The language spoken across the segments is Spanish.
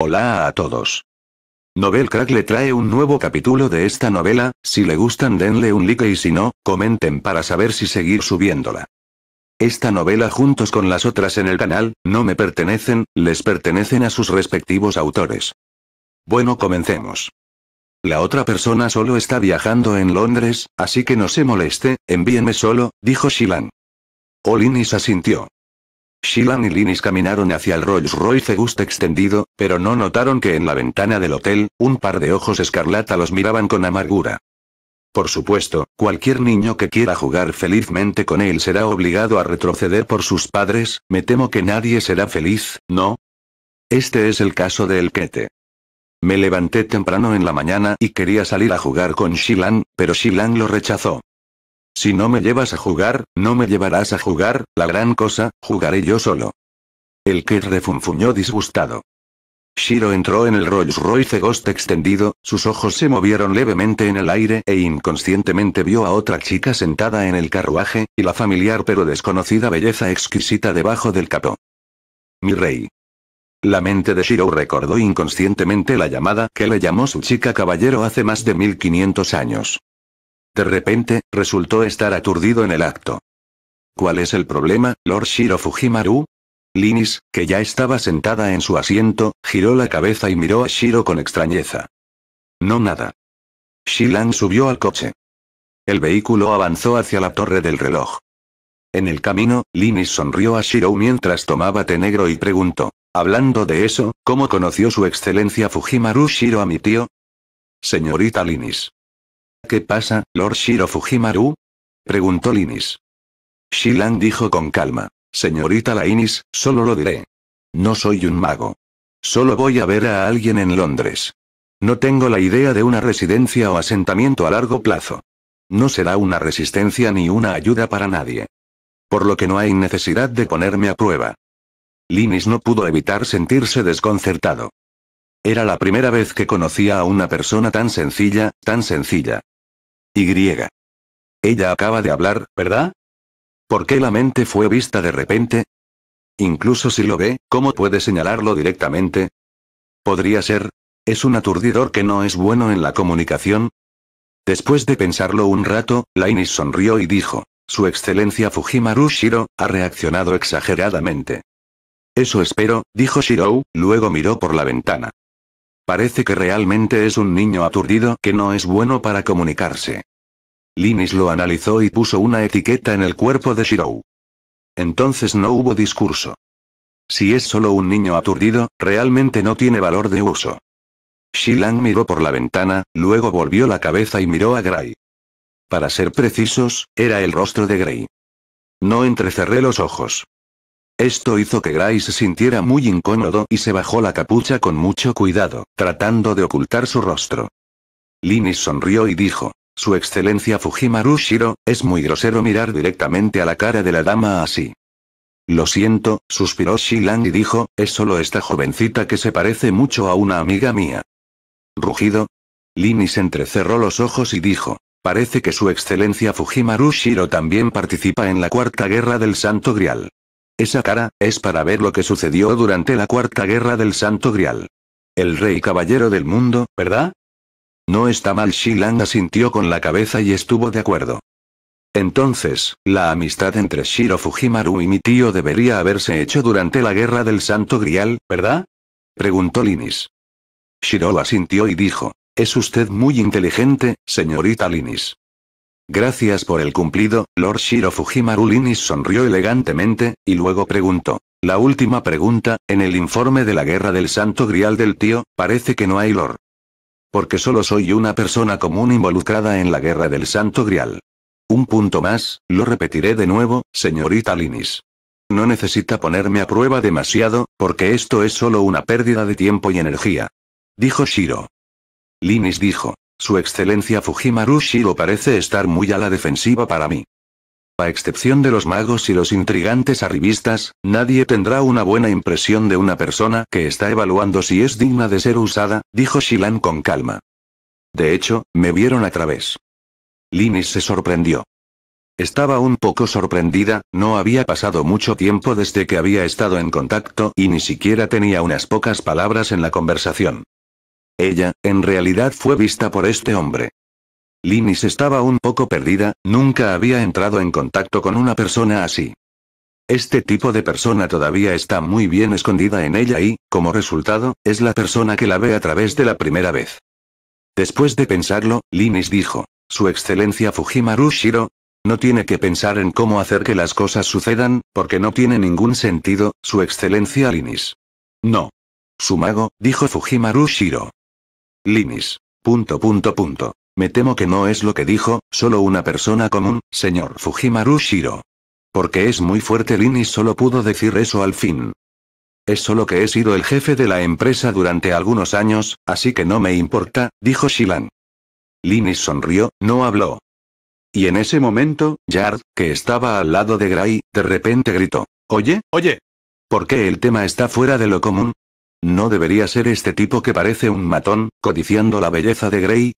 Hola a todos. Novel Crack le trae un nuevo capítulo de esta novela, si le gustan denle un like y si no, comenten para saber si seguir subiéndola. Esta novela juntos con las otras en el canal, no me pertenecen, les pertenecen a sus respectivos autores. Bueno comencemos. La otra persona solo está viajando en Londres, así que no se moleste, envíenme solo, dijo Shilan. Olinis asintió. Shilan y Linis caminaron hacia el Rolls Royce Gust extendido, pero no notaron que en la ventana del hotel, un par de ojos escarlata los miraban con amargura. Por supuesto, cualquier niño que quiera jugar felizmente con él será obligado a retroceder por sus padres, me temo que nadie será feliz, ¿no? Este es el caso de Kete. Me levanté temprano en la mañana y quería salir a jugar con Shilan, pero Shilan lo rechazó. Si no me llevas a jugar, no me llevarás a jugar, la gran cosa, jugaré yo solo. El Kid refunfuñó disgustado. Shiro entró en el Rolls Royce Ghost extendido, sus ojos se movieron levemente en el aire e inconscientemente vio a otra chica sentada en el carruaje, y la familiar pero desconocida belleza exquisita debajo del capó. Mi rey. La mente de Shiro recordó inconscientemente la llamada que le llamó su chica caballero hace más de 1500 años. De repente, resultó estar aturdido en el acto. ¿Cuál es el problema, Lord Shiro Fujimaru? Linis, que ya estaba sentada en su asiento, giró la cabeza y miró a Shiro con extrañeza. No nada. Shilan subió al coche. El vehículo avanzó hacia la torre del reloj. En el camino, Linis sonrió a Shiro mientras tomaba té negro y preguntó. Hablando de eso, ¿cómo conoció su excelencia Fujimaru Shiro a mi tío? Señorita Linis. ¿Qué pasa, Lord Shiro Fujimaru? preguntó Linis. Shilan dijo con calma. Señorita Lainis, solo lo diré. No soy un mago. Solo voy a ver a alguien en Londres. No tengo la idea de una residencia o asentamiento a largo plazo. No será una resistencia ni una ayuda para nadie. Por lo que no hay necesidad de ponerme a prueba. Linis no pudo evitar sentirse desconcertado. Era la primera vez que conocía a una persona tan sencilla, tan sencilla. Y. Ella acaba de hablar, ¿verdad? ¿Por qué la mente fue vista de repente? Incluso si lo ve, ¿cómo puede señalarlo directamente? Podría ser. Es un aturdidor que no es bueno en la comunicación. Después de pensarlo un rato, Lainis sonrió y dijo, Su Excelencia Fujimaru Shiro, ha reaccionado exageradamente. Eso espero, dijo Shiro, luego miró por la ventana. Parece que realmente es un niño aturdido que no es bueno para comunicarse. Linis lo analizó y puso una etiqueta en el cuerpo de Shirou. Entonces no hubo discurso. Si es solo un niño aturdido, realmente no tiene valor de uso. Shilang miró por la ventana, luego volvió la cabeza y miró a Gray. Para ser precisos, era el rostro de Gray. No entrecerré los ojos. Esto hizo que Gray se sintiera muy incómodo y se bajó la capucha con mucho cuidado, tratando de ocultar su rostro. Linis sonrió y dijo, Su Excelencia Fujimaru Shiro, es muy grosero mirar directamente a la cara de la dama así. Lo siento, suspiró Shilang y dijo, es solo esta jovencita que se parece mucho a una amiga mía. Rugido. Linis entrecerró los ojos y dijo, parece que su excelencia Fujimaru Shiro también participa en la cuarta guerra del Santo Grial. Esa cara, es para ver lo que sucedió durante la Cuarta Guerra del Santo Grial. El rey caballero del mundo, ¿verdad? No está mal, Shilan asintió con la cabeza y estuvo de acuerdo. Entonces, la amistad entre Shiro Fujimaru y mi tío debería haberse hecho durante la Guerra del Santo Grial, ¿verdad? preguntó Linis. Shiro asintió y dijo, es usted muy inteligente, señorita Linis. Gracias por el cumplido, Lord Shiro Fujimaru Linis sonrió elegantemente, y luego preguntó. La última pregunta, en el informe de la guerra del santo grial del tío, parece que no hay Lord. Porque solo soy una persona común involucrada en la guerra del santo grial. Un punto más, lo repetiré de nuevo, señorita Linis. No necesita ponerme a prueba demasiado, porque esto es solo una pérdida de tiempo y energía. Dijo Shiro. Linis dijo, su excelencia Fujimaru Shiro parece estar muy a la defensiva para mí. A excepción de los magos y los intrigantes arribistas, nadie tendrá una buena impresión de una persona que está evaluando si es digna de ser usada, dijo Shilan con calma. De hecho, me vieron a través. Linis se sorprendió. Estaba un poco sorprendida, no había pasado mucho tiempo desde que había estado en contacto y ni siquiera tenía unas pocas palabras en la conversación. Ella, en realidad fue vista por este hombre. Linis estaba un poco perdida, nunca había entrado en contacto con una persona así. Este tipo de persona todavía está muy bien escondida en ella y, como resultado, es la persona que la ve a través de la primera vez. Después de pensarlo, Linis dijo, Su Excelencia Fujimaru Shiro, no tiene que pensar en cómo hacer que las cosas sucedan, porque no tiene ningún sentido, Su Excelencia Linis. No. Su mago, dijo Fujimaru Shiro. Linus. Punto punto punto. Me temo que no es lo que dijo, solo una persona común, señor Fujimaru Shiro. Porque es muy fuerte Linus solo pudo decir eso al fin. Es solo que he sido el jefe de la empresa durante algunos años, así que no me importa, dijo Shilan. Linis sonrió, no habló. Y en ese momento, Yard, que estaba al lado de Gray, de repente gritó. Oye, oye. ¿Por qué el tema está fuera de lo común? ¿No debería ser este tipo que parece un matón, codiciando la belleza de Grey?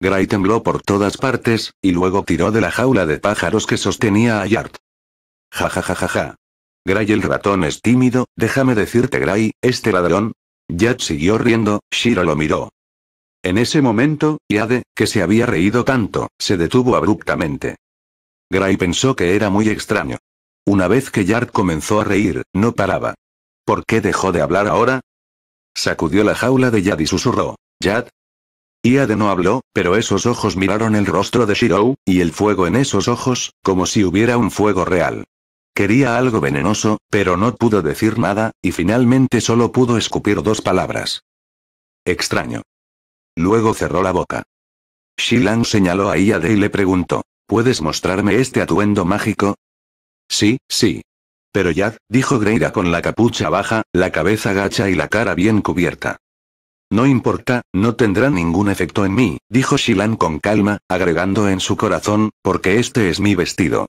Gray tembló por todas partes, y luego tiró de la jaula de pájaros que sostenía a Yard. Ja ja ja ja ja. Gray el ratón es tímido, déjame decirte Gray, este ladrón. Yard siguió riendo, Shiro lo miró. En ese momento, Yade, que se había reído tanto, se detuvo abruptamente. Gray pensó que era muy extraño. Una vez que Yard comenzó a reír, no paraba. ¿Por qué dejó de hablar ahora? Sacudió la jaula de Yad y susurró. Yad. Iade no habló, pero esos ojos miraron el rostro de Shirou, y el fuego en esos ojos, como si hubiera un fuego real. Quería algo venenoso, pero no pudo decir nada, y finalmente solo pudo escupir dos palabras. Extraño. Luego cerró la boca. Shilang señaló a Iade y le preguntó, ¿puedes mostrarme este atuendo mágico? Sí, sí, pero Yad, dijo Greira con la capucha baja, la cabeza gacha y la cara bien cubierta. No importa, no tendrá ningún efecto en mí, dijo Shilan con calma, agregando en su corazón, porque este es mi vestido.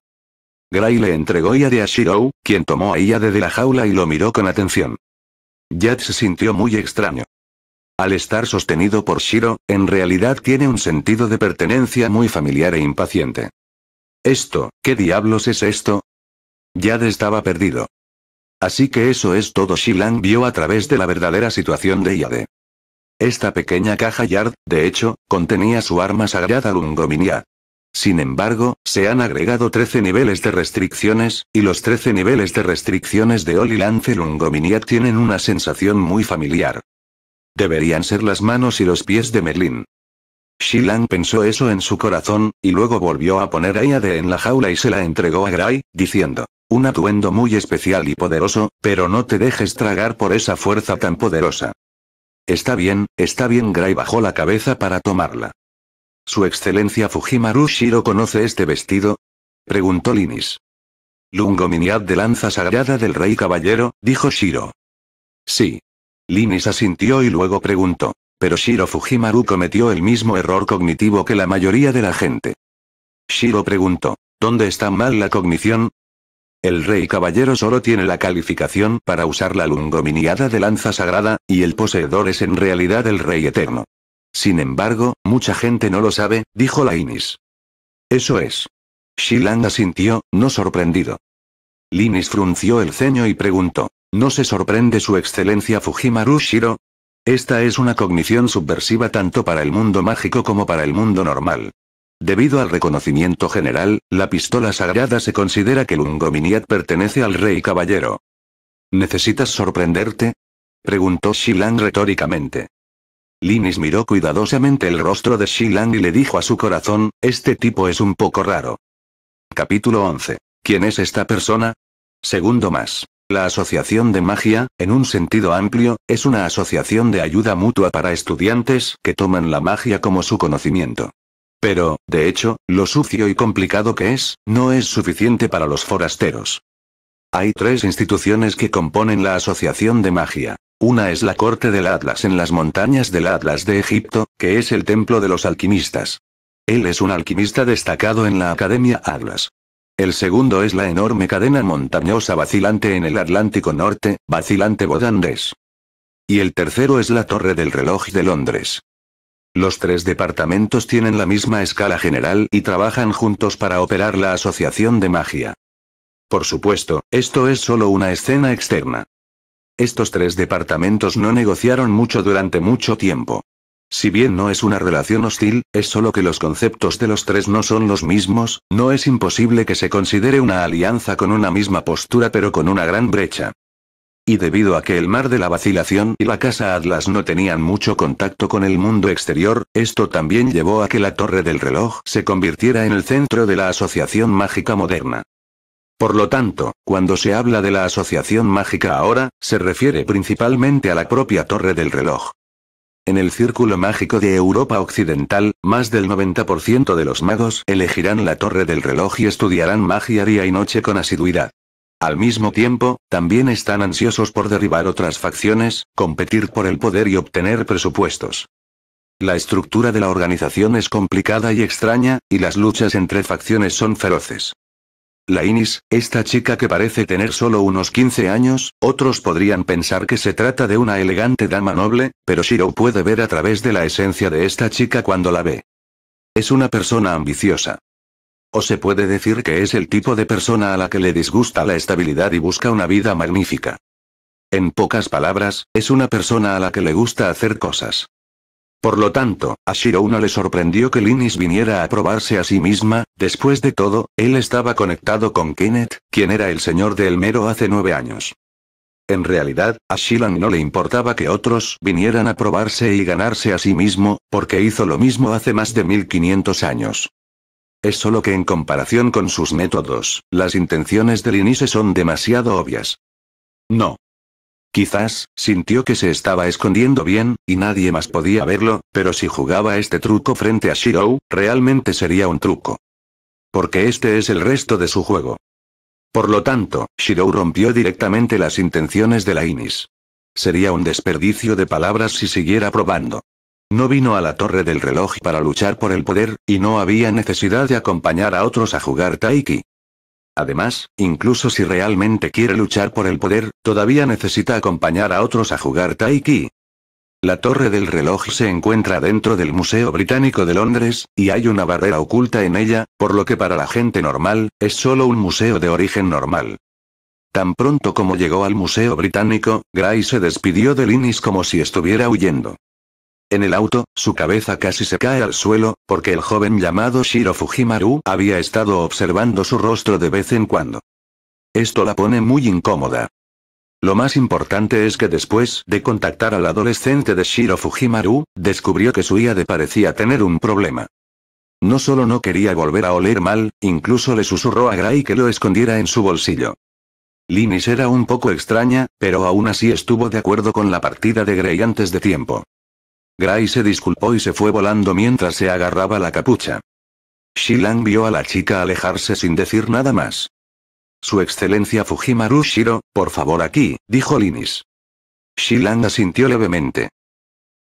Gray le entregó Yade a Shirou, quien tomó a Yade de la jaula y lo miró con atención. Yad se sintió muy extraño. Al estar sostenido por Shiro, en realidad tiene un sentido de pertenencia muy familiar e impaciente. Esto, ¿qué diablos es esto? Yade estaba perdido. Así que eso es todo Shilan vio a través de la verdadera situación de Yade. Esta pequeña caja Yard, de hecho, contenía su arma sagrada Lungominia. Sin embargo, se han agregado 13 niveles de restricciones, y los 13 niveles de restricciones de Oli Lance Lungominiat tienen una sensación muy familiar. Deberían ser las manos y los pies de Merlin. Shilan pensó eso en su corazón, y luego volvió a poner a Yade en la jaula y se la entregó a Gray, diciendo. Un atuendo muy especial y poderoso, pero no te dejes tragar por esa fuerza tan poderosa. Está bien, está bien. Gray bajó la cabeza para tomarla. ¿Su excelencia Fujimaru Shiro conoce este vestido? Preguntó Linis. Lungominiad de lanza sagrada del rey caballero, dijo Shiro. Sí. Linis asintió y luego preguntó. Pero Shiro Fujimaru cometió el mismo error cognitivo que la mayoría de la gente. Shiro preguntó. ¿Dónde está mal la cognición? El rey caballero solo tiene la calificación para usar la lungominiada de lanza sagrada, y el poseedor es en realidad el rey eterno. Sin embargo, mucha gente no lo sabe, dijo la Inis. Eso es. Shilan asintió, no sorprendido. Linis frunció el ceño y preguntó. ¿No se sorprende su excelencia Fujimaru Shiro? Esta es una cognición subversiva tanto para el mundo mágico como para el mundo normal. Debido al reconocimiento general, la pistola sagrada se considera que Lungominiat pertenece al rey caballero. ¿Necesitas sorprenderte? preguntó Shilang retóricamente. Linis miró cuidadosamente el rostro de Shilang y le dijo a su corazón, este tipo es un poco raro. Capítulo 11. ¿Quién es esta persona? Segundo más. La asociación de magia, en un sentido amplio, es una asociación de ayuda mutua para estudiantes que toman la magia como su conocimiento. Pero, de hecho, lo sucio y complicado que es, no es suficiente para los forasteros. Hay tres instituciones que componen la Asociación de Magia. Una es la corte del Atlas en las montañas del Atlas de Egipto, que es el templo de los alquimistas. Él es un alquimista destacado en la Academia Atlas. El segundo es la enorme cadena montañosa vacilante en el Atlántico Norte, vacilante Bodandés. Y el tercero es la Torre del Reloj de Londres. Los tres departamentos tienen la misma escala general y trabajan juntos para operar la Asociación de Magia. Por supuesto, esto es solo una escena externa. Estos tres departamentos no negociaron mucho durante mucho tiempo. Si bien no es una relación hostil, es solo que los conceptos de los tres no son los mismos, no es imposible que se considere una alianza con una misma postura pero con una gran brecha. Y debido a que el mar de la vacilación y la casa Atlas no tenían mucho contacto con el mundo exterior, esto también llevó a que la torre del reloj se convirtiera en el centro de la Asociación Mágica Moderna. Por lo tanto, cuando se habla de la Asociación Mágica ahora, se refiere principalmente a la propia torre del reloj. En el círculo mágico de Europa Occidental, más del 90% de los magos elegirán la torre del reloj y estudiarán magia día y noche con asiduidad. Al mismo tiempo, también están ansiosos por derribar otras facciones, competir por el poder y obtener presupuestos. La estructura de la organización es complicada y extraña, y las luchas entre facciones son feroces. La Inis, esta chica que parece tener solo unos 15 años, otros podrían pensar que se trata de una elegante dama noble, pero Shiro puede ver a través de la esencia de esta chica cuando la ve. Es una persona ambiciosa. O se puede decir que es el tipo de persona a la que le disgusta la estabilidad y busca una vida magnífica. En pocas palabras, es una persona a la que le gusta hacer cosas. Por lo tanto, a Shiro no le sorprendió que Linis viniera a probarse a sí misma, después de todo, él estaba conectado con Kenneth, quien era el señor de Elmero hace nueve años. En realidad, a Shilan no le importaba que otros vinieran a probarse y ganarse a sí mismo, porque hizo lo mismo hace más de 1500 años. Es solo que en comparación con sus métodos, las intenciones del Linise son demasiado obvias. No. Quizás, sintió que se estaba escondiendo bien, y nadie más podía verlo, pero si jugaba este truco frente a Shirou, realmente sería un truco. Porque este es el resto de su juego. Por lo tanto, Shirou rompió directamente las intenciones de la Inis. Sería un desperdicio de palabras si siguiera probando. No vino a la torre del reloj para luchar por el poder, y no había necesidad de acompañar a otros a jugar Taiki. Además, incluso si realmente quiere luchar por el poder, todavía necesita acompañar a otros a jugar Taiki. La torre del reloj se encuentra dentro del Museo Británico de Londres, y hay una barrera oculta en ella, por lo que para la gente normal, es solo un museo de origen normal. Tan pronto como llegó al Museo Británico, Gray se despidió de Linus como si estuviera huyendo. En el auto, su cabeza casi se cae al suelo, porque el joven llamado Shiro Fujimaru había estado observando su rostro de vez en cuando. Esto la pone muy incómoda. Lo más importante es que después de contactar al adolescente de Shiro Fujimaru, descubrió que su IADE parecía tener un problema. No solo no quería volver a oler mal, incluso le susurró a Gray que lo escondiera en su bolsillo. Linis era un poco extraña, pero aún así estuvo de acuerdo con la partida de Gray antes de tiempo. Gray se disculpó y se fue volando mientras se agarraba la capucha. Shilan vio a la chica alejarse sin decir nada más. Su excelencia Fujimaru Shiro, por favor aquí, dijo Linis. Shilan asintió levemente.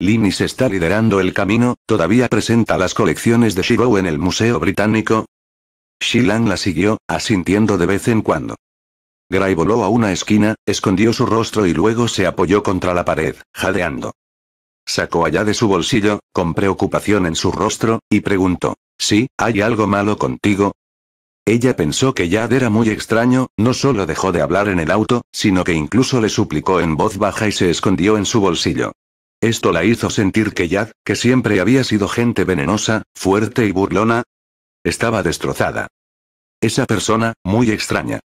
Linis está liderando el camino, todavía presenta las colecciones de Shiro en el Museo Británico. Shilan la siguió, asintiendo de vez en cuando. Gray voló a una esquina, escondió su rostro y luego se apoyó contra la pared, jadeando. Sacó allá de su bolsillo, con preocupación en su rostro, y preguntó, ¿Sí, hay algo malo contigo? Ella pensó que Yad era muy extraño, no solo dejó de hablar en el auto, sino que incluso le suplicó en voz baja y se escondió en su bolsillo. Esto la hizo sentir que Yad, que siempre había sido gente venenosa, fuerte y burlona, estaba destrozada. Esa persona, muy extraña.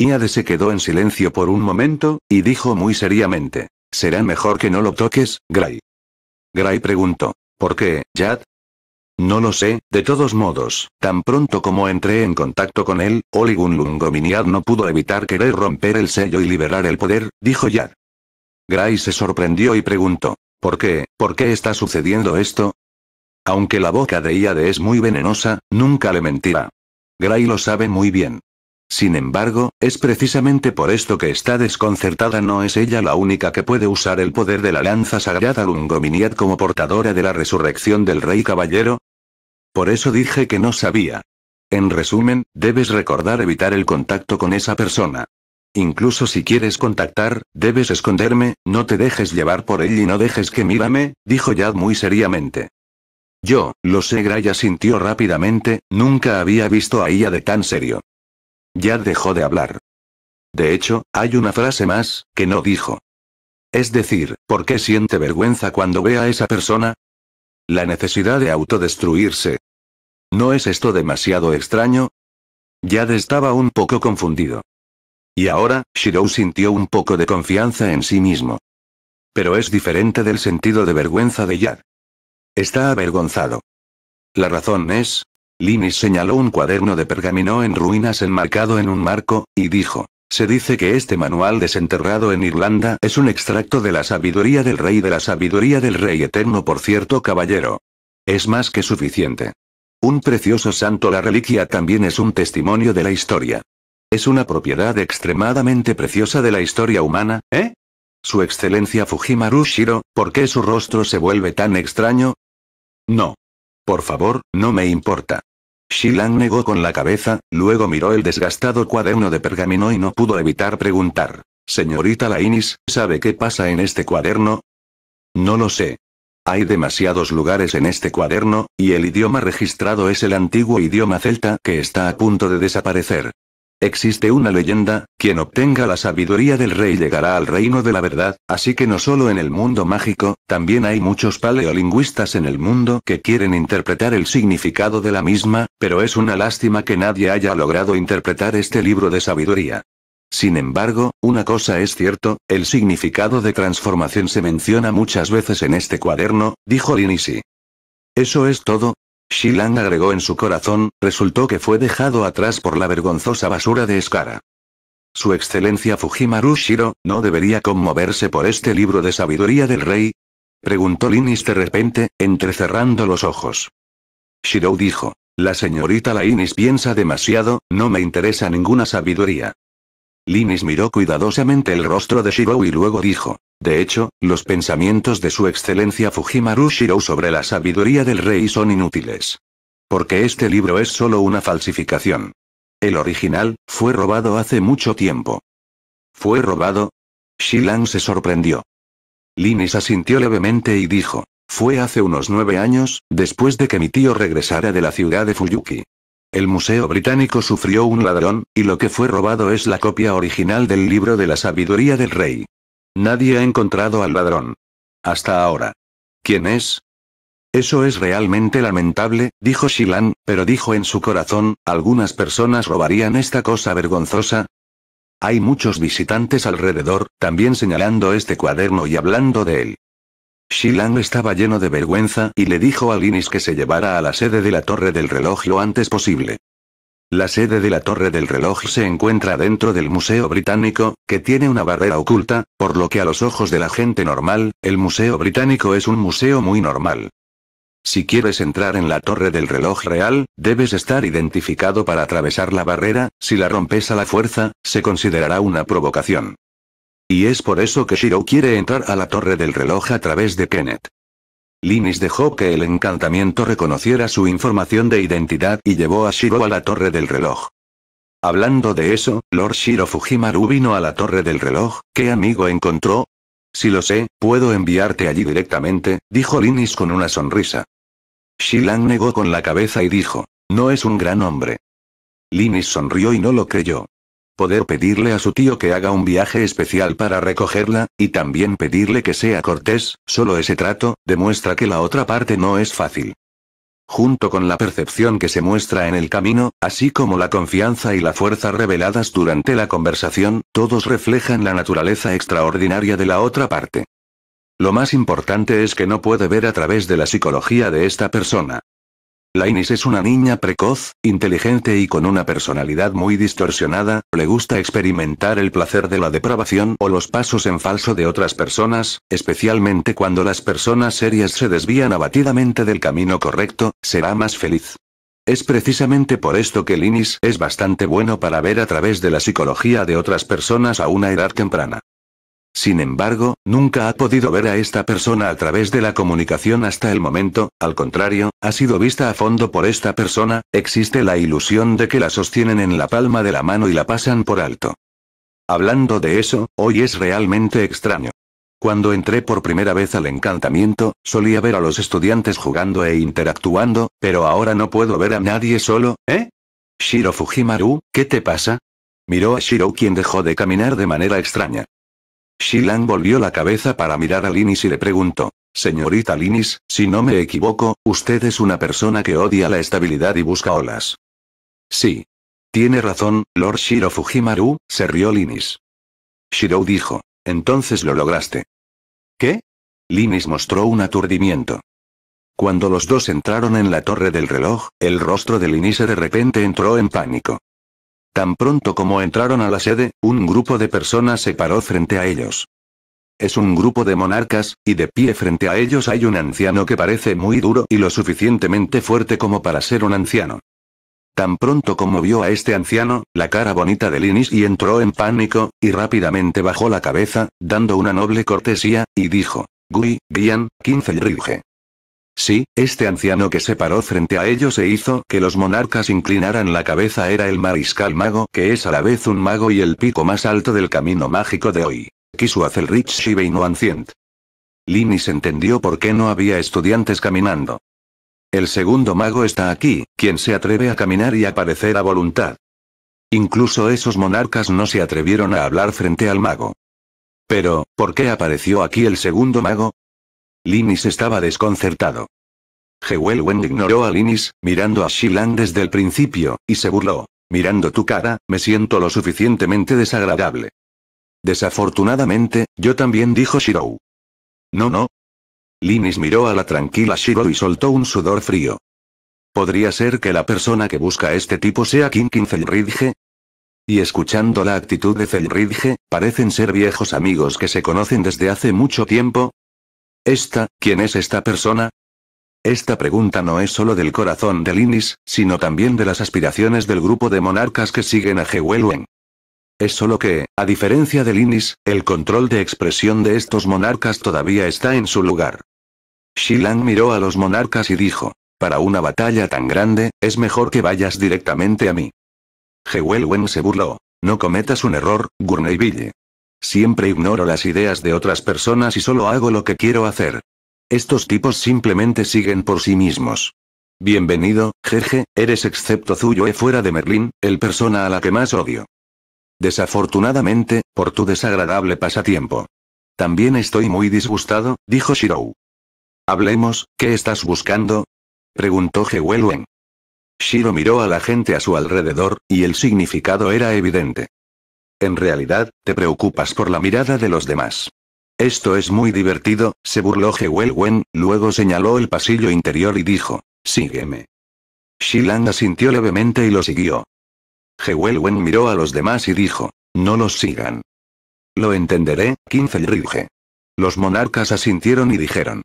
Iade se quedó en silencio por un momento, y dijo muy seriamente, será mejor que no lo toques, Gray. Gray preguntó. ¿Por qué, Jad? No lo sé, de todos modos, tan pronto como entré en contacto con él, Oligun Lungominiad no pudo evitar querer romper el sello y liberar el poder, dijo Jad. Gray se sorprendió y preguntó, ¿por qué, por qué está sucediendo esto? Aunque la boca de Iade es muy venenosa, nunca le mentirá. Gray lo sabe muy bien. Sin embargo, es precisamente por esto que está desconcertada no es ella la única que puede usar el poder de la lanza sagrada Lungominiad como portadora de la resurrección del rey caballero. Por eso dije que no sabía. En resumen, debes recordar evitar el contacto con esa persona. Incluso si quieres contactar, debes esconderme, no te dejes llevar por él y no dejes que mírame, dijo Yad muy seriamente. Yo, lo sé, Graya sintió rápidamente, nunca había visto a ella de tan serio. Yad dejó de hablar. De hecho, hay una frase más, que no dijo. Es decir, ¿por qué siente vergüenza cuando ve a esa persona? La necesidad de autodestruirse. ¿No es esto demasiado extraño? Yad estaba un poco confundido. Y ahora, Shirou sintió un poco de confianza en sí mismo. Pero es diferente del sentido de vergüenza de Yad. Está avergonzado. La razón es, Linus señaló un cuaderno de pergamino en ruinas enmarcado en un marco, y dijo, se dice que este manual desenterrado en Irlanda es un extracto de la sabiduría del rey de la sabiduría del rey eterno por cierto caballero. Es más que suficiente. Un precioso santo la reliquia también es un testimonio de la historia. Es una propiedad extremadamente preciosa de la historia humana, ¿eh? Su excelencia Fujimaru Shiro, ¿por qué su rostro se vuelve tan extraño? No. Por favor, no me importa. Shilan negó con la cabeza, luego miró el desgastado cuaderno de pergamino y no pudo evitar preguntar. Señorita Lainis, ¿sabe qué pasa en este cuaderno? No lo sé. Hay demasiados lugares en este cuaderno, y el idioma registrado es el antiguo idioma celta que está a punto de desaparecer. Existe una leyenda, quien obtenga la sabiduría del rey llegará al reino de la verdad, así que no solo en el mundo mágico, también hay muchos paleolingüistas en el mundo que quieren interpretar el significado de la misma, pero es una lástima que nadie haya logrado interpretar este libro de sabiduría. Sin embargo, una cosa es cierto, el significado de transformación se menciona muchas veces en este cuaderno, dijo Linisi. Eso es todo, Shilan agregó en su corazón, resultó que fue dejado atrás por la vergonzosa basura de Skara. Su excelencia Fujimaru Shiro, ¿no debería conmoverse por este libro de sabiduría del rey? Preguntó Linis de repente, entrecerrando los ojos. Shiro dijo, la señorita Lainis piensa demasiado, no me interesa ninguna sabiduría. Linis miró cuidadosamente el rostro de Shirou y luego dijo. De hecho, los pensamientos de su excelencia Fujimaru Shirou sobre la sabiduría del rey son inútiles. Porque este libro es solo una falsificación. El original, fue robado hace mucho tiempo. ¿Fue robado? Shilan se sorprendió. Linis asintió levemente y dijo. Fue hace unos nueve años, después de que mi tío regresara de la ciudad de Fuyuki. El Museo Británico sufrió un ladrón, y lo que fue robado es la copia original del libro de la sabiduría del rey. Nadie ha encontrado al ladrón. Hasta ahora. ¿Quién es? Eso es realmente lamentable, dijo Shilan, pero dijo en su corazón, algunas personas robarían esta cosa vergonzosa. Hay muchos visitantes alrededor, también señalando este cuaderno y hablando de él. Shilang estaba lleno de vergüenza y le dijo a Linis que se llevara a la sede de la Torre del Reloj lo antes posible. La sede de la Torre del Reloj se encuentra dentro del Museo Británico, que tiene una barrera oculta, por lo que a los ojos de la gente normal, el Museo Británico es un museo muy normal. Si quieres entrar en la Torre del Reloj Real, debes estar identificado para atravesar la barrera, si la rompes a la fuerza, se considerará una provocación. Y es por eso que Shiro quiere entrar a la torre del reloj a través de Kenneth. Linis dejó que el encantamiento reconociera su información de identidad y llevó a Shiro a la torre del reloj. Hablando de eso, Lord Shiro Fujimaru vino a la torre del reloj, ¿qué amigo encontró? Si lo sé, puedo enviarte allí directamente, dijo Linis con una sonrisa. Shilan negó con la cabeza y dijo, no es un gran hombre. Linis sonrió y no lo creyó poder pedirle a su tío que haga un viaje especial para recogerla, y también pedirle que sea cortés, solo ese trato, demuestra que la otra parte no es fácil. Junto con la percepción que se muestra en el camino, así como la confianza y la fuerza reveladas durante la conversación, todos reflejan la naturaleza extraordinaria de la otra parte. Lo más importante es que no puede ver a través de la psicología de esta persona. Inis es una niña precoz, inteligente y con una personalidad muy distorsionada, le gusta experimentar el placer de la depravación o los pasos en falso de otras personas, especialmente cuando las personas serias se desvían abatidamente del camino correcto, será más feliz. Es precisamente por esto que Linis es bastante bueno para ver a través de la psicología de otras personas a una edad temprana. Sin embargo, nunca ha podido ver a esta persona a través de la comunicación hasta el momento, al contrario, ha sido vista a fondo por esta persona, existe la ilusión de que la sostienen en la palma de la mano y la pasan por alto. Hablando de eso, hoy es realmente extraño. Cuando entré por primera vez al encantamiento, solía ver a los estudiantes jugando e interactuando, pero ahora no puedo ver a nadie solo, ¿eh? Shiro Fujimaru, ¿qué te pasa? Miró a Shiro quien dejó de caminar de manera extraña. Shilan volvió la cabeza para mirar a Linis y le preguntó. Señorita Linis, si no me equivoco, usted es una persona que odia la estabilidad y busca olas. Sí. Tiene razón, Lord Shiro Fujimaru, se rió Linis. Shiro dijo. Entonces lo lograste. ¿Qué? Linis mostró un aturdimiento. Cuando los dos entraron en la torre del reloj, el rostro de Linis de repente entró en pánico. Tan pronto como entraron a la sede, un grupo de personas se paró frente a ellos. Es un grupo de monarcas, y de pie frente a ellos hay un anciano que parece muy duro y lo suficientemente fuerte como para ser un anciano. Tan pronto como vio a este anciano, la cara bonita de Linis y entró en pánico, y rápidamente bajó la cabeza, dando una noble cortesía, y dijo, Gui, Bian, 15 Rige. Sí, este anciano que se paró frente a ellos e hizo que los monarcas inclinaran la cabeza era el mariscal mago que es a la vez un mago y el pico más alto del camino mágico de hoy. Quiso hacer Rich no Ancient. Linis entendió por qué no había estudiantes caminando. El segundo mago está aquí, quien se atreve a caminar y aparecer a voluntad. Incluso esos monarcas no se atrevieron a hablar frente al mago. Pero, ¿por qué apareció aquí el segundo mago? Linis estaba desconcertado. Wen ignoró a Linis, mirando a Shilan desde el principio, y se burló. Mirando tu cara, me siento lo suficientemente desagradable. Desafortunadamente, yo también dijo Shirou. No, no. Linis miró a la tranquila Shirou y soltó un sudor frío. ¿Podría ser que la persona que busca a este tipo sea King King Felridge? Y escuchando la actitud de Felridge, parecen ser viejos amigos que se conocen desde hace mucho tiempo, ¿Esta, quién es esta persona? Esta pregunta no es solo del corazón de Linis, sino también de las aspiraciones del grupo de monarcas que siguen a Hewelwen. Es solo que, a diferencia de Linis, el control de expresión de estos monarcas todavía está en su lugar. Shilang miró a los monarcas y dijo, para una batalla tan grande, es mejor que vayas directamente a mí. Hewelwen se burló. No cometas un error, Gurneyville. Siempre ignoro las ideas de otras personas y solo hago lo que quiero hacer. Estos tipos simplemente siguen por sí mismos. Bienvenido, Jeje, eres excepto y e fuera de Merlín, el persona a la que más odio. Desafortunadamente, por tu desagradable pasatiempo. También estoy muy disgustado, dijo Shirou. Hablemos, ¿qué estás buscando? preguntó Jewelwen. Shiro miró a la gente a su alrededor, y el significado era evidente. En realidad, te preocupas por la mirada de los demás. Esto es muy divertido, se burló Hewelwen, luego señaló el pasillo interior y dijo, sígueme. Shilan asintió levemente y lo siguió. Hewelwen miró a los demás y dijo, no los sigan. Lo entenderé, Rige. Los monarcas asintieron y dijeron.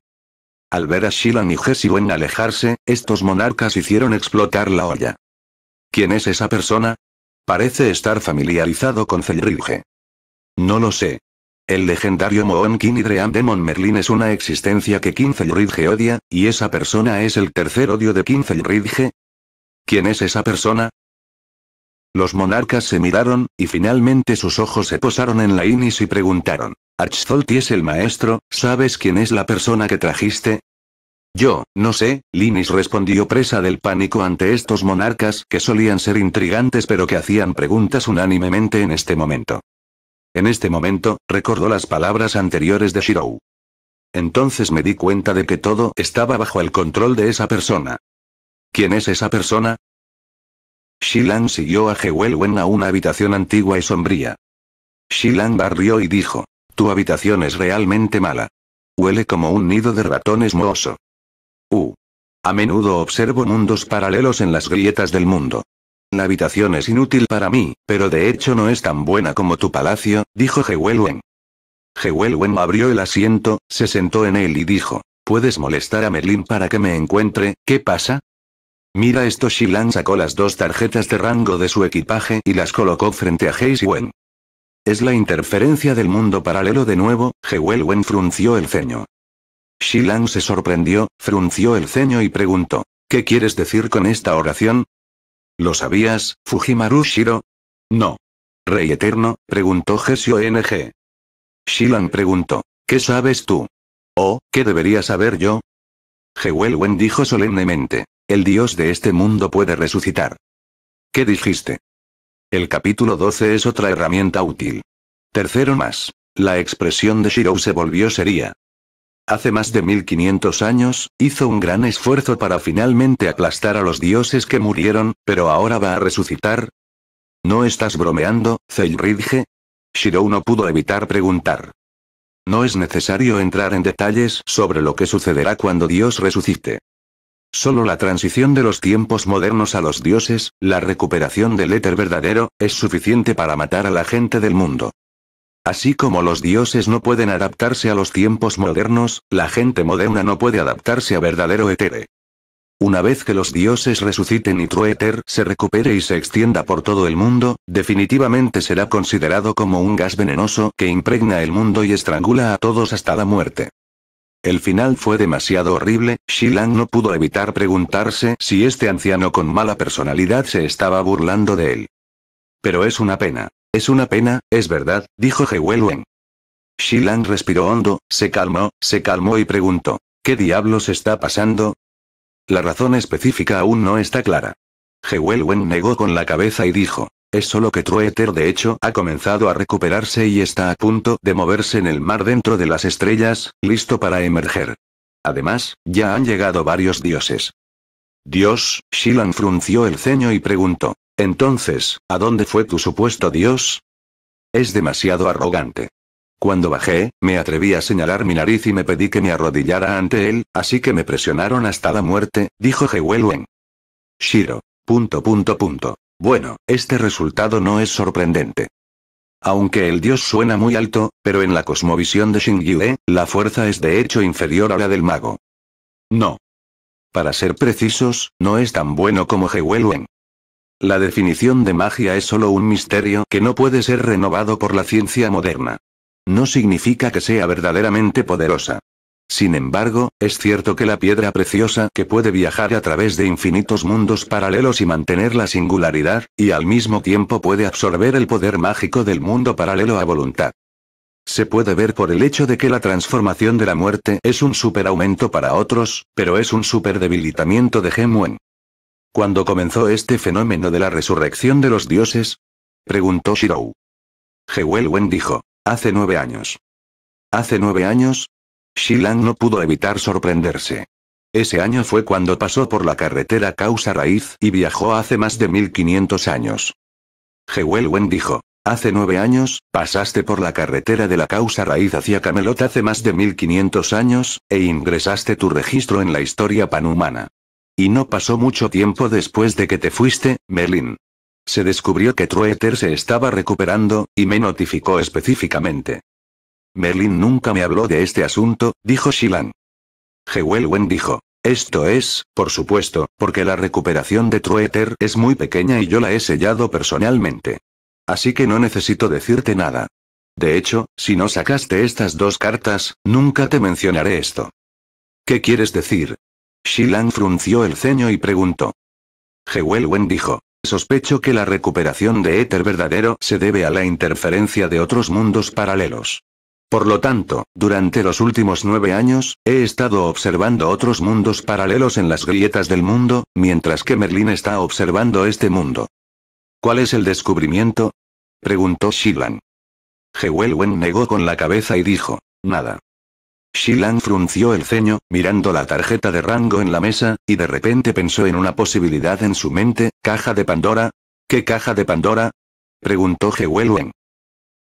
Al ver a Shilan y Hesiwen alejarse, estos monarcas hicieron explotar la olla. ¿Quién es esa persona? Parece estar familiarizado con Celrige. No lo sé. El legendario Moon King Demon Merlin es una existencia que King odia, y esa persona es el tercer odio de King ¿Quién es esa persona? Los monarcas se miraron, y finalmente sus ojos se posaron en la Inis y preguntaron. Archzolti es el maestro, ¿sabes quién es la persona que trajiste? Yo, no sé, Linis respondió presa del pánico ante estos monarcas que solían ser intrigantes pero que hacían preguntas unánimemente en este momento. En este momento, recordó las palabras anteriores de Shirou. Entonces me di cuenta de que todo estaba bajo el control de esa persona. ¿Quién es esa persona? Shilan siguió a Wen a una habitación antigua y sombría. Shilan barrió y dijo, tu habitación es realmente mala. Huele como un nido de ratones mohoso. A menudo observo mundos paralelos en las grietas del mundo. La habitación es inútil para mí, pero de hecho no es tan buena como tu palacio, dijo Hewelwen. Hewelwen abrió el asiento, se sentó en él y dijo, ¿puedes molestar a Merlin para que me encuentre? ¿Qué pasa? Mira esto Shilan sacó las dos tarjetas de rango de su equipaje y las colocó frente a Heiswen. Es la interferencia del mundo paralelo de nuevo, Hewelwen frunció el ceño. Shilan se sorprendió, frunció el ceño y preguntó. ¿Qué quieres decir con esta oración? ¿Lo sabías, Fujimaru Shiro? No. Rey Eterno, preguntó Gesio NG. Shilan preguntó. ¿Qué sabes tú? ¿O, oh, qué debería saber yo? Wen dijo solemnemente. El dios de este mundo puede resucitar. ¿Qué dijiste? El capítulo 12 es otra herramienta útil. Tercero más. La expresión de Shirou se volvió seria. Hace más de 1500 años, hizo un gran esfuerzo para finalmente aplastar a los dioses que murieron, pero ahora va a resucitar. ¿No estás bromeando, Zeilridge? Shirou no pudo evitar preguntar. No es necesario entrar en detalles sobre lo que sucederá cuando Dios resucite. Solo la transición de los tiempos modernos a los dioses, la recuperación del éter verdadero, es suficiente para matar a la gente del mundo. Así como los dioses no pueden adaptarse a los tiempos modernos, la gente moderna no puede adaptarse a verdadero etere. Una vez que los dioses resuciten y True Ether se recupere y se extienda por todo el mundo, definitivamente será considerado como un gas venenoso que impregna el mundo y estrangula a todos hasta la muerte. El final fue demasiado horrible, Shilan no pudo evitar preguntarse si este anciano con mala personalidad se estaba burlando de él. Pero es una pena. Es una pena, es verdad, dijo Hewelwen. Shilan respiró hondo, se calmó, se calmó y preguntó, ¿qué diablos está pasando? La razón específica aún no está clara. Hewelwen negó con la cabeza y dijo, es solo que Trueter de hecho ha comenzado a recuperarse y está a punto de moverse en el mar dentro de las estrellas, listo para emerger. Además, ya han llegado varios dioses. Dios, Shilan frunció el ceño y preguntó, entonces, ¿a dónde fue tu supuesto Dios? Es demasiado arrogante. Cuando bajé, me atreví a señalar mi nariz y me pedí que me arrodillara ante él, así que me presionaron hasta la muerte, dijo Hewelwen. Shiro. Punto punto punto. Bueno, este resultado no es sorprendente. Aunque el dios suena muy alto, pero en la cosmovisión de Xingyue, la fuerza es de hecho inferior a la del mago. No. Para ser precisos, no es tan bueno como Hewelwen. La definición de magia es solo un misterio que no puede ser renovado por la ciencia moderna. No significa que sea verdaderamente poderosa. Sin embargo, es cierto que la piedra preciosa que puede viajar a través de infinitos mundos paralelos y mantener la singularidad, y al mismo tiempo puede absorber el poder mágico del mundo paralelo a voluntad. Se puede ver por el hecho de que la transformación de la muerte es un superaumento para otros, pero es un superdebilitamiento de Gemuen. ¿Cuándo comenzó este fenómeno de la resurrección de los dioses? preguntó Shirou. Hewell dijo, hace nueve años. ¿Hace nueve años? Shilan no pudo evitar sorprenderse. Ese año fue cuando pasó por la carretera causa raíz y viajó hace más de 1500 años. Hewell dijo, hace nueve años, pasaste por la carretera de la causa raíz hacia Camelot hace más de 1500 años, e ingresaste tu registro en la historia panhumana. Y no pasó mucho tiempo después de que te fuiste, Merlin. Se descubrió que Trueter se estaba recuperando, y me notificó específicamente. Merlin nunca me habló de este asunto, dijo Shilan. Hewelwen dijo. Esto es, por supuesto, porque la recuperación de Trueter es muy pequeña y yo la he sellado personalmente. Así que no necesito decirte nada. De hecho, si no sacaste estas dos cartas, nunca te mencionaré esto. ¿Qué quieres decir? Shilan frunció el ceño y preguntó. Hewelwen dijo. Sospecho que la recuperación de éter verdadero se debe a la interferencia de otros mundos paralelos. Por lo tanto, durante los últimos nueve años, he estado observando otros mundos paralelos en las grietas del mundo, mientras que Merlin está observando este mundo. ¿Cuál es el descubrimiento? preguntó Shilan. Hewelwen negó con la cabeza y dijo, nada. Shilan frunció el ceño, mirando la tarjeta de rango en la mesa, y de repente pensó en una posibilidad en su mente, ¿caja de Pandora? ¿Qué caja de Pandora? Preguntó Hewelwen.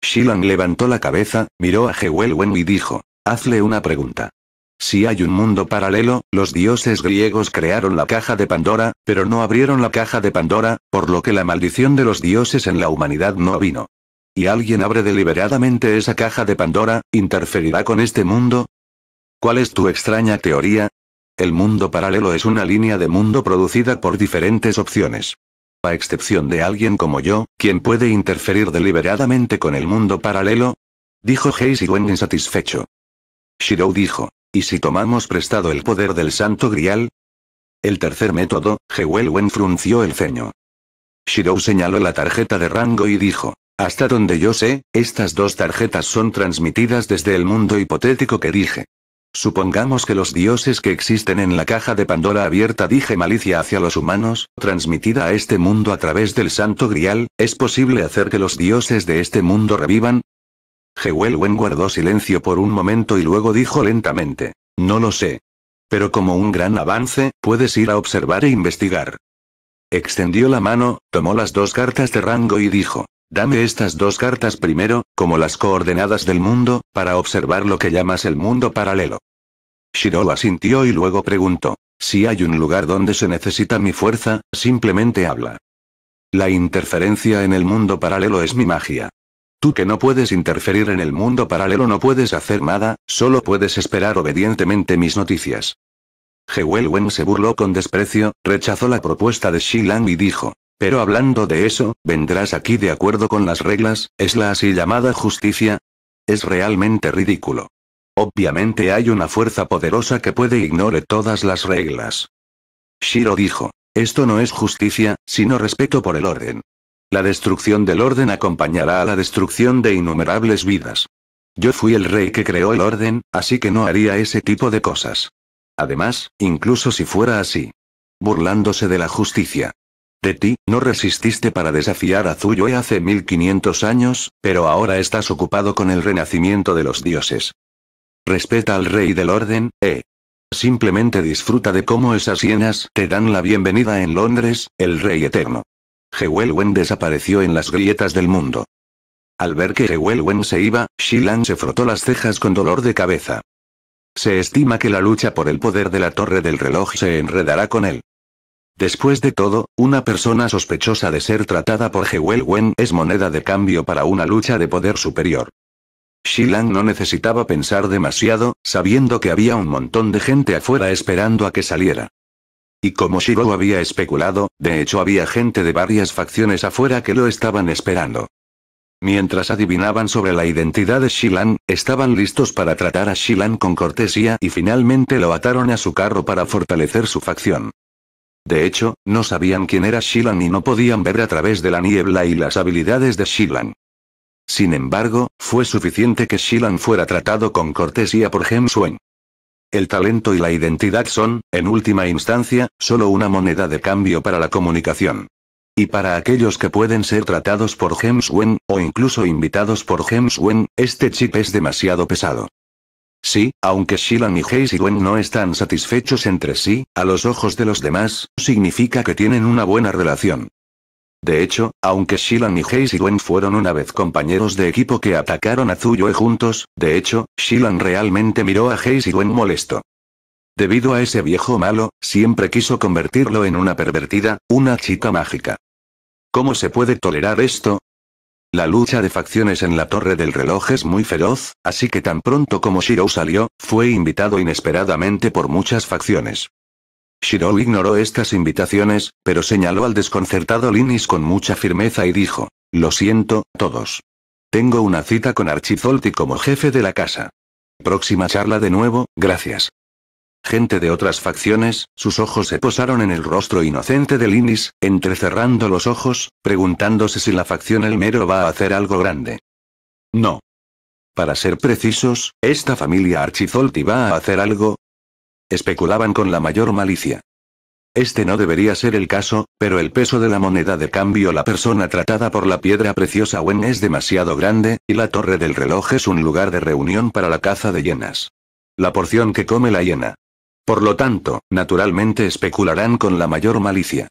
Shilan levantó la cabeza, miró a Hewelwen y dijo, hazle una pregunta. Si hay un mundo paralelo, los dioses griegos crearon la caja de Pandora, pero no abrieron la caja de Pandora, por lo que la maldición de los dioses en la humanidad no vino. ¿Y alguien abre deliberadamente esa caja de Pandora, interferirá con este mundo? ¿Cuál es tu extraña teoría? El mundo paralelo es una línea de mundo producida por diferentes opciones. A excepción de alguien como yo, quien puede interferir deliberadamente con el mundo paralelo? Dijo y Wen insatisfecho. Shirou dijo. ¿Y si tomamos prestado el poder del santo grial? El tercer método, Hewell Wen frunció el ceño. Shirou señaló la tarjeta de rango y dijo. Hasta donde yo sé, estas dos tarjetas son transmitidas desde el mundo hipotético que dije. Supongamos que los dioses que existen en la caja de Pandora abierta dije malicia hacia los humanos, transmitida a este mundo a través del santo grial, ¿es posible hacer que los dioses de este mundo revivan? Jewel guardó silencio por un momento y luego dijo lentamente. No lo sé. Pero como un gran avance, puedes ir a observar e investigar. Extendió la mano, tomó las dos cartas de rango y dijo. Dame estas dos cartas primero, como las coordenadas del mundo, para observar lo que llamas el mundo paralelo. Shiro asintió y luego preguntó. Si hay un lugar donde se necesita mi fuerza, simplemente habla. La interferencia en el mundo paralelo es mi magia. Tú que no puedes interferir en el mundo paralelo no puedes hacer nada, solo puedes esperar obedientemente mis noticias. Jewelwen Wen se burló con desprecio, rechazó la propuesta de Shilang y dijo, pero hablando de eso, ¿vendrás aquí de acuerdo con las reglas? ¿Es la así llamada justicia? Es realmente ridículo. Obviamente hay una fuerza poderosa que puede ignore todas las reglas. Shiro dijo, esto no es justicia, sino respeto por el orden. La destrucción del orden acompañará a la destrucción de innumerables vidas. Yo fui el rey que creó el orden, así que no haría ese tipo de cosas. Además, incluso si fuera así. Burlándose de la justicia. De ti, no resististe para desafiar a Zuyue hace 1500 años, pero ahora estás ocupado con el renacimiento de los dioses. Respeta al rey del orden, eh. Simplemente disfruta de cómo esas hienas te dan la bienvenida en Londres, el rey eterno. Hewelwen desapareció en las grietas del mundo. Al ver que Wen se iba, Shilan se frotó las cejas con dolor de cabeza. Se estima que la lucha por el poder de la torre del reloj se enredará con él. Después de todo, una persona sospechosa de ser tratada por Hewell Wen es moneda de cambio para una lucha de poder superior. Shilang no necesitaba pensar demasiado, sabiendo que había un montón de gente afuera esperando a que saliera. Y como Shiro había especulado, de hecho había gente de varias facciones afuera que lo estaban esperando. Mientras adivinaban sobre la identidad de Shilan, estaban listos para tratar a Shilan con cortesía y finalmente lo ataron a su carro para fortalecer su facción. De hecho, no sabían quién era Shilan y no podían ver a través de la niebla y las habilidades de Shilan. Sin embargo, fue suficiente que Shilan fuera tratado con cortesía por Hem El talento y la identidad son, en última instancia, solo una moneda de cambio para la comunicación. Y para aquellos que pueden ser tratados por Gem o incluso invitados por Gem este chip es demasiado pesado. Sí, aunque Shilan y Wen no están satisfechos entre sí, a los ojos de los demás, significa que tienen una buena relación. De hecho, aunque Shilan y Wen fueron una vez compañeros de equipo que atacaron a Zuyue juntos, de hecho, Shilan realmente miró a Wen molesto. Debido a ese viejo malo, siempre quiso convertirlo en una pervertida, una chica mágica. ¿Cómo se puede tolerar esto? La lucha de facciones en la torre del reloj es muy feroz, así que tan pronto como Shirou salió, fue invitado inesperadamente por muchas facciones. Shirou ignoró estas invitaciones, pero señaló al desconcertado Linis con mucha firmeza y dijo, Lo siento, todos. Tengo una cita con Archizolti como jefe de la casa. Próxima charla de nuevo, gracias gente de otras facciones, sus ojos se posaron en el rostro inocente de Linis, entrecerrando los ojos, preguntándose si la facción Elmero va a hacer algo grande. No. Para ser precisos, ¿esta familia Archizolti va a hacer algo? Especulaban con la mayor malicia. Este no debería ser el caso, pero el peso de la moneda de cambio la persona tratada por la piedra preciosa Wen es demasiado grande, y la torre del reloj es un lugar de reunión para la caza de hienas. La porción que come la hiena. Por lo tanto, naturalmente especularán con la mayor malicia.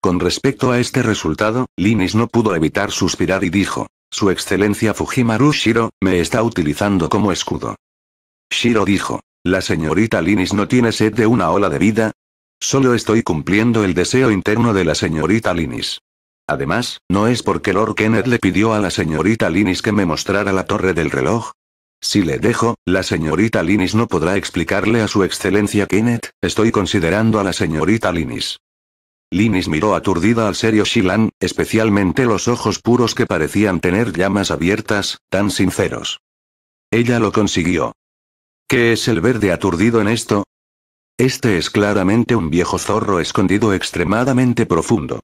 Con respecto a este resultado, Linis no pudo evitar suspirar y dijo, Su Excelencia Fujimaru Shiro, me está utilizando como escudo. Shiro dijo, la señorita Linis no tiene sed de una ola de vida. Solo estoy cumpliendo el deseo interno de la señorita Linis. Además, no es porque Lord Kenneth le pidió a la señorita Linis que me mostrara la torre del reloj, si le dejo, la señorita Linis no podrá explicarle a su excelencia Kenneth, estoy considerando a la señorita Linis. Linis miró aturdida al serio Shilan, especialmente los ojos puros que parecían tener llamas abiertas, tan sinceros. Ella lo consiguió. ¿Qué es el verde aturdido en esto? Este es claramente un viejo zorro escondido extremadamente profundo.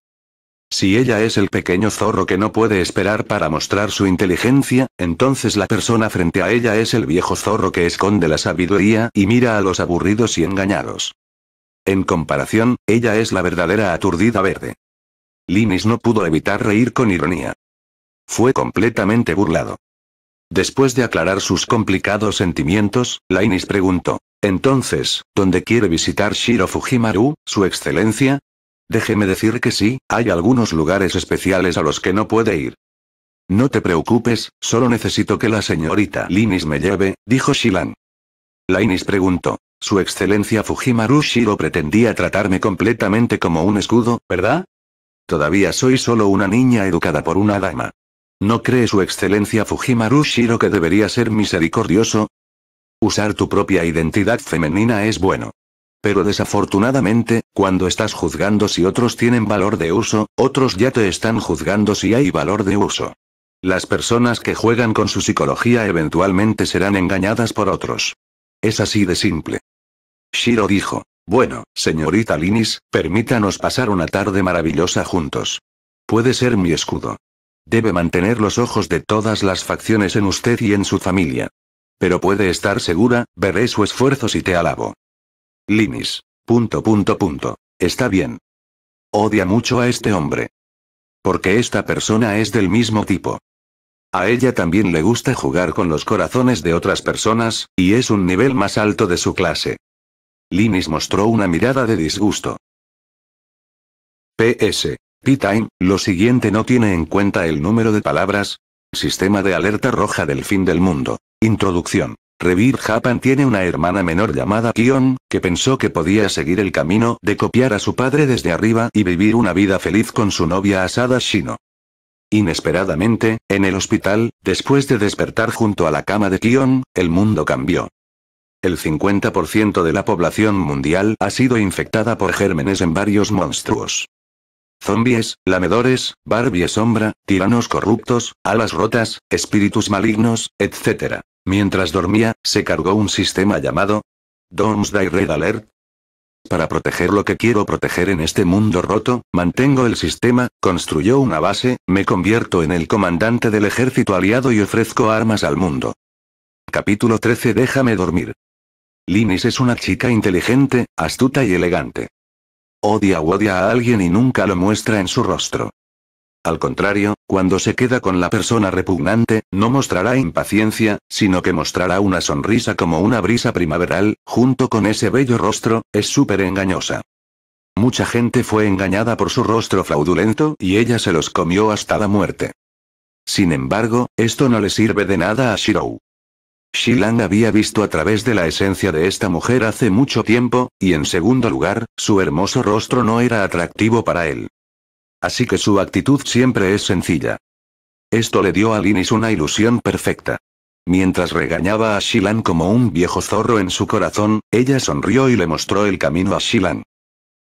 Si ella es el pequeño zorro que no puede esperar para mostrar su inteligencia, entonces la persona frente a ella es el viejo zorro que esconde la sabiduría y mira a los aburridos y engañados. En comparación, ella es la verdadera aturdida verde. Linis no pudo evitar reír con ironía. Fue completamente burlado. Después de aclarar sus complicados sentimientos, Linis preguntó. Entonces, ¿dónde quiere visitar Shiro Fujimaru, su excelencia? Déjeme decir que sí, hay algunos lugares especiales a los que no puede ir. No te preocupes, solo necesito que la señorita Linis me lleve, dijo Shilan. Linis preguntó. Su excelencia Fujimaru Shiro pretendía tratarme completamente como un escudo, ¿verdad? Todavía soy solo una niña educada por una dama. ¿No cree su excelencia Fujimaru Shiro que debería ser misericordioso? Usar tu propia identidad femenina es bueno, pero desafortunadamente, cuando estás juzgando si otros tienen valor de uso, otros ya te están juzgando si hay valor de uso. Las personas que juegan con su psicología eventualmente serán engañadas por otros. Es así de simple. Shiro dijo, bueno, señorita Linis, permítanos pasar una tarde maravillosa juntos. Puede ser mi escudo. Debe mantener los ojos de todas las facciones en usted y en su familia. Pero puede estar segura, veré su esfuerzo si te alabo. Linis. Punto punto punto. Está bien. Odia mucho a este hombre. Porque esta persona es del mismo tipo. A ella también le gusta jugar con los corazones de otras personas, y es un nivel más alto de su clase. Linis mostró una mirada de disgusto. PS. P-Time, lo siguiente no tiene en cuenta el número de palabras. Sistema de alerta roja del fin del mundo. Introducción. Revir Japan tiene una hermana menor llamada Kion, que pensó que podía seguir el camino de copiar a su padre desde arriba y vivir una vida feliz con su novia Asada Shino. Inesperadamente, en el hospital, después de despertar junto a la cama de Kion, el mundo cambió. El 50% de la población mundial ha sido infectada por gérmenes en varios monstruos. Zombies, lamedores, Barbie sombra, tiranos corruptos, alas rotas, espíritus malignos, etc. Mientras dormía, se cargó un sistema llamado Doomsday Red Alert. Para proteger lo que quiero proteger en este mundo roto, mantengo el sistema, construyo una base, me convierto en el comandante del ejército aliado y ofrezco armas al mundo. Capítulo 13 Déjame dormir. Linis es una chica inteligente, astuta y elegante. Odia o odia a alguien y nunca lo muestra en su rostro. Al contrario, cuando se queda con la persona repugnante, no mostrará impaciencia, sino que mostrará una sonrisa como una brisa primaveral, junto con ese bello rostro, es súper engañosa. Mucha gente fue engañada por su rostro fraudulento y ella se los comió hasta la muerte. Sin embargo, esto no le sirve de nada a Shirou. Shilang había visto a través de la esencia de esta mujer hace mucho tiempo, y en segundo lugar, su hermoso rostro no era atractivo para él. Así que su actitud siempre es sencilla. Esto le dio a Linis una ilusión perfecta. Mientras regañaba a Shilan como un viejo zorro en su corazón, ella sonrió y le mostró el camino a Shilan.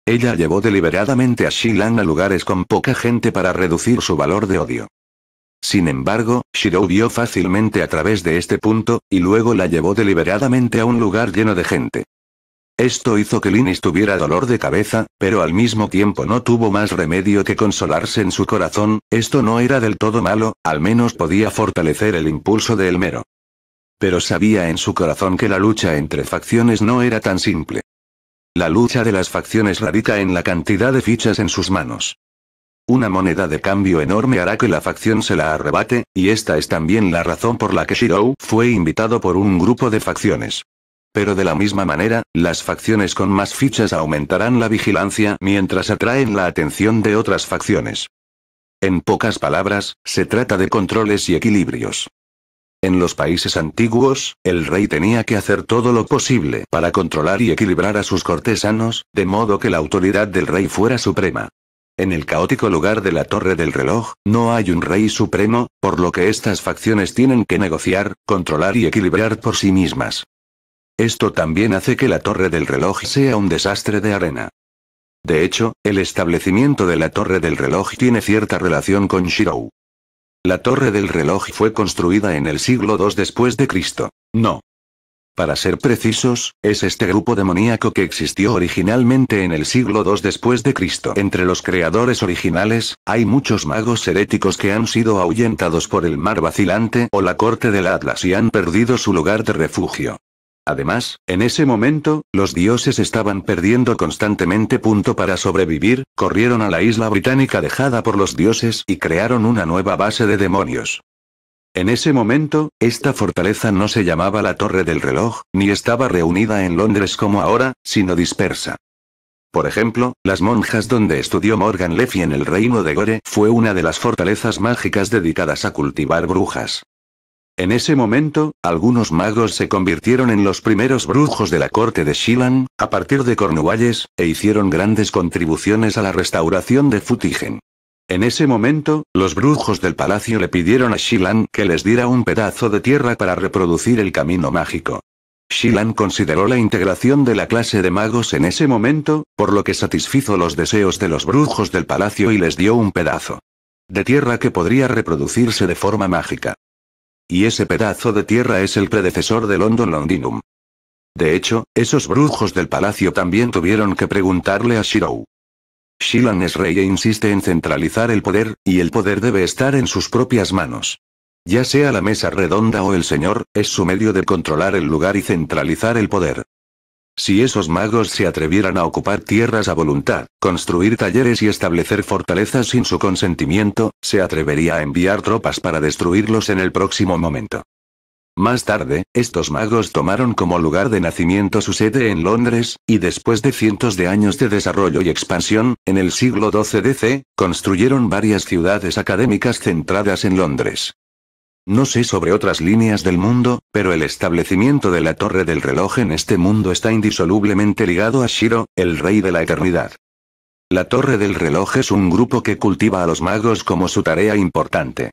Ella llevó deliberadamente a Shilan a lugares con poca gente para reducir su valor de odio. Sin embargo, Shirou vio fácilmente a través de este punto, y luego la llevó deliberadamente a un lugar lleno de gente. Esto hizo que Linus tuviera dolor de cabeza, pero al mismo tiempo no tuvo más remedio que consolarse en su corazón, esto no era del todo malo, al menos podía fortalecer el impulso de Elmero. Pero sabía en su corazón que la lucha entre facciones no era tan simple. La lucha de las facciones radica en la cantidad de fichas en sus manos. Una moneda de cambio enorme hará que la facción se la arrebate, y esta es también la razón por la que Shirou fue invitado por un grupo de facciones. Pero de la misma manera, las facciones con más fichas aumentarán la vigilancia mientras atraen la atención de otras facciones. En pocas palabras, se trata de controles y equilibrios. En los países antiguos, el rey tenía que hacer todo lo posible para controlar y equilibrar a sus cortesanos, de modo que la autoridad del rey fuera suprema. En el caótico lugar de la Torre del Reloj, no hay un rey supremo, por lo que estas facciones tienen que negociar, controlar y equilibrar por sí mismas. Esto también hace que la torre del reloj sea un desastre de arena. De hecho, el establecimiento de la torre del reloj tiene cierta relación con Shirou. La torre del reloj fue construida en el siglo II después de Cristo. No. Para ser precisos, es este grupo demoníaco que existió originalmente en el siglo II después de Cristo. Entre los creadores originales, hay muchos magos heréticos que han sido ahuyentados por el mar vacilante o la corte del Atlas y han perdido su lugar de refugio. Además, en ese momento, los dioses estaban perdiendo constantemente punto para sobrevivir, corrieron a la isla británica dejada por los dioses y crearon una nueva base de demonios. En ese momento, esta fortaleza no se llamaba la Torre del Reloj, ni estaba reunida en Londres como ahora, sino dispersa. Por ejemplo, las monjas donde estudió Morgan Leffy en el reino de Gore fue una de las fortalezas mágicas dedicadas a cultivar brujas. En ese momento, algunos magos se convirtieron en los primeros brujos de la corte de Shilan, a partir de Cornualles, e hicieron grandes contribuciones a la restauración de Futigen. En ese momento, los brujos del palacio le pidieron a Shilan que les diera un pedazo de tierra para reproducir el camino mágico. Shilan consideró la integración de la clase de magos en ese momento, por lo que satisfizo los deseos de los brujos del palacio y les dio un pedazo de tierra que podría reproducirse de forma mágica. Y ese pedazo de tierra es el predecesor de London Londinum. De hecho, esos brujos del palacio también tuvieron que preguntarle a Shirou. Shilan es rey e insiste en centralizar el poder, y el poder debe estar en sus propias manos. Ya sea la mesa redonda o el señor, es su medio de controlar el lugar y centralizar el poder. Si esos magos se atrevieran a ocupar tierras a voluntad, construir talleres y establecer fortalezas sin su consentimiento, se atrevería a enviar tropas para destruirlos en el próximo momento. Más tarde, estos magos tomaron como lugar de nacimiento su sede en Londres, y después de cientos de años de desarrollo y expansión, en el siglo XII DC, construyeron varias ciudades académicas centradas en Londres. No sé sobre otras líneas del mundo, pero el establecimiento de la torre del reloj en este mundo está indisolublemente ligado a Shiro, el rey de la eternidad. La torre del reloj es un grupo que cultiva a los magos como su tarea importante.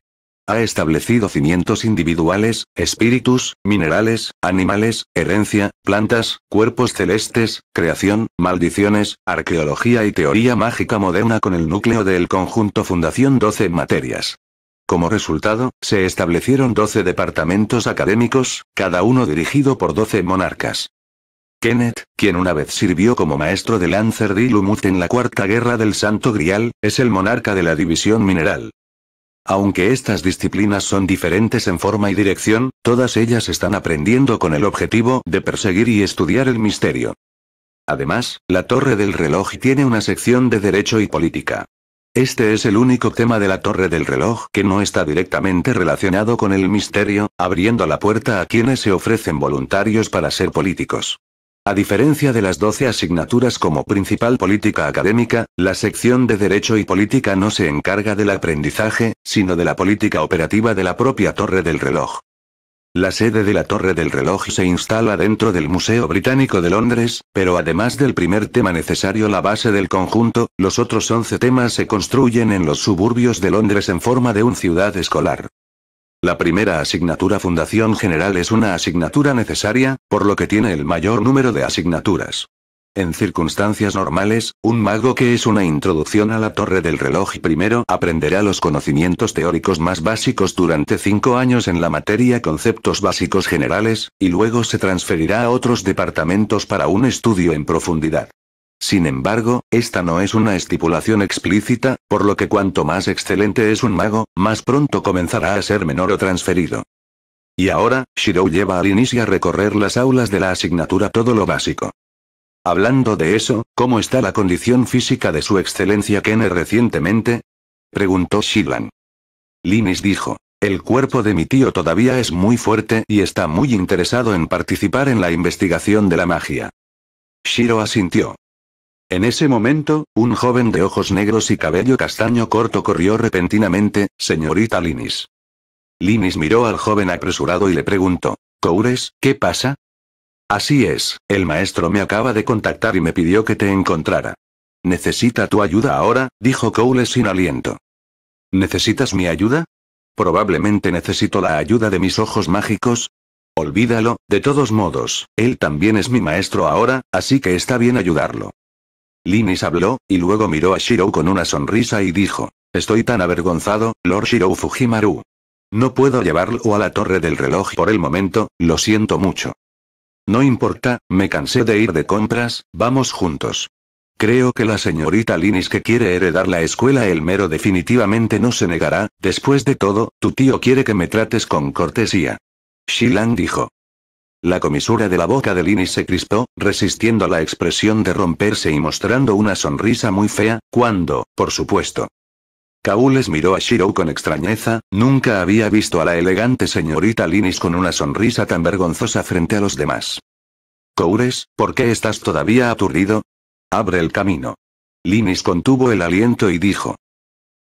Ha establecido cimientos individuales, espíritus, minerales, animales, herencia, plantas, cuerpos celestes, creación, maldiciones, arqueología y teoría mágica moderna con el núcleo del conjunto Fundación 12 Materias. Como resultado, se establecieron 12 departamentos académicos, cada uno dirigido por 12 monarcas. Kenneth, quien una vez sirvió como maestro de Lancer Ilumut en la Cuarta Guerra del Santo Grial, es el monarca de la división mineral. Aunque estas disciplinas son diferentes en forma y dirección, todas ellas están aprendiendo con el objetivo de perseguir y estudiar el misterio. Además, la Torre del Reloj tiene una sección de Derecho y Política. Este es el único tema de la torre del reloj que no está directamente relacionado con el misterio, abriendo la puerta a quienes se ofrecen voluntarios para ser políticos. A diferencia de las 12 asignaturas como principal política académica, la sección de Derecho y Política no se encarga del aprendizaje, sino de la política operativa de la propia torre del reloj. La sede de la Torre del Reloj se instala dentro del Museo Británico de Londres, pero además del primer tema necesario la base del conjunto, los otros 11 temas se construyen en los suburbios de Londres en forma de un ciudad escolar. La primera asignatura Fundación General es una asignatura necesaria, por lo que tiene el mayor número de asignaturas. En circunstancias normales, un mago que es una introducción a la torre del reloj primero aprenderá los conocimientos teóricos más básicos durante cinco años en la materia conceptos básicos generales, y luego se transferirá a otros departamentos para un estudio en profundidad. Sin embargo, esta no es una estipulación explícita, por lo que cuanto más excelente es un mago, más pronto comenzará a ser menor o transferido. Y ahora, Shirou lleva al inicio a recorrer las aulas de la asignatura todo lo básico. Hablando de eso, ¿cómo está la condición física de su excelencia Kene recientemente? Preguntó Shilan. Linis dijo. El cuerpo de mi tío todavía es muy fuerte y está muy interesado en participar en la investigación de la magia. Shiro asintió. En ese momento, un joven de ojos negros y cabello castaño corto corrió repentinamente, señorita Linis. Linis miró al joven apresurado y le preguntó, Coures, ¿qué pasa? Así es, el maestro me acaba de contactar y me pidió que te encontrara. Necesita tu ayuda ahora, dijo Koule sin aliento. ¿Necesitas mi ayuda? Probablemente necesito la ayuda de mis ojos mágicos. Olvídalo, de todos modos, él también es mi maestro ahora, así que está bien ayudarlo. Linis habló, y luego miró a Shiro con una sonrisa y dijo, Estoy tan avergonzado, Lord Shiro Fujimaru. No puedo llevarlo a la torre del reloj por el momento, lo siento mucho. No importa, me cansé de ir de compras, vamos juntos. Creo que la señorita Linis que quiere heredar la escuela Elmero definitivamente no se negará, después de todo, tu tío quiere que me trates con cortesía. Shilan dijo. La comisura de la boca de Linis se crispó, resistiendo la expresión de romperse y mostrando una sonrisa muy fea, cuando, por supuesto, Kaules miró a Shirou con extrañeza, nunca había visto a la elegante señorita Linis con una sonrisa tan vergonzosa frente a los demás. Koures, ¿por qué estás todavía aturdido? Abre el camino. Linis contuvo el aliento y dijo.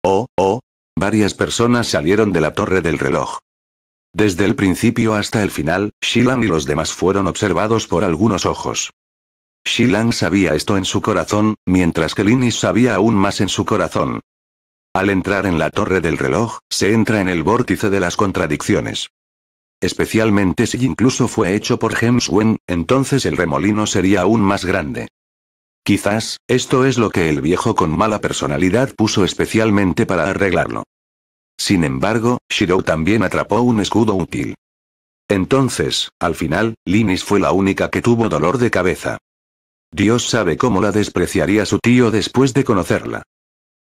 Oh, oh. Varias personas salieron de la torre del reloj. Desde el principio hasta el final, Shilan y los demás fueron observados por algunos ojos. Shilan sabía esto en su corazón, mientras que Linis sabía aún más en su corazón, al entrar en la torre del reloj, se entra en el vórtice de las contradicciones. Especialmente si incluso fue hecho por Hemswen, entonces el remolino sería aún más grande. Quizás, esto es lo que el viejo con mala personalidad puso especialmente para arreglarlo. Sin embargo, Shirou también atrapó un escudo útil. Entonces, al final, Linis fue la única que tuvo dolor de cabeza. Dios sabe cómo la despreciaría su tío después de conocerla.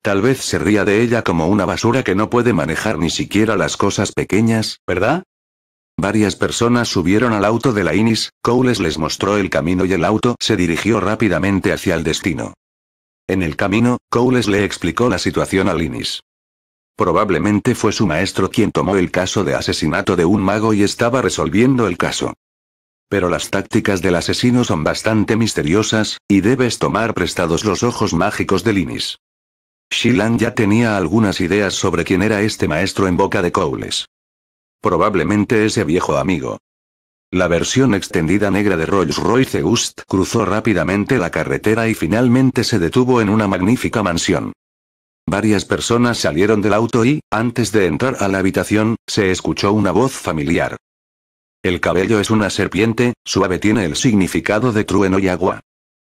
Tal vez se ría de ella como una basura que no puede manejar ni siquiera las cosas pequeñas, ¿verdad? Varias personas subieron al auto de la Inis, Coles les mostró el camino y el auto se dirigió rápidamente hacia el destino. En el camino, Coles le explicó la situación a Linis. Probablemente fue su maestro quien tomó el caso de asesinato de un mago y estaba resolviendo el caso. Pero las tácticas del asesino son bastante misteriosas, y debes tomar prestados los ojos mágicos de Linis. Shilan ya tenía algunas ideas sobre quién era este maestro en boca de Cowles. Probablemente ese viejo amigo. La versión extendida negra de Rolls-Royce Gust cruzó rápidamente la carretera y finalmente se detuvo en una magnífica mansión. Varias personas salieron del auto y, antes de entrar a la habitación, se escuchó una voz familiar. El cabello es una serpiente, suave tiene el significado de trueno y agua.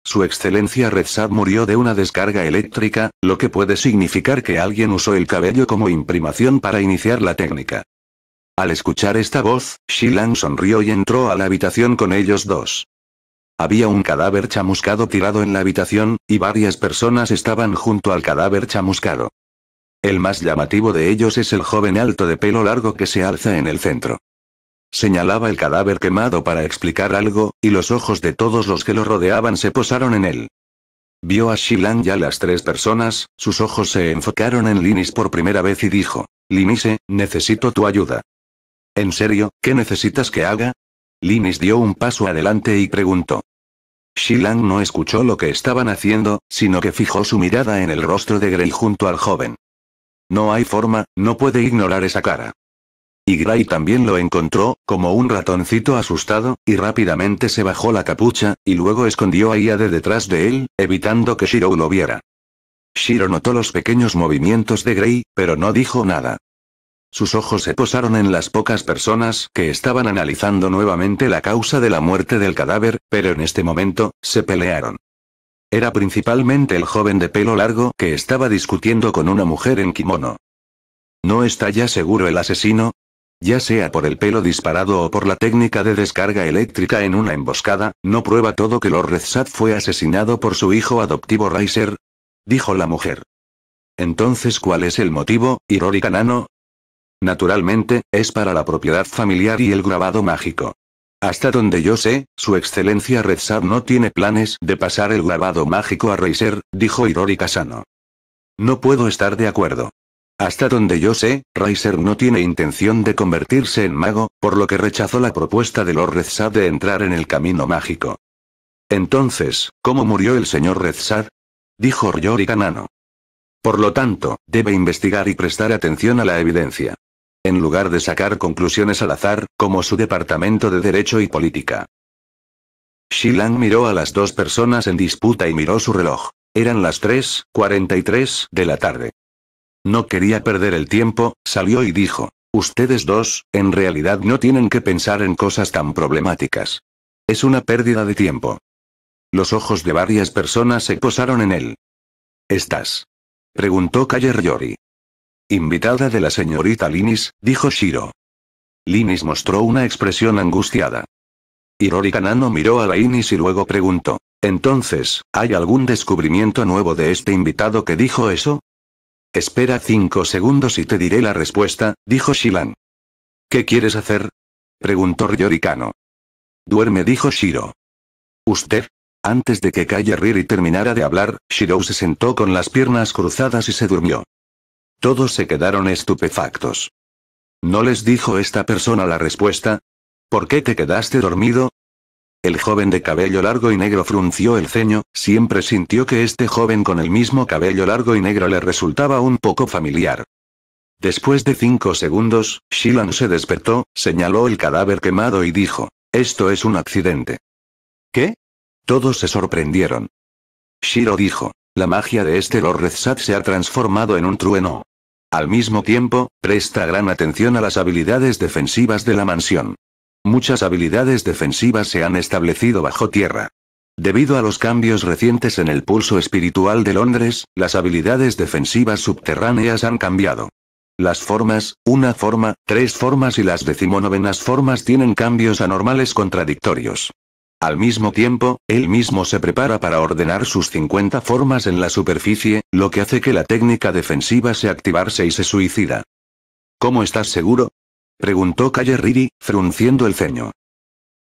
Su excelencia Rezab murió de una descarga eléctrica, lo que puede significar que alguien usó el cabello como imprimación para iniciar la técnica. Al escuchar esta voz, Shilan sonrió y entró a la habitación con ellos dos. Había un cadáver chamuscado tirado en la habitación, y varias personas estaban junto al cadáver chamuscado. El más llamativo de ellos es el joven alto de pelo largo que se alza en el centro. Señalaba el cadáver quemado para explicar algo, y los ojos de todos los que lo rodeaban se posaron en él. Vio a Shilan ya las tres personas, sus ojos se enfocaron en Linis por primera vez y dijo, Linise, eh, necesito tu ayuda. ¿En serio, qué necesitas que haga? Linis dio un paso adelante y preguntó. Shilan no escuchó lo que estaban haciendo, sino que fijó su mirada en el rostro de Grey junto al joven. No hay forma, no puede ignorar esa cara. Y Gray también lo encontró, como un ratoncito asustado, y rápidamente se bajó la capucha, y luego escondió a de detrás de él, evitando que Shiro lo viera. Shiro notó los pequeños movimientos de Gray, pero no dijo nada. Sus ojos se posaron en las pocas personas que estaban analizando nuevamente la causa de la muerte del cadáver, pero en este momento, se pelearon. Era principalmente el joven de pelo largo que estaba discutiendo con una mujer en kimono. ¿No está ya seguro el asesino? Ya sea por el pelo disparado o por la técnica de descarga eléctrica en una emboscada, no prueba todo que Lord Redsat fue asesinado por su hijo adoptivo Reiser, Dijo la mujer. Entonces, ¿cuál es el motivo, Irori Kanano? Naturalmente, es para la propiedad familiar y el grabado mágico. Hasta donde yo sé, su excelencia Redsat no tiene planes de pasar el grabado mágico a Reiser, dijo Hirori Kasano. No puedo estar de acuerdo. Hasta donde yo sé, Riser no tiene intención de convertirse en mago, por lo que rechazó la propuesta de Lord Rezar de entrar en el camino mágico. Entonces, ¿cómo murió el señor Rezad? Dijo Ryori Kanano. Por lo tanto, debe investigar y prestar atención a la evidencia. En lugar de sacar conclusiones al azar, como su departamento de Derecho y Política. Shilang miró a las dos personas en disputa y miró su reloj. Eran las 3.43 de la tarde. No quería perder el tiempo, salió y dijo, ustedes dos, en realidad no tienen que pensar en cosas tan problemáticas. Es una pérdida de tiempo. Los ojos de varias personas se posaron en él. ¿Estás? preguntó Caller Yori. Invitada de la señorita Linis, dijo Shiro. Linis mostró una expresión angustiada. Hirori Kanano miró a la Inis y luego preguntó. Entonces, ¿hay algún descubrimiento nuevo de este invitado que dijo eso? Espera cinco segundos y te diré la respuesta, dijo Shilan. ¿Qué quieres hacer? preguntó Ryorikano. Duerme, dijo Shiro. ¿Usted? Antes de que Calle Riri terminara de hablar, Shiro se sentó con las piernas cruzadas y se durmió. Todos se quedaron estupefactos. ¿No les dijo esta persona la respuesta? ¿Por qué te quedaste dormido? El joven de cabello largo y negro frunció el ceño, siempre sintió que este joven con el mismo cabello largo y negro le resultaba un poco familiar. Después de cinco segundos, Shilan se despertó, señaló el cadáver quemado y dijo, esto es un accidente. ¿Qué? Todos se sorprendieron. Shiro dijo, la magia de este Lord se ha transformado en un trueno. Al mismo tiempo, presta gran atención a las habilidades defensivas de la mansión. Muchas habilidades defensivas se han establecido bajo tierra. Debido a los cambios recientes en el pulso espiritual de Londres, las habilidades defensivas subterráneas han cambiado. Las formas, una forma, tres formas y las decimonovenas formas tienen cambios anormales contradictorios. Al mismo tiempo, él mismo se prepara para ordenar sus 50 formas en la superficie, lo que hace que la técnica defensiva se activarse y se suicida. ¿Cómo estás seguro? Preguntó Calle Riri, frunciendo el ceño.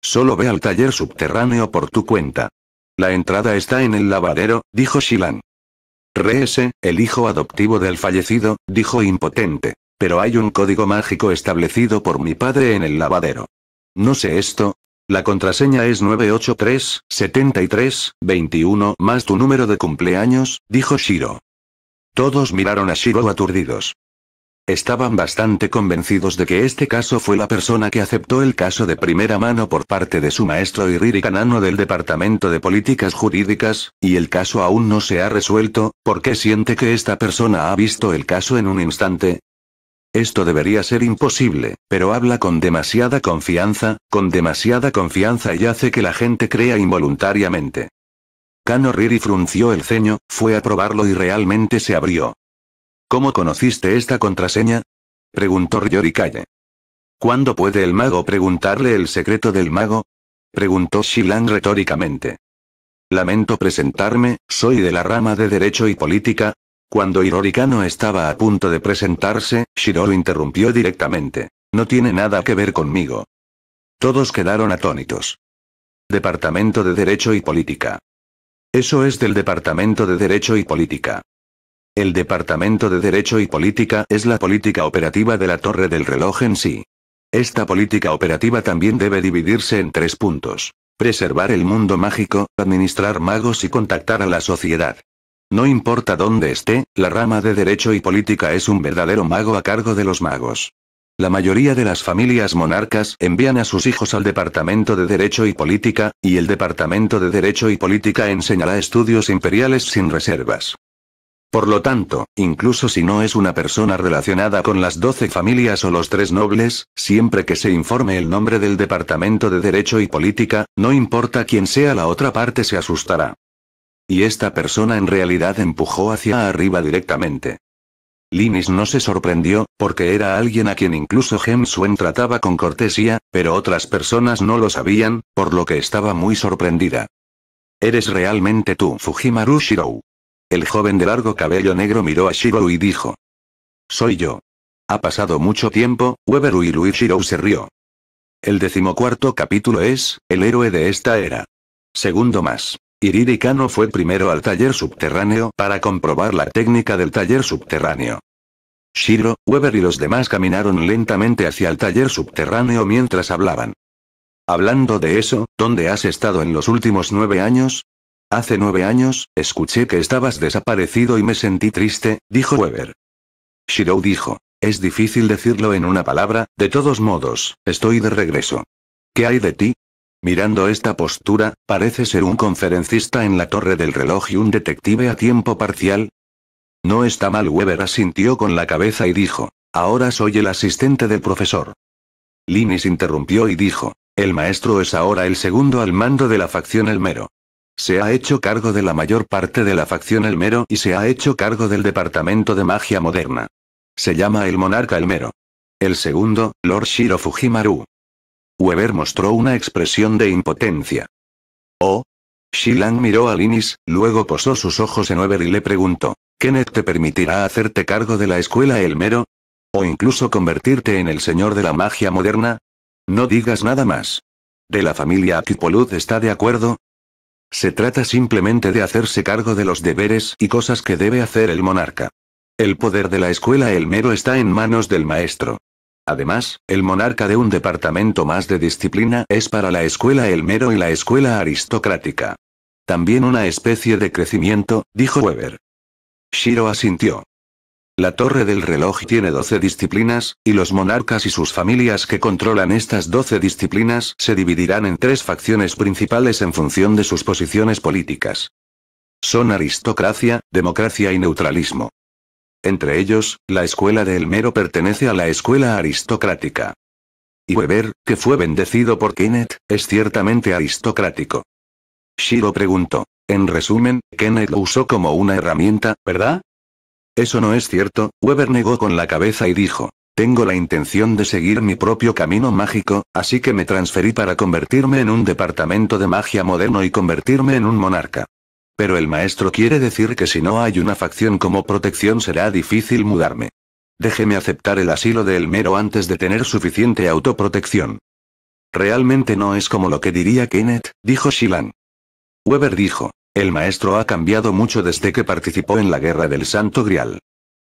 Solo ve al taller subterráneo por tu cuenta. La entrada está en el lavadero, dijo Shilan. Reese, el hijo adoptivo del fallecido, dijo impotente. Pero hay un código mágico establecido por mi padre en el lavadero. No sé esto. La contraseña es 983 73 21 más tu número de cumpleaños, dijo Shiro. Todos miraron a Shiro aturdidos. Estaban bastante convencidos de que este caso fue la persona que aceptó el caso de primera mano por parte de su maestro Iriri Canano del Departamento de Políticas Jurídicas, y el caso aún no se ha resuelto, porque siente que esta persona ha visto el caso en un instante? Esto debería ser imposible, pero habla con demasiada confianza, con demasiada confianza y hace que la gente crea involuntariamente. Cano Riri frunció el ceño, fue a probarlo y realmente se abrió. ¿Cómo conociste esta contraseña? Preguntó Ryorikaye. ¿Cuándo puede el mago preguntarle el secreto del mago? Preguntó Shilan retóricamente. Lamento presentarme, soy de la rama de Derecho y Política. Cuando Hirorikano estaba a punto de presentarse, lo interrumpió directamente. No tiene nada que ver conmigo. Todos quedaron atónitos. Departamento de Derecho y Política. Eso es del Departamento de Derecho y Política. El Departamento de Derecho y Política es la política operativa de la torre del reloj en sí. Esta política operativa también debe dividirse en tres puntos. Preservar el mundo mágico, administrar magos y contactar a la sociedad. No importa dónde esté, la rama de derecho y política es un verdadero mago a cargo de los magos. La mayoría de las familias monarcas envían a sus hijos al Departamento de Derecho y Política, y el Departamento de Derecho y Política enseñará estudios imperiales sin reservas. Por lo tanto, incluso si no es una persona relacionada con las doce familias o los tres nobles, siempre que se informe el nombre del Departamento de Derecho y Política, no importa quién sea la otra parte se asustará. Y esta persona en realidad empujó hacia arriba directamente. Linis no se sorprendió, porque era alguien a quien incluso Gem trataba con cortesía, pero otras personas no lo sabían, por lo que estaba muy sorprendida. Eres realmente tú, Fujimaru Shirou. El joven de largo cabello negro miró a Shiro y dijo. Soy yo. Ha pasado mucho tiempo, Weber y Shiro se rió. El decimocuarto capítulo es, el héroe de esta era. Segundo más. Kano fue primero al taller subterráneo para comprobar la técnica del taller subterráneo. Shiro, Weber y los demás caminaron lentamente hacia el taller subterráneo mientras hablaban. Hablando de eso, ¿dónde has estado en los últimos nueve años? Hace nueve años, escuché que estabas desaparecido y me sentí triste, dijo Weber. Shirou dijo. Es difícil decirlo en una palabra, de todos modos, estoy de regreso. ¿Qué hay de ti? Mirando esta postura, parece ser un conferencista en la torre del reloj y un detective a tiempo parcial. No está mal, Weber asintió con la cabeza y dijo, ahora soy el asistente del profesor. Linis interrumpió y dijo, el maestro es ahora el segundo al mando de la facción Elmero. Se ha hecho cargo de la mayor parte de la facción Elmero y se ha hecho cargo del Departamento de Magia Moderna. Se llama el monarca Elmero. El segundo, Lord Shiro Fujimaru. Weber mostró una expresión de impotencia. Oh. Shilan miró a Linis, luego posó sus ojos en Weber y le preguntó, ¿Kenneth te permitirá hacerte cargo de la escuela Elmero? ¿O incluso convertirte en el señor de la magia moderna? No digas nada más. De la familia Akipolud está de acuerdo, se trata simplemente de hacerse cargo de los deberes y cosas que debe hacer el monarca. El poder de la escuela El Mero está en manos del maestro. Además, el monarca de un departamento más de disciplina es para la escuela El Mero y la escuela aristocrática. También una especie de crecimiento, dijo Weber. Shiro asintió. La torre del reloj tiene 12 disciplinas, y los monarcas y sus familias que controlan estas 12 disciplinas se dividirán en tres facciones principales en función de sus posiciones políticas. Son aristocracia, democracia y neutralismo. Entre ellos, la escuela de Elmero pertenece a la escuela aristocrática. Y Weber, que fue bendecido por Kenneth, es ciertamente aristocrático. Shiro preguntó. En resumen, Kenneth lo usó como una herramienta, ¿verdad? Eso no es cierto, Weber negó con la cabeza y dijo. Tengo la intención de seguir mi propio camino mágico, así que me transferí para convertirme en un departamento de magia moderno y convertirme en un monarca. Pero el maestro quiere decir que si no hay una facción como protección será difícil mudarme. Déjeme aceptar el asilo de Elmero antes de tener suficiente autoprotección. Realmente no es como lo que diría Kenneth, dijo Shilan. Weber dijo, el maestro ha cambiado mucho desde que participó en la guerra del Santo Grial.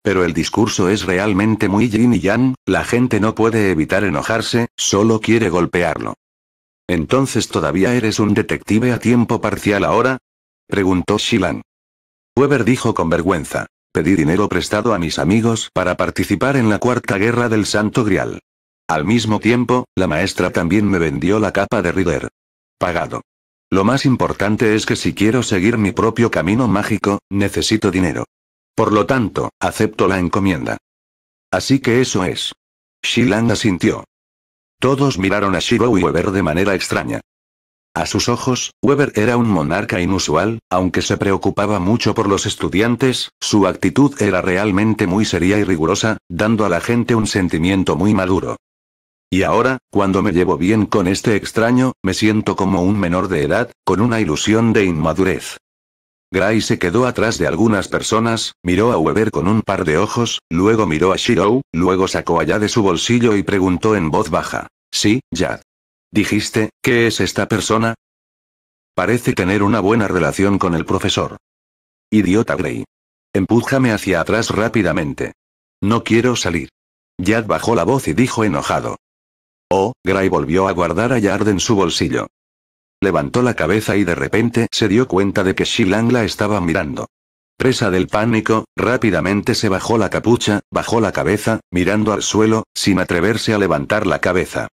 Pero el discurso es realmente muy yin y yang, la gente no puede evitar enojarse, solo quiere golpearlo. ¿Entonces todavía eres un detective a tiempo parcial ahora? Preguntó Shilan. Weber dijo con vergüenza. Pedí dinero prestado a mis amigos para participar en la Cuarta Guerra del Santo Grial. Al mismo tiempo, la maestra también me vendió la capa de Rider. Pagado. Lo más importante es que si quiero seguir mi propio camino mágico, necesito dinero. Por lo tanto, acepto la encomienda. Así que eso es. Shilan asintió. Todos miraron a Shiro y Weber de manera extraña. A sus ojos, Weber era un monarca inusual, aunque se preocupaba mucho por los estudiantes, su actitud era realmente muy seria y rigurosa, dando a la gente un sentimiento muy maduro. Y ahora, cuando me llevo bien con este extraño, me siento como un menor de edad, con una ilusión de inmadurez. Gray se quedó atrás de algunas personas, miró a Weber con un par de ojos, luego miró a Shirou, luego sacó allá de su bolsillo y preguntó en voz baja. Sí, Jad. Dijiste, ¿qué es esta persona? Parece tener una buena relación con el profesor. Idiota Gray. Empújame hacia atrás rápidamente. No quiero salir. Jad bajó la voz y dijo enojado. Oh, Gray volvió a guardar a Yard en su bolsillo. Levantó la cabeza y de repente se dio cuenta de que Shilang la estaba mirando. Presa del pánico, rápidamente se bajó la capucha, bajó la cabeza, mirando al suelo, sin atreverse a levantar la cabeza.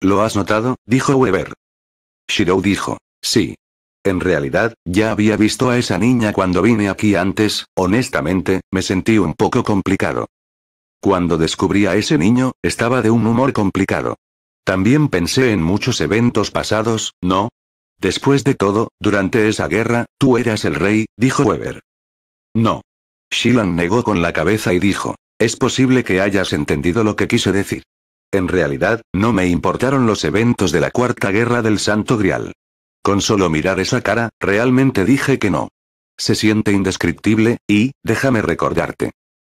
¿Lo has notado? dijo Weber. Shirou dijo, sí. En realidad, ya había visto a esa niña cuando vine aquí antes, honestamente, me sentí un poco complicado. Cuando descubrí a ese niño, estaba de un humor complicado. También pensé en muchos eventos pasados, ¿no? Después de todo, durante esa guerra, tú eras el rey, dijo Weber. No. Shilan negó con la cabeza y dijo, es posible que hayas entendido lo que quise decir. En realidad, no me importaron los eventos de la Cuarta Guerra del Santo Grial. Con solo mirar esa cara, realmente dije que no. Se siente indescriptible, y, déjame recordarte.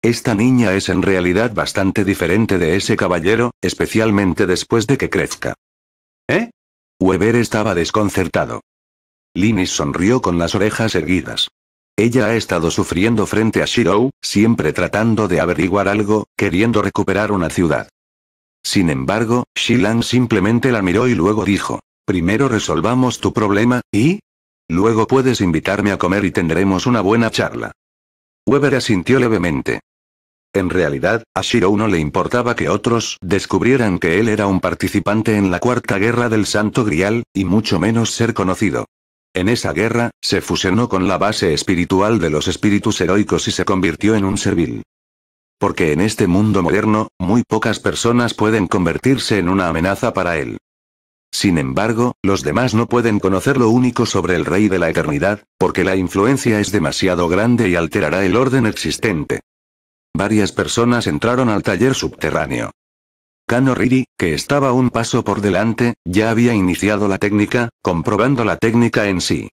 Esta niña es en realidad bastante diferente de ese caballero, especialmente después de que crezca. ¿Eh? Weber estaba desconcertado. Linis sonrió con las orejas erguidas. Ella ha estado sufriendo frente a Shirou, siempre tratando de averiguar algo, queriendo recuperar una ciudad. Sin embargo, Shilan simplemente la miró y luego dijo, primero resolvamos tu problema, y... Luego puedes invitarme a comer y tendremos una buena charla. Weber asintió levemente. En realidad, a Shiro no le importaba que otros descubrieran que él era un participante en la Cuarta Guerra del Santo Grial, y mucho menos ser conocido. En esa guerra, se fusionó con la base espiritual de los espíritus heroicos y se convirtió en un servil. Porque en este mundo moderno, muy pocas personas pueden convertirse en una amenaza para él. Sin embargo, los demás no pueden conocer lo único sobre el Rey de la Eternidad, porque la influencia es demasiado grande y alterará el orden existente. Varias personas entraron al taller subterráneo. Kano Riri, que estaba un paso por delante, ya había iniciado la técnica, comprobando la técnica en sí.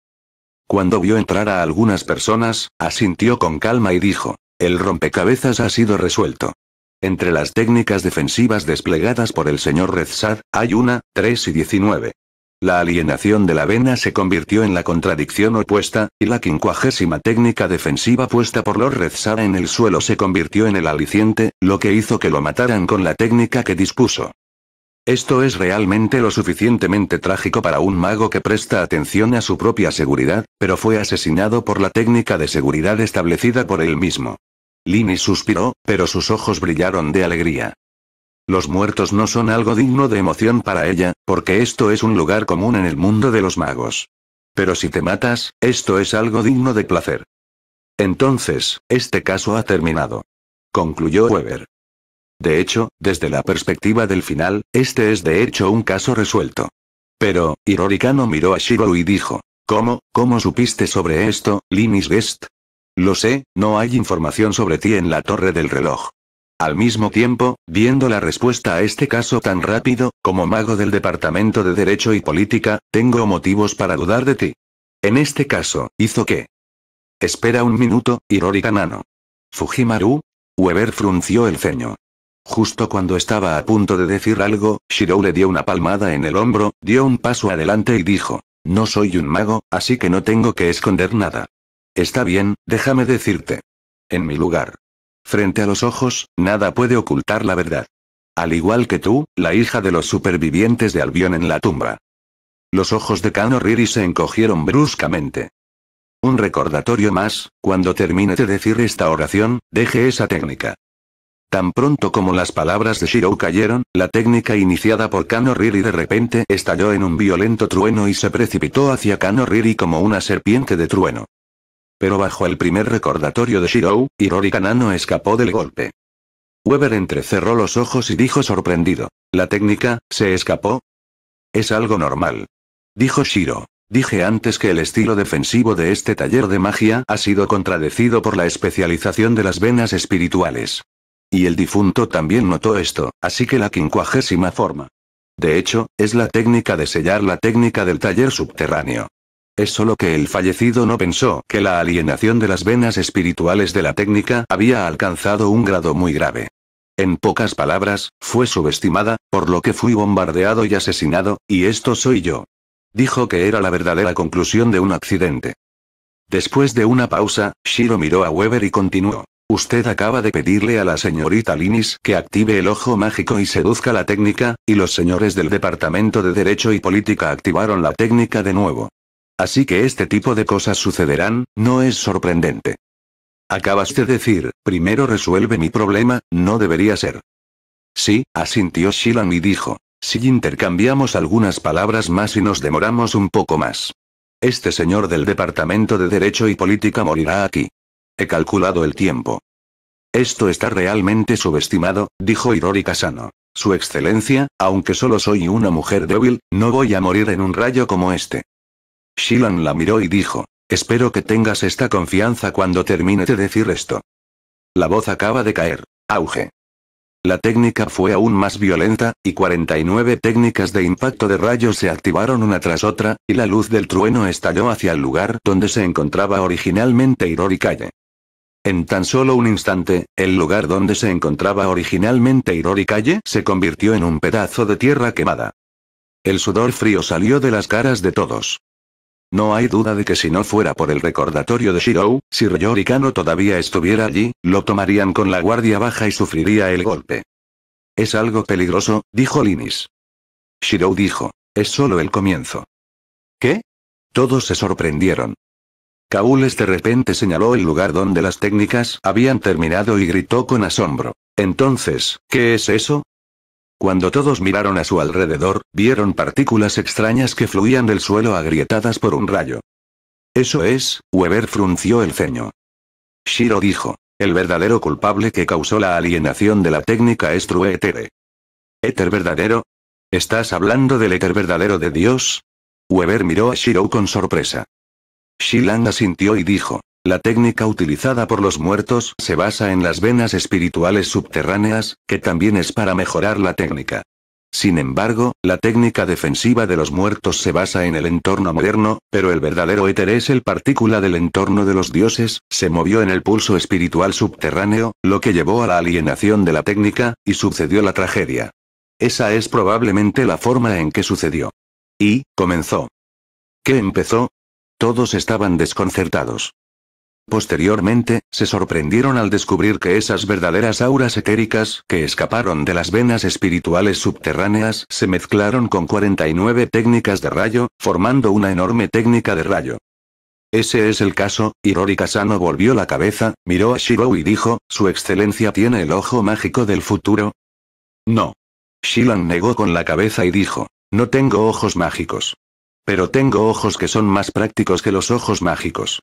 Cuando vio entrar a algunas personas, asintió con calma y dijo, el rompecabezas ha sido resuelto. Entre las técnicas defensivas desplegadas por el señor Rezad, hay una, tres y diecinueve. La alienación de la vena se convirtió en la contradicción opuesta, y la quincuagésima técnica defensiva puesta por Lord Rezara en el suelo se convirtió en el aliciente, lo que hizo que lo mataran con la técnica que dispuso. Esto es realmente lo suficientemente trágico para un mago que presta atención a su propia seguridad, pero fue asesinado por la técnica de seguridad establecida por él mismo. Lini suspiró, pero sus ojos brillaron de alegría. Los muertos no son algo digno de emoción para ella, porque esto es un lugar común en el mundo de los magos. Pero si te matas, esto es algo digno de placer. Entonces, este caso ha terminado. Concluyó Weber. De hecho, desde la perspectiva del final, este es de hecho un caso resuelto. Pero, no miró a Shiro y dijo, ¿Cómo, cómo supiste sobre esto, Linis Guest? Lo sé, no hay información sobre ti en la torre del reloj. Al mismo tiempo, viendo la respuesta a este caso tan rápido, como mago del Departamento de Derecho y Política, tengo motivos para dudar de ti. En este caso, ¿hizo qué? Espera un minuto, Hirori Kanano. ¿Fujimaru? Weber frunció el ceño. Justo cuando estaba a punto de decir algo, Shirou le dio una palmada en el hombro, dio un paso adelante y dijo, no soy un mago, así que no tengo que esconder nada. Está bien, déjame decirte. En mi lugar, Frente a los ojos, nada puede ocultar la verdad. Al igual que tú, la hija de los supervivientes de Albion en la tumba. Los ojos de Kano Riri se encogieron bruscamente. Un recordatorio más, cuando termine de decir esta oración, deje esa técnica. Tan pronto como las palabras de Shirou cayeron, la técnica iniciada por Kano Riri de repente estalló en un violento trueno y se precipitó hacia Kano Riri como una serpiente de trueno. Pero bajo el primer recordatorio de Shiro, Hirori Kanano escapó del golpe. Weber entrecerró los ojos y dijo sorprendido. ¿La técnica, se escapó? Es algo normal. Dijo Shiro. Dije antes que el estilo defensivo de este taller de magia ha sido contradecido por la especialización de las venas espirituales. Y el difunto también notó esto, así que la quincuagésima forma. De hecho, es la técnica de sellar la técnica del taller subterráneo. Es solo que el fallecido no pensó que la alienación de las venas espirituales de la técnica había alcanzado un grado muy grave. En pocas palabras, fue subestimada, por lo que fui bombardeado y asesinado, y esto soy yo. Dijo que era la verdadera conclusión de un accidente. Después de una pausa, Shiro miró a Weber y continuó. Usted acaba de pedirle a la señorita Linis que active el ojo mágico y seduzca la técnica, y los señores del Departamento de Derecho y Política activaron la técnica de nuevo. Así que este tipo de cosas sucederán, no es sorprendente. Acabas de decir, primero resuelve mi problema, no debería ser. Sí, asintió Shilan y dijo, si intercambiamos algunas palabras más y nos demoramos un poco más. Este señor del Departamento de Derecho y Política morirá aquí. He calculado el tiempo. Esto está realmente subestimado, dijo Hirori Kasano. Su excelencia, aunque solo soy una mujer débil, no voy a morir en un rayo como este. Shilan la miró y dijo, espero que tengas esta confianza cuando termine de decir esto. La voz acaba de caer. Auge. La técnica fue aún más violenta, y 49 técnicas de impacto de rayos se activaron una tras otra, y la luz del trueno estalló hacia el lugar donde se encontraba originalmente Irori Calle. En tan solo un instante, el lugar donde se encontraba originalmente Irori Calle se convirtió en un pedazo de tierra quemada. El sudor frío salió de las caras de todos. No hay duda de que si no fuera por el recordatorio de Shirou, si Ryori Kano todavía estuviera allí, lo tomarían con la guardia baja y sufriría el golpe. Es algo peligroso, dijo Linis. Shirou dijo. Es solo el comienzo. ¿Qué? Todos se sorprendieron. Kaules de repente señaló el lugar donde las técnicas habían terminado y gritó con asombro. Entonces, ¿qué es eso? Cuando todos miraron a su alrededor, vieron partículas extrañas que fluían del suelo agrietadas por un rayo. Eso es, Weber frunció el ceño. Shiro dijo, el verdadero culpable que causó la alienación de la técnica es True ¿Éter verdadero? ¿Estás hablando del éter verdadero de Dios? Weber miró a Shiro con sorpresa. Shilan asintió y dijo, la técnica utilizada por los muertos se basa en las venas espirituales subterráneas, que también es para mejorar la técnica. Sin embargo, la técnica defensiva de los muertos se basa en el entorno moderno, pero el verdadero éter es el partícula del entorno de los dioses, se movió en el pulso espiritual subterráneo, lo que llevó a la alienación de la técnica, y sucedió la tragedia. Esa es probablemente la forma en que sucedió. Y, comenzó. ¿Qué empezó? Todos estaban desconcertados. Posteriormente, se sorprendieron al descubrir que esas verdaderas auras etéricas que escaparon de las venas espirituales subterráneas se mezclaron con 49 técnicas de rayo, formando una enorme técnica de rayo. Ese es el caso, Hirori Kasano volvió la cabeza, miró a Shiro y dijo, ¿Su excelencia tiene el ojo mágico del futuro? No. Shilan negó con la cabeza y dijo, no tengo ojos mágicos. Pero tengo ojos que son más prácticos que los ojos mágicos.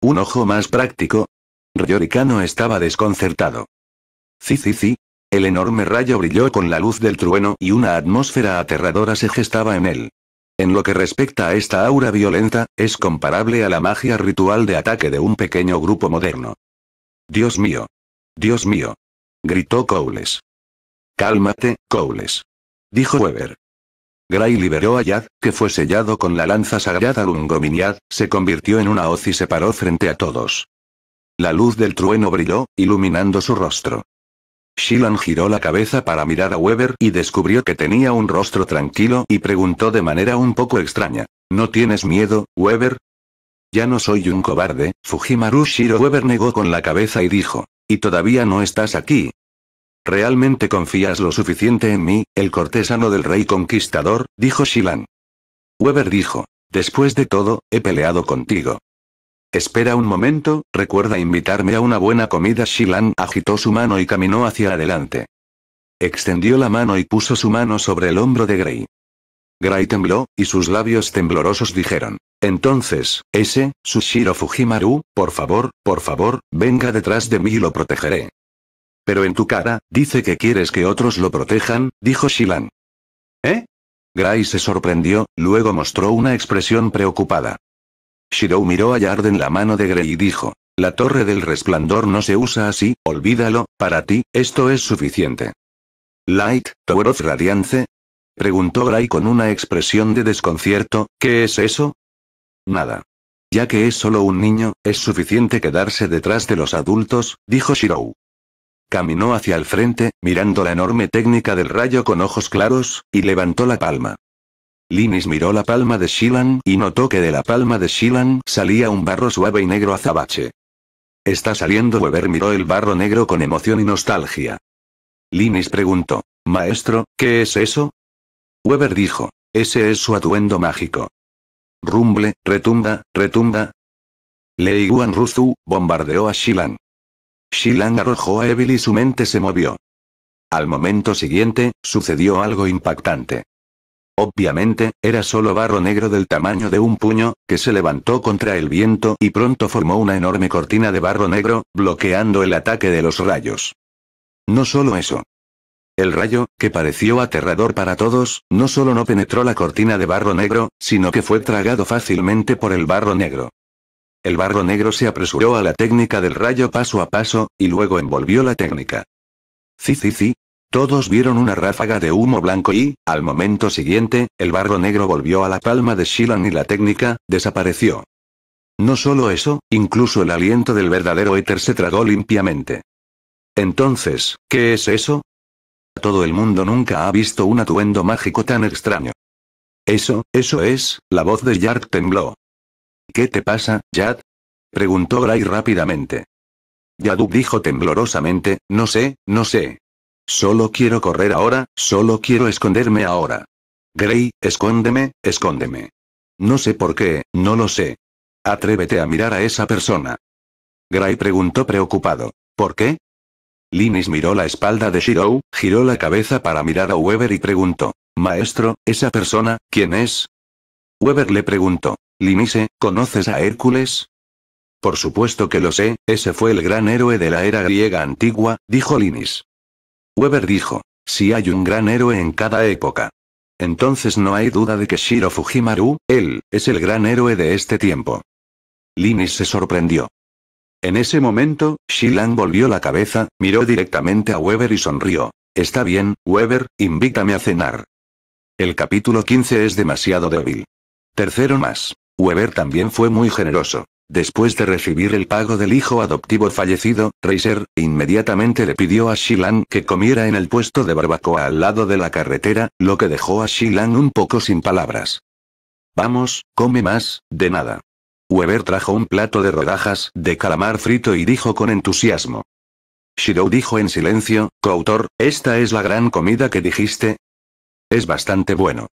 ¿Un ojo más práctico? Ryorikano estaba desconcertado. Sí, sí, sí. El enorme rayo brilló con la luz del trueno y una atmósfera aterradora se gestaba en él. En lo que respecta a esta aura violenta, es comparable a la magia ritual de ataque de un pequeño grupo moderno. Dios mío. Dios mío. Gritó Cowles. Cálmate, Cowles. Dijo Weber. Gray liberó a Yad, que fue sellado con la lanza sagrada Lungominiad, se convirtió en una hoz y se paró frente a todos. La luz del trueno brilló, iluminando su rostro. Shilan giró la cabeza para mirar a Weber y descubrió que tenía un rostro tranquilo y preguntó de manera un poco extraña. ¿No tienes miedo, Weber? Ya no soy un cobarde, Fujimaru Shiro Weber negó con la cabeza y dijo. Y todavía no estás aquí, ¿Realmente confías lo suficiente en mí, el cortesano del rey conquistador? dijo Shilan. Weber dijo, después de todo, he peleado contigo. Espera un momento, recuerda invitarme a una buena comida. Shilan agitó su mano y caminó hacia adelante. Extendió la mano y puso su mano sobre el hombro de Grey. Gray tembló, y sus labios temblorosos dijeron. Entonces, ese, Sushiro Fujimaru, por favor, por favor, venga detrás de mí y lo protegeré. Pero en tu cara, dice que quieres que otros lo protejan, dijo Shilan. ¿Eh? Gray se sorprendió, luego mostró una expresión preocupada. Shirou miró a Yarden la mano de Gray y dijo, la torre del resplandor no se usa así, olvídalo, para ti, esto es suficiente. Light, Tower of Radiance? Preguntó Gray con una expresión de desconcierto, ¿qué es eso? Nada. Ya que es solo un niño, es suficiente quedarse detrás de los adultos, dijo Shirou. Caminó hacia el frente, mirando la enorme técnica del rayo con ojos claros, y levantó la palma. Linis miró la palma de Shilan y notó que de la palma de Shilan salía un barro suave y negro azabache. Está saliendo Weber miró el barro negro con emoción y nostalgia. Linis preguntó, Maestro, ¿qué es eso? Weber dijo, ese es su atuendo mágico. Rumble, retumba, retumba. Lei Guan Ruzu, bombardeó a Shilan. Shilan arrojó a Evil y su mente se movió. Al momento siguiente, sucedió algo impactante. Obviamente, era solo barro negro del tamaño de un puño, que se levantó contra el viento y pronto formó una enorme cortina de barro negro, bloqueando el ataque de los rayos. No solo eso. El rayo, que pareció aterrador para todos, no solo no penetró la cortina de barro negro, sino que fue tragado fácilmente por el barro negro. El barro negro se apresuró a la técnica del rayo paso a paso, y luego envolvió la técnica. Sí, sí, sí. Todos vieron una ráfaga de humo blanco y, al momento siguiente, el barro negro volvió a la palma de Shilan y la técnica, desapareció. No solo eso, incluso el aliento del verdadero éter se tragó limpiamente. Entonces, ¿qué es eso? Todo el mundo nunca ha visto un atuendo mágico tan extraño. Eso, eso es, la voz de Yark tembló. ¿Qué te pasa, Yad? preguntó Gray rápidamente. Yadub dijo temblorosamente, no sé, no sé. Solo quiero correr ahora, solo quiero esconderme ahora. Gray, escóndeme, escóndeme. No sé por qué, no lo sé. Atrévete a mirar a esa persona. Gray preguntó preocupado. ¿Por qué? Linis miró la espalda de Shirou, giró la cabeza para mirar a Weber y preguntó. Maestro, ¿esa persona, quién es? Weber le preguntó. Linise, eh, ¿Conoces a Hércules? Por supuesto que lo sé, ese fue el gran héroe de la era griega antigua, dijo Linis. Weber dijo, si hay un gran héroe en cada época. Entonces no hay duda de que Shiro Fujimaru, él, es el gran héroe de este tiempo. Linis se sorprendió. En ese momento, Shilan volvió la cabeza, miró directamente a Weber y sonrió. Está bien, Weber, invítame a cenar. El capítulo 15 es demasiado débil. Tercero más. Weber también fue muy generoso. Después de recibir el pago del hijo adoptivo fallecido, Reiser, inmediatamente le pidió a Shilan que comiera en el puesto de barbacoa al lado de la carretera, lo que dejó a Shilan un poco sin palabras. Vamos, come más, de nada. Weber trajo un plato de rodajas de calamar frito y dijo con entusiasmo. Shirou dijo en silencio, coautor, ¿esta es la gran comida que dijiste? Es bastante bueno.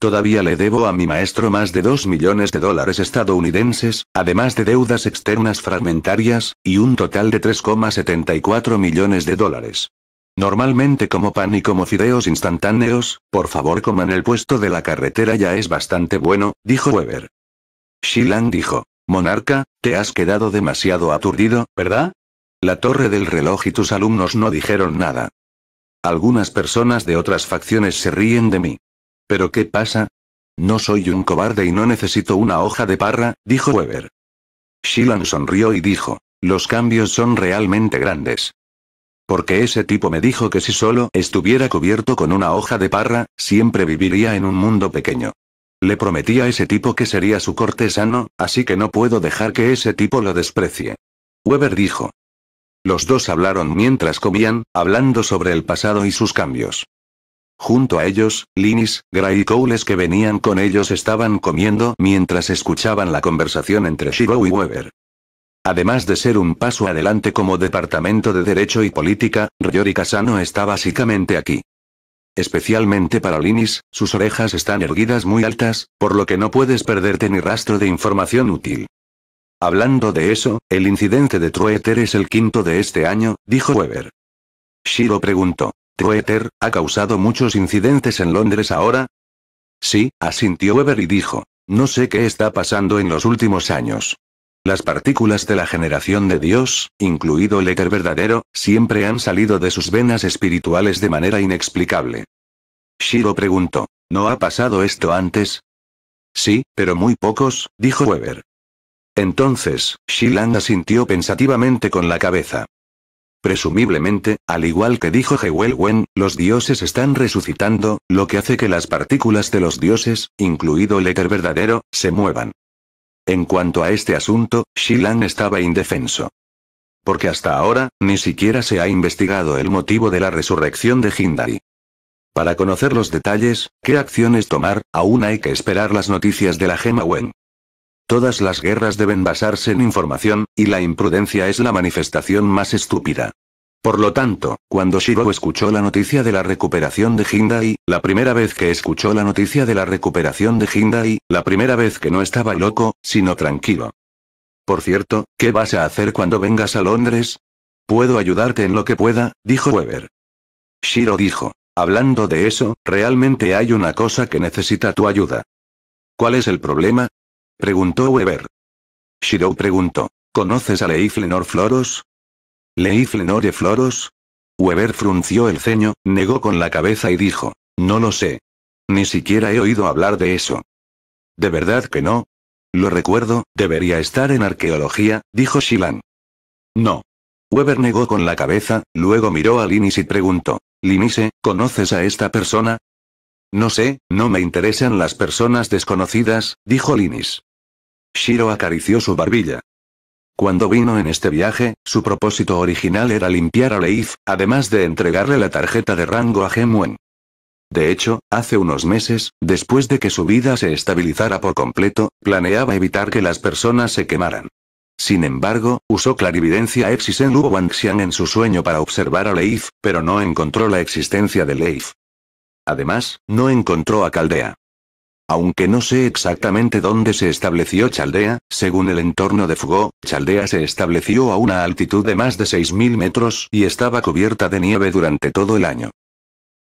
Todavía le debo a mi maestro más de 2 millones de dólares estadounidenses, además de deudas externas fragmentarias, y un total de 3,74 millones de dólares. Normalmente como pan y como fideos instantáneos, por favor coman el puesto de la carretera ya es bastante bueno, dijo Weber. Shilang dijo, Monarca, te has quedado demasiado aturdido, ¿verdad? La torre del reloj y tus alumnos no dijeron nada. Algunas personas de otras facciones se ríen de mí. ¿Pero qué pasa? No soy un cobarde y no necesito una hoja de parra, dijo Weber. Shilan sonrió y dijo, los cambios son realmente grandes. Porque ese tipo me dijo que si solo estuviera cubierto con una hoja de parra, siempre viviría en un mundo pequeño. Le prometí a ese tipo que sería su cortesano, así que no puedo dejar que ese tipo lo desprecie. Weber dijo. Los dos hablaron mientras comían, hablando sobre el pasado y sus cambios. Junto a ellos, Linis, Gray y que venían con ellos estaban comiendo mientras escuchaban la conversación entre Shiro y Weber. Además de ser un paso adelante como Departamento de Derecho y Política, Ryori Kasano está básicamente aquí. Especialmente para Linis, sus orejas están erguidas muy altas, por lo que no puedes perderte ni rastro de información útil. Hablando de eso, el incidente de Trueter es el quinto de este año, dijo Weber. Shiro preguntó. Twitter, ha causado muchos incidentes en Londres ahora. Sí, asintió Weber y dijo, no sé qué está pasando en los últimos años. Las partículas de la generación de Dios, incluido el éter verdadero, siempre han salido de sus venas espirituales de manera inexplicable. Shiro preguntó, ¿no ha pasado esto antes? Sí, pero muy pocos, dijo Weber. Entonces, Shilan asintió pensativamente con la cabeza. Presumiblemente, al igual que dijo Hewell Wen, los dioses están resucitando, lo que hace que las partículas de los dioses, incluido el éter verdadero, se muevan. En cuanto a este asunto, Shilan estaba indefenso. Porque hasta ahora, ni siquiera se ha investigado el motivo de la resurrección de Hindari. Para conocer los detalles, qué acciones tomar, aún hay que esperar las noticias de la gema Wen. Todas las guerras deben basarse en información, y la imprudencia es la manifestación más estúpida. Por lo tanto, cuando Shiro escuchó la noticia de la recuperación de Hindai, la primera vez que escuchó la noticia de la recuperación de Hindai, la primera vez que no estaba loco, sino tranquilo. Por cierto, ¿qué vas a hacer cuando vengas a Londres? Puedo ayudarte en lo que pueda, dijo Weber. Shiro dijo. Hablando de eso, realmente hay una cosa que necesita tu ayuda. ¿Cuál es el problema? Preguntó Weber. Shirou preguntó. ¿Conoces a Leif Lenore Floros? ¿Leif Lenore Floros? Weber frunció el ceño, negó con la cabeza y dijo. No lo sé. Ni siquiera he oído hablar de eso. ¿De verdad que no? Lo recuerdo, debería estar en arqueología, dijo Shilan. No. Weber negó con la cabeza, luego miró a Linis y preguntó. Linise, ¿conoces a esta persona? No sé, no me interesan las personas desconocidas, dijo Linis. Shiro acarició su barbilla. Cuando vino en este viaje, su propósito original era limpiar a Leif, además de entregarle la tarjeta de rango a Gemuen. De hecho, hace unos meses, después de que su vida se estabilizara por completo, planeaba evitar que las personas se quemaran. Sin embargo, usó clarividencia Exisen Lu Wangxian en su sueño para observar a Leif, pero no encontró la existencia de Leif. Además, no encontró a Caldea. Aunque no sé exactamente dónde se estableció Chaldea, según el entorno de Fugó, Chaldea se estableció a una altitud de más de 6.000 metros y estaba cubierta de nieve durante todo el año.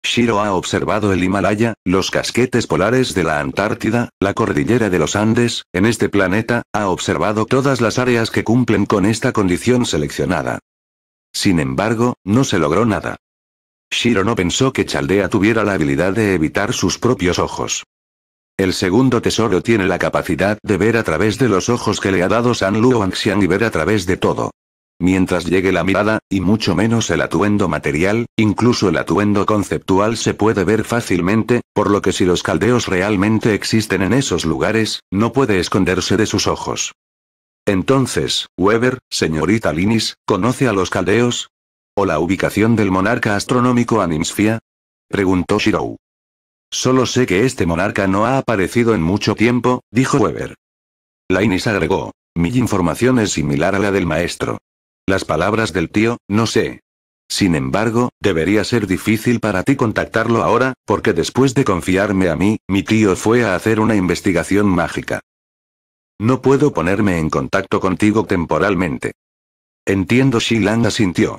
Shiro ha observado el Himalaya, los casquetes polares de la Antártida, la cordillera de los Andes, en este planeta, ha observado todas las áreas que cumplen con esta condición seleccionada. Sin embargo, no se logró nada. Shiro no pensó que Chaldea tuviera la habilidad de evitar sus propios ojos. El segundo tesoro tiene la capacidad de ver a través de los ojos que le ha dado San Luoxian y ver a través de todo. Mientras llegue la mirada, y mucho menos el atuendo material, incluso el atuendo conceptual se puede ver fácilmente, por lo que si los caldeos realmente existen en esos lugares, no puede esconderse de sus ojos. Entonces, Weber, señorita Linis, ¿conoce a los caldeos? ¿O la ubicación del monarca astronómico Animsfia? Preguntó Shirou. Solo sé que este monarca no ha aparecido en mucho tiempo, dijo Weber. Lainis agregó, mi información es similar a la del maestro. Las palabras del tío, no sé. Sin embargo, debería ser difícil para ti contactarlo ahora, porque después de confiarme a mí, mi tío fue a hacer una investigación mágica. No puedo ponerme en contacto contigo temporalmente. Entiendo, Shilan asintió.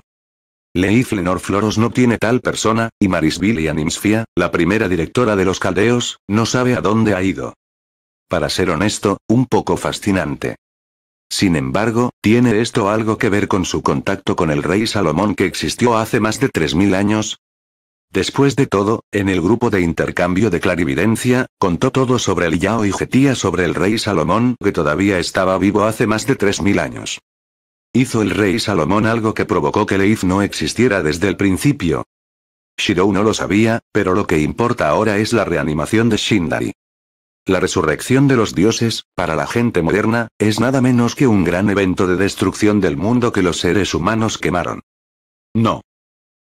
Leif Lenor Floros no tiene tal persona, y Marisbilia Nimsfia, la primera directora de los caldeos, no sabe a dónde ha ido. Para ser honesto, un poco fascinante. Sin embargo, ¿tiene esto algo que ver con su contacto con el rey Salomón que existió hace más de 3.000 años? Después de todo, en el grupo de intercambio de clarividencia, contó todo sobre el Yao y Getía sobre el rey Salomón que todavía estaba vivo hace más de 3.000 años. Hizo el rey Salomón algo que provocó que Leif no existiera desde el principio. Shirou no lo sabía, pero lo que importa ahora es la reanimación de Shindari. La resurrección de los dioses, para la gente moderna, es nada menos que un gran evento de destrucción del mundo que los seres humanos quemaron. No.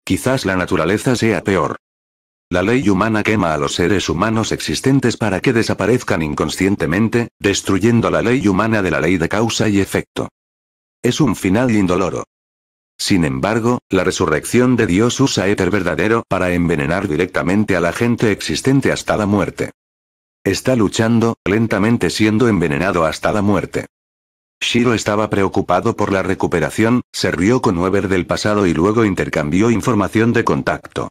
Quizás la naturaleza sea peor. La ley humana quema a los seres humanos existentes para que desaparezcan inconscientemente, destruyendo la ley humana de la ley de causa y efecto. Es un final indoloro. Sin embargo, la resurrección de Dios usa éter verdadero para envenenar directamente a la gente existente hasta la muerte. Está luchando, lentamente siendo envenenado hasta la muerte. Shiro estaba preocupado por la recuperación, se rió con Weber del pasado y luego intercambió información de contacto.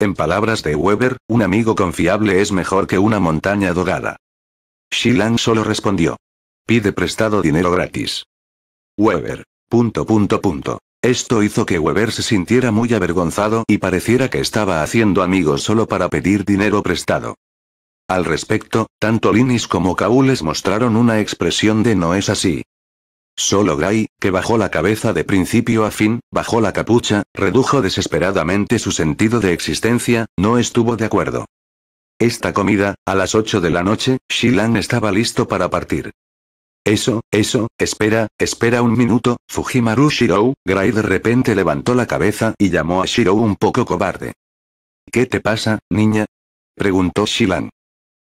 En palabras de Weber, un amigo confiable es mejor que una montaña dorada. Shilan solo respondió. Pide prestado dinero gratis. Weber. Punto punto punto. Esto hizo que Weber se sintiera muy avergonzado y pareciera que estaba haciendo amigos solo para pedir dinero prestado. Al respecto, tanto Linis como Caules mostraron una expresión de no es así. Solo Gray, que bajó la cabeza de principio a fin, bajó la capucha, redujo desesperadamente su sentido de existencia, no estuvo de acuerdo. Esta comida, a las 8 de la noche, Shilan estaba listo para partir. Eso, eso, espera, espera un minuto, Fujimaru Shirou, Gray de repente levantó la cabeza y llamó a Shirou un poco cobarde. ¿Qué te pasa, niña? preguntó Shilan.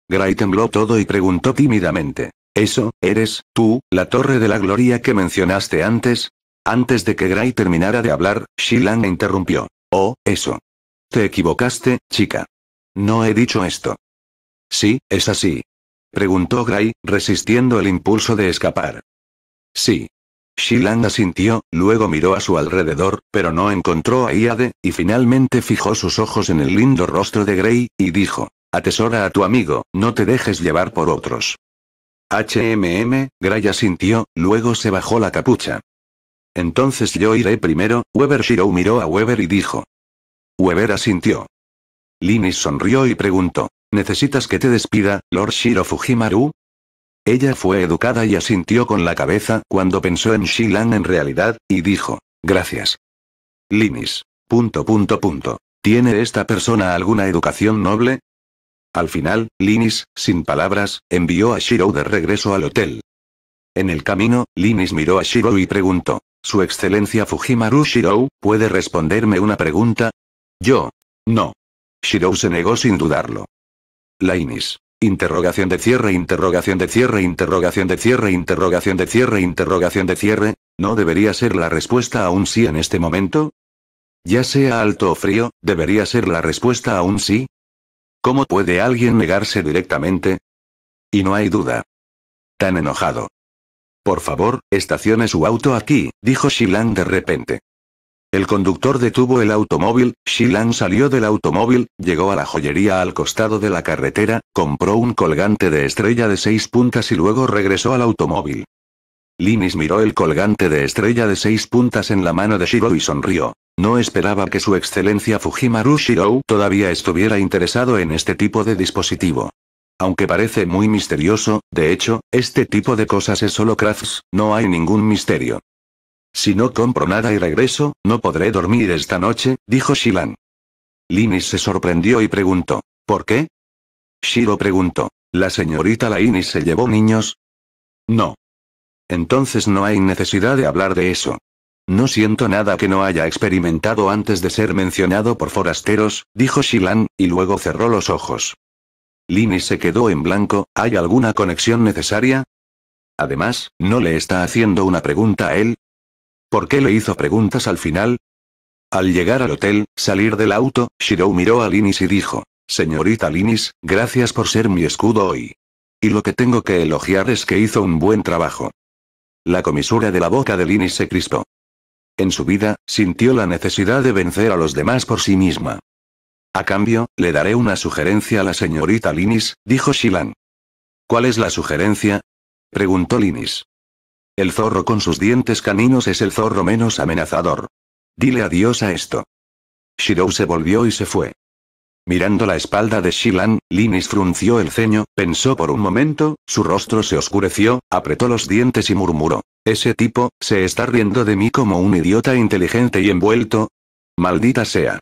Gray tembló todo y preguntó tímidamente. ¿Eso, eres, tú, la torre de la gloria que mencionaste antes? Antes de que Gray terminara de hablar, Shilan interrumpió. Oh, eso. Te equivocaste, chica. No he dicho esto. Sí, es así, Preguntó Gray, resistiendo el impulso de escapar. Sí. Shilan asintió, luego miró a su alrededor, pero no encontró a Iade, y finalmente fijó sus ojos en el lindo rostro de Gray, y dijo, Atesora a tu amigo, no te dejes llevar por otros. HMM, Gray asintió, luego se bajó la capucha. Entonces yo iré primero, Weber Shiro miró a Weber y dijo. Weber asintió. Linis sonrió y preguntó. ¿Necesitas que te despida, Lord Shiro Fujimaru? Ella fue educada y asintió con la cabeza cuando pensó en Shilan en realidad, y dijo, gracias. Linis. Punto punto punto. ¿Tiene esta persona alguna educación noble? Al final, Linis, sin palabras, envió a Shiro de regreso al hotel. En el camino, Linis miró a Shiro y preguntó, Su Excelencia Fujimaru Shiro, ¿puede responderme una pregunta? Yo. No. Shiro se negó sin dudarlo. Lainis. Interrogación de cierre, interrogación de cierre, interrogación de cierre, interrogación de cierre, interrogación de cierre. ¿No debería ser la respuesta a un sí en este momento? Ya sea alto o frío, ¿debería ser la respuesta a un sí? ¿Cómo puede alguien negarse directamente? Y no hay duda. Tan enojado. Por favor, estacione su auto aquí, dijo Shilan de repente. El conductor detuvo el automóvil, Shilan salió del automóvil, llegó a la joyería al costado de la carretera, compró un colgante de estrella de seis puntas y luego regresó al automóvil. Linis miró el colgante de estrella de seis puntas en la mano de Shiro y sonrió. No esperaba que su excelencia Fujimaru Shiro todavía estuviera interesado en este tipo de dispositivo. Aunque parece muy misterioso, de hecho, este tipo de cosas es solo crafts, no hay ningún misterio. Si no compro nada y regreso, no podré dormir esta noche, dijo Shilan. Linis se sorprendió y preguntó, ¿por qué? Shiro preguntó, ¿la señorita Lainis se llevó niños? No. Entonces no hay necesidad de hablar de eso. No siento nada que no haya experimentado antes de ser mencionado por forasteros, dijo Shilan, y luego cerró los ojos. Lini se quedó en blanco, ¿hay alguna conexión necesaria? Además, ¿no le está haciendo una pregunta a él? ¿Por qué le hizo preguntas al final? Al llegar al hotel, salir del auto, Shirou miró a Linis y dijo, Señorita Linis, gracias por ser mi escudo hoy. Y lo que tengo que elogiar es que hizo un buen trabajo. La comisura de la boca de Linis se crispó. En su vida, sintió la necesidad de vencer a los demás por sí misma. A cambio, le daré una sugerencia a la señorita Linis, dijo Shilan. ¿Cuál es la sugerencia? preguntó Linis. El zorro con sus dientes caninos es el zorro menos amenazador. Dile adiós a esto. Shirou se volvió y se fue. Mirando la espalda de Shilan, Linis frunció el ceño, pensó por un momento, su rostro se oscureció, apretó los dientes y murmuró. Ese tipo, se está riendo de mí como un idiota inteligente y envuelto. Maldita sea.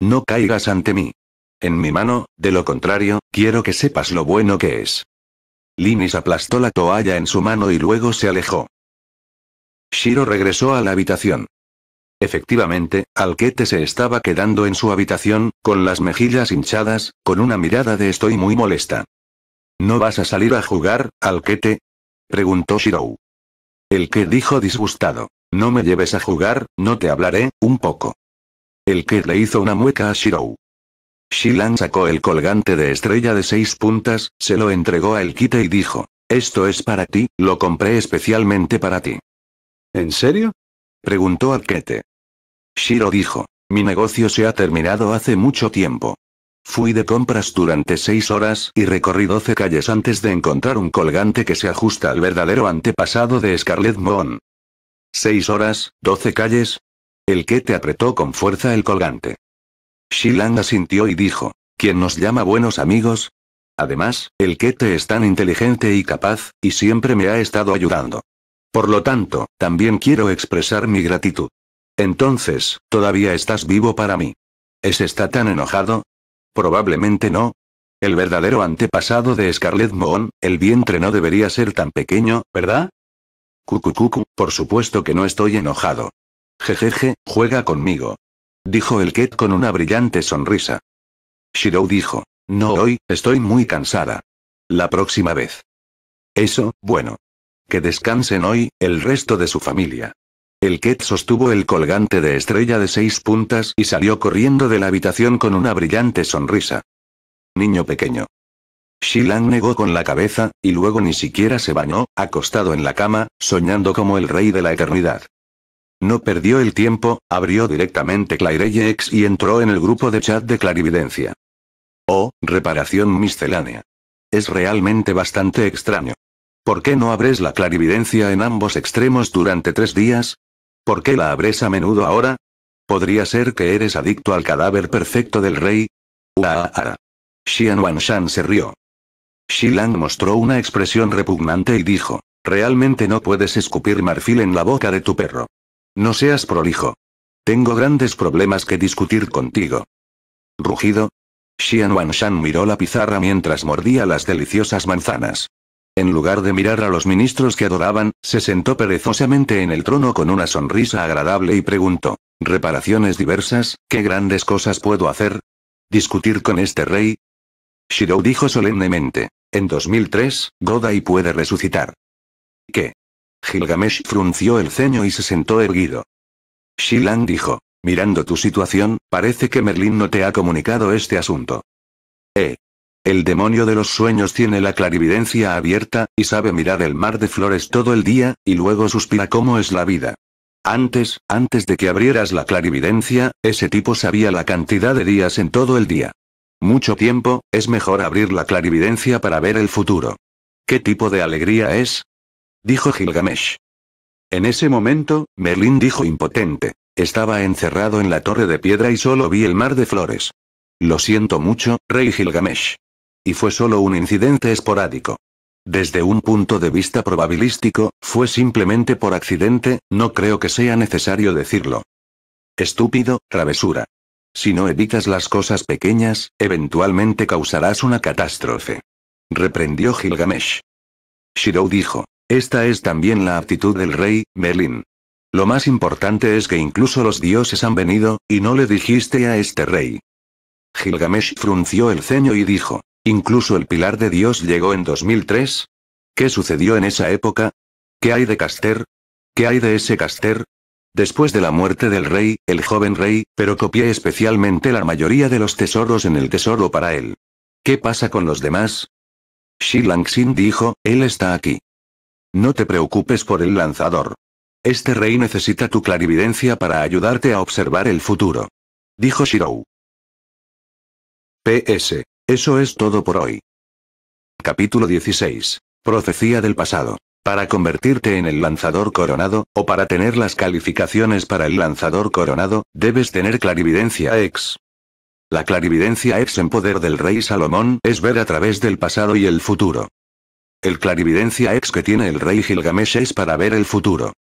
No caigas ante mí. En mi mano, de lo contrario, quiero que sepas lo bueno que es. Linis aplastó la toalla en su mano y luego se alejó. Shiro regresó a la habitación. Efectivamente, Alquete se estaba quedando en su habitación, con las mejillas hinchadas, con una mirada de estoy muy molesta. ¿No vas a salir a jugar, Alquete? preguntó Shiro. El que dijo disgustado. No me lleves a jugar, no te hablaré, un poco. El que le hizo una mueca a Shiro. Shilan sacó el colgante de estrella de seis puntas, se lo entregó a Elquite y dijo, esto es para ti, lo compré especialmente para ti. ¿En serio? Preguntó Kete. Shiro dijo, mi negocio se ha terminado hace mucho tiempo. Fui de compras durante seis horas y recorrí 12 calles antes de encontrar un colgante que se ajusta al verdadero antepasado de Scarlett Moon. ¿Seis horas, 12 calles? El que apretó con fuerza el colgante. Shilan asintió y dijo, ¿quién nos llama buenos amigos? Además, el Kete es tan inteligente y capaz, y siempre me ha estado ayudando. Por lo tanto, también quiero expresar mi gratitud. Entonces, todavía estás vivo para mí. ¿Es está tan enojado? Probablemente no. El verdadero antepasado de Scarlet Moon, el vientre no debería ser tan pequeño, ¿verdad? Cucucucu, por supuesto que no estoy enojado. Jejeje, juega conmigo. Dijo el Ket con una brillante sonrisa. Shirou dijo, no hoy, estoy muy cansada. La próxima vez. Eso, bueno. Que descansen hoy, el resto de su familia. El Ket sostuvo el colgante de estrella de seis puntas y salió corriendo de la habitación con una brillante sonrisa. Niño pequeño. Shilan negó con la cabeza, y luego ni siquiera se bañó, acostado en la cama, soñando como el rey de la eternidad. No perdió el tiempo, abrió directamente Claireyex y entró en el grupo de chat de clarividencia. Oh, reparación miscelánea. Es realmente bastante extraño. ¿Por qué no abres la clarividencia en ambos extremos durante tres días? ¿Por qué la abres a menudo ahora? ¿Podría ser que eres adicto al cadáver perfecto del rey? Uahaha. Xian Wanshan se rió. Shilang mostró una expresión repugnante y dijo, realmente no puedes escupir marfil en la boca de tu perro. No seas prolijo. Tengo grandes problemas que discutir contigo. Rugido. Xian Wanshan miró la pizarra mientras mordía las deliciosas manzanas. En lugar de mirar a los ministros que adoraban, se sentó perezosamente en el trono con una sonrisa agradable y preguntó. Reparaciones diversas, ¿qué grandes cosas puedo hacer? ¿Discutir con este rey? Shirou dijo solemnemente. En 2003, Godai puede resucitar. ¿Qué? Gilgamesh frunció el ceño y se sentó erguido. Shilan dijo. Mirando tu situación, parece que Merlín no te ha comunicado este asunto. Eh. El demonio de los sueños tiene la clarividencia abierta, y sabe mirar el mar de flores todo el día, y luego suspira cómo es la vida. Antes, antes de que abrieras la clarividencia, ese tipo sabía la cantidad de días en todo el día. Mucho tiempo, es mejor abrir la clarividencia para ver el futuro. ¿Qué tipo de alegría es? Dijo Gilgamesh. En ese momento, Merlín dijo impotente. Estaba encerrado en la torre de piedra y solo vi el mar de flores. Lo siento mucho, rey Gilgamesh y fue solo un incidente esporádico. Desde un punto de vista probabilístico, fue simplemente por accidente, no creo que sea necesario decirlo. Estúpido, travesura. Si no evitas las cosas pequeñas, eventualmente causarás una catástrofe. Reprendió Gilgamesh. Shirou dijo, esta es también la actitud del rey, Merlin. Lo más importante es que incluso los dioses han venido, y no le dijiste a este rey. Gilgamesh frunció el ceño y dijo, Incluso el pilar de Dios llegó en 2003. ¿Qué sucedió en esa época? ¿Qué hay de Caster? ¿Qué hay de ese Caster? Después de la muerte del rey, el joven rey, pero copié especialmente la mayoría de los tesoros en el tesoro para él. ¿Qué pasa con los demás? Shi Langxin dijo, él está aquí. No te preocupes por el lanzador. Este rey necesita tu clarividencia para ayudarte a observar el futuro. Dijo Shirou. PS. Eso es todo por hoy. Capítulo 16. Profecía del pasado. Para convertirte en el lanzador coronado, o para tener las calificaciones para el lanzador coronado, debes tener clarividencia ex. La clarividencia ex en poder del rey Salomón es ver a través del pasado y el futuro. El clarividencia ex que tiene el rey Gilgamesh es para ver el futuro.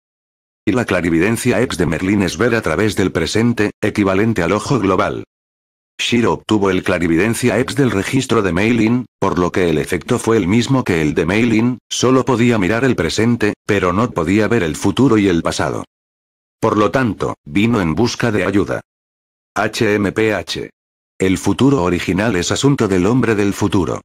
Y la clarividencia ex de Merlín es ver a través del presente, equivalente al ojo global. Shiro obtuvo el clarividencia ex del registro de Meilin, por lo que el efecto fue el mismo que el de Meilin, solo podía mirar el presente, pero no podía ver el futuro y el pasado. Por lo tanto, vino en busca de ayuda. HMPH. El futuro original es asunto del hombre del futuro.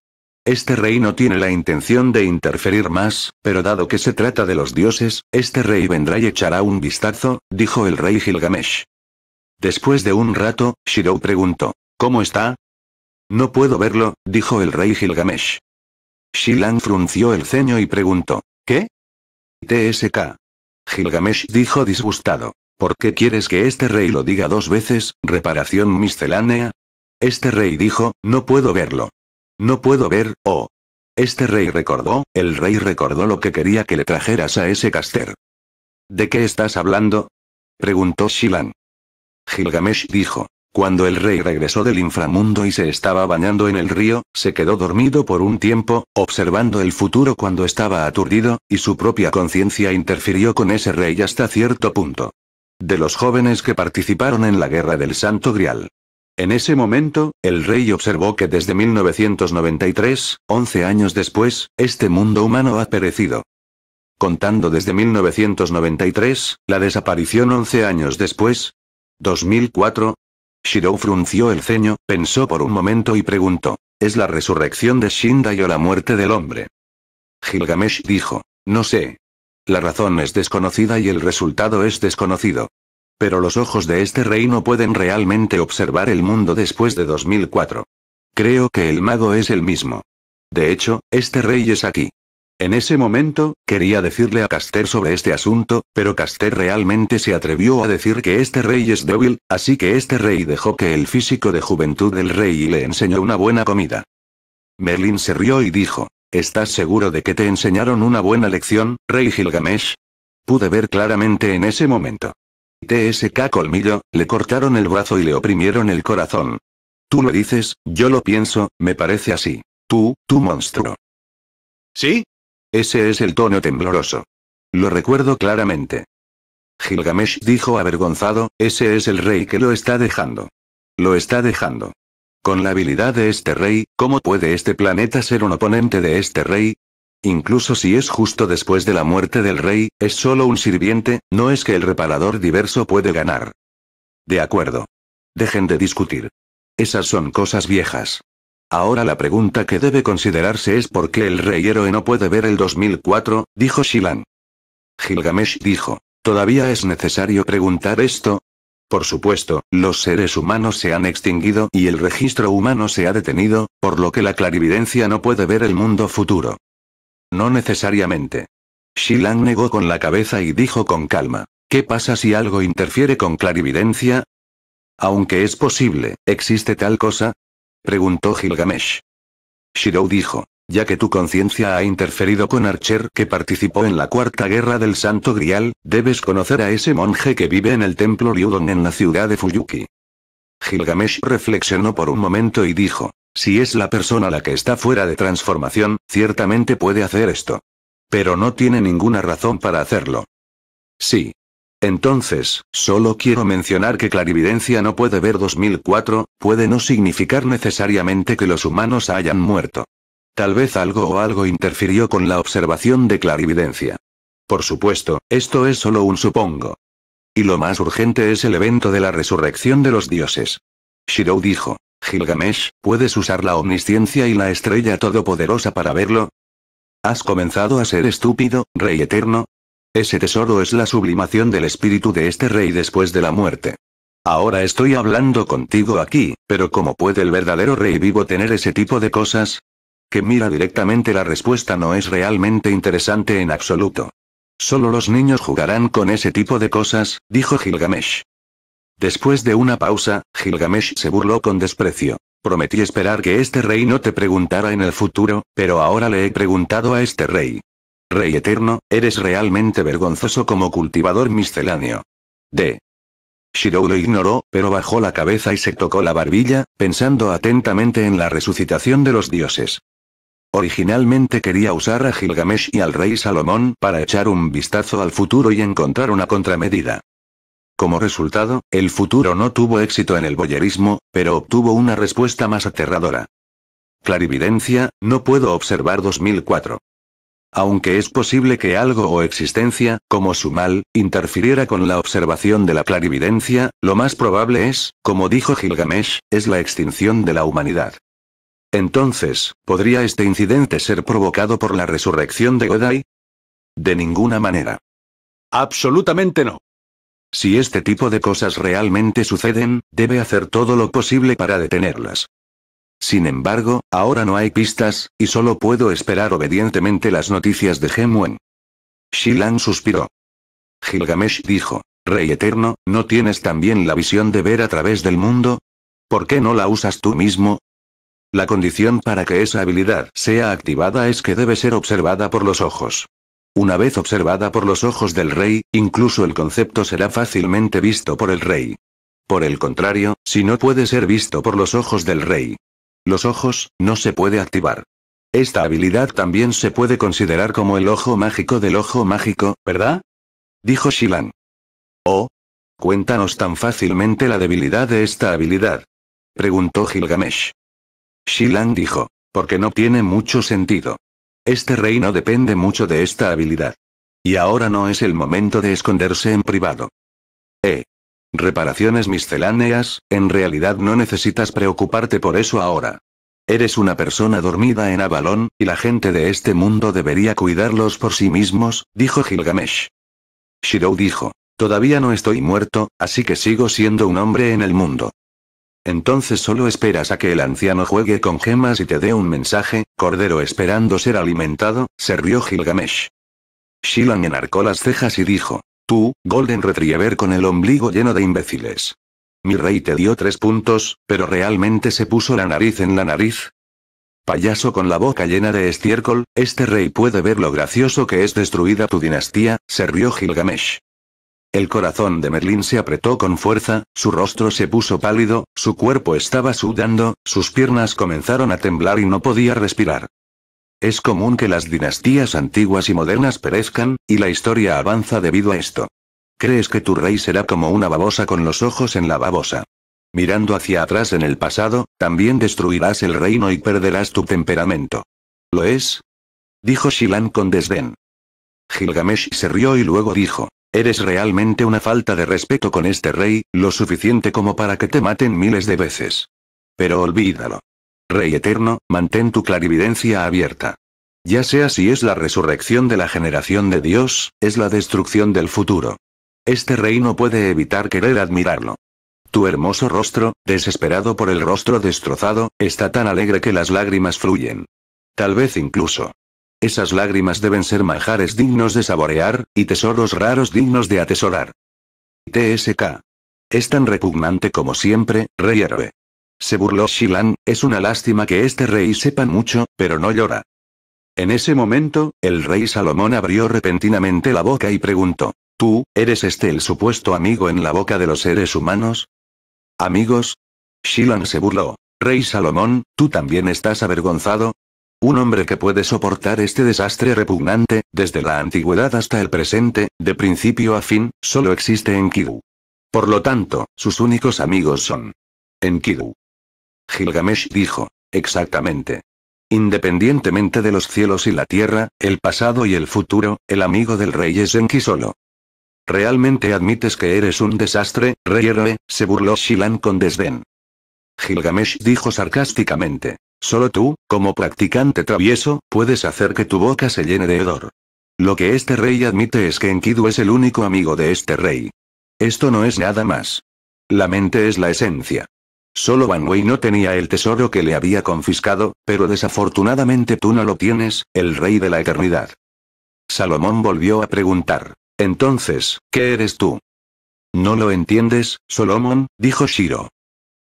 Este rey no tiene la intención de interferir más, pero dado que se trata de los dioses, este rey vendrá y echará un vistazo, dijo el rey Gilgamesh. Después de un rato, Shiro preguntó. ¿Cómo está? No puedo verlo, dijo el rey Gilgamesh. Shilan frunció el ceño y preguntó, ¿qué? TSK. Gilgamesh dijo disgustado. ¿Por qué quieres que este rey lo diga dos veces, reparación miscelánea? Este rey dijo, no puedo verlo. No puedo ver, oh. Este rey recordó, el rey recordó lo que quería que le trajeras a ese caster. ¿De qué estás hablando? Preguntó Shilan. Gilgamesh dijo, cuando el rey regresó del inframundo y se estaba bañando en el río, se quedó dormido por un tiempo, observando el futuro cuando estaba aturdido, y su propia conciencia interfirió con ese rey hasta cierto punto. De los jóvenes que participaron en la guerra del Santo Grial. En ese momento, el rey observó que desde 1993, 11 años después, este mundo humano ha perecido. Contando desde 1993, la desaparición 11 años después, 2004, Shirou frunció el ceño, pensó por un momento y preguntó, ¿es la resurrección de Shindai o la muerte del hombre? Gilgamesh dijo, no sé. La razón es desconocida y el resultado es desconocido. Pero los ojos de este rey no pueden realmente observar el mundo después de 2004. Creo que el mago es el mismo. De hecho, este rey es aquí. En ese momento, quería decirle a Caster sobre este asunto, pero Caster realmente se atrevió a decir que este rey es débil, así que este rey dejó que el físico de juventud del rey le enseñó una buena comida. Merlin se rió y dijo, ¿Estás seguro de que te enseñaron una buena lección, rey Gilgamesh? Pude ver claramente en ese momento. TSK Colmillo, le cortaron el brazo y le oprimieron el corazón. Tú lo dices, yo lo pienso, me parece así. Tú, tú monstruo. ¿Sí? Ese es el tono tembloroso. Lo recuerdo claramente. Gilgamesh dijo avergonzado, ese es el rey que lo está dejando. Lo está dejando. Con la habilidad de este rey, ¿cómo puede este planeta ser un oponente de este rey? Incluso si es justo después de la muerte del rey, es solo un sirviente, no es que el reparador diverso puede ganar. De acuerdo. Dejen de discutir. Esas son cosas viejas. Ahora la pregunta que debe considerarse es por qué el rey héroe no puede ver el 2004, dijo Shilan. Gilgamesh dijo, ¿todavía es necesario preguntar esto? Por supuesto, los seres humanos se han extinguido y el registro humano se ha detenido, por lo que la clarividencia no puede ver el mundo futuro. No necesariamente. Shilan negó con la cabeza y dijo con calma, ¿qué pasa si algo interfiere con clarividencia? Aunque es posible, ¿existe tal cosa? preguntó Gilgamesh. Shirou dijo, ya que tu conciencia ha interferido con Archer que participó en la Cuarta Guerra del Santo Grial, debes conocer a ese monje que vive en el templo Ryudon en la ciudad de Fuyuki. Gilgamesh reflexionó por un momento y dijo, si es la persona la que está fuera de transformación, ciertamente puede hacer esto. Pero no tiene ninguna razón para hacerlo. Sí, entonces, solo quiero mencionar que clarividencia no puede ver 2004, puede no significar necesariamente que los humanos hayan muerto. Tal vez algo o algo interfirió con la observación de clarividencia. Por supuesto, esto es solo un supongo. Y lo más urgente es el evento de la resurrección de los dioses. Shirou dijo, Gilgamesh, ¿puedes usar la omnisciencia y la estrella todopoderosa para verlo? Has comenzado a ser estúpido, rey eterno, ese tesoro es la sublimación del espíritu de este rey después de la muerte. Ahora estoy hablando contigo aquí, pero ¿cómo puede el verdadero rey vivo tener ese tipo de cosas? Que mira directamente la respuesta no es realmente interesante en absoluto. Solo los niños jugarán con ese tipo de cosas, dijo Gilgamesh. Después de una pausa, Gilgamesh se burló con desprecio. Prometí esperar que este rey no te preguntara en el futuro, pero ahora le he preguntado a este rey, Rey Eterno, eres realmente vergonzoso como cultivador misceláneo. D. Shirou lo ignoró, pero bajó la cabeza y se tocó la barbilla, pensando atentamente en la resucitación de los dioses. Originalmente quería usar a Gilgamesh y al rey Salomón para echar un vistazo al futuro y encontrar una contramedida. Como resultado, el futuro no tuvo éxito en el boyerismo, pero obtuvo una respuesta más aterradora. Clarividencia, no puedo observar 2004 aunque es posible que algo o existencia, como su mal, interfiriera con la observación de la clarividencia, lo más probable es, como dijo Gilgamesh, es la extinción de la humanidad. Entonces, ¿podría este incidente ser provocado por la resurrección de Godai? De ninguna manera. Absolutamente no. Si este tipo de cosas realmente suceden, debe hacer todo lo posible para detenerlas. Sin embargo, ahora no hay pistas, y solo puedo esperar obedientemente las noticias de Gemuen. Shilan suspiró. Gilgamesh dijo, Rey Eterno, ¿no tienes también la visión de ver a través del mundo? ¿Por qué no la usas tú mismo? La condición para que esa habilidad sea activada es que debe ser observada por los ojos. Una vez observada por los ojos del rey, incluso el concepto será fácilmente visto por el rey. Por el contrario, si no puede ser visto por los ojos del rey, los ojos, no se puede activar. Esta habilidad también se puede considerar como el ojo mágico del ojo mágico, ¿verdad? Dijo Shilan. Oh. Cuéntanos tan fácilmente la debilidad de esta habilidad. Preguntó Gilgamesh. Shilan dijo, porque no tiene mucho sentido. Este reino depende mucho de esta habilidad. Y ahora no es el momento de esconderse en privado. Eh. Reparaciones misceláneas, en realidad no necesitas preocuparte por eso ahora. Eres una persona dormida en avalón y la gente de este mundo debería cuidarlos por sí mismos, dijo Gilgamesh. Shirou dijo, todavía no estoy muerto, así que sigo siendo un hombre en el mundo. Entonces solo esperas a que el anciano juegue con gemas y te dé un mensaje, cordero esperando ser alimentado, se rió Gilgamesh. Shilan enarcó las cejas y dijo, Golden Retriever con el ombligo lleno de imbéciles. Mi rey te dio tres puntos, pero realmente se puso la nariz en la nariz. Payaso con la boca llena de estiércol, este rey puede ver lo gracioso que es destruida tu dinastía, se rió Gilgamesh. El corazón de Merlín se apretó con fuerza, su rostro se puso pálido, su cuerpo estaba sudando, sus piernas comenzaron a temblar y no podía respirar. Es común que las dinastías antiguas y modernas perezcan, y la historia avanza debido a esto. Crees que tu rey será como una babosa con los ojos en la babosa. Mirando hacia atrás en el pasado, también destruirás el reino y perderás tu temperamento. ¿Lo es? Dijo Shilan con desdén. Gilgamesh se rió y luego dijo, Eres realmente una falta de respeto con este rey, lo suficiente como para que te maten miles de veces. Pero olvídalo. Rey eterno, mantén tu clarividencia abierta. Ya sea si es la resurrección de la generación de Dios, es la destrucción del futuro. Este rey no puede evitar querer admirarlo. Tu hermoso rostro, desesperado por el rostro destrozado, está tan alegre que las lágrimas fluyen. Tal vez incluso. Esas lágrimas deben ser majares dignos de saborear, y tesoros raros dignos de atesorar. TSK. Es tan repugnante como siempre, rey héroe. Se burló Shilan, es una lástima que este rey sepa mucho, pero no llora. En ese momento, el rey Salomón abrió repentinamente la boca y preguntó, ¿Tú, eres este el supuesto amigo en la boca de los seres humanos? ¿Amigos? Shilan se burló. Rey Salomón, ¿tú también estás avergonzado? Un hombre que puede soportar este desastre repugnante, desde la antigüedad hasta el presente, de principio a fin, solo existe en Kidu. Por lo tanto, sus únicos amigos son En Kidu. Gilgamesh dijo. Exactamente. Independientemente de los cielos y la tierra, el pasado y el futuro, el amigo del rey es Enki solo. ¿Realmente admites que eres un desastre, rey héroe? se burló Shilan con desdén. Gilgamesh dijo sarcásticamente. Solo tú, como practicante travieso, puedes hacer que tu boca se llene de hedor. Lo que este rey admite es que Enkidu es el único amigo de este rey. Esto no es nada más. La mente es la esencia. Solo Van Wei no tenía el tesoro que le había confiscado, pero desafortunadamente tú no lo tienes, el rey de la eternidad. Salomón volvió a preguntar. Entonces, ¿qué eres tú? No lo entiendes, Solomón, dijo Shiro.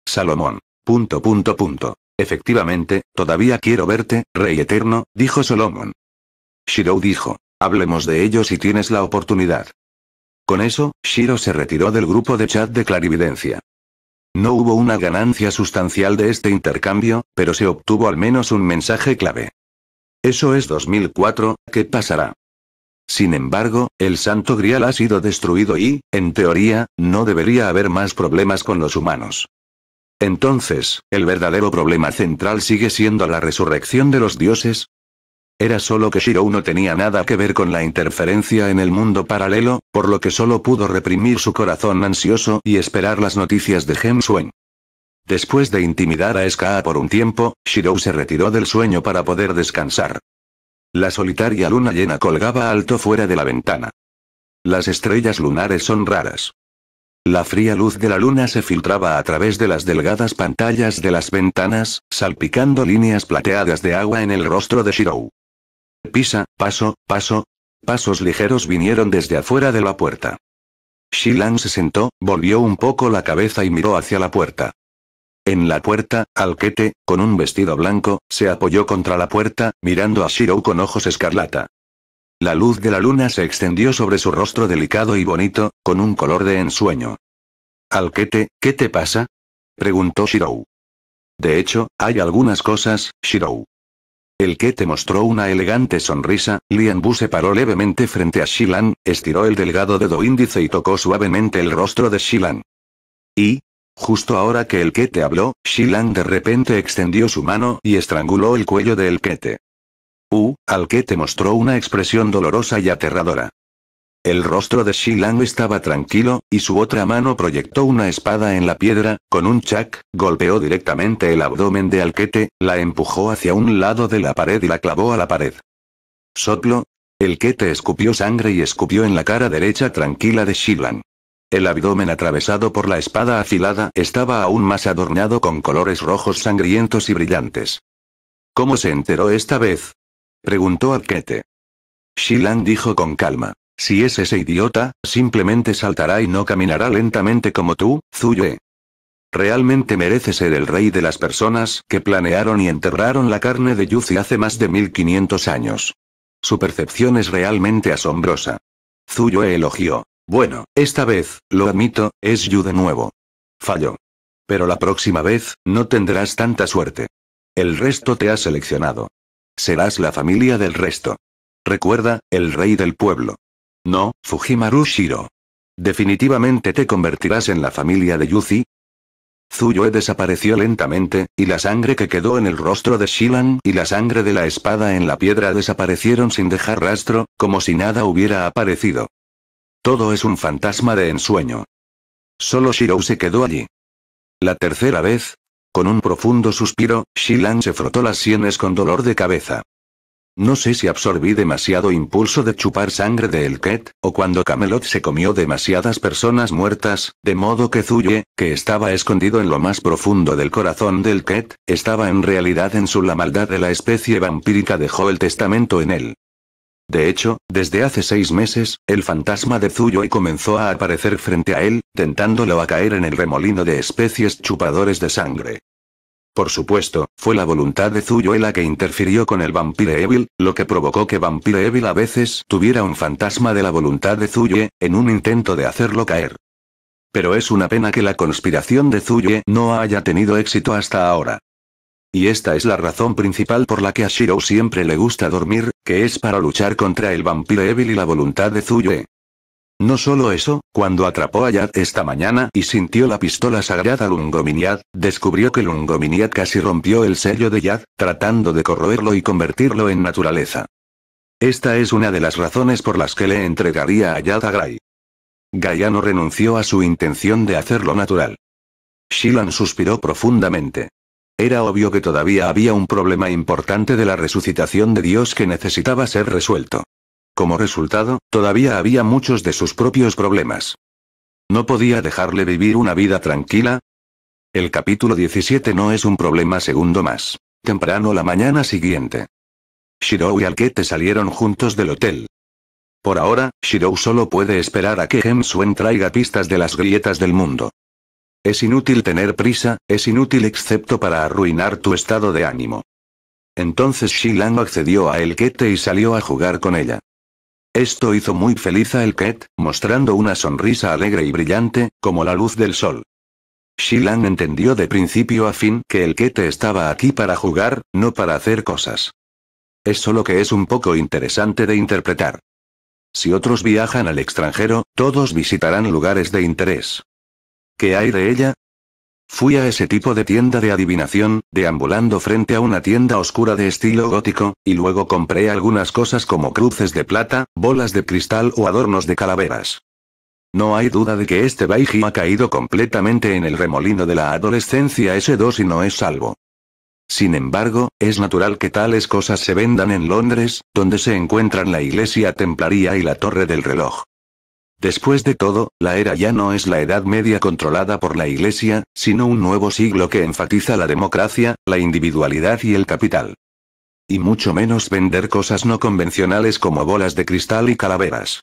Salomón. Punto punto punto. Efectivamente, todavía quiero verte, rey eterno, dijo Solomón. Shiro dijo. Hablemos de ello si tienes la oportunidad. Con eso, Shiro se retiró del grupo de chat de clarividencia. No hubo una ganancia sustancial de este intercambio, pero se obtuvo al menos un mensaje clave. Eso es 2004, ¿qué pasará? Sin embargo, el Santo Grial ha sido destruido y, en teoría, no debería haber más problemas con los humanos. Entonces, el verdadero problema central sigue siendo la resurrección de los dioses, era solo que Shiro no tenía nada que ver con la interferencia en el mundo paralelo, por lo que solo pudo reprimir su corazón ansioso y esperar las noticias de Gem Después de intimidar a Ska por un tiempo, Shirou se retiró del sueño para poder descansar. La solitaria luna llena colgaba alto fuera de la ventana. Las estrellas lunares son raras. La fría luz de la luna se filtraba a través de las delgadas pantallas de las ventanas, salpicando líneas plateadas de agua en el rostro de Shirou. Pisa, paso, paso. Pasos ligeros vinieron desde afuera de la puerta. Shilan se sentó, volvió un poco la cabeza y miró hacia la puerta. En la puerta, Alquete, con un vestido blanco, se apoyó contra la puerta, mirando a Shirou con ojos escarlata. La luz de la luna se extendió sobre su rostro delicado y bonito, con un color de ensueño. Alquete, ¿qué te pasa? preguntó Shirou. De hecho, hay algunas cosas, Shirou. El que te mostró una elegante sonrisa, Lian Bu se paró levemente frente a Shilan, estiró el delgado dedo índice y tocó suavemente el rostro de Shilan. Y, Justo ahora que el que te habló, Shilan de repente extendió su mano y estranguló el cuello del Kete. U, uh, al te mostró una expresión dolorosa y aterradora. El rostro de Xi estaba tranquilo, y su otra mano proyectó una espada en la piedra, con un chak golpeó directamente el abdomen de Alquete, la empujó hacia un lado de la pared y la clavó a la pared. Soplo. El escupió sangre y escupió en la cara derecha tranquila de Xi El abdomen atravesado por la espada afilada estaba aún más adornado con colores rojos sangrientos y brillantes. ¿Cómo se enteró esta vez? preguntó Alquete. Shilan dijo con calma. Si es ese idiota, simplemente saltará y no caminará lentamente como tú, Zuyue. Realmente merece ser el rey de las personas que planearon y enterraron la carne de Yuzi hace más de 1500 años. Su percepción es realmente asombrosa. Zuyue elogió. Bueno, esta vez, lo admito, es Yu de nuevo. Falló. Pero la próxima vez, no tendrás tanta suerte. El resto te ha seleccionado. Serás la familia del resto. Recuerda, el rey del pueblo. No, Fujimaru Shiro. ¿Definitivamente te convertirás en la familia de Yuzi? Zuyue desapareció lentamente, y la sangre que quedó en el rostro de Shilan y la sangre de la espada en la piedra desaparecieron sin dejar rastro, como si nada hubiera aparecido. Todo es un fantasma de ensueño. Solo Shiro se quedó allí. La tercera vez, con un profundo suspiro, Shilan se frotó las sienes con dolor de cabeza. No sé si absorbí demasiado impulso de chupar sangre de Elket, o cuando Camelot se comió demasiadas personas muertas, de modo que Zuye, que estaba escondido en lo más profundo del corazón del Ket, estaba en realidad en su la maldad de la especie vampírica dejó el testamento en él. De hecho, desde hace seis meses, el fantasma de Zuyue comenzó a aparecer frente a él, tentándolo a caer en el remolino de especies chupadores de sangre. Por supuesto, fue la voluntad de Zuyue la que interfirió con el Vampire Evil, lo que provocó que Vampire Evil a veces tuviera un fantasma de la voluntad de Zuyue, en un intento de hacerlo caer. Pero es una pena que la conspiración de Zuyue no haya tenido éxito hasta ahora. Y esta es la razón principal por la que a Shiro siempre le gusta dormir, que es para luchar contra el Vampire Evil y la voluntad de Zuyue. No solo eso, cuando atrapó a Yad esta mañana y sintió la pistola sagrada Lungominiad, descubrió que Lungominiad casi rompió el sello de Yad, tratando de corroerlo y convertirlo en naturaleza. Esta es una de las razones por las que le entregaría a Yad a Gray. no renunció a su intención de hacerlo natural. Shilan suspiró profundamente. Era obvio que todavía había un problema importante de la resucitación de Dios que necesitaba ser resuelto. Como resultado, todavía había muchos de sus propios problemas. ¿No podía dejarle vivir una vida tranquila? El capítulo 17 no es un problema segundo más. Temprano la mañana siguiente. Shirou y Alquete salieron juntos del hotel. Por ahora, Shirou solo puede esperar a que Hemsuen traiga pistas de las grietas del mundo. Es inútil tener prisa, es inútil excepto para arruinar tu estado de ánimo. Entonces Shilang accedió a Kete y salió a jugar con ella. Esto hizo muy feliz a el Ket, mostrando una sonrisa alegre y brillante, como la luz del sol. Shilan entendió de principio a fin que el Ket estaba aquí para jugar, no para hacer cosas. Es solo que es un poco interesante de interpretar. Si otros viajan al extranjero, todos visitarán lugares de interés. ¿Qué hay de ella? Fui a ese tipo de tienda de adivinación, deambulando frente a una tienda oscura de estilo gótico, y luego compré algunas cosas como cruces de plata, bolas de cristal o adornos de calaveras. No hay duda de que este Baiji ha caído completamente en el remolino de la adolescencia S2 y no es salvo. Sin embargo, es natural que tales cosas se vendan en Londres, donde se encuentran la iglesia Templaria y la torre del reloj. Después de todo, la era ya no es la Edad Media controlada por la Iglesia, sino un nuevo siglo que enfatiza la democracia, la individualidad y el capital. Y mucho menos vender cosas no convencionales como bolas de cristal y calaveras.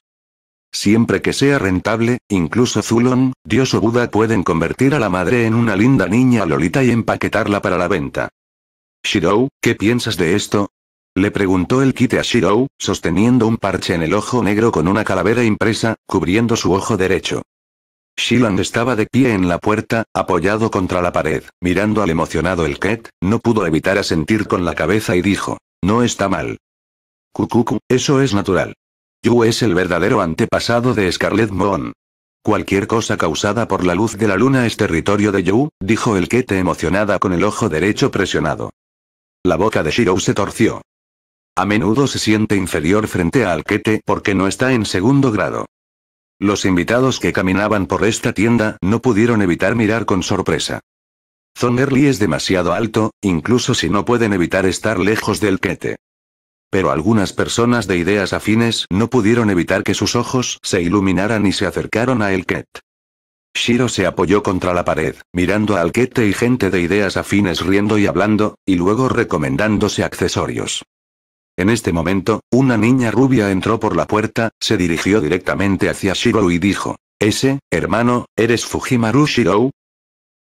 Siempre que sea rentable, incluso Zulon, Dios o Buda pueden convertir a la madre en una linda niña Lolita y empaquetarla para la venta. Shirou, ¿qué piensas de esto? Le preguntó el kite a Shirou, sosteniendo un parche en el ojo negro con una calavera impresa, cubriendo su ojo derecho. Shilan estaba de pie en la puerta, apoyado contra la pared, mirando al emocionado el Ket, no pudo evitar asentir con la cabeza y dijo, no está mal. Kukuku, eso es natural. Yu es el verdadero antepasado de Scarlet Moon. Cualquier cosa causada por la luz de la luna es territorio de Yu, dijo el Ket emocionada con el ojo derecho presionado. La boca de Shirou se torció. A menudo se siente inferior frente a Alquete porque no está en segundo grado. Los invitados que caminaban por esta tienda no pudieron evitar mirar con sorpresa. Zongerli es demasiado alto, incluso si no pueden evitar estar lejos del Kete. Pero algunas personas de ideas afines no pudieron evitar que sus ojos se iluminaran y se acercaron a kete Shiro se apoyó contra la pared, mirando al Kete y gente de ideas afines riendo y hablando, y luego recomendándose accesorios. En este momento, una niña rubia entró por la puerta, se dirigió directamente hacia Shiro y dijo, Ese, hermano, ¿eres Fujimaru Shirou?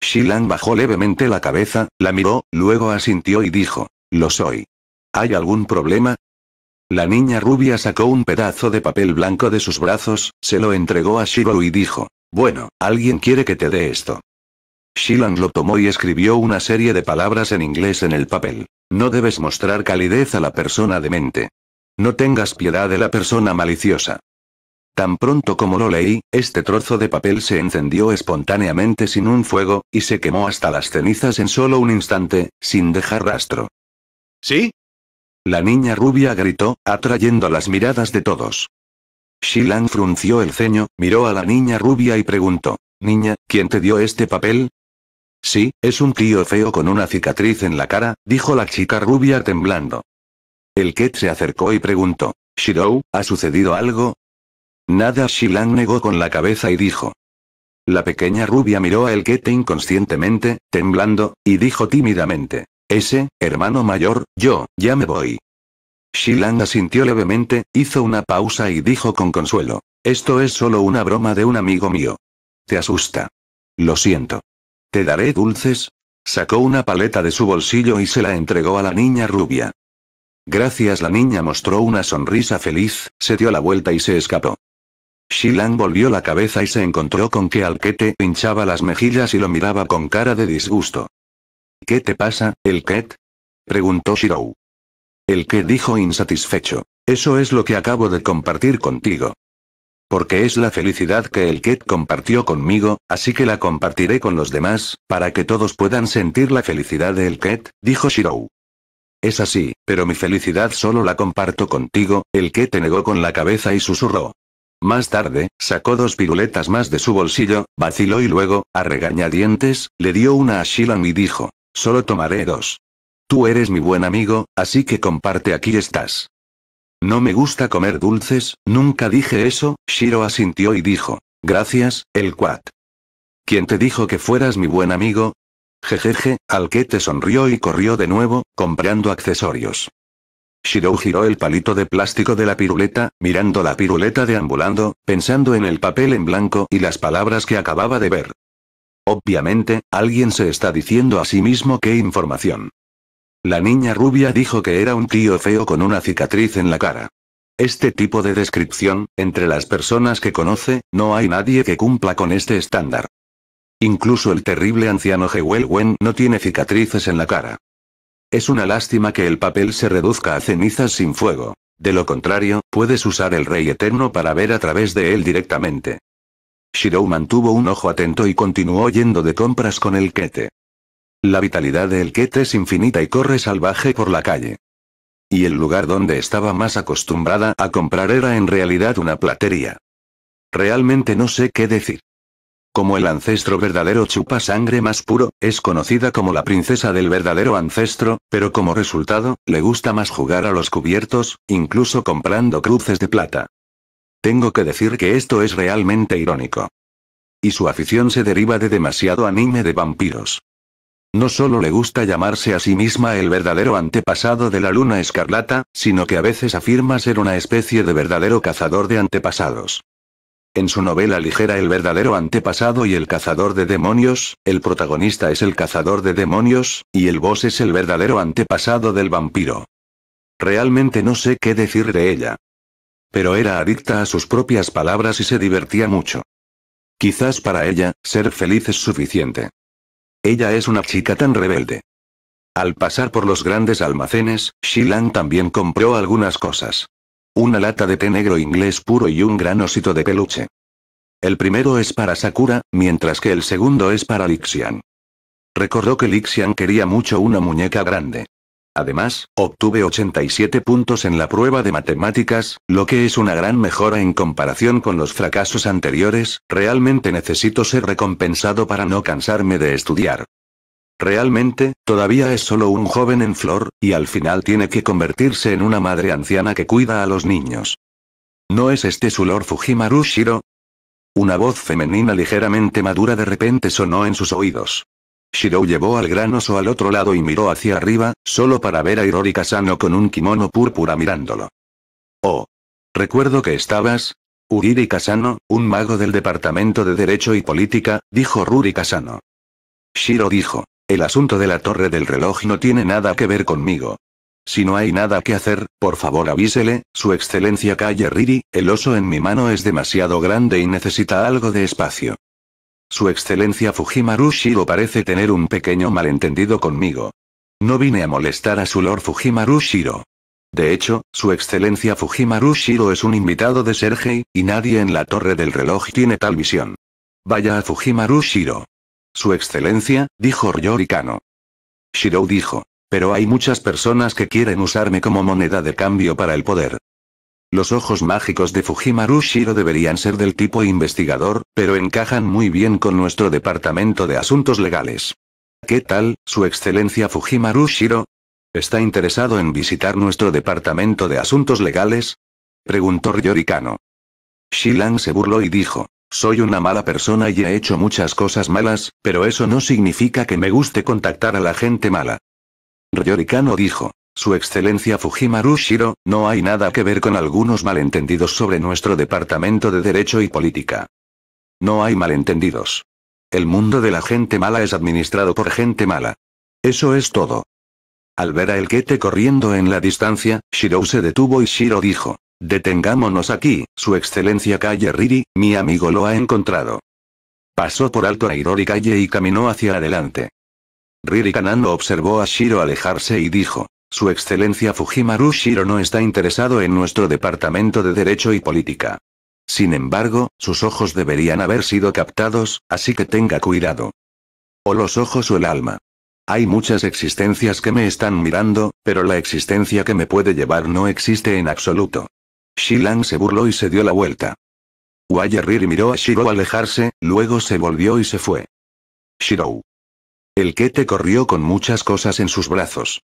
Shilan bajó levemente la cabeza, la miró, luego asintió y dijo, Lo soy. ¿Hay algún problema? La niña rubia sacó un pedazo de papel blanco de sus brazos, se lo entregó a Shirou y dijo, Bueno, alguien quiere que te dé esto. Shilan lo tomó y escribió una serie de palabras en inglés en el papel. No debes mostrar calidez a la persona demente. No tengas piedad de la persona maliciosa. Tan pronto como lo leí, este trozo de papel se encendió espontáneamente sin un fuego, y se quemó hasta las cenizas en solo un instante, sin dejar rastro. ¿Sí? La niña rubia gritó, atrayendo las miradas de todos. Shilan frunció el ceño, miró a la niña rubia y preguntó, Niña, ¿quién te dio este papel? Sí, es un tío feo con una cicatriz en la cara, dijo la chica rubia temblando. El Ket se acercó y preguntó, Shirou, ¿ha sucedido algo? Nada Shilan negó con la cabeza y dijo. La pequeña rubia miró a El Ket inconscientemente, temblando, y dijo tímidamente, Ese, hermano mayor, yo, ya me voy. Shilan asintió levemente, hizo una pausa y dijo con consuelo, Esto es solo una broma de un amigo mío. Te asusta. Lo siento. Te daré dulces. Sacó una paleta de su bolsillo y se la entregó a la niña rubia. Gracias la niña mostró una sonrisa feliz, se dio la vuelta y se escapó. Shilan volvió la cabeza y se encontró con que Alquete pinchaba las mejillas y lo miraba con cara de disgusto. ¿Qué te pasa, el Ket? preguntó Shirou. El que dijo insatisfecho. Eso es lo que acabo de compartir contigo porque es la felicidad que el Ket compartió conmigo, así que la compartiré con los demás, para que todos puedan sentir la felicidad del Ket, dijo Shirou. Es así, pero mi felicidad solo la comparto contigo, el Ket negó con la cabeza y susurró. Más tarde, sacó dos piruletas más de su bolsillo, vaciló y luego, a regañadientes, le dio una a Shilan y dijo, solo tomaré dos. Tú eres mi buen amigo, así que comparte aquí estás. No me gusta comer dulces, nunca dije eso, Shiro asintió y dijo. Gracias, el Quat. ¿Quién te dijo que fueras mi buen amigo? Jejeje, al que te sonrió y corrió de nuevo, comprando accesorios. Shiro giró el palito de plástico de la piruleta, mirando la piruleta deambulando, pensando en el papel en blanco y las palabras que acababa de ver. Obviamente, alguien se está diciendo a sí mismo qué información. La niña rubia dijo que era un tío feo con una cicatriz en la cara. Este tipo de descripción, entre las personas que conoce, no hay nadie que cumpla con este estándar. Incluso el terrible anciano Hewell Wen no tiene cicatrices en la cara. Es una lástima que el papel se reduzca a cenizas sin fuego. De lo contrario, puedes usar el Rey Eterno para ver a través de él directamente. Shirou mantuvo un ojo atento y continuó yendo de compras con el Kete. La vitalidad del Ket es infinita y corre salvaje por la calle. Y el lugar donde estaba más acostumbrada a comprar era en realidad una platería. Realmente no sé qué decir. Como el ancestro verdadero chupa sangre más puro, es conocida como la princesa del verdadero ancestro, pero como resultado, le gusta más jugar a los cubiertos, incluso comprando cruces de plata. Tengo que decir que esto es realmente irónico. Y su afición se deriva de demasiado anime de vampiros. No solo le gusta llamarse a sí misma el verdadero antepasado de la luna escarlata, sino que a veces afirma ser una especie de verdadero cazador de antepasados. En su novela ligera El verdadero antepasado y el cazador de demonios, el protagonista es el cazador de demonios, y el boss es el verdadero antepasado del vampiro. Realmente no sé qué decir de ella. Pero era adicta a sus propias palabras y se divertía mucho. Quizás para ella, ser feliz es suficiente. Ella es una chica tan rebelde. Al pasar por los grandes almacenes, Shilan también compró algunas cosas. Una lata de té negro inglés puro y un gran osito de peluche. El primero es para Sakura, mientras que el segundo es para Lixian. Recordó que Lixian quería mucho una muñeca grande. Además, obtuve 87 puntos en la prueba de matemáticas, lo que es una gran mejora en comparación con los fracasos anteriores, realmente necesito ser recompensado para no cansarme de estudiar. Realmente, todavía es solo un joven en flor, y al final tiene que convertirse en una madre anciana que cuida a los niños. ¿No es este su Lord Fujimaru Shiro? Una voz femenina ligeramente madura de repente sonó en sus oídos. Shiro llevó al gran oso al otro lado y miró hacia arriba, solo para ver a Hirori Kasano con un kimono púrpura mirándolo. Oh. Recuerdo que estabas. Uriri Kasano, un mago del Departamento de Derecho y Política, dijo Ruri Kasano. Shiro dijo. El asunto de la torre del reloj no tiene nada que ver conmigo. Si no hay nada que hacer, por favor avísele, su excelencia Calle Riri, el oso en mi mano es demasiado grande y necesita algo de espacio. Su excelencia Fujimaru Shiro parece tener un pequeño malentendido conmigo. No vine a molestar a su Lord Fujimaru Shiro. De hecho, su excelencia Fujimaru Shiro es un invitado de Sergei, y nadie en la torre del reloj tiene tal visión. Vaya a Fujimaru Shiro. Su excelencia, dijo Ryorikano. Shiro dijo. Pero hay muchas personas que quieren usarme como moneda de cambio para el poder. Los ojos mágicos de Fujimaru Shiro deberían ser del tipo investigador, pero encajan muy bien con nuestro departamento de asuntos legales. ¿Qué tal, su excelencia Fujimaru Shiro? ¿Está interesado en visitar nuestro departamento de asuntos legales? Preguntó Ryorikano. Shilan se burló y dijo, soy una mala persona y he hecho muchas cosas malas, pero eso no significa que me guste contactar a la gente mala. Ryorikano dijo, su Excelencia Fujimaru Shiro, no hay nada que ver con algunos malentendidos sobre nuestro Departamento de Derecho y Política. No hay malentendidos. El mundo de la gente mala es administrado por gente mala. Eso es todo. Al ver a Elkete corriendo en la distancia, Shiro se detuvo y Shiro dijo. Detengámonos aquí, su excelencia Calle Riri, mi amigo lo ha encontrado. Pasó por Alto a Airori Calle y caminó hacia adelante. Riri Kanano observó a Shiro alejarse y dijo. Su excelencia Fujimaru Shiro no está interesado en nuestro departamento de Derecho y Política. Sin embargo, sus ojos deberían haber sido captados, así que tenga cuidado. O los ojos o el alma. Hay muchas existencias que me están mirando, pero la existencia que me puede llevar no existe en absoluto. Shilan se burló y se dio la vuelta. Wayerir miró a Shiro alejarse, luego se volvió y se fue. Shiro. El que te corrió con muchas cosas en sus brazos.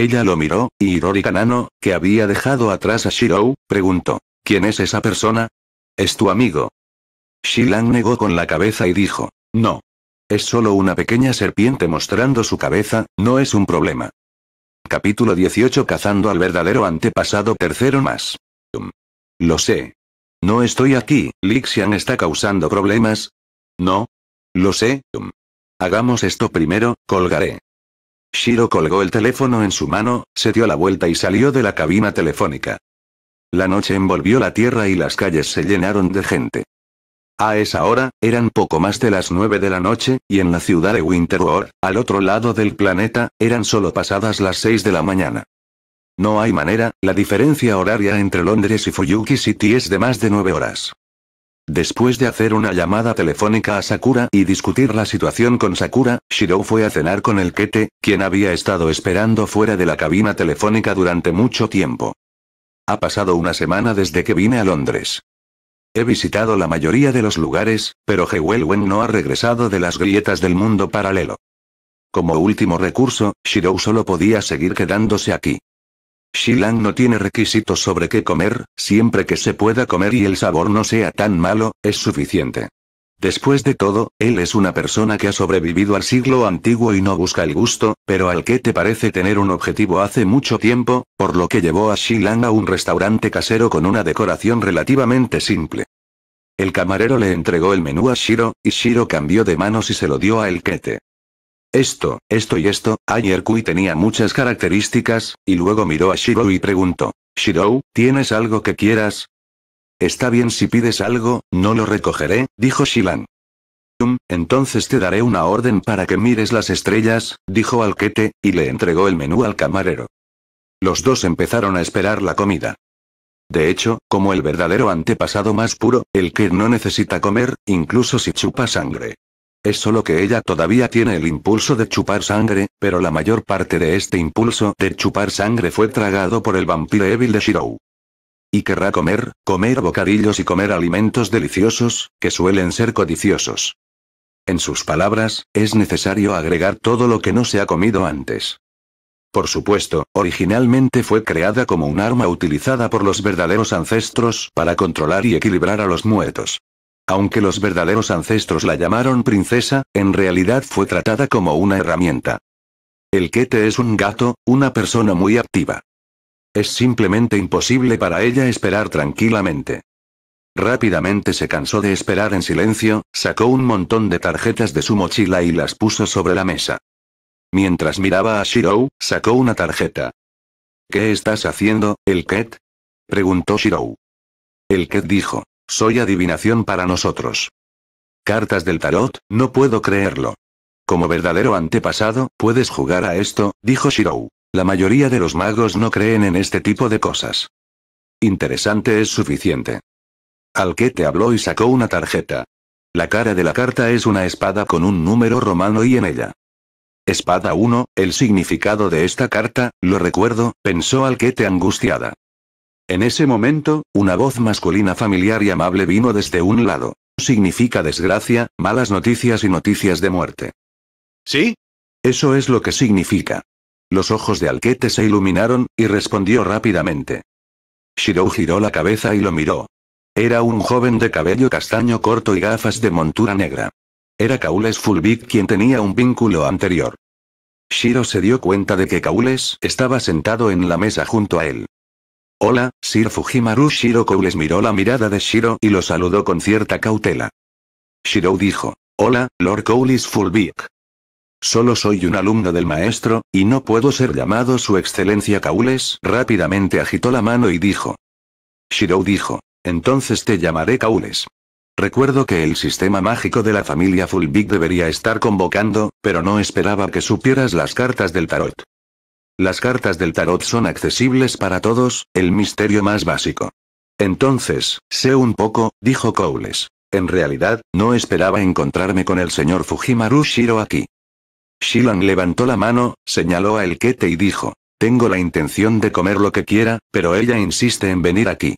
Ella lo miró, y Hirori Kanano, que había dejado atrás a Shirou, preguntó. ¿Quién es esa persona? Es tu amigo. Shilan negó con la cabeza y dijo. No. Es solo una pequeña serpiente mostrando su cabeza, no es un problema. Capítulo 18 Cazando al verdadero antepasado tercero más. Um. Lo sé. No estoy aquí, Lixian está causando problemas. No. Lo sé. Um. Hagamos esto primero, colgaré. Shiro colgó el teléfono en su mano, se dio la vuelta y salió de la cabina telefónica. La noche envolvió la tierra y las calles se llenaron de gente. A esa hora, eran poco más de las nueve de la noche, y en la ciudad de Winterworld, al otro lado del planeta, eran solo pasadas las seis de la mañana. No hay manera, la diferencia horaria entre Londres y Fuyuki City es de más de nueve horas. Después de hacer una llamada telefónica a Sakura y discutir la situación con Sakura, Shiro fue a cenar con el Kete, quien había estado esperando fuera de la cabina telefónica durante mucho tiempo. Ha pasado una semana desde que vine a Londres. He visitado la mayoría de los lugares, pero Hewelwen no ha regresado de las grietas del mundo paralelo. Como último recurso, Shiro solo podía seguir quedándose aquí. Shilang no tiene requisitos sobre qué comer, siempre que se pueda comer y el sabor no sea tan malo, es suficiente. Después de todo, él es una persona que ha sobrevivido al siglo antiguo y no busca el gusto, pero al que te parece tener un objetivo hace mucho tiempo, por lo que llevó a Shilang a un restaurante casero con una decoración relativamente simple. El camarero le entregó el menú a Shiro, y Shiro cambió de manos y se lo dio a Kete. Esto, esto y esto, ayer Kui tenía muchas características, y luego miró a Shirou y preguntó, Shirou, ¿tienes algo que quieras? Está bien si pides algo, no lo recogeré, dijo Shilan. entonces te daré una orden para que mires las estrellas, dijo Alquete, y le entregó el menú al camarero. Los dos empezaron a esperar la comida. De hecho, como el verdadero antepasado más puro, el que no necesita comer, incluso si chupa sangre. Es solo que ella todavía tiene el impulso de chupar sangre, pero la mayor parte de este impulso de chupar sangre fue tragado por el vampiro Evil de Shirou. Y querrá comer, comer bocadillos y comer alimentos deliciosos, que suelen ser codiciosos. En sus palabras, es necesario agregar todo lo que no se ha comido antes. Por supuesto, originalmente fue creada como un arma utilizada por los verdaderos ancestros para controlar y equilibrar a los muertos. Aunque los verdaderos ancestros la llamaron princesa, en realidad fue tratada como una herramienta. El Kete es un gato, una persona muy activa. Es simplemente imposible para ella esperar tranquilamente. Rápidamente se cansó de esperar en silencio, sacó un montón de tarjetas de su mochila y las puso sobre la mesa. Mientras miraba a Shirou, sacó una tarjeta. ¿Qué estás haciendo, el Ket? preguntó Shirou. El Ket dijo. Soy adivinación para nosotros. Cartas del tarot, no puedo creerlo. Como verdadero antepasado, puedes jugar a esto, dijo Shirou. La mayoría de los magos no creen en este tipo de cosas. Interesante es suficiente. Alquete habló y sacó una tarjeta. La cara de la carta es una espada con un número romano y en ella. Espada 1, el significado de esta carta, lo recuerdo, pensó Alquete angustiada. En ese momento, una voz masculina familiar y amable vino desde un lado. Significa desgracia, malas noticias y noticias de muerte. ¿Sí? Eso es lo que significa. Los ojos de Alquete se iluminaron, y respondió rápidamente. Shiro giró la cabeza y lo miró. Era un joven de cabello castaño corto y gafas de montura negra. Era Kaules Fulvic quien tenía un vínculo anterior. Shiro se dio cuenta de que Kaules estaba sentado en la mesa junto a él. Hola, Sir Fujimaru Shiro les miró la mirada de Shiro y lo saludó con cierta cautela. Shiro dijo, Hola, Lord Koules Fulvik. Solo soy un alumno del maestro, y no puedo ser llamado Su Excelencia Caules. Rápidamente agitó la mano y dijo. Shiro dijo, entonces te llamaré Caules. Recuerdo que el sistema mágico de la familia Fulvik debería estar convocando, pero no esperaba que supieras las cartas del tarot. Las cartas del tarot son accesibles para todos, el misterio más básico. Entonces, sé un poco, dijo Cowles. En realidad, no esperaba encontrarme con el señor Fujimaru Shiro aquí. Shilan levantó la mano, señaló a Kete y dijo, tengo la intención de comer lo que quiera, pero ella insiste en venir aquí.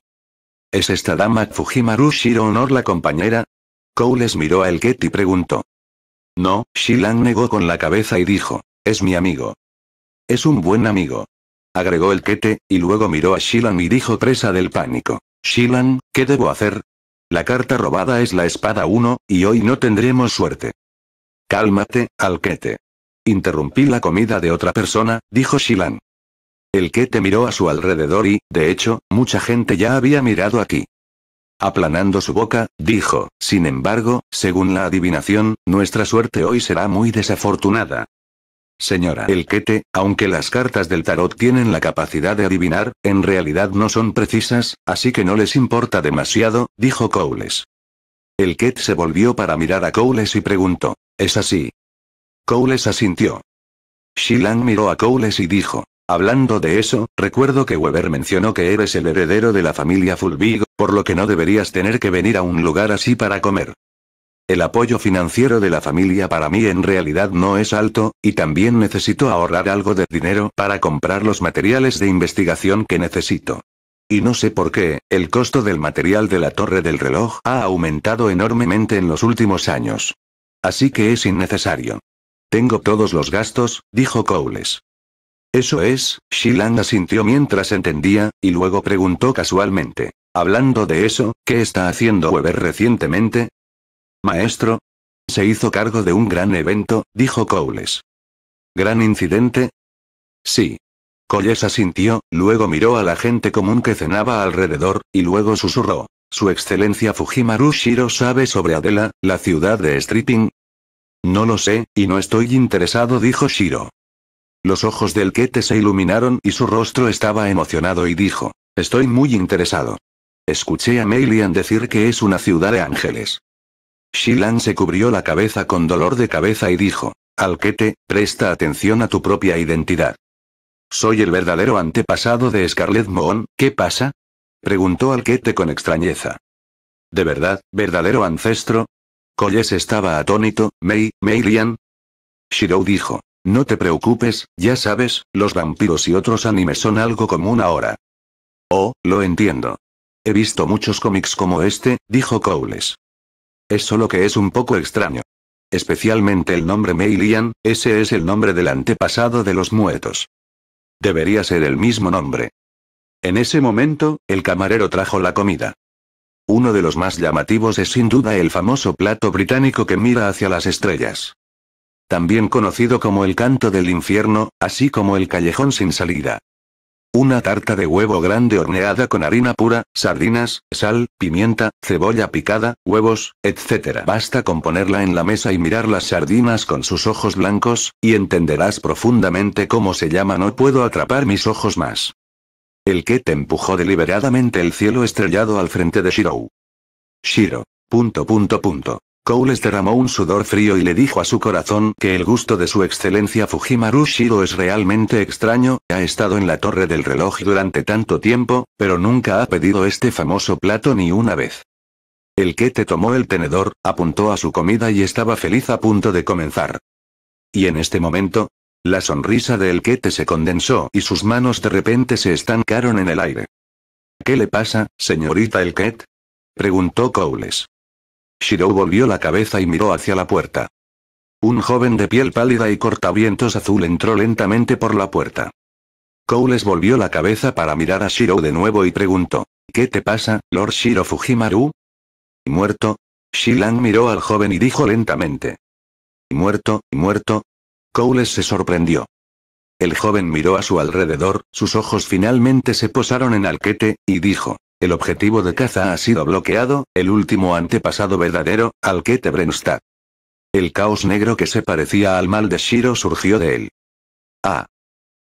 ¿Es esta dama Fujimaru Shiro Honor la compañera? Cowles miró a Kete y preguntó. No, Shilan negó con la cabeza y dijo, es mi amigo. Es un buen amigo. Agregó el Kete, y luego miró a Shilan y dijo presa del pánico. Shilan, ¿qué debo hacer? La carta robada es la espada 1, y hoy no tendremos suerte. Cálmate, Kete. Interrumpí la comida de otra persona, dijo Shilan. El Kete miró a su alrededor y, de hecho, mucha gente ya había mirado aquí. Aplanando su boca, dijo, sin embargo, según la adivinación, nuestra suerte hoy será muy desafortunada. Señora el Kete, aunque las cartas del tarot tienen la capacidad de adivinar, en realidad no son precisas, así que no les importa demasiado, dijo El Kete se volvió para mirar a Cowles y preguntó, ¿es así? Cowles asintió. Shilang miró a Cowles y dijo, Hablando de eso, recuerdo que Weber mencionó que eres el heredero de la familia Fulvigo, por lo que no deberías tener que venir a un lugar así para comer. El apoyo financiero de la familia para mí en realidad no es alto, y también necesito ahorrar algo de dinero para comprar los materiales de investigación que necesito. Y no sé por qué, el costo del material de la torre del reloj ha aumentado enormemente en los últimos años. Así que es innecesario. Tengo todos los gastos, dijo Cowles. Eso es, Shilan asintió mientras entendía, y luego preguntó casualmente. Hablando de eso, ¿qué está haciendo Weber recientemente? Maestro. Se hizo cargo de un gran evento, dijo Cowles. ¿Gran incidente? Sí. Colles asintió, luego miró a la gente común que cenaba alrededor, y luego susurró. Su excelencia Fujimaru Shiro sabe sobre Adela, la ciudad de Stripping. No lo sé, y no estoy interesado, dijo Shiro. Los ojos del Kete se iluminaron y su rostro estaba emocionado y dijo, estoy muy interesado. Escuché a Meilian decir que es una ciudad de ángeles. Shilan se cubrió la cabeza con dolor de cabeza y dijo, Alquete, presta atención a tu propia identidad. Soy el verdadero antepasado de Scarlet Moon, ¿qué pasa? Preguntó Alquete con extrañeza. ¿De verdad, verdadero ancestro? Colles estaba atónito, Mei, Meilian. Shirou dijo, no te preocupes, ya sabes, los vampiros y otros animes son algo común ahora. Oh, lo entiendo. He visto muchos cómics como este, dijo Cowles. Es solo que es un poco extraño. Especialmente el nombre Meilian, ese es el nombre del antepasado de los muertos. Debería ser el mismo nombre. En ese momento, el camarero trajo la comida. Uno de los más llamativos es sin duda el famoso plato británico que mira hacia las estrellas. También conocido como el canto del infierno, así como el callejón sin salida. Una tarta de huevo grande horneada con harina pura, sardinas, sal, pimienta, cebolla picada, huevos, etc. Basta con ponerla en la mesa y mirar las sardinas con sus ojos blancos, y entenderás profundamente cómo se llama No puedo atrapar mis ojos más. El que te empujó deliberadamente el cielo estrellado al frente de Shiro. Shiro. Punto punto punto. Cowles derramó un sudor frío y le dijo a su corazón que el gusto de su excelencia Fujimaru Shiro es realmente extraño, ha estado en la torre del reloj durante tanto tiempo, pero nunca ha pedido este famoso plato ni una vez. El Kete tomó el tenedor, apuntó a su comida y estaba feliz a punto de comenzar. Y en este momento, la sonrisa de el se condensó y sus manos de repente se estancaron en el aire. ¿Qué le pasa, señorita El Kete? preguntó Cowles. Shirou volvió la cabeza y miró hacia la puerta. Un joven de piel pálida y cortavientos azul entró lentamente por la puerta. Cowles volvió la cabeza para mirar a Shiro de nuevo y preguntó, ¿Qué te pasa, Lord Shiro Fujimaru? ¿Muerto? Shilan miró al joven y dijo lentamente. ¿Muerto, muerto? Cowles se sorprendió. El joven miró a su alrededor, sus ojos finalmente se posaron en Alquete, y dijo, el objetivo de caza ha sido bloqueado, el último antepasado verdadero, al que está. El caos negro que se parecía al mal de Shiro surgió de él. Ah.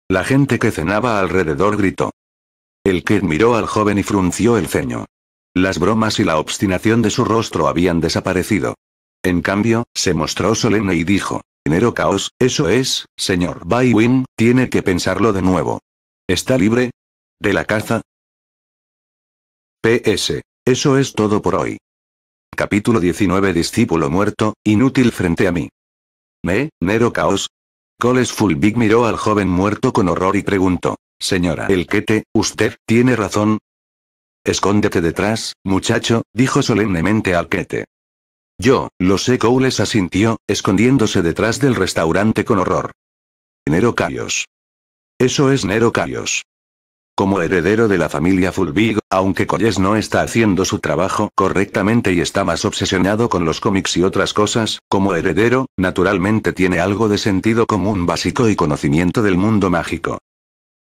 La gente que cenaba alrededor gritó. El que miró al joven y frunció el ceño. Las bromas y la obstinación de su rostro habían desaparecido. En cambio, se mostró solemne y dijo, ¡Nero Caos, eso es, señor Bywin, tiene que pensarlo de nuevo. ¿Está libre? ¿De la caza? PS. Eso es todo por hoy. Capítulo 19 Discípulo muerto, inútil frente a mí. Me, Nero Caos. Coles Big miró al joven muerto con horror y preguntó. Señora el Kete, usted tiene razón. Escóndete detrás, muchacho, dijo solemnemente al Alquete. Yo, lo sé, Coles asintió, escondiéndose detrás del restaurante con horror. Nero Caos. Eso es Nero Caos. Como heredero de la familia Fulvig, aunque Colles no está haciendo su trabajo correctamente y está más obsesionado con los cómics y otras cosas, como heredero, naturalmente tiene algo de sentido común básico y conocimiento del mundo mágico.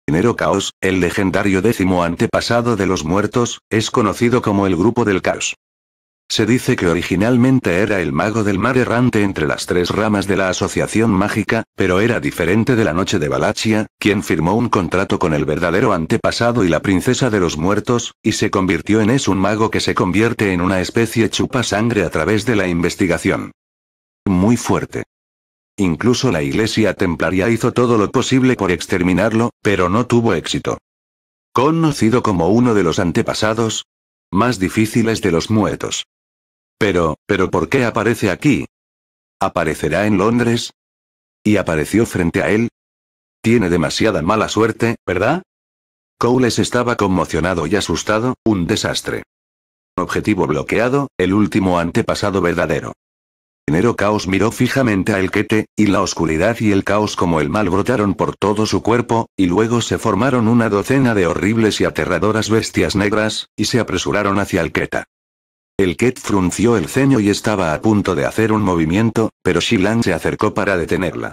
Dinero Caos, el legendario décimo antepasado de los muertos, es conocido como el Grupo del Caos. Se dice que originalmente era el mago del mar errante entre las tres ramas de la Asociación Mágica, pero era diferente de la Noche de Balachia, quien firmó un contrato con el verdadero antepasado y la princesa de los muertos, y se convirtió en es un mago que se convierte en una especie chupa sangre a través de la investigación. Muy fuerte. Incluso la iglesia templaria hizo todo lo posible por exterminarlo, pero no tuvo éxito. Conocido como uno de los antepasados, más difíciles de los muertos. Pero, pero ¿por qué aparece aquí? ¿Aparecerá en Londres? ¿Y apareció frente a él? Tiene demasiada mala suerte, ¿verdad? Cowles estaba conmocionado y asustado, un desastre. Objetivo bloqueado, el último antepasado verdadero. Enero Caos miró fijamente a Elquete, y la oscuridad y el caos como el mal brotaron por todo su cuerpo, y luego se formaron una docena de horribles y aterradoras bestias negras, y se apresuraron hacia Elqueta. El Ket frunció el ceño y estaba a punto de hacer un movimiento, pero Shilan se acercó para detenerla.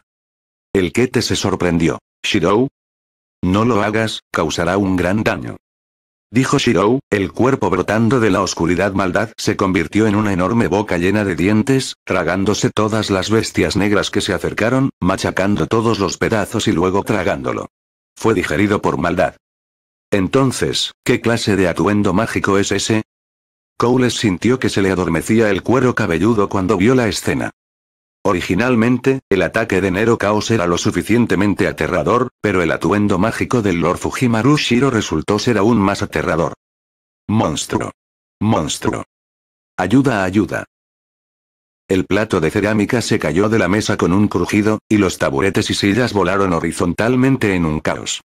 El Ket se sorprendió. ¿Shirou? No lo hagas, causará un gran daño. Dijo Shirou, el cuerpo brotando de la oscuridad maldad se convirtió en una enorme boca llena de dientes, tragándose todas las bestias negras que se acercaron, machacando todos los pedazos y luego tragándolo. Fue digerido por maldad. Entonces, ¿qué clase de atuendo mágico es ese? Coles sintió que se le adormecía el cuero cabelludo cuando vio la escena. Originalmente, el ataque de Nero Caos era lo suficientemente aterrador, pero el atuendo mágico del Lord Fujimaru Shiro resultó ser aún más aterrador. Monstruo. Monstruo. Ayuda, ayuda. El plato de cerámica se cayó de la mesa con un crujido, y los taburetes y sillas volaron horizontalmente en un caos.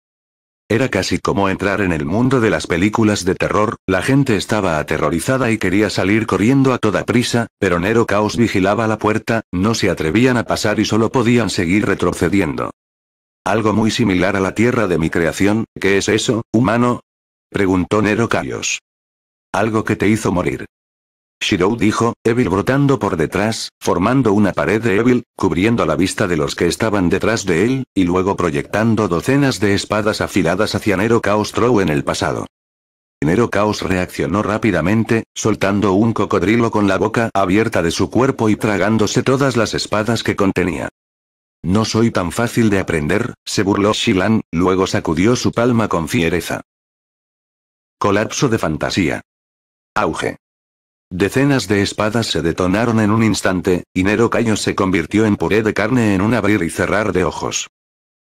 Era casi como entrar en el mundo de las películas de terror, la gente estaba aterrorizada y quería salir corriendo a toda prisa, pero Nero Caos vigilaba la puerta, no se atrevían a pasar y solo podían seguir retrocediendo. Algo muy similar a la tierra de mi creación, ¿qué es eso, humano? preguntó Nero Caos. Algo que te hizo morir. Shirou dijo, Evil brotando por detrás, formando una pared de Evil, cubriendo la vista de los que estaban detrás de él, y luego proyectando docenas de espadas afiladas hacia Nero Chaos Throw en el pasado. Nero Chaos reaccionó rápidamente, soltando un cocodrilo con la boca abierta de su cuerpo y tragándose todas las espadas que contenía. No soy tan fácil de aprender, se burló Shilan, luego sacudió su palma con fiereza. Colapso de fantasía. Auge. Decenas de espadas se detonaron en un instante, y Nero Cayo se convirtió en puré de carne en un abrir y cerrar de ojos.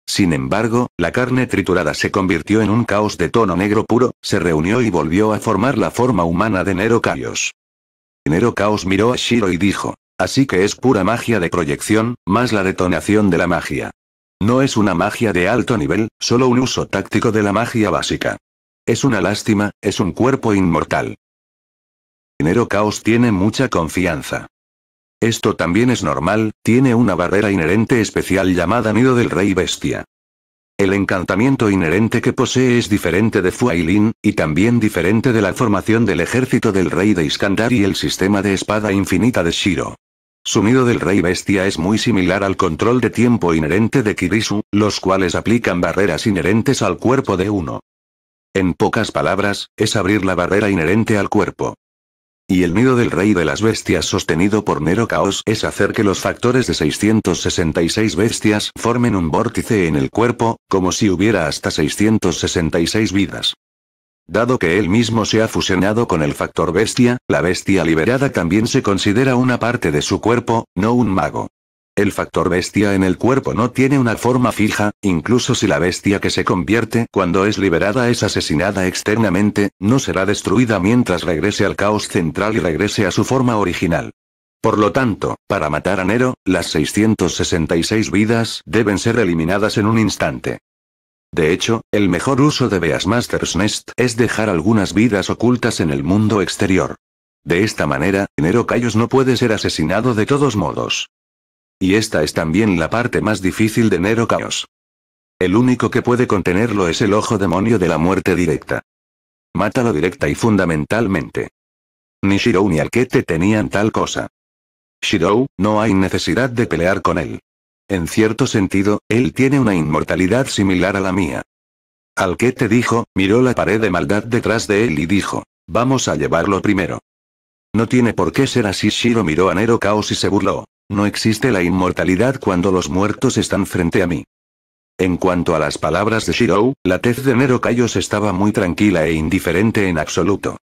Sin embargo, la carne triturada se convirtió en un caos de tono negro puro, se reunió y volvió a formar la forma humana de Nero Cayos. Nero Caos miró a Shiro y dijo, así que es pura magia de proyección, más la detonación de la magia. No es una magia de alto nivel, solo un uso táctico de la magia básica. Es una lástima, es un cuerpo inmortal. Nero Caos tiene mucha confianza. Esto también es normal, tiene una barrera inherente especial llamada Nido del Rey Bestia. El encantamiento inherente que posee es diferente de Fuailin, y también diferente de la formación del ejército del rey de Iskandar y el sistema de espada infinita de Shiro. Su nido del rey bestia es muy similar al control de tiempo inherente de Kirisu, los cuales aplican barreras inherentes al cuerpo de uno. En pocas palabras, es abrir la barrera inherente al cuerpo. Y el nido del rey de las bestias sostenido por Nero Caos es hacer que los factores de 666 bestias formen un vórtice en el cuerpo, como si hubiera hasta 666 vidas. Dado que él mismo se ha fusionado con el factor bestia, la bestia liberada también se considera una parte de su cuerpo, no un mago. El factor bestia en el cuerpo no tiene una forma fija, incluso si la bestia que se convierte cuando es liberada es asesinada externamente, no será destruida mientras regrese al caos central y regrese a su forma original. Por lo tanto, para matar a Nero, las 666 vidas deben ser eliminadas en un instante. De hecho, el mejor uso de Beastmaster's Nest es dejar algunas vidas ocultas en el mundo exterior. De esta manera, Nero Cayos no puede ser asesinado de todos modos. Y esta es también la parte más difícil de Nero Caos. El único que puede contenerlo es el ojo demonio de la muerte directa. Mátalo directa y fundamentalmente. Ni Shirou ni Alquete tenían tal cosa. Shirou, no hay necesidad de pelear con él. En cierto sentido, él tiene una inmortalidad similar a la mía. Alquete dijo, miró la pared de maldad detrás de él y dijo, vamos a llevarlo primero. No tiene por qué ser así. Shiro miró a Nero Caos y se burló. No existe la inmortalidad cuando los muertos están frente a mí. En cuanto a las palabras de Shirou, la tez de Nero Kaios estaba muy tranquila e indiferente en absoluto.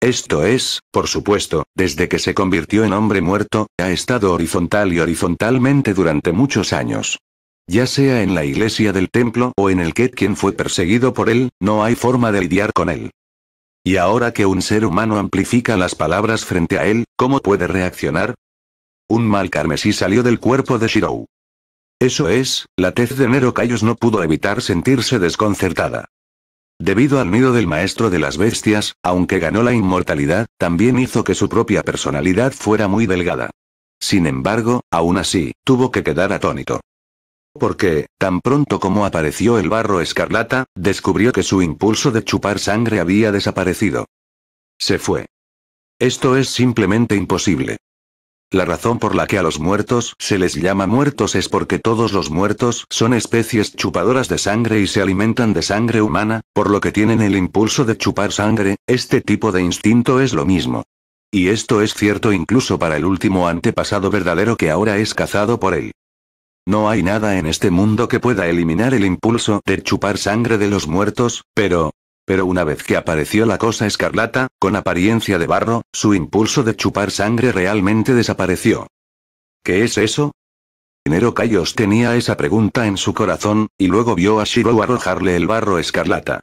Esto es, por supuesto, desde que se convirtió en hombre muerto, ha estado horizontal y horizontalmente durante muchos años. Ya sea en la iglesia del templo o en el que quien fue perseguido por él, no hay forma de lidiar con él. Y ahora que un ser humano amplifica las palabras frente a él, ¿cómo puede reaccionar? Un mal carmesí salió del cuerpo de Shirou. Eso es, la tez de Nero Cayos no pudo evitar sentirse desconcertada. Debido al miedo del maestro de las bestias, aunque ganó la inmortalidad, también hizo que su propia personalidad fuera muy delgada. Sin embargo, aún así, tuvo que quedar atónito. Porque, tan pronto como apareció el barro escarlata, descubrió que su impulso de chupar sangre había desaparecido. Se fue. Esto es simplemente imposible. La razón por la que a los muertos se les llama muertos es porque todos los muertos son especies chupadoras de sangre y se alimentan de sangre humana, por lo que tienen el impulso de chupar sangre, este tipo de instinto es lo mismo. Y esto es cierto incluso para el último antepasado verdadero que ahora es cazado por él. No hay nada en este mundo que pueda eliminar el impulso de chupar sangre de los muertos, pero, pero una vez que apareció la cosa escarlata, con apariencia de barro, su impulso de chupar sangre realmente desapareció. ¿Qué es eso? Nero Cayos tenía esa pregunta en su corazón, y luego vio a Shiro arrojarle el barro escarlata.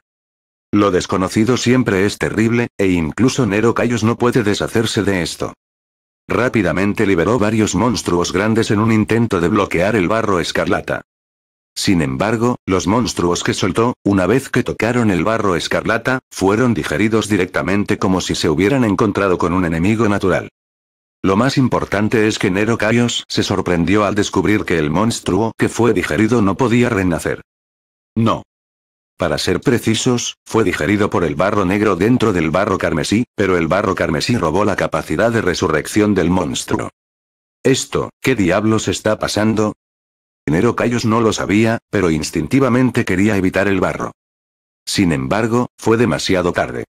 Lo desconocido siempre es terrible, e incluso Nero Cayos no puede deshacerse de esto. Rápidamente liberó varios monstruos grandes en un intento de bloquear el barro escarlata. Sin embargo, los monstruos que soltó, una vez que tocaron el barro escarlata, fueron digeridos directamente como si se hubieran encontrado con un enemigo natural. Lo más importante es que Nero Caios se sorprendió al descubrir que el monstruo que fue digerido no podía renacer. No. Para ser precisos, fue digerido por el barro negro dentro del barro carmesí, pero el barro carmesí robó la capacidad de resurrección del monstruo. Esto, ¿qué diablos está pasando? Nero Cayos no lo sabía, pero instintivamente quería evitar el barro. Sin embargo, fue demasiado tarde.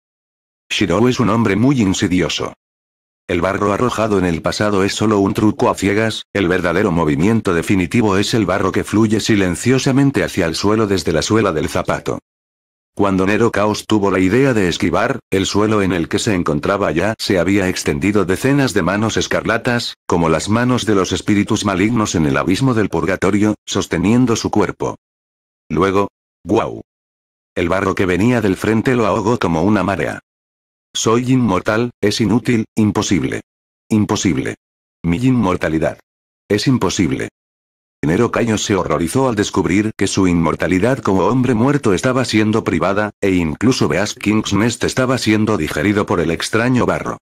Shirou es un hombre muy insidioso. El barro arrojado en el pasado es solo un truco a ciegas, el verdadero movimiento definitivo es el barro que fluye silenciosamente hacia el suelo desde la suela del zapato. Cuando Nero Caos tuvo la idea de esquivar, el suelo en el que se encontraba ya se había extendido decenas de manos escarlatas, como las manos de los espíritus malignos en el abismo del purgatorio, sosteniendo su cuerpo. Luego, ¡guau! El barro que venía del frente lo ahogó como una marea. Soy inmortal, es inútil, imposible. Imposible. Mi inmortalidad. Es imposible. Nero Cayos se horrorizó al descubrir que su inmortalidad como hombre muerto estaba siendo privada, e incluso Beas King's Nest estaba siendo digerido por el extraño barro.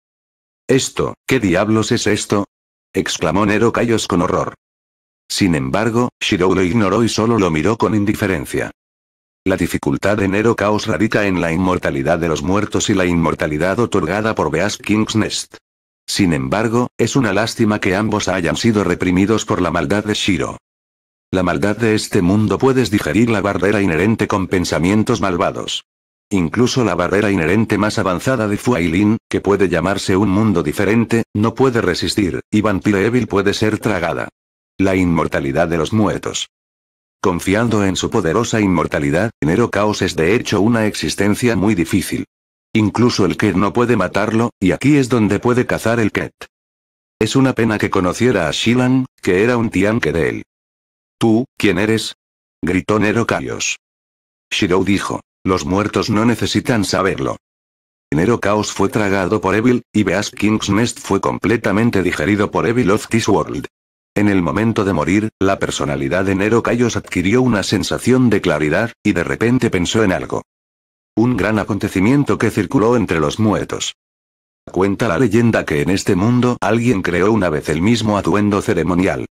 ¿Esto, qué diablos es esto? exclamó Nero Cayos con horror. Sin embargo, Shirou lo ignoró y solo lo miró con indiferencia. La dificultad de Nero Caos radica en la inmortalidad de los muertos y la inmortalidad otorgada por Beas King's Nest. Sin embargo, es una lástima que ambos hayan sido reprimidos por la maldad de Shiro. La maldad de este mundo puedes digerir la barrera inherente con pensamientos malvados. Incluso la barrera inherente más avanzada de Fuailin, que puede llamarse un mundo diferente, no puede resistir, y Vampire Evil puede ser tragada. La inmortalidad de los muertos. Confiando en su poderosa inmortalidad, Nero Caos es de hecho una existencia muy difícil. Incluso el Ket no puede matarlo, y aquí es donde puede cazar el Ket. Es una pena que conociera a Shilan, que era un tianque de él. ¿Tú, quién eres? gritó Nero Kaios. Shirou dijo, los muertos no necesitan saberlo. Nero caos fue tragado por Evil, y Beast King's Nest fue completamente digerido por Evil of This World. En el momento de morir, la personalidad de Nero Kaios adquirió una sensación de claridad, y de repente pensó en algo. Un gran acontecimiento que circuló entre los muertos. Cuenta la leyenda que en este mundo alguien creó una vez el mismo atuendo ceremonial,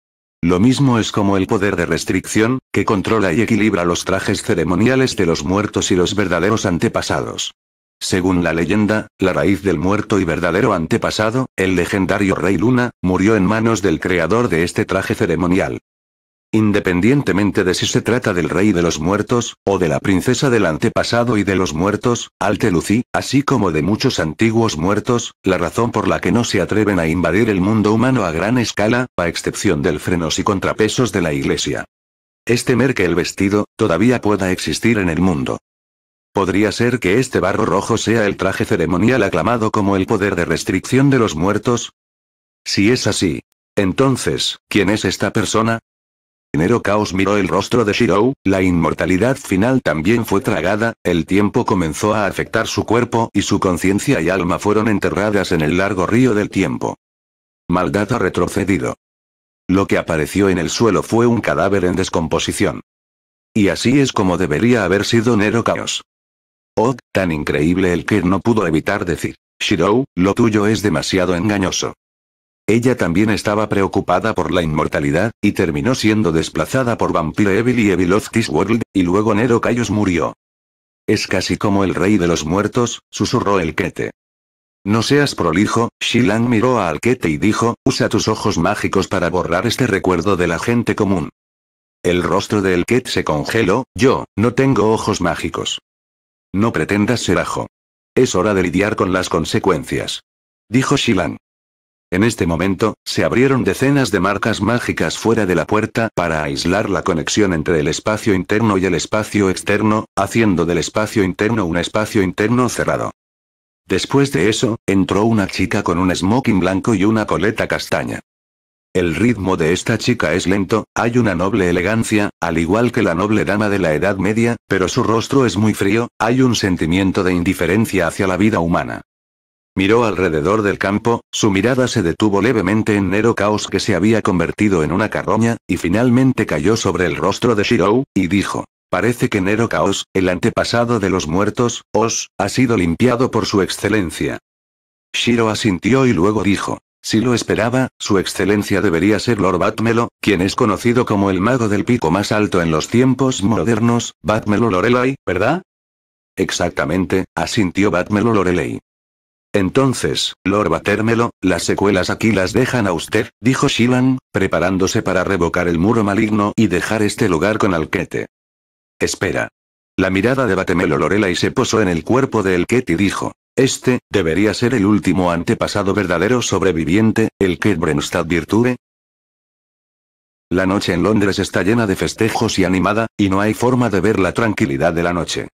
lo mismo es como el poder de restricción, que controla y equilibra los trajes ceremoniales de los muertos y los verdaderos antepasados. Según la leyenda, la raíz del muerto y verdadero antepasado, el legendario Rey Luna, murió en manos del creador de este traje ceremonial. Independientemente de si se trata del rey de los muertos, o de la princesa del antepasado y de los muertos, Alte Lucy, así como de muchos antiguos muertos, la razón por la que no se atreven a invadir el mundo humano a gran escala, a excepción del frenos y contrapesos de la iglesia. Es temer que el vestido, todavía pueda existir en el mundo. Podría ser que este barro rojo sea el traje ceremonial aclamado como el poder de restricción de los muertos. Si es así, entonces, ¿quién es esta persona? Nero Caos miró el rostro de Shirou, la inmortalidad final también fue tragada, el tiempo comenzó a afectar su cuerpo y su conciencia y alma fueron enterradas en el largo río del tiempo. Maldad ha retrocedido. Lo que apareció en el suelo fue un cadáver en descomposición. Y así es como debería haber sido Nero Caos. Oh, tan increíble el que no pudo evitar decir. Shirou, lo tuyo es demasiado engañoso. Ella también estaba preocupada por la inmortalidad, y terminó siendo desplazada por Vampire Evil y Evil of This World, y luego Nero Caius murió. Es casi como el rey de los muertos, susurró el Kete. No seas prolijo, Shilan miró a Kete y dijo, usa tus ojos mágicos para borrar este recuerdo de la gente común. El rostro de Kete se congeló, yo, no tengo ojos mágicos. No pretendas ser ajo. Es hora de lidiar con las consecuencias. Dijo Shilan. En este momento, se abrieron decenas de marcas mágicas fuera de la puerta para aislar la conexión entre el espacio interno y el espacio externo, haciendo del espacio interno un espacio interno cerrado. Después de eso, entró una chica con un smoking blanco y una coleta castaña. El ritmo de esta chica es lento, hay una noble elegancia, al igual que la noble dama de la Edad Media, pero su rostro es muy frío, hay un sentimiento de indiferencia hacia la vida humana. Miró alrededor del campo, su mirada se detuvo levemente en Nero Caos que se había convertido en una carroña, y finalmente cayó sobre el rostro de Shiro, y dijo. Parece que Nero Caos, el antepasado de los muertos, os, ha sido limpiado por su excelencia. Shiro asintió y luego dijo. Si lo esperaba, su excelencia debería ser Lord Batmelo, quien es conocido como el mago del pico más alto en los tiempos modernos, Batmelo Lorelei, ¿verdad? Exactamente, asintió Batmelo Lorelei. Entonces, Lord Batemelo, las secuelas aquí las dejan a usted, dijo Shivan, preparándose para revocar el muro maligno y dejar este lugar con Alquete. Espera. La mirada de Batemelo y se posó en el cuerpo de Elket y dijo, este, debería ser el último antepasado verdadero sobreviviente, el que Brenstad Virtue. La noche en Londres está llena de festejos y animada, y no hay forma de ver la tranquilidad de la noche.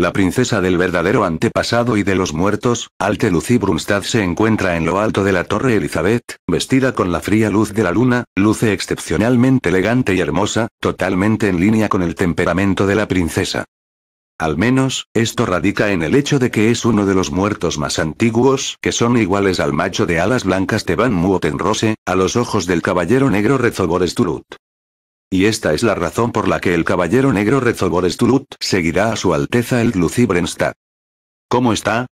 La princesa del verdadero antepasado y de los muertos, Alte Lucy Brunstad se encuentra en lo alto de la Torre Elizabeth, vestida con la fría luz de la luna, luce excepcionalmente elegante y hermosa, totalmente en línea con el temperamento de la princesa. Al menos, esto radica en el hecho de que es uno de los muertos más antiguos, que son iguales al macho de alas blancas de Van a los ojos del caballero negro Rezobor Sturut. Y esta es la razón por la que el caballero negro Stulut seguirá a su alteza el Brenstad. ¿Cómo está?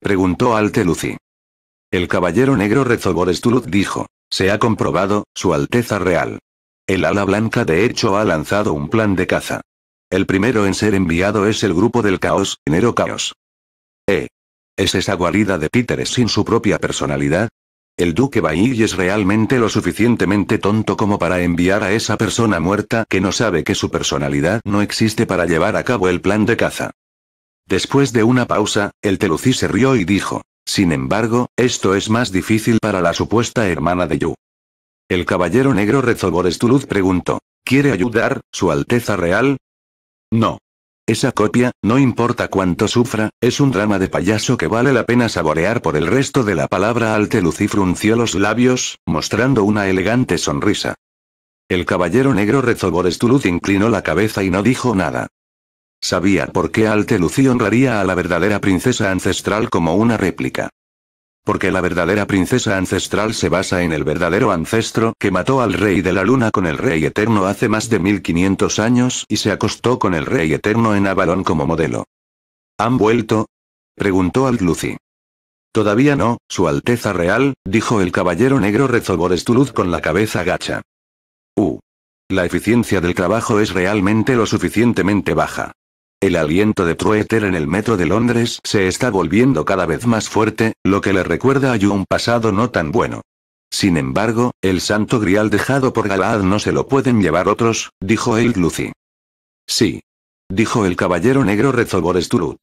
preguntó Alte Luci. El caballero negro Stulut dijo. Se ha comprobado, su alteza real. El ala blanca de hecho ha lanzado un plan de caza. El primero en ser enviado es el grupo del caos, Nero Caos. ¿Eh? ¿Es esa guarida de Peter sin su propia personalidad? El duque Bailly es realmente lo suficientemente tonto como para enviar a esa persona muerta que no sabe que su personalidad no existe para llevar a cabo el plan de caza. Después de una pausa, el Telucí se rió y dijo, sin embargo, esto es más difícil para la supuesta hermana de Yu. El caballero negro Rezobor luz preguntó, ¿quiere ayudar, Su Alteza Real? No, esa copia, no importa cuánto sufra, es un drama de payaso que vale la pena saborear por el resto de la palabra alte Lucy frunció los labios, mostrando una elegante sonrisa. El caballero negro Estulut inclinó la cabeza y no dijo nada. Sabía por qué Alte Lucy honraría a la verdadera princesa ancestral como una réplica. Porque la verdadera princesa ancestral se basa en el verdadero ancestro que mató al rey de la luna con el rey eterno hace más de 1500 años y se acostó con el rey eterno en Avalon como modelo. ¿Han vuelto? Preguntó al Todavía no, Su Alteza Real, dijo el caballero negro luz con la cabeza gacha. Uh. La eficiencia del trabajo es realmente lo suficientemente baja. El aliento de Trueter en el metro de Londres se está volviendo cada vez más fuerte, lo que le recuerda a un pasado no tan bueno. Sin embargo, el santo grial dejado por Galahad no se lo pueden llevar otros, dijo el Lucy. Sí. Dijo el caballero negro Rezobor Sturut.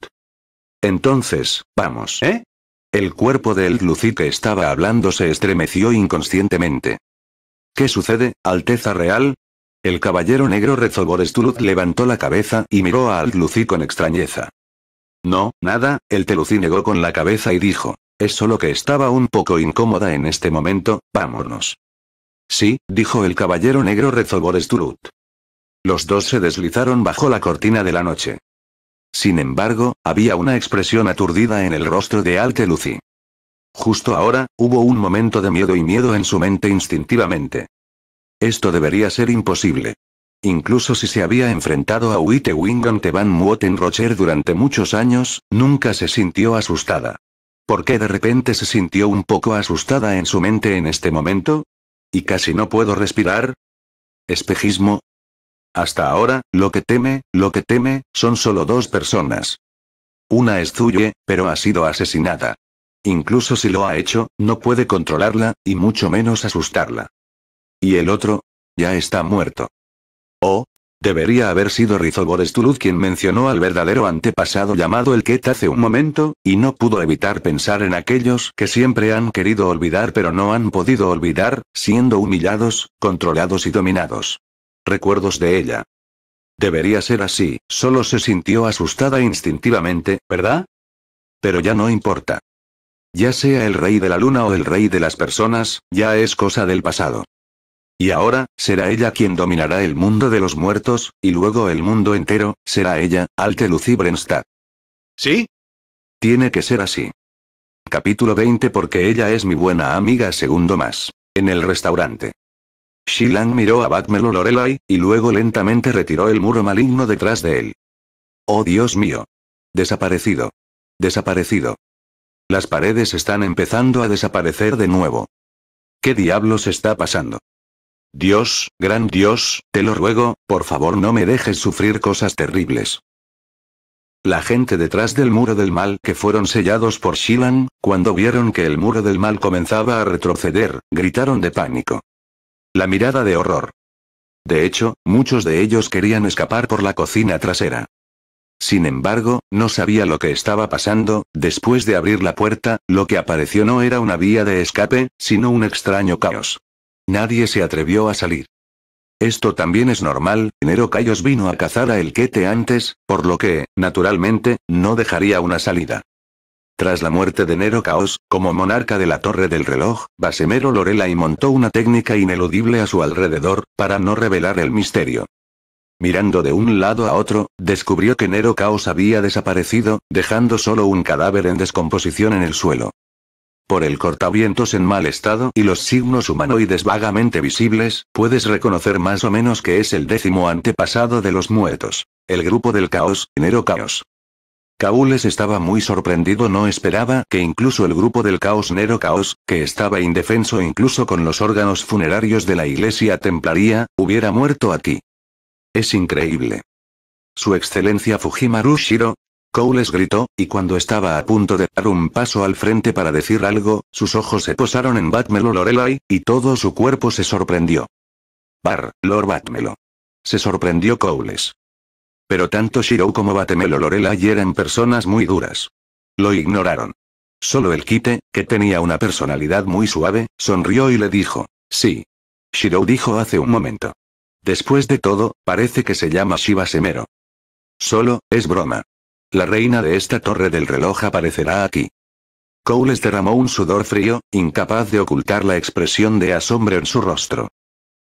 Entonces, vamos. ¿Eh? El cuerpo de El que estaba hablando se estremeció inconscientemente. ¿Qué sucede, Alteza Real? El caballero negro Stulut levantó la cabeza y miró a Alt-Lucy con extrañeza. No, nada, el Telucí negó con la cabeza y dijo, es solo que estaba un poco incómoda en este momento, vámonos. Sí, dijo el caballero negro Stulut. Los dos se deslizaron bajo la cortina de la noche. Sin embargo, había una expresión aturdida en el rostro de Alt-Lucy. Justo ahora, hubo un momento de miedo y miedo en su mente instintivamente. Esto debería ser imposible. Incluso si se había enfrentado a Witte Wingon Van Muoten durante muchos años, nunca se sintió asustada. ¿Por qué de repente se sintió un poco asustada en su mente en este momento? ¿Y casi no puedo respirar? ¿Espejismo? Hasta ahora, lo que teme, lo que teme, son solo dos personas. Una es Zuye, pero ha sido asesinada. Incluso si lo ha hecho, no puede controlarla, y mucho menos asustarla. Y el otro, ya está muerto. O, oh, debería haber sido Rizobo de quien mencionó al verdadero antepasado llamado el Ket hace un momento, y no pudo evitar pensar en aquellos que siempre han querido olvidar pero no han podido olvidar, siendo humillados, controlados y dominados. Recuerdos de ella. Debería ser así, solo se sintió asustada instintivamente, ¿verdad? Pero ya no importa. Ya sea el rey de la luna o el rey de las personas, ya es cosa del pasado. Y ahora, será ella quien dominará el mundo de los muertos, y luego el mundo entero, será ella, Alte Lucy Brenstad. ¿Sí? Tiene que ser así. Capítulo 20 Porque ella es mi buena amiga Segundo más. En el restaurante. Shilang miró a Batmelo Lorelai, y luego lentamente retiró el muro maligno detrás de él. ¡Oh Dios mío! Desaparecido. Desaparecido. Las paredes están empezando a desaparecer de nuevo. ¿Qué diablos está pasando? Dios, gran Dios, te lo ruego, por favor no me dejes sufrir cosas terribles. La gente detrás del muro del mal que fueron sellados por Shilan, cuando vieron que el muro del mal comenzaba a retroceder, gritaron de pánico. La mirada de horror. De hecho, muchos de ellos querían escapar por la cocina trasera. Sin embargo, no sabía lo que estaba pasando, después de abrir la puerta, lo que apareció no era una vía de escape, sino un extraño caos. Nadie se atrevió a salir. Esto también es normal, Nero Caos vino a cazar a Elquete antes, por lo que, naturalmente, no dejaría una salida. Tras la muerte de Nero Caos, como monarca de la Torre del Reloj, Basemero y montó una técnica ineludible a su alrededor, para no revelar el misterio. Mirando de un lado a otro, descubrió que Nero Caos había desaparecido, dejando solo un cadáver en descomposición en el suelo. Por el cortavientos en mal estado y los signos humanoides vagamente visibles, puedes reconocer más o menos que es el décimo antepasado de los muertos. El grupo del caos, Nero caos. Caules estaba muy sorprendido, no esperaba que incluso el grupo del caos Nero Caos, que estaba indefenso incluso con los órganos funerarios de la iglesia templaría, hubiera muerto aquí. Es increíble. Su excelencia Fujimaru Shiro, Cowles gritó, y cuando estaba a punto de dar un paso al frente para decir algo, sus ojos se posaron en Batmelo Lorelai, y todo su cuerpo se sorprendió. Bar, Lord Batmelo. Se sorprendió Cowles. Pero tanto Shirou como Batmelo Lorelai eran personas muy duras. Lo ignoraron. Solo el Kite, que tenía una personalidad muy suave, sonrió y le dijo, sí. Shiro dijo hace un momento. Después de todo, parece que se llama Shiva Semero. Solo, es broma. La reina de esta torre del reloj aparecerá aquí. Cowles derramó un sudor frío, incapaz de ocultar la expresión de asombro en su rostro.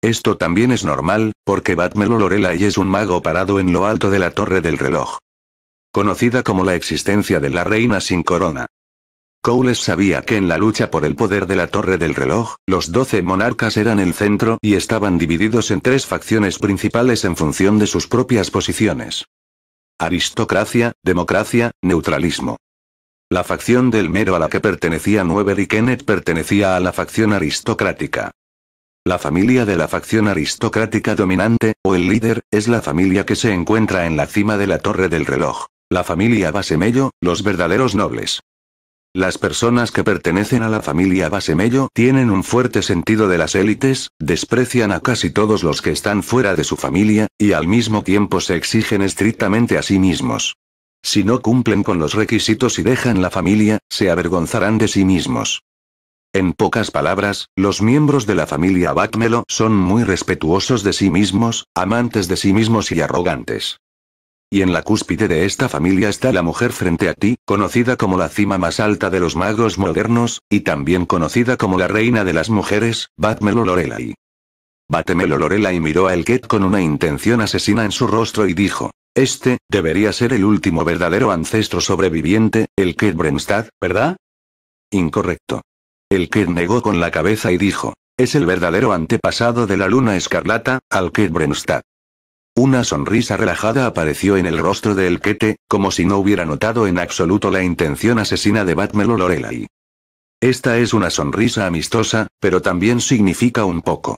Esto también es normal, porque Batmelo Lorelai es un mago parado en lo alto de la torre del reloj. Conocida como la existencia de la reina sin corona. Cowles sabía que en la lucha por el poder de la torre del reloj, los doce monarcas eran el centro y estaban divididos en tres facciones principales en función de sus propias posiciones. Aristocracia, democracia, neutralismo. La facción del Mero a la que pertenecía Nuever y Kenneth pertenecía a la facción aristocrática. La familia de la facción aristocrática dominante, o el líder, es la familia que se encuentra en la cima de la Torre del Reloj. La familia Basemello, los verdaderos nobles. Las personas que pertenecen a la familia Basemello tienen un fuerte sentido de las élites, desprecian a casi todos los que están fuera de su familia, y al mismo tiempo se exigen estrictamente a sí mismos. Si no cumplen con los requisitos y dejan la familia, se avergonzarán de sí mismos. En pocas palabras, los miembros de la familia Batmelo son muy respetuosos de sí mismos, amantes de sí mismos y arrogantes y en la cúspide de esta familia está la mujer frente a ti, conocida como la cima más alta de los magos modernos, y también conocida como la reina de las mujeres, Batmelo Lorelai. Batmelo Lorelai miró a Ket con una intención asesina en su rostro y dijo, este, debería ser el último verdadero ancestro sobreviviente, el Ket Bremstad, ¿verdad? Incorrecto. El Ket negó con la cabeza y dijo, es el verdadero antepasado de la luna escarlata, Alket Bremstad. Una sonrisa relajada apareció en el rostro de Elquete, como si no hubiera notado en absoluto la intención asesina de Batmelo Lorelai. Esta es una sonrisa amistosa, pero también significa un poco.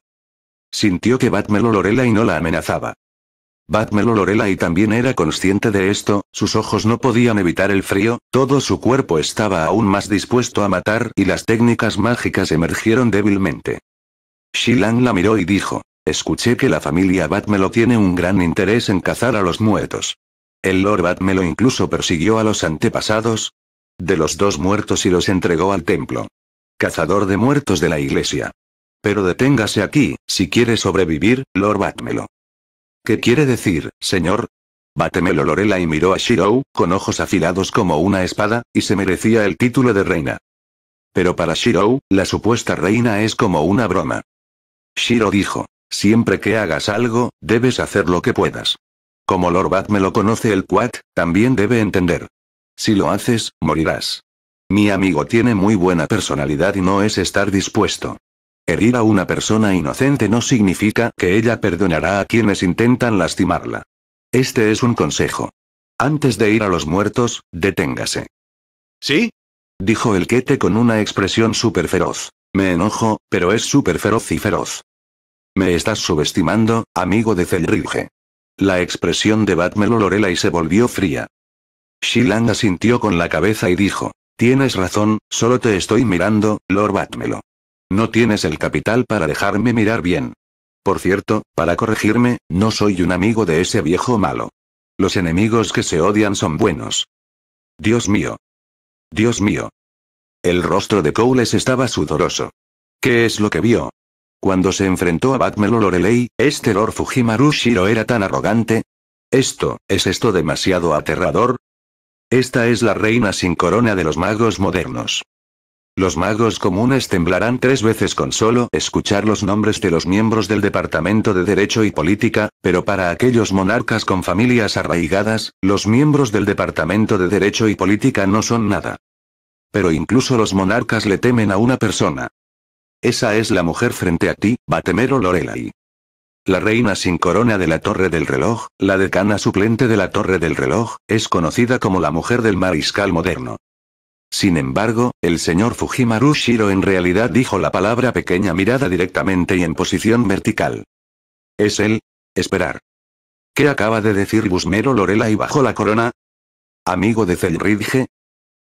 Sintió que Batmelo Lorelai no la amenazaba. Batmelo Lorelai también era consciente de esto, sus ojos no podían evitar el frío, todo su cuerpo estaba aún más dispuesto a matar y las técnicas mágicas emergieron débilmente. Shilan la miró y dijo, Escuché que la familia Batmelo tiene un gran interés en cazar a los muertos. El Lord Batmelo incluso persiguió a los antepasados de los dos muertos y los entregó al templo. Cazador de muertos de la iglesia. Pero deténgase aquí, si quiere sobrevivir, Lord Batmelo. ¿Qué quiere decir, señor? Batmelo Lorela y miró a Shirou, con ojos afilados como una espada, y se merecía el título de reina. Pero para Shirou, la supuesta reina es como una broma. Shiro dijo. Siempre que hagas algo, debes hacer lo que puedas. Como Lorbat me lo conoce el Quat, también debe entender. Si lo haces, morirás. Mi amigo tiene muy buena personalidad y no es estar dispuesto. Herir a una persona inocente no significa que ella perdonará a quienes intentan lastimarla. Este es un consejo. Antes de ir a los muertos, deténgase. ¿Sí? Dijo el quete con una expresión súper feroz. Me enojo, pero es súper feroz y feroz. Me estás subestimando, amigo de Celrige. La expresión de Batmelo y se volvió fría. Shilang asintió con la cabeza y dijo, Tienes razón, solo te estoy mirando, Lord Batmelo. No tienes el capital para dejarme mirar bien. Por cierto, para corregirme, no soy un amigo de ese viejo malo. Los enemigos que se odian son buenos. Dios mío. Dios mío. El rostro de Cowles estaba sudoroso. ¿Qué es lo que vio? Cuando se enfrentó a Batmelo Lorelei, este Lord Fujimaru Shiro era tan arrogante. Esto, ¿es esto demasiado aterrador? Esta es la reina sin corona de los magos modernos. Los magos comunes temblarán tres veces con solo escuchar los nombres de los miembros del Departamento de Derecho y Política, pero para aquellos monarcas con familias arraigadas, los miembros del Departamento de Derecho y Política no son nada. Pero incluso los monarcas le temen a una persona. Esa es la mujer frente a ti, Batemero Lorelai. La reina sin corona de la Torre del Reloj, la decana suplente de la Torre del Reloj, es conocida como la mujer del mariscal moderno. Sin embargo, el señor Fujimaru Shiro en realidad dijo la palabra pequeña mirada directamente y en posición vertical. Es él. Esperar. ¿Qué acaba de decir Busmero Lorelai bajo la corona? ¿Amigo de Zelridge,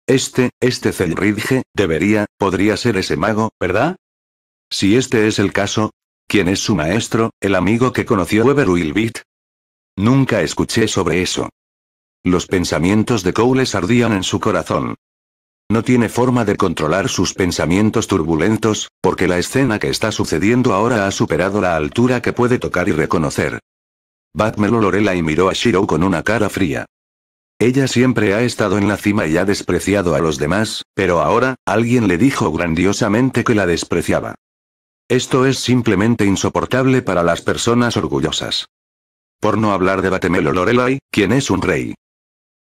Este, este Zelridge, debería, podría ser ese mago, ¿verdad? Si este es el caso, ¿quién es su maestro, el amigo que conoció Weber Wilbit? Nunca escuché sobre eso. Los pensamientos de Cowles ardían en su corazón. No tiene forma de controlar sus pensamientos turbulentos, porque la escena que está sucediendo ahora ha superado la altura que puede tocar y reconocer. Batmelo Lorela y miró a Shiro con una cara fría. Ella siempre ha estado en la cima y ha despreciado a los demás, pero ahora, alguien le dijo grandiosamente que la despreciaba. Esto es simplemente insoportable para las personas orgullosas. Por no hablar de Batemelo Lorelei, quien es un rey.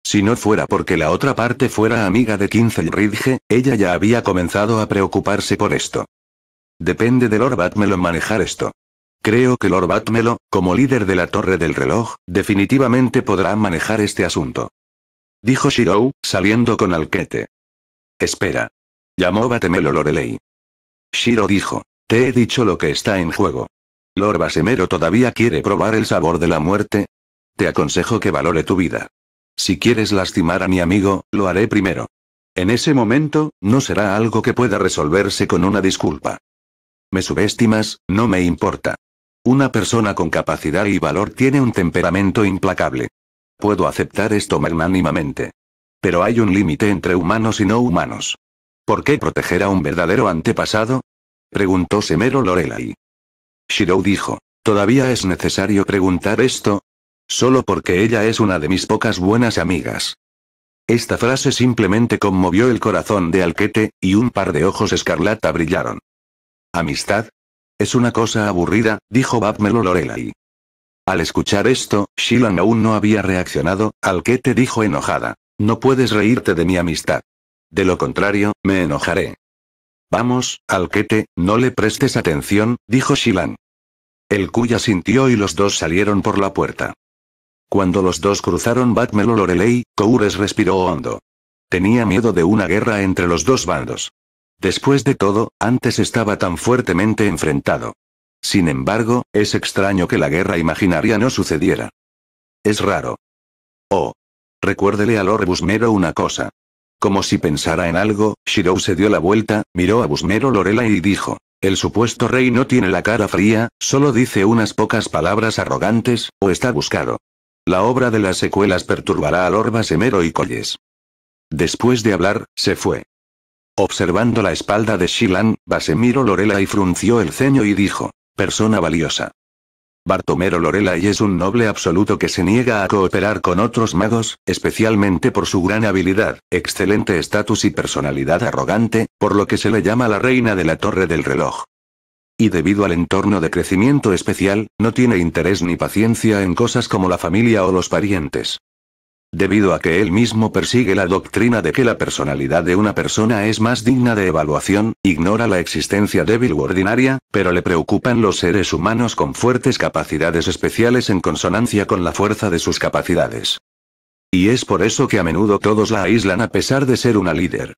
Si no fuera porque la otra parte fuera amiga de Kinzel Ridge, ella ya había comenzado a preocuparse por esto. Depende de Lord Batmelo manejar esto. Creo que Lord Batmelo, como líder de la Torre del Reloj, definitivamente podrá manejar este asunto. Dijo Shirou, saliendo con Alquete. Espera. Llamó Batemelo Lorelei. Shiro dijo. Te he dicho lo que está en juego. Lord Basemero todavía quiere probar el sabor de la muerte. Te aconsejo que valore tu vida. Si quieres lastimar a mi amigo, lo haré primero. En ese momento, no será algo que pueda resolverse con una disculpa. Me subestimas, no me importa. Una persona con capacidad y valor tiene un temperamento implacable. Puedo aceptar esto magnánimamente. Pero hay un límite entre humanos y no humanos. ¿Por qué proteger a un verdadero antepasado? Preguntó Semero Lorelai. Shirou dijo, ¿todavía es necesario preguntar esto? Solo porque ella es una de mis pocas buenas amigas. Esta frase simplemente conmovió el corazón de Alquete, y un par de ojos escarlata brillaron. ¿Amistad? Es una cosa aburrida, dijo Babmelo Lorelai. Al escuchar esto, Shilan aún no había reaccionado, Alquete dijo enojada. No puedes reírte de mi amistad. De lo contrario, me enojaré. Vamos, Alquete, no le prestes atención, dijo Shilan. El cuya sintió y los dos salieron por la puerta. Cuando los dos cruzaron Batmelo Lorelei, Coures respiró hondo. Tenía miedo de una guerra entre los dos bandos. Después de todo, antes estaba tan fuertemente enfrentado. Sin embargo, es extraño que la guerra imaginaria no sucediera. Es raro. Oh. Recuérdele a Lorebusmero una cosa. Como si pensara en algo, Shirou se dio la vuelta, miró a Busmero Lorela y dijo. El supuesto rey no tiene la cara fría, solo dice unas pocas palabras arrogantes, o está buscado. La obra de las secuelas perturbará a Lord Semero y Colles. Después de hablar, se fue. Observando la espalda de Shilan, Basemiro Lorela y frunció el ceño y dijo. Persona valiosa. Bartomero Lorelai es un noble absoluto que se niega a cooperar con otros magos, especialmente por su gran habilidad, excelente estatus y personalidad arrogante, por lo que se le llama la reina de la torre del reloj. Y debido al entorno de crecimiento especial, no tiene interés ni paciencia en cosas como la familia o los parientes debido a que él mismo persigue la doctrina de que la personalidad de una persona es más digna de evaluación, ignora la existencia débil u ordinaria, pero le preocupan los seres humanos con fuertes capacidades especiales en consonancia con la fuerza de sus capacidades. Y es por eso que a menudo todos la aíslan a pesar de ser una líder.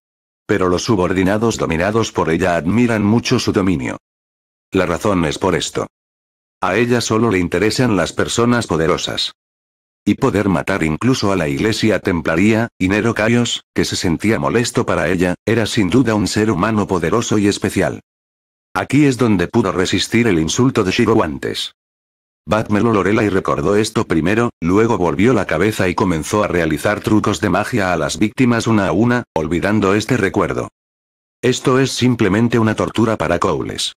Pero los subordinados dominados por ella admiran mucho su dominio. La razón es por esto. A ella solo le interesan las personas poderosas y poder matar incluso a la iglesia templaría, y Nero Caios, que se sentía molesto para ella, era sin duda un ser humano poderoso y especial. Aquí es donde pudo resistir el insulto de Shiro antes. Batmelo Lorelai recordó esto primero, luego volvió la cabeza y comenzó a realizar trucos de magia a las víctimas una a una, olvidando este recuerdo. Esto es simplemente una tortura para Cowles.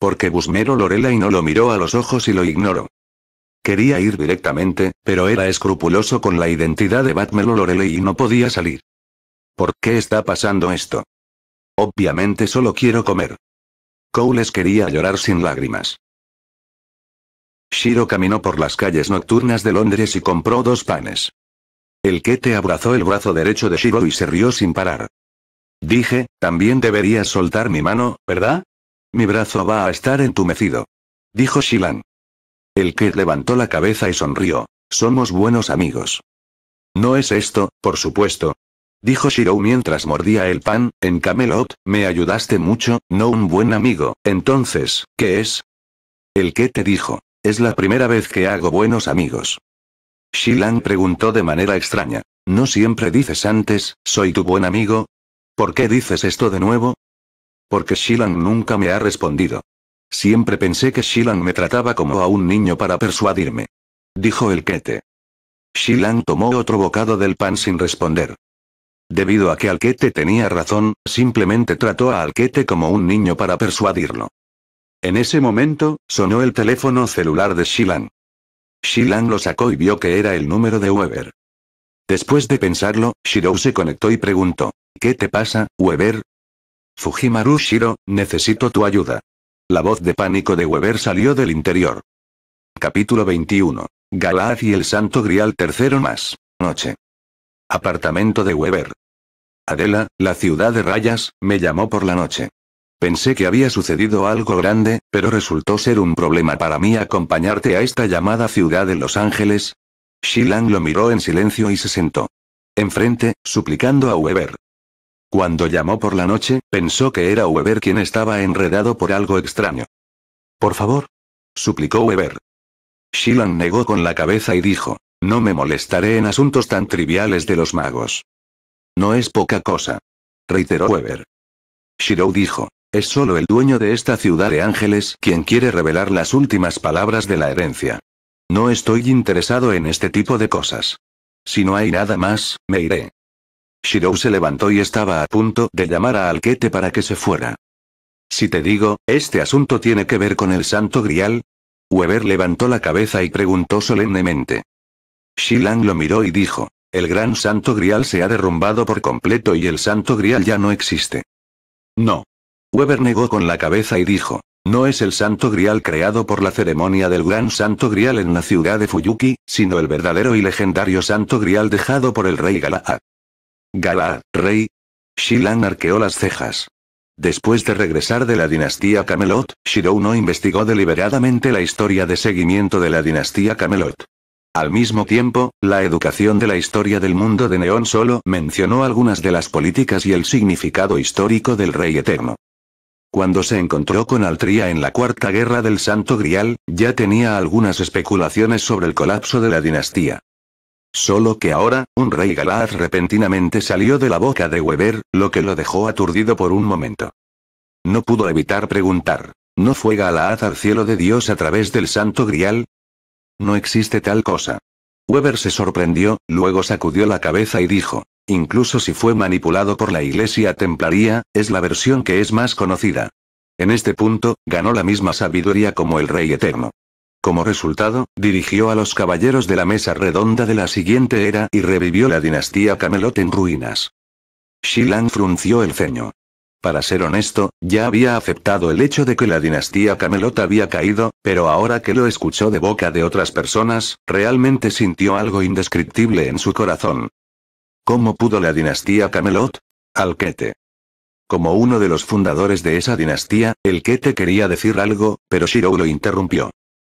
Porque Busmero Lorelai no lo miró a los ojos y lo ignoró. Quería ir directamente, pero era escrupuloso con la identidad de Batman o Lorelei y no podía salir. ¿Por qué está pasando esto? Obviamente solo quiero comer. Cowles quería llorar sin lágrimas. Shiro caminó por las calles nocturnas de Londres y compró dos panes. El que te abrazó el brazo derecho de Shiro y se rió sin parar. Dije, también deberías soltar mi mano, ¿verdad? Mi brazo va a estar entumecido. Dijo Shilan. El que levantó la cabeza y sonrió. Somos buenos amigos. No es esto, por supuesto. Dijo Shirou mientras mordía el pan, en Camelot, me ayudaste mucho, no un buen amigo, entonces, ¿qué es? El que te dijo, es la primera vez que hago buenos amigos. Shilan preguntó de manera extraña, ¿no siempre dices antes, soy tu buen amigo? ¿Por qué dices esto de nuevo? Porque Shilan nunca me ha respondido. Siempre pensé que Shilan me trataba como a un niño para persuadirme. Dijo el Kete. Shilan tomó otro bocado del pan sin responder. Debido a que Kete tenía razón, simplemente trató a Alquete como un niño para persuadirlo. En ese momento, sonó el teléfono celular de Shilan. Shilan lo sacó y vio que era el número de Weber. Después de pensarlo, Shiro se conectó y preguntó, ¿Qué te pasa, Weber? Fujimaru Shiro, necesito tu ayuda. La voz de pánico de Weber salió del interior. Capítulo 21. Galaad y el Santo Grial tercero más. Noche. Apartamento de Weber. Adela, la ciudad de rayas, me llamó por la noche. Pensé que había sucedido algo grande, pero resultó ser un problema para mí acompañarte a esta llamada ciudad de Los Ángeles. Shilan lo miró en silencio y se sentó. Enfrente, suplicando a Weber. Cuando llamó por la noche, pensó que era Weber quien estaba enredado por algo extraño. Por favor. suplicó Weber. Shilan negó con la cabeza y dijo, no me molestaré en asuntos tan triviales de los magos. No es poca cosa. Reiteró Weber. Shirou dijo, es solo el dueño de esta ciudad de ángeles quien quiere revelar las últimas palabras de la herencia. No estoy interesado en este tipo de cosas. Si no hay nada más, me iré. Shirou se levantó y estaba a punto de llamar a Alquete para que se fuera. Si te digo, este asunto tiene que ver con el santo grial. Weber levantó la cabeza y preguntó solemnemente. Shilang lo miró y dijo, el gran santo grial se ha derrumbado por completo y el santo grial ya no existe. No. Weber negó con la cabeza y dijo, no es el santo grial creado por la ceremonia del gran santo grial en la ciudad de Fuyuki, sino el verdadero y legendario santo grial dejado por el rey Galahad. Gala, rey. Shilan arqueó las cejas. Después de regresar de la dinastía Camelot, Shirou no investigó deliberadamente la historia de seguimiento de la dinastía Camelot. Al mismo tiempo, la educación de la historia del mundo de Neón solo mencionó algunas de las políticas y el significado histórico del Rey Eterno. Cuando se encontró con Altria en la Cuarta Guerra del Santo Grial, ya tenía algunas especulaciones sobre el colapso de la dinastía. Solo que ahora, un rey Galaad repentinamente salió de la boca de Weber, lo que lo dejó aturdido por un momento. No pudo evitar preguntar, ¿no fue Galaad al cielo de Dios a través del santo grial? No existe tal cosa. Weber se sorprendió, luego sacudió la cabeza y dijo, incluso si fue manipulado por la iglesia Templaria, es la versión que es más conocida. En este punto, ganó la misma sabiduría como el Rey Eterno. Como resultado, dirigió a los caballeros de la mesa redonda de la siguiente era y revivió la dinastía Camelot en ruinas. Shilan frunció el ceño. Para ser honesto, ya había aceptado el hecho de que la dinastía Camelot había caído, pero ahora que lo escuchó de boca de otras personas, realmente sintió algo indescriptible en su corazón. ¿Cómo pudo la dinastía Camelot? Al Kete. Como uno de los fundadores de esa dinastía, el Kete quería decir algo, pero Shirou lo interrumpió.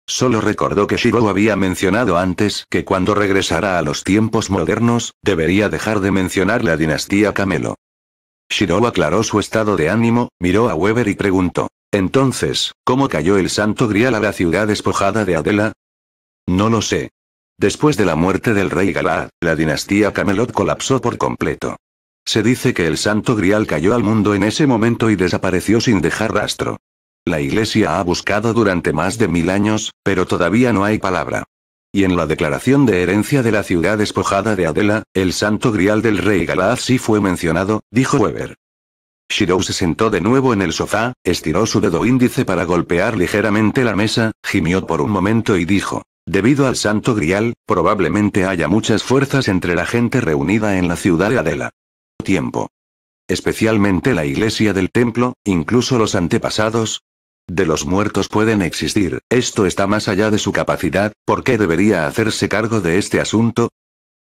Solo recordó que Shirou había mencionado antes que cuando regresara a los tiempos modernos, debería dejar de mencionar la dinastía Camelo. Shirou aclaró su estado de ánimo, miró a Weber y preguntó. Entonces, ¿cómo cayó el santo grial a la ciudad despojada de Adela? No lo sé. Después de la muerte del rey galá, la dinastía Camelot colapsó por completo. Se dice que el santo grial cayó al mundo en ese momento y desapareció sin dejar rastro. La Iglesia ha buscado durante más de mil años, pero todavía no hay palabra. Y en la declaración de herencia de la ciudad despojada de Adela, el santo grial del rey Galaz sí fue mencionado, dijo Weber. Shirou se sentó de nuevo en el sofá, estiró su dedo índice para golpear ligeramente la mesa, gimió por un momento y dijo, Debido al santo grial, probablemente haya muchas fuerzas entre la gente reunida en la ciudad de Adela. Tiempo. Especialmente la iglesia del templo, incluso los antepasados, de los muertos pueden existir, esto está más allá de su capacidad, ¿por qué debería hacerse cargo de este asunto?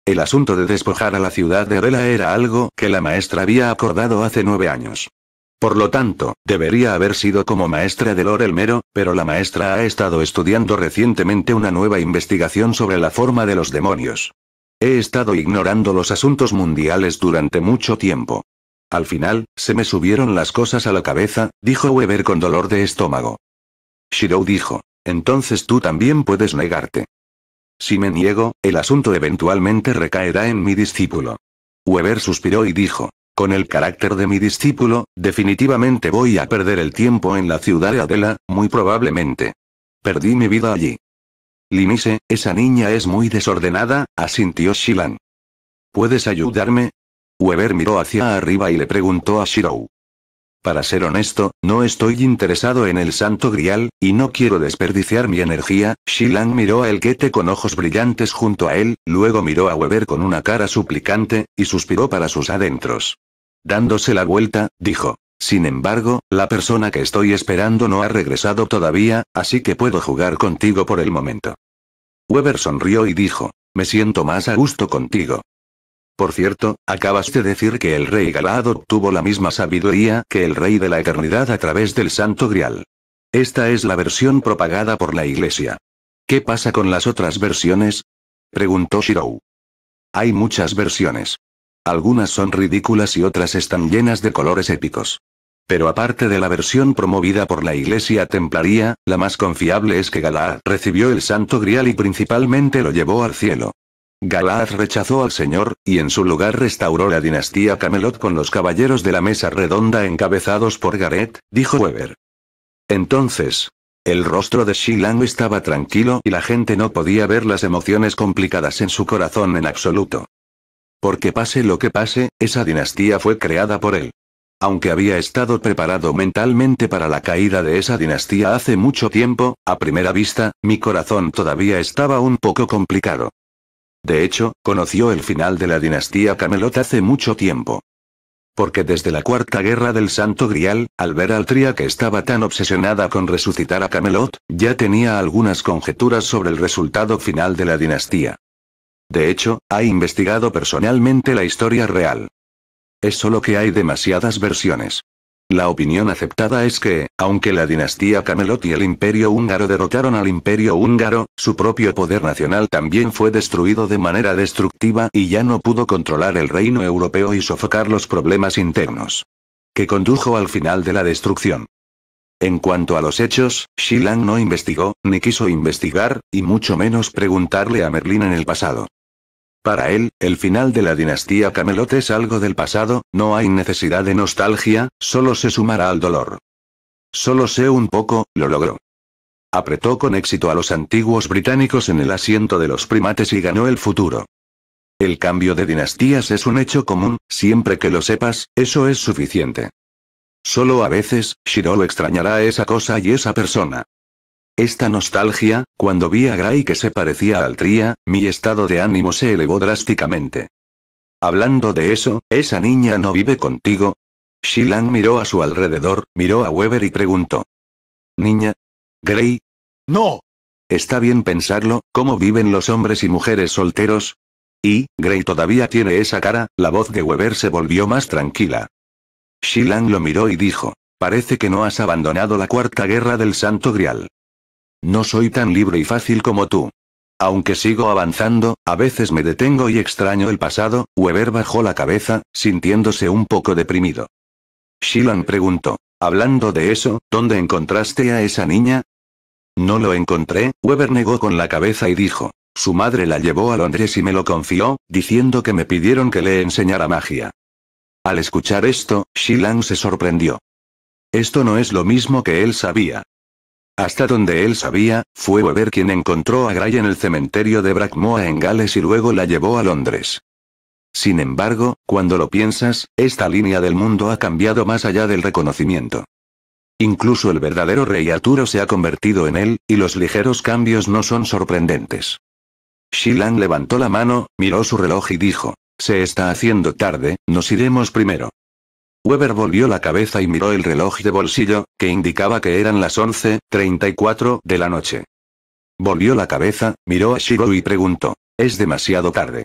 El asunto de despojar a la ciudad de Adela era algo que la maestra había acordado hace nueve años. Por lo tanto, debería haber sido como maestra de Lorel Mero, pero la maestra ha estado estudiando recientemente una nueva investigación sobre la forma de los demonios. He estado ignorando los asuntos mundiales durante mucho tiempo. Al final, se me subieron las cosas a la cabeza, dijo Weber con dolor de estómago. Shirou dijo, entonces tú también puedes negarte. Si me niego, el asunto eventualmente recaerá en mi discípulo. Weber suspiró y dijo, con el carácter de mi discípulo, definitivamente voy a perder el tiempo en la ciudad de Adela, muy probablemente. Perdí mi vida allí. Limise, esa niña es muy desordenada, asintió Shilan. ¿Puedes ayudarme? Weber miró hacia arriba y le preguntó a Shirou. Para ser honesto, no estoy interesado en el santo grial, y no quiero desperdiciar mi energía. Shilang miró a guete con ojos brillantes junto a él, luego miró a Weber con una cara suplicante, y suspiró para sus adentros. Dándose la vuelta, dijo. Sin embargo, la persona que estoy esperando no ha regresado todavía, así que puedo jugar contigo por el momento. Weber sonrió y dijo. Me siento más a gusto contigo. Por cierto, acabas de decir que el rey Galad obtuvo la misma sabiduría que el rey de la eternidad a través del santo grial. Esta es la versión propagada por la iglesia. ¿Qué pasa con las otras versiones? Preguntó Shirou. Hay muchas versiones. Algunas son ridículas y otras están llenas de colores épicos. Pero aparte de la versión promovida por la Iglesia Templaría, la más confiable es que galá recibió el Santo Grial y principalmente lo llevó al cielo. Galaad rechazó al señor, y en su lugar restauró la dinastía Camelot con los caballeros de la mesa redonda encabezados por Gareth, dijo Weber. Entonces, el rostro de Shilang estaba tranquilo y la gente no podía ver las emociones complicadas en su corazón en absoluto. Porque pase lo que pase, esa dinastía fue creada por él. Aunque había estado preparado mentalmente para la caída de esa dinastía hace mucho tiempo, a primera vista, mi corazón todavía estaba un poco complicado. De hecho, conoció el final de la dinastía Camelot hace mucho tiempo. Porque desde la Cuarta Guerra del Santo Grial, al ver al tria que estaba tan obsesionada con resucitar a Camelot, ya tenía algunas conjeturas sobre el resultado final de la dinastía. De hecho, ha investigado personalmente la historia real. Es solo que hay demasiadas versiones. La opinión aceptada es que, aunque la dinastía Camelot y el imperio húngaro derrotaron al imperio húngaro, su propio poder nacional también fue destruido de manera destructiva y ya no pudo controlar el reino europeo y sofocar los problemas internos. Que condujo al final de la destrucción. En cuanto a los hechos, Shilang no investigó, ni quiso investigar, y mucho menos preguntarle a Merlín en el pasado. Para él, el final de la dinastía Camelot es algo del pasado, no hay necesidad de nostalgia, solo se sumará al dolor. Solo sé un poco, lo logró. Apretó con éxito a los antiguos británicos en el asiento de los primates y ganó el futuro. El cambio de dinastías es un hecho común, siempre que lo sepas, eso es suficiente. Solo a veces, Shirolo extrañará esa cosa y esa persona. Esta nostalgia, cuando vi a Gray que se parecía al Tría, mi estado de ánimo se elevó drásticamente. Hablando de eso, ¿esa niña no vive contigo? Shilang miró a su alrededor, miró a Weber y preguntó. ¿Niña? ¿Gray? ¡No! Está bien pensarlo, ¿cómo viven los hombres y mujeres solteros? Y, Gray todavía tiene esa cara, la voz de Weber se volvió más tranquila. Shilang lo miró y dijo. Parece que no has abandonado la cuarta guerra del Santo Grial. No soy tan libre y fácil como tú. Aunque sigo avanzando, a veces me detengo y extraño el pasado, Weber bajó la cabeza, sintiéndose un poco deprimido. Shilan preguntó, hablando de eso, ¿dónde encontraste a esa niña? No lo encontré, Weber negó con la cabeza y dijo, su madre la llevó a Londres y me lo confió, diciendo que me pidieron que le enseñara magia. Al escuchar esto, Shilan se sorprendió. Esto no es lo mismo que él sabía. Hasta donde él sabía, fue Weber quien encontró a Gray en el cementerio de Brackmoor en Gales y luego la llevó a Londres. Sin embargo, cuando lo piensas, esta línea del mundo ha cambiado más allá del reconocimiento. Incluso el verdadero rey Arturo se ha convertido en él, y los ligeros cambios no son sorprendentes. Shilan levantó la mano, miró su reloj y dijo, se está haciendo tarde, nos iremos primero. Weber volvió la cabeza y miró el reloj de bolsillo, que indicaba que eran las 11.34 de la noche. Volvió la cabeza, miró a Shiro y preguntó. Es demasiado tarde.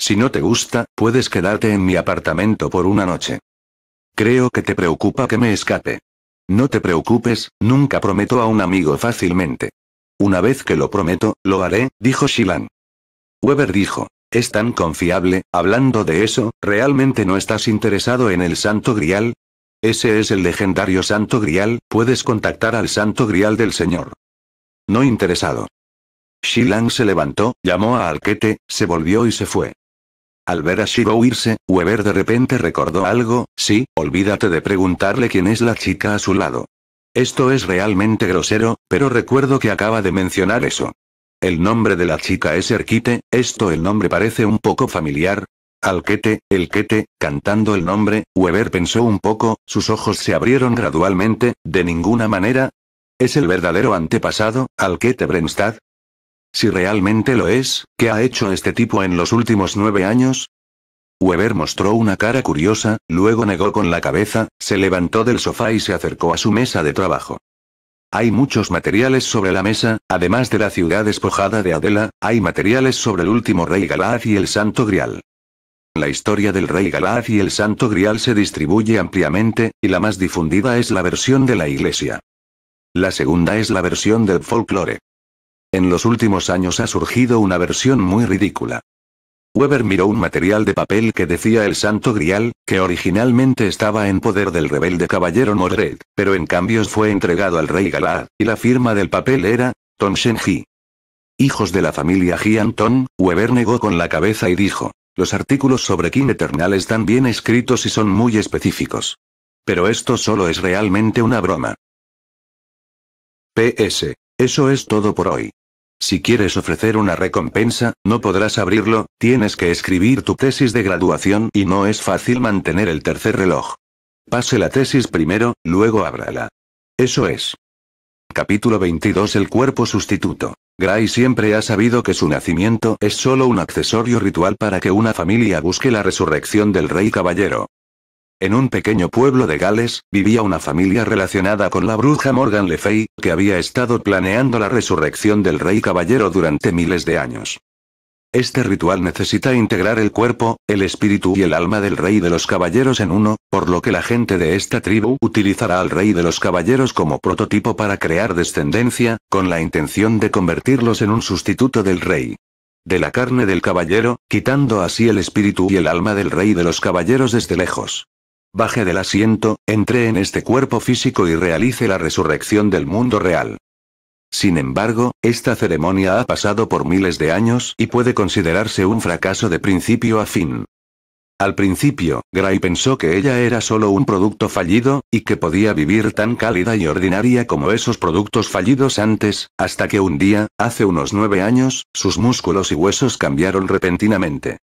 Si no te gusta, puedes quedarte en mi apartamento por una noche. Creo que te preocupa que me escape. No te preocupes, nunca prometo a un amigo fácilmente. Una vez que lo prometo, lo haré, dijo Shilan. Weber dijo, es tan confiable, hablando de eso, ¿realmente no estás interesado en el Santo Grial? Ese es el legendario Santo Grial, puedes contactar al Santo Grial del Señor. No interesado. Shilang se levantó, llamó a Alquete, se volvió y se fue. Al ver a Shiro irse, Weber de repente recordó algo, sí, olvídate de preguntarle quién es la chica a su lado. Esto es realmente grosero, pero recuerdo que acaba de mencionar eso. El nombre de la chica es Erquite, esto el nombre parece un poco familiar. Alquete, Elquete, cantando el nombre, Weber pensó un poco, sus ojos se abrieron gradualmente, de ninguna manera. ¿Es el verdadero antepasado, Alquete Brenstad? Si realmente lo es, ¿qué ha hecho este tipo en los últimos nueve años? Weber mostró una cara curiosa, luego negó con la cabeza, se levantó del sofá y se acercó a su mesa de trabajo. Hay muchos materiales sobre la mesa, además de la ciudad despojada de Adela, hay materiales sobre el último rey Galaad y el Santo Grial. La historia del rey Galaad y el Santo Grial se distribuye ampliamente, y la más difundida es la versión de la iglesia. La segunda es la versión del folclore. En los últimos años ha surgido una versión muy ridícula. Weber miró un material de papel que decía el Santo Grial, que originalmente estaba en poder del rebelde caballero Mordred, pero en cambio fue entregado al rey Galad, y la firma del papel era, Ton Shenji. Hijos de la familia Ton, Weber negó con la cabeza y dijo, los artículos sobre King Eternal están bien escritos y son muy específicos. Pero esto solo es realmente una broma. PS. Eso es todo por hoy. Si quieres ofrecer una recompensa, no podrás abrirlo, tienes que escribir tu tesis de graduación y no es fácil mantener el tercer reloj. Pase la tesis primero, luego ábrala. Eso es. Capítulo 22 El cuerpo sustituto. Gray siempre ha sabido que su nacimiento es solo un accesorio ritual para que una familia busque la resurrección del rey caballero. En un pequeño pueblo de Gales, vivía una familia relacionada con la bruja Morgan Le Fay, que había estado planeando la resurrección del rey caballero durante miles de años. Este ritual necesita integrar el cuerpo, el espíritu y el alma del rey de los caballeros en uno, por lo que la gente de esta tribu utilizará al rey de los caballeros como prototipo para crear descendencia, con la intención de convertirlos en un sustituto del rey. De la carne del caballero, quitando así el espíritu y el alma del rey de los caballeros desde lejos. Baje del asiento, entre en este cuerpo físico y realice la resurrección del mundo real. Sin embargo, esta ceremonia ha pasado por miles de años y puede considerarse un fracaso de principio a fin. Al principio, Gray pensó que ella era solo un producto fallido, y que podía vivir tan cálida y ordinaria como esos productos fallidos antes, hasta que un día, hace unos nueve años, sus músculos y huesos cambiaron repentinamente.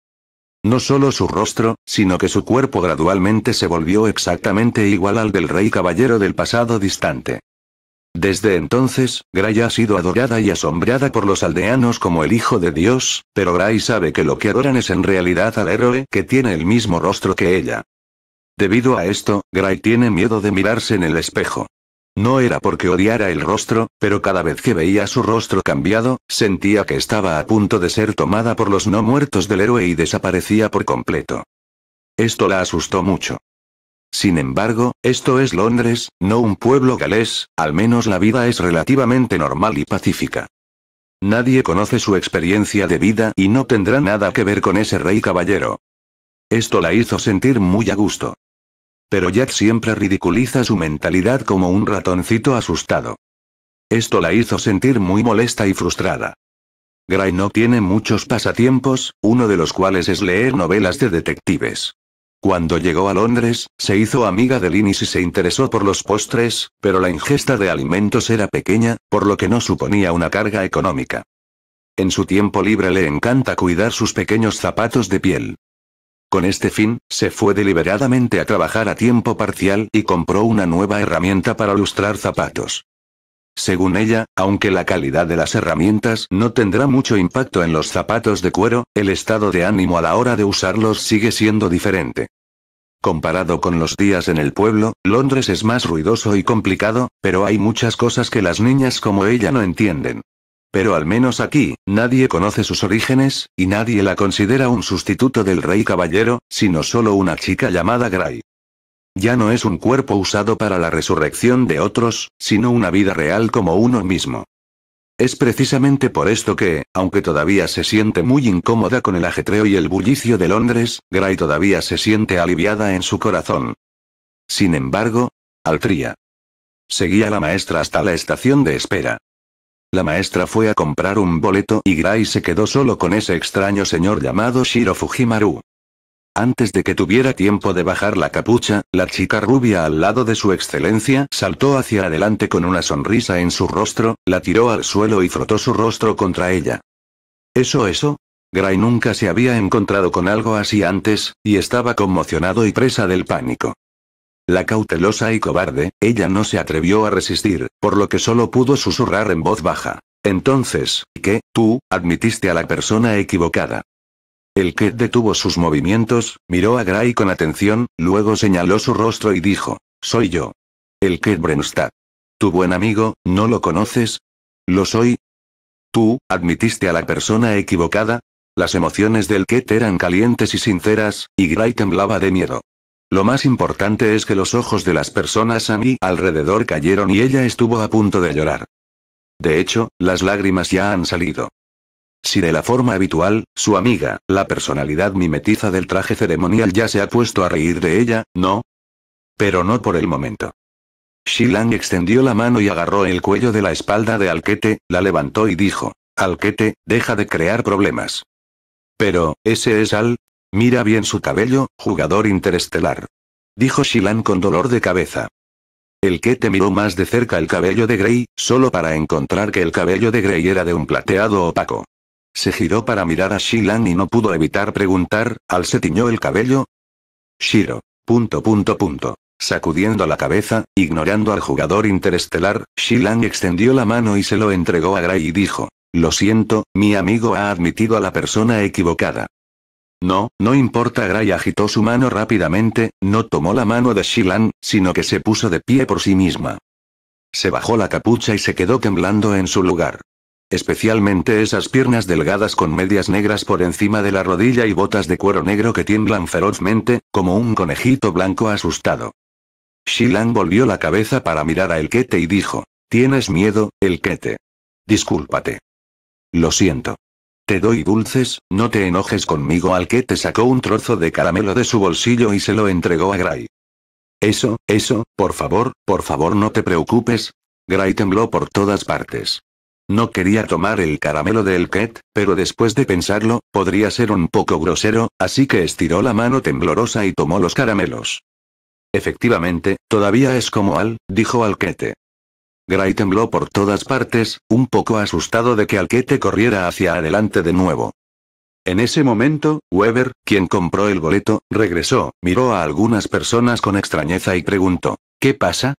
No solo su rostro, sino que su cuerpo gradualmente se volvió exactamente igual al del rey caballero del pasado distante. Desde entonces, Gray ha sido adorada y asombrada por los aldeanos como el hijo de Dios, pero Gray sabe que lo que adoran es en realidad al héroe que tiene el mismo rostro que ella. Debido a esto, Gray tiene miedo de mirarse en el espejo. No era porque odiara el rostro, pero cada vez que veía su rostro cambiado, sentía que estaba a punto de ser tomada por los no muertos del héroe y desaparecía por completo. Esto la asustó mucho. Sin embargo, esto es Londres, no un pueblo galés, al menos la vida es relativamente normal y pacífica. Nadie conoce su experiencia de vida y no tendrá nada que ver con ese rey caballero. Esto la hizo sentir muy a gusto. Pero Jack siempre ridiculiza su mentalidad como un ratoncito asustado. Esto la hizo sentir muy molesta y frustrada. Gray no tiene muchos pasatiempos, uno de los cuales es leer novelas de detectives. Cuando llegó a Londres, se hizo amiga de Linis y se interesó por los postres, pero la ingesta de alimentos era pequeña, por lo que no suponía una carga económica. En su tiempo libre le encanta cuidar sus pequeños zapatos de piel. Con este fin, se fue deliberadamente a trabajar a tiempo parcial y compró una nueva herramienta para lustrar zapatos. Según ella, aunque la calidad de las herramientas no tendrá mucho impacto en los zapatos de cuero, el estado de ánimo a la hora de usarlos sigue siendo diferente. Comparado con los días en el pueblo, Londres es más ruidoso y complicado, pero hay muchas cosas que las niñas como ella no entienden. Pero al menos aquí, nadie conoce sus orígenes, y nadie la considera un sustituto del rey caballero, sino solo una chica llamada Gray. Ya no es un cuerpo usado para la resurrección de otros, sino una vida real como uno mismo. Es precisamente por esto que, aunque todavía se siente muy incómoda con el ajetreo y el bullicio de Londres, Gray todavía se siente aliviada en su corazón. Sin embargo, altría. Seguía la maestra hasta la estación de espera. La maestra fue a comprar un boleto y Gray se quedó solo con ese extraño señor llamado Shiro Fujimaru. Antes de que tuviera tiempo de bajar la capucha, la chica rubia al lado de su excelencia saltó hacia adelante con una sonrisa en su rostro, la tiró al suelo y frotó su rostro contra ella. ¿Eso eso? Gray nunca se había encontrado con algo así antes, y estaba conmocionado y presa del pánico. La cautelosa y cobarde, ella no se atrevió a resistir, por lo que solo pudo susurrar en voz baja. Entonces, ¿qué? Tú, admitiste a la persona equivocada. El que detuvo sus movimientos, miró a Gray con atención, luego señaló su rostro y dijo, soy yo. El que Brenstad. Tu buen amigo, ¿no lo conoces? Lo soy. Tú, admitiste a la persona equivocada. Las emociones del Ket eran calientes y sinceras, y Gray temblaba de miedo. Lo más importante es que los ojos de las personas a mi alrededor cayeron y ella estuvo a punto de llorar. De hecho, las lágrimas ya han salido. Si de la forma habitual, su amiga, la personalidad mimetiza del traje ceremonial ya se ha puesto a reír de ella, ¿no? Pero no por el momento. Shilang extendió la mano y agarró el cuello de la espalda de Alquete, la levantó y dijo, Alquete, deja de crear problemas. Pero, ese es Al, Mira bien su cabello, jugador interestelar. Dijo Shilan con dolor de cabeza. El que te miró más de cerca el cabello de Grey, solo para encontrar que el cabello de Grey era de un plateado opaco. Se giró para mirar a Shilan y no pudo evitar preguntar, ¿al se tiñó el cabello? Shiro. Punto punto punto. Sacudiendo la cabeza, ignorando al jugador interestelar, Shilan extendió la mano y se lo entregó a Grey y dijo, Lo siento, mi amigo ha admitido a la persona equivocada. No, no importa. Gray agitó su mano rápidamente, no tomó la mano de Shilan, sino que se puso de pie por sí misma. Se bajó la capucha y se quedó temblando en su lugar. Especialmente esas piernas delgadas con medias negras por encima de la rodilla y botas de cuero negro que tiemblan ferozmente, como un conejito blanco asustado. Shilan volvió la cabeza para mirar a Kete y dijo, Tienes miedo, el Kete. Discúlpate. Lo siento. Te doy dulces, no te enojes conmigo Alquete sacó un trozo de caramelo de su bolsillo y se lo entregó a Gray. Eso, eso, por favor, por favor no te preocupes. Gray tembló por todas partes. No quería tomar el caramelo de Ket, pero después de pensarlo, podría ser un poco grosero, así que estiró la mano temblorosa y tomó los caramelos. Efectivamente, todavía es como Al, dijo Alquete. Gray tembló por todas partes, un poco asustado de que Alquete corriera hacia adelante de nuevo. En ese momento, Weber, quien compró el boleto, regresó, miró a algunas personas con extrañeza y preguntó, ¿qué pasa?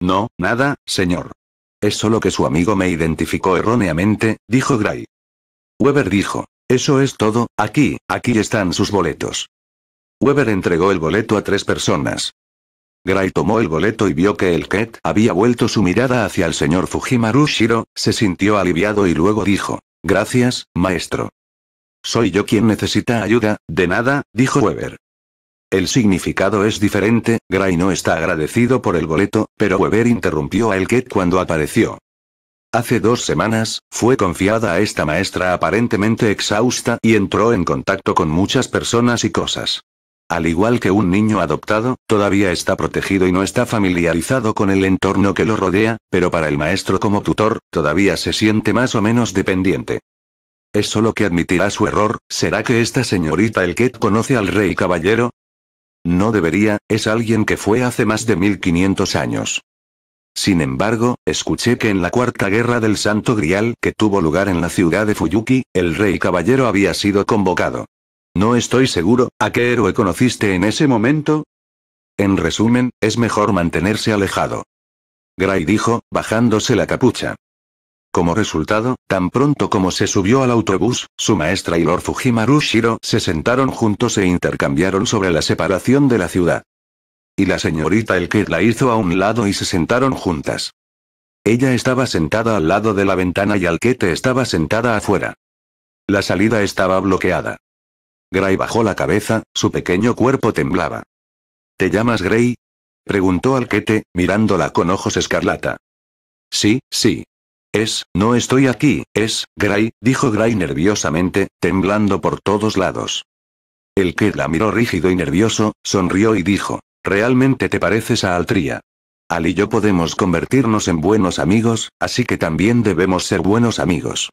No, nada, señor. Es solo que su amigo me identificó erróneamente, dijo Gray. Weber dijo, eso es todo, aquí, aquí están sus boletos. Weber entregó el boleto a tres personas. Gray tomó el boleto y vio que el Ket había vuelto su mirada hacia el señor Fujimaru Shiro, se sintió aliviado y luego dijo. Gracias, maestro. Soy yo quien necesita ayuda, de nada, dijo Weber. El significado es diferente, Gray no está agradecido por el boleto, pero Weber interrumpió a Ket cuando apareció. Hace dos semanas, fue confiada a esta maestra aparentemente exhausta y entró en contacto con muchas personas y cosas. Al igual que un niño adoptado, todavía está protegido y no está familiarizado con el entorno que lo rodea, pero para el maestro como tutor, todavía se siente más o menos dependiente. Es solo que admitirá su error, ¿será que esta señorita el que conoce al rey caballero? No debería, es alguien que fue hace más de 1500 años. Sin embargo, escuché que en la Cuarta Guerra del Santo Grial que tuvo lugar en la ciudad de Fuyuki, el rey caballero había sido convocado. No estoy seguro, ¿a qué héroe conociste en ese momento? En resumen, es mejor mantenerse alejado. Gray dijo, bajándose la capucha. Como resultado, tan pronto como se subió al autobús, su maestra y Lord Fujimaru Shiro se sentaron juntos e intercambiaron sobre la separación de la ciudad. Y la señorita Elkid la hizo a un lado y se sentaron juntas. Ella estaba sentada al lado de la ventana y Alquete estaba sentada afuera. La salida estaba bloqueada. Gray bajó la cabeza, su pequeño cuerpo temblaba. ¿Te llamas Gray? preguntó Alquete, mirándola con ojos escarlata. Sí, sí. Es, no estoy aquí, es, Gray, dijo Gray nerviosamente, temblando por todos lados. El que la miró rígido y nervioso, sonrió y dijo, realmente te pareces a Altria. Al y yo podemos convertirnos en buenos amigos, así que también debemos ser buenos amigos.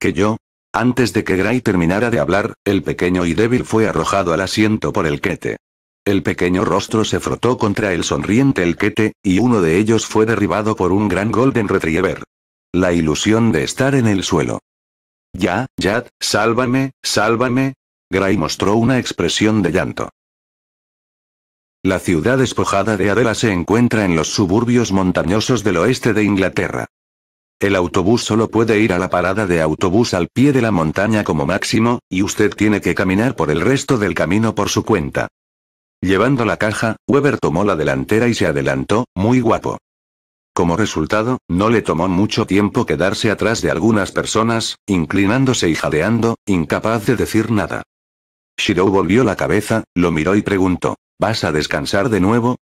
¿Que yo? Antes de que Gray terminara de hablar, el pequeño y débil fue arrojado al asiento por el quete. El pequeño rostro se frotó contra el sonriente el quete, y uno de ellos fue derribado por un gran golden retriever. La ilusión de estar en el suelo. Ya, ya, sálvame, sálvame. Gray mostró una expresión de llanto. La ciudad despojada de Adela se encuentra en los suburbios montañosos del oeste de Inglaterra. El autobús solo puede ir a la parada de autobús al pie de la montaña como máximo, y usted tiene que caminar por el resto del camino por su cuenta. Llevando la caja, Weber tomó la delantera y se adelantó, muy guapo. Como resultado, no le tomó mucho tiempo quedarse atrás de algunas personas, inclinándose y jadeando, incapaz de decir nada. Shiro volvió la cabeza, lo miró y preguntó, ¿Vas a descansar de nuevo?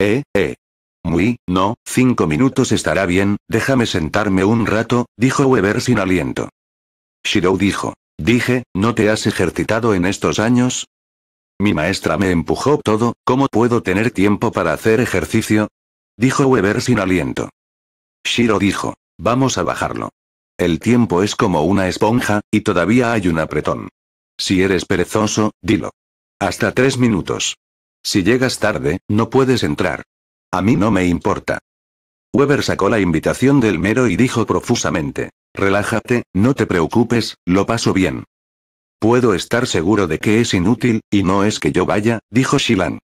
Eh, eh. Muy, no, cinco minutos estará bien, déjame sentarme un rato, dijo Weber sin aliento. Shiro dijo. Dije, ¿no te has ejercitado en estos años? Mi maestra me empujó todo, ¿cómo puedo tener tiempo para hacer ejercicio? Dijo Weber sin aliento. Shiro dijo, vamos a bajarlo. El tiempo es como una esponja, y todavía hay un apretón. Si eres perezoso, dilo. Hasta tres minutos. Si llegas tarde, no puedes entrar. A mí no me importa. Weber sacó la invitación del mero y dijo profusamente. Relájate, no te preocupes, lo paso bien. Puedo estar seguro de que es inútil, y no es que yo vaya, dijo Shilan.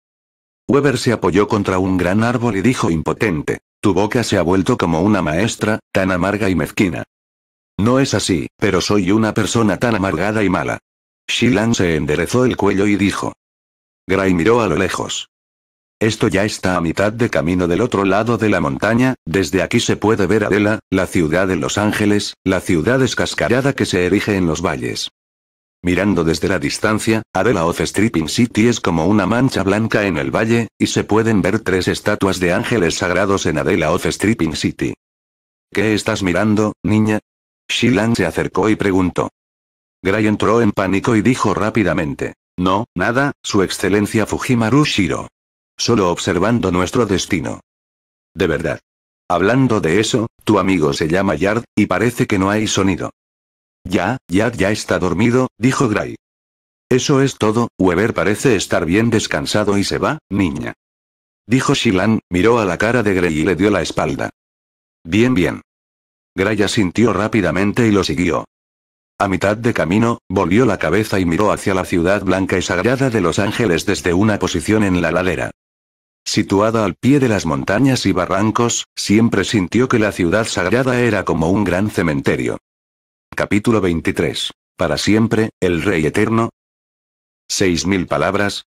Weber se apoyó contra un gran árbol y dijo impotente. Tu boca se ha vuelto como una maestra, tan amarga y mezquina. No es así, pero soy una persona tan amargada y mala. Shilan se enderezó el cuello y dijo. Gray miró a lo lejos. Esto ya está a mitad de camino del otro lado de la montaña, desde aquí se puede ver Adela, la ciudad de Los Ángeles, la ciudad escascarada que se erige en los valles. Mirando desde la distancia, Adela of Stripping City es como una mancha blanca en el valle, y se pueden ver tres estatuas de ángeles sagrados en Adela of Stripping City. ¿Qué estás mirando, niña? Shilan se acercó y preguntó. Gray entró en pánico y dijo rápidamente. No, nada, su excelencia Fujimaru Shiro solo observando nuestro destino. De verdad. Hablando de eso, tu amigo se llama Yard, y parece que no hay sonido. Ya, Yard ya está dormido, dijo Gray. Eso es todo, Weber parece estar bien descansado y se va, niña. Dijo Shilan, miró a la cara de Gray y le dio la espalda. Bien, bien. Gray asintió rápidamente y lo siguió. A mitad de camino, volvió la cabeza y miró hacia la ciudad blanca y sagrada de Los Ángeles desde una posición en la ladera. Situada al pie de las montañas y barrancos, siempre sintió que la ciudad sagrada era como un gran cementerio. Capítulo 23. Para siempre, el Rey Eterno. 6.000 palabras.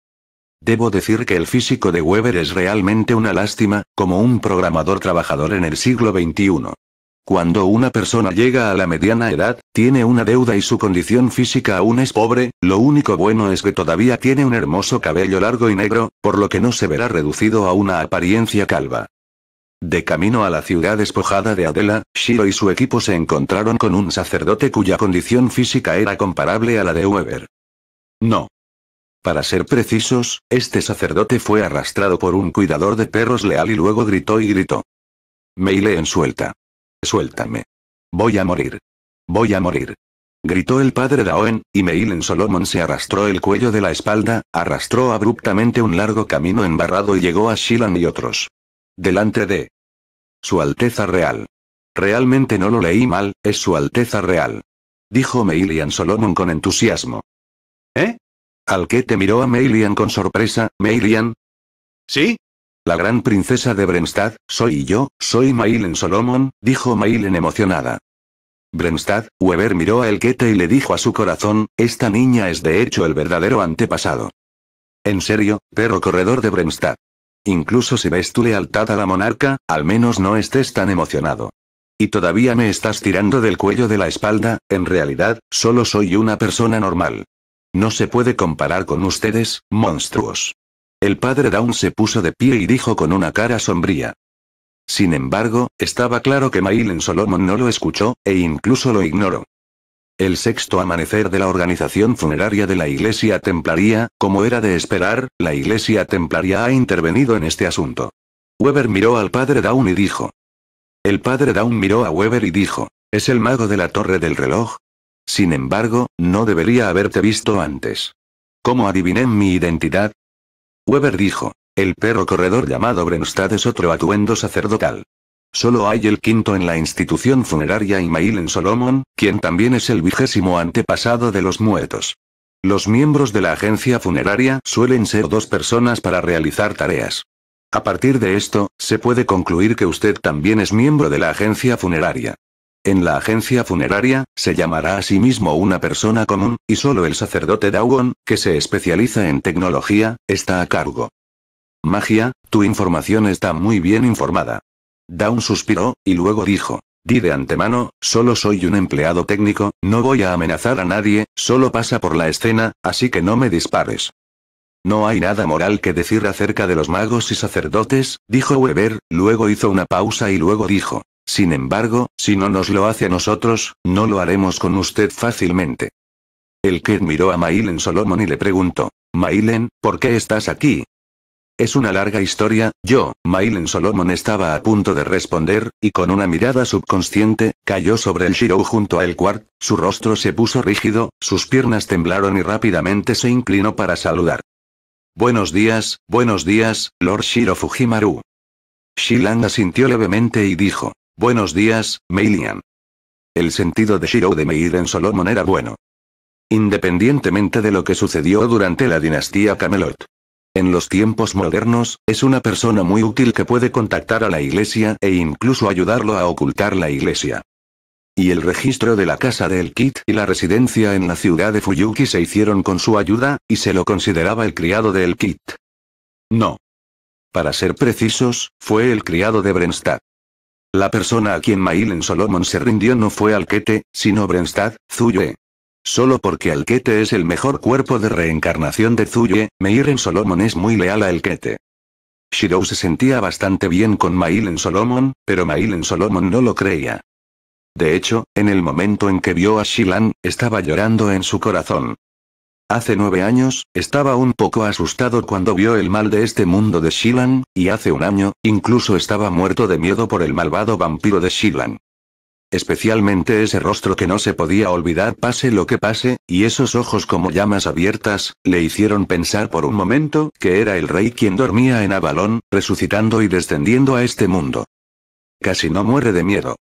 Debo decir que el físico de Weber es realmente una lástima, como un programador trabajador en el siglo XXI. Cuando una persona llega a la mediana edad, tiene una deuda y su condición física aún es pobre, lo único bueno es que todavía tiene un hermoso cabello largo y negro, por lo que no se verá reducido a una apariencia calva. De camino a la ciudad despojada de Adela, Shiro y su equipo se encontraron con un sacerdote cuya condición física era comparable a la de Weber. No. Para ser precisos, este sacerdote fue arrastrado por un cuidador de perros leal y luego gritó y gritó. Meile en suelta. Suéltame. Voy a morir. Voy a morir. Gritó el padre Daoen, y Meilen Solomon se arrastró el cuello de la espalda, arrastró abruptamente un largo camino embarrado y llegó a Shilan y otros. Delante de. Su Alteza Real. Realmente no lo leí mal, es Su Alteza Real. Dijo Meilian Solomon con entusiasmo. ¿Eh? Al que te miró a Meilian con sorpresa, Meilian. ¿Sí? La gran princesa de Bremstad, soy yo, soy Mailen Solomon, dijo Mailen emocionada. Bremstad, Weber miró a Elquete y le dijo a su corazón, esta niña es de hecho el verdadero antepasado. En serio, perro corredor de Bremstad. Incluso si ves tu lealtad a la monarca, al menos no estés tan emocionado. Y todavía me estás tirando del cuello de la espalda, en realidad, solo soy una persona normal. No se puede comparar con ustedes, monstruos. El padre Down se puso de pie y dijo con una cara sombría. Sin embargo, estaba claro que en Solomon no lo escuchó, e incluso lo ignoró. El sexto amanecer de la organización funeraria de la Iglesia Templaria, como era de esperar, la Iglesia Templaria ha intervenido en este asunto. Weber miró al padre Down y dijo. El padre Down miró a Weber y dijo, ¿es el mago de la torre del reloj? Sin embargo, no debería haberte visto antes. ¿Cómo adiviné mi identidad? Weber dijo, el perro corredor llamado Brenstad es otro atuendo sacerdotal. Solo hay el quinto en la institución funeraria y Mailen Solomon, quien también es el vigésimo antepasado de los muertos. Los miembros de la agencia funeraria suelen ser dos personas para realizar tareas. A partir de esto, se puede concluir que usted también es miembro de la agencia funeraria. En la agencia funeraria, se llamará a sí mismo una persona común, y solo el sacerdote Dawon, que se especializa en tecnología, está a cargo. Magia, tu información está muy bien informada. Dawn suspiró, y luego dijo. Di de antemano, solo soy un empleado técnico, no voy a amenazar a nadie, solo pasa por la escena, así que no me dispares. No hay nada moral que decir acerca de los magos y sacerdotes, dijo Weber, luego hizo una pausa y luego dijo. Sin embargo, si no nos lo hace a nosotros, no lo haremos con usted fácilmente. El Kid miró a Mailen Solomon y le preguntó, Mailen, ¿por qué estás aquí? Es una larga historia, yo, Mailen Solomon estaba a punto de responder, y con una mirada subconsciente, cayó sobre el Shirou junto a el Quart, su rostro se puso rígido, sus piernas temblaron y rápidamente se inclinó para saludar. Buenos días, buenos días, Lord Shiro Fujimaru. Shilan asintió levemente y dijo, Buenos días, Meilian. El sentido de Shiro de Meir en Solomon era bueno. Independientemente de lo que sucedió durante la dinastía Camelot. En los tiempos modernos, es una persona muy útil que puede contactar a la iglesia e incluso ayudarlo a ocultar la iglesia. Y el registro de la casa de El Kit y la residencia en la ciudad de Fuyuki se hicieron con su ayuda, y se lo consideraba el criado de El Kit. No. Para ser precisos, fue el criado de Brenstad. La persona a quien Mailen Solomon se rindió no fue Alquete, sino Brenstad, Zuye. Solo porque Alquete es el mejor cuerpo de reencarnación de Zuye, Mailen Solomon es muy leal a Alquete. Shirou se sentía bastante bien con Mailen Solomon, pero Mailen Solomon no lo creía. De hecho, en el momento en que vio a Shilan, estaba llorando en su corazón. Hace nueve años, estaba un poco asustado cuando vio el mal de este mundo de Shilan, y hace un año, incluso estaba muerto de miedo por el malvado vampiro de Shilan. Especialmente ese rostro que no se podía olvidar pase lo que pase, y esos ojos como llamas abiertas, le hicieron pensar por un momento que era el rey quien dormía en Avalon, resucitando y descendiendo a este mundo. Casi no muere de miedo.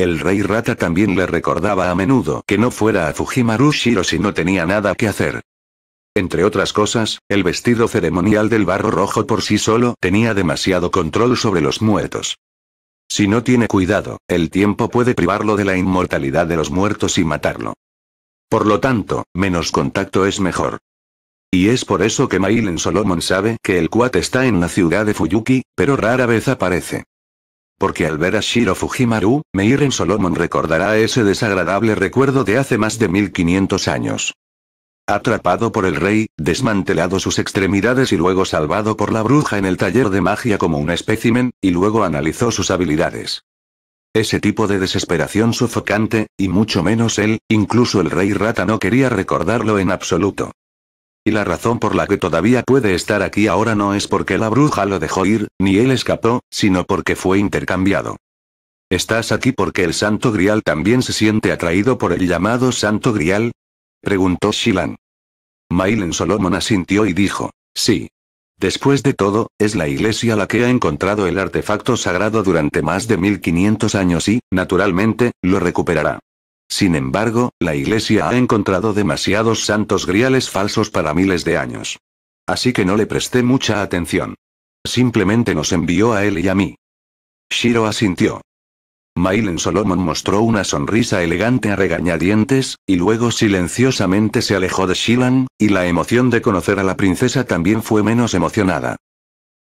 El rey rata también le recordaba a menudo que no fuera a Fujimaru Shiro si no tenía nada que hacer. Entre otras cosas, el vestido ceremonial del barro rojo por sí solo tenía demasiado control sobre los muertos. Si no tiene cuidado, el tiempo puede privarlo de la inmortalidad de los muertos y matarlo. Por lo tanto, menos contacto es mejor. Y es por eso que Mailen Solomon sabe que el cuat está en la ciudad de Fuyuki, pero rara vez aparece. Porque al ver a Shiro Fujimaru, Meiren Solomon recordará ese desagradable recuerdo de hace más de 1500 años. Atrapado por el rey, desmantelado sus extremidades y luego salvado por la bruja en el taller de magia como un espécimen, y luego analizó sus habilidades. Ese tipo de desesperación sofocante, y mucho menos él, incluso el rey rata no quería recordarlo en absoluto. Y la razón por la que todavía puede estar aquí ahora no es porque la bruja lo dejó ir, ni él escapó, sino porque fue intercambiado. ¿Estás aquí porque el Santo Grial también se siente atraído por el llamado Santo Grial? preguntó Shilan. Mailen Solomon asintió y dijo, sí. Después de todo, es la iglesia la que ha encontrado el artefacto sagrado durante más de 1500 años y, naturalmente, lo recuperará. Sin embargo, la Iglesia ha encontrado demasiados santos griales falsos para miles de años. Así que no le presté mucha atención. Simplemente nos envió a él y a mí. Shiro asintió. Mailen Solomon mostró una sonrisa elegante a regañadientes, y luego silenciosamente se alejó de Shilan, y la emoción de conocer a la princesa también fue menos emocionada.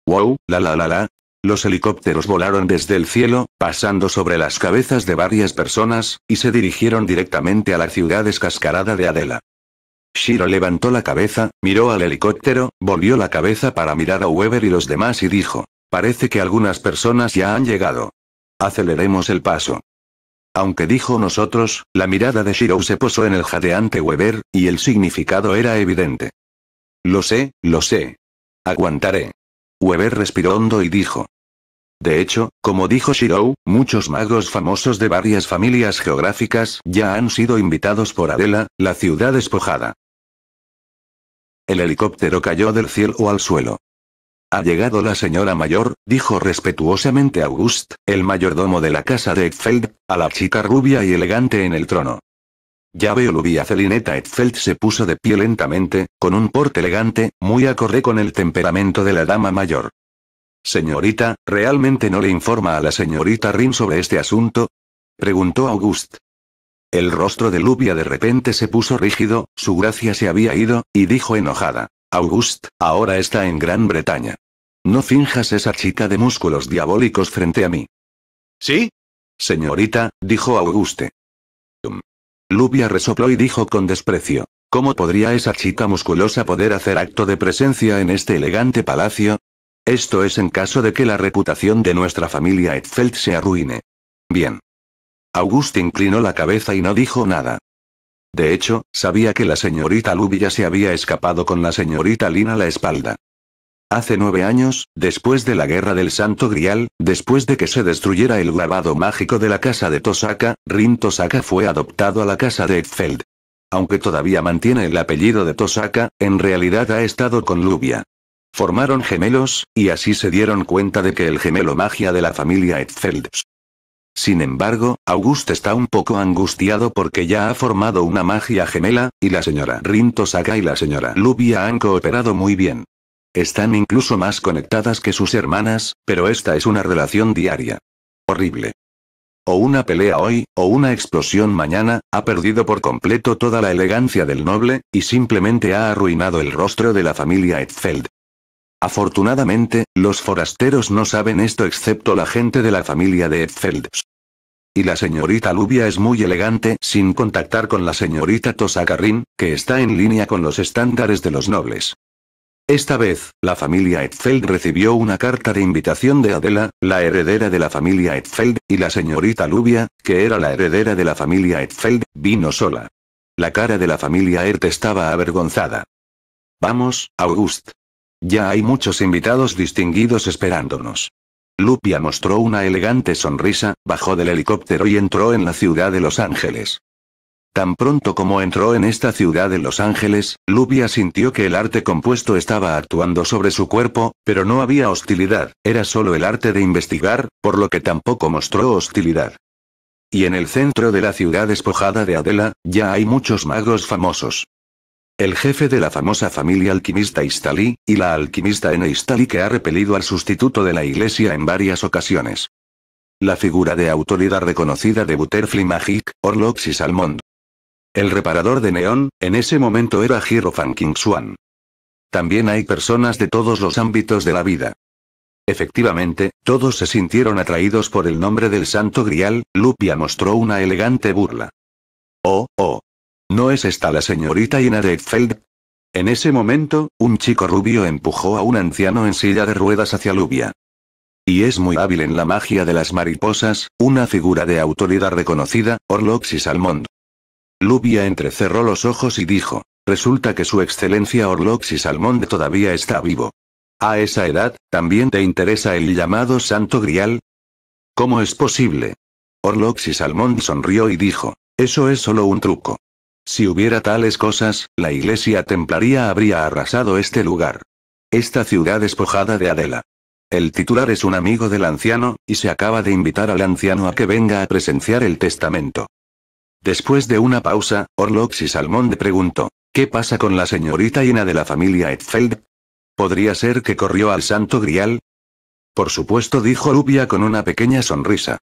Wow, la la la la, los helicópteros volaron desde el cielo, pasando sobre las cabezas de varias personas, y se dirigieron directamente a la ciudad descascarada de Adela. Shiro levantó la cabeza, miró al helicóptero, volvió la cabeza para mirar a Weber y los demás y dijo, parece que algunas personas ya han llegado. Aceleremos el paso. Aunque dijo nosotros, la mirada de Shiro se posó en el jadeante Weber, y el significado era evidente. Lo sé, lo sé. Aguantaré. Weber respiró hondo y dijo. De hecho, como dijo Shirou, muchos magos famosos de varias familias geográficas ya han sido invitados por Adela, la ciudad despojada. El helicóptero cayó del cielo al suelo. Ha llegado la señora mayor, dijo respetuosamente August, el mayordomo de la casa de Eckfeld, a la chica rubia y elegante en el trono. Ya veo Lubia Celineta Edfeld se puso de pie lentamente, con un porte elegante, muy acorde con el temperamento de la dama mayor. Señorita, ¿realmente no le informa a la señorita Rin sobre este asunto? Preguntó August. El rostro de Lubia de repente se puso rígido, su gracia se había ido, y dijo enojada. August, ahora está en Gran Bretaña. No finjas esa chica de músculos diabólicos frente a mí. ¿Sí? Señorita, dijo Auguste. Lubia resopló y dijo con desprecio. ¿Cómo podría esa chica musculosa poder hacer acto de presencia en este elegante palacio? Esto es en caso de que la reputación de nuestra familia Edfeld se arruine. Bien. Auguste inclinó la cabeza y no dijo nada. De hecho, sabía que la señorita Lubia se había escapado con la señorita Lina a la espalda. Hace nueve años, después de la Guerra del Santo Grial, después de que se destruyera el grabado mágico de la casa de Tosaka, Rin Tosaka fue adoptado a la casa de Edfeld. Aunque todavía mantiene el apellido de Tosaka, en realidad ha estado con Lubia. Formaron gemelos, y así se dieron cuenta de que el gemelo magia de la familia Edfeld. Sin embargo, August está un poco angustiado porque ya ha formado una magia gemela, y la señora Rin Tosaka y la señora Lubia han cooperado muy bien. Están incluso más conectadas que sus hermanas, pero esta es una relación diaria. Horrible. O una pelea hoy, o una explosión mañana, ha perdido por completo toda la elegancia del noble, y simplemente ha arruinado el rostro de la familia Edfeld. Afortunadamente, los forasteros no saben esto excepto la gente de la familia de Edfelds. Y la señorita Lubia es muy elegante, sin contactar con la señorita Tosacarrín, que está en línea con los estándares de los nobles. Esta vez, la familia Etzfeld recibió una carta de invitación de Adela, la heredera de la familia etfeld y la señorita Lubia, que era la heredera de la familia etfeld vino sola. La cara de la familia Ert estaba avergonzada. Vamos, August. Ya hay muchos invitados distinguidos esperándonos. Lupia mostró una elegante sonrisa, bajó del helicóptero y entró en la ciudad de Los Ángeles. Tan pronto como entró en esta ciudad de Los Ángeles, Lubia sintió que el arte compuesto estaba actuando sobre su cuerpo, pero no había hostilidad, era solo el arte de investigar, por lo que tampoco mostró hostilidad. Y en el centro de la ciudad despojada de Adela, ya hay muchos magos famosos. El jefe de la famosa familia alquimista Istali, y la alquimista N. Istali que ha repelido al sustituto de la iglesia en varias ocasiones. La figura de autoridad reconocida de Butterfly Magic, Orlox y Salmond. El reparador de neón, en ese momento era Hiro Swan. También hay personas de todos los ámbitos de la vida. Efectivamente, todos se sintieron atraídos por el nombre del santo grial, Lupia mostró una elegante burla. Oh, oh. ¿No es esta la señorita Ina Redfeld? En ese momento, un chico rubio empujó a un anciano en silla de ruedas hacia Lupia. Y es muy hábil en la magia de las mariposas, una figura de autoridad reconocida, Orlox y Salmond. Lubia entrecerró los ojos y dijo, resulta que su excelencia Orlox y Salmón todavía está vivo. A esa edad, ¿también te interesa el llamado Santo Grial? ¿Cómo es posible? Orlox y Salmón sonrió y dijo, eso es solo un truco. Si hubiera tales cosas, la iglesia templaria habría arrasado este lugar. Esta ciudad despojada de Adela. El titular es un amigo del anciano, y se acaba de invitar al anciano a que venga a presenciar el testamento. Después de una pausa, Orlox y Salmond preguntó, ¿qué pasa con la señorita Ina de la familia Edfeld? ¿Podría ser que corrió al santo grial? Por supuesto dijo Lubia con una pequeña sonrisa.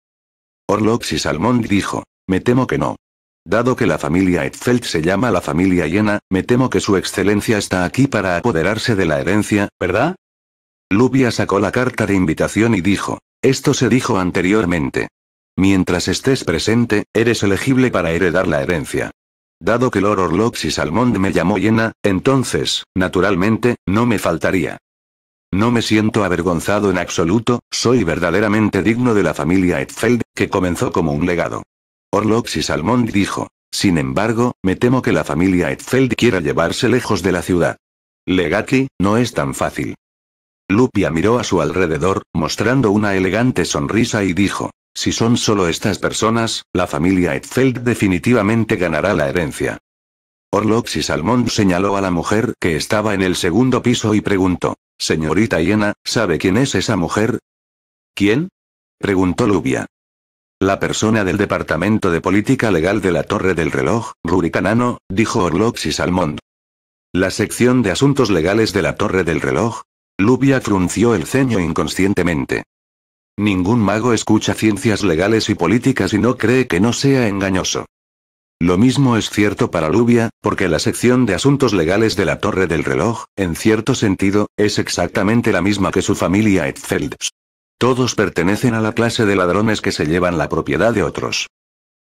Orlox y Salmond dijo, me temo que no. Dado que la familia Edfeld se llama la familia llena, me temo que su excelencia está aquí para apoderarse de la herencia, ¿verdad? Lubia sacó la carta de invitación y dijo, esto se dijo anteriormente. Mientras estés presente, eres elegible para heredar la herencia. Dado que Lord Orlox y Salmond me llamó llena, entonces, naturalmente, no me faltaría. No me siento avergonzado en absoluto, soy verdaderamente digno de la familia Edfeld, que comenzó como un legado. Orlox y Salmond dijo. Sin embargo, me temo que la familia Edfeld quiera llevarse lejos de la ciudad. Legaki, no es tan fácil. Lupia miró a su alrededor, mostrando una elegante sonrisa y dijo, si son solo estas personas, la familia Edfeld definitivamente ganará la herencia. Orlox y Salmón señaló a la mujer que estaba en el segundo piso y preguntó, Señorita Hiena, ¿sabe quién es esa mujer? ¿Quién? preguntó Lubia. La persona del Departamento de Política Legal de la Torre del Reloj, Ruricanano, dijo Orlox y Salmón. La sección de asuntos legales de la Torre del Reloj. Lubia frunció el ceño inconscientemente. Ningún mago escucha ciencias legales y políticas y no cree que no sea engañoso. Lo mismo es cierto para Lubia, porque la sección de asuntos legales de la Torre del Reloj, en cierto sentido, es exactamente la misma que su familia Edfelds. Todos pertenecen a la clase de ladrones que se llevan la propiedad de otros.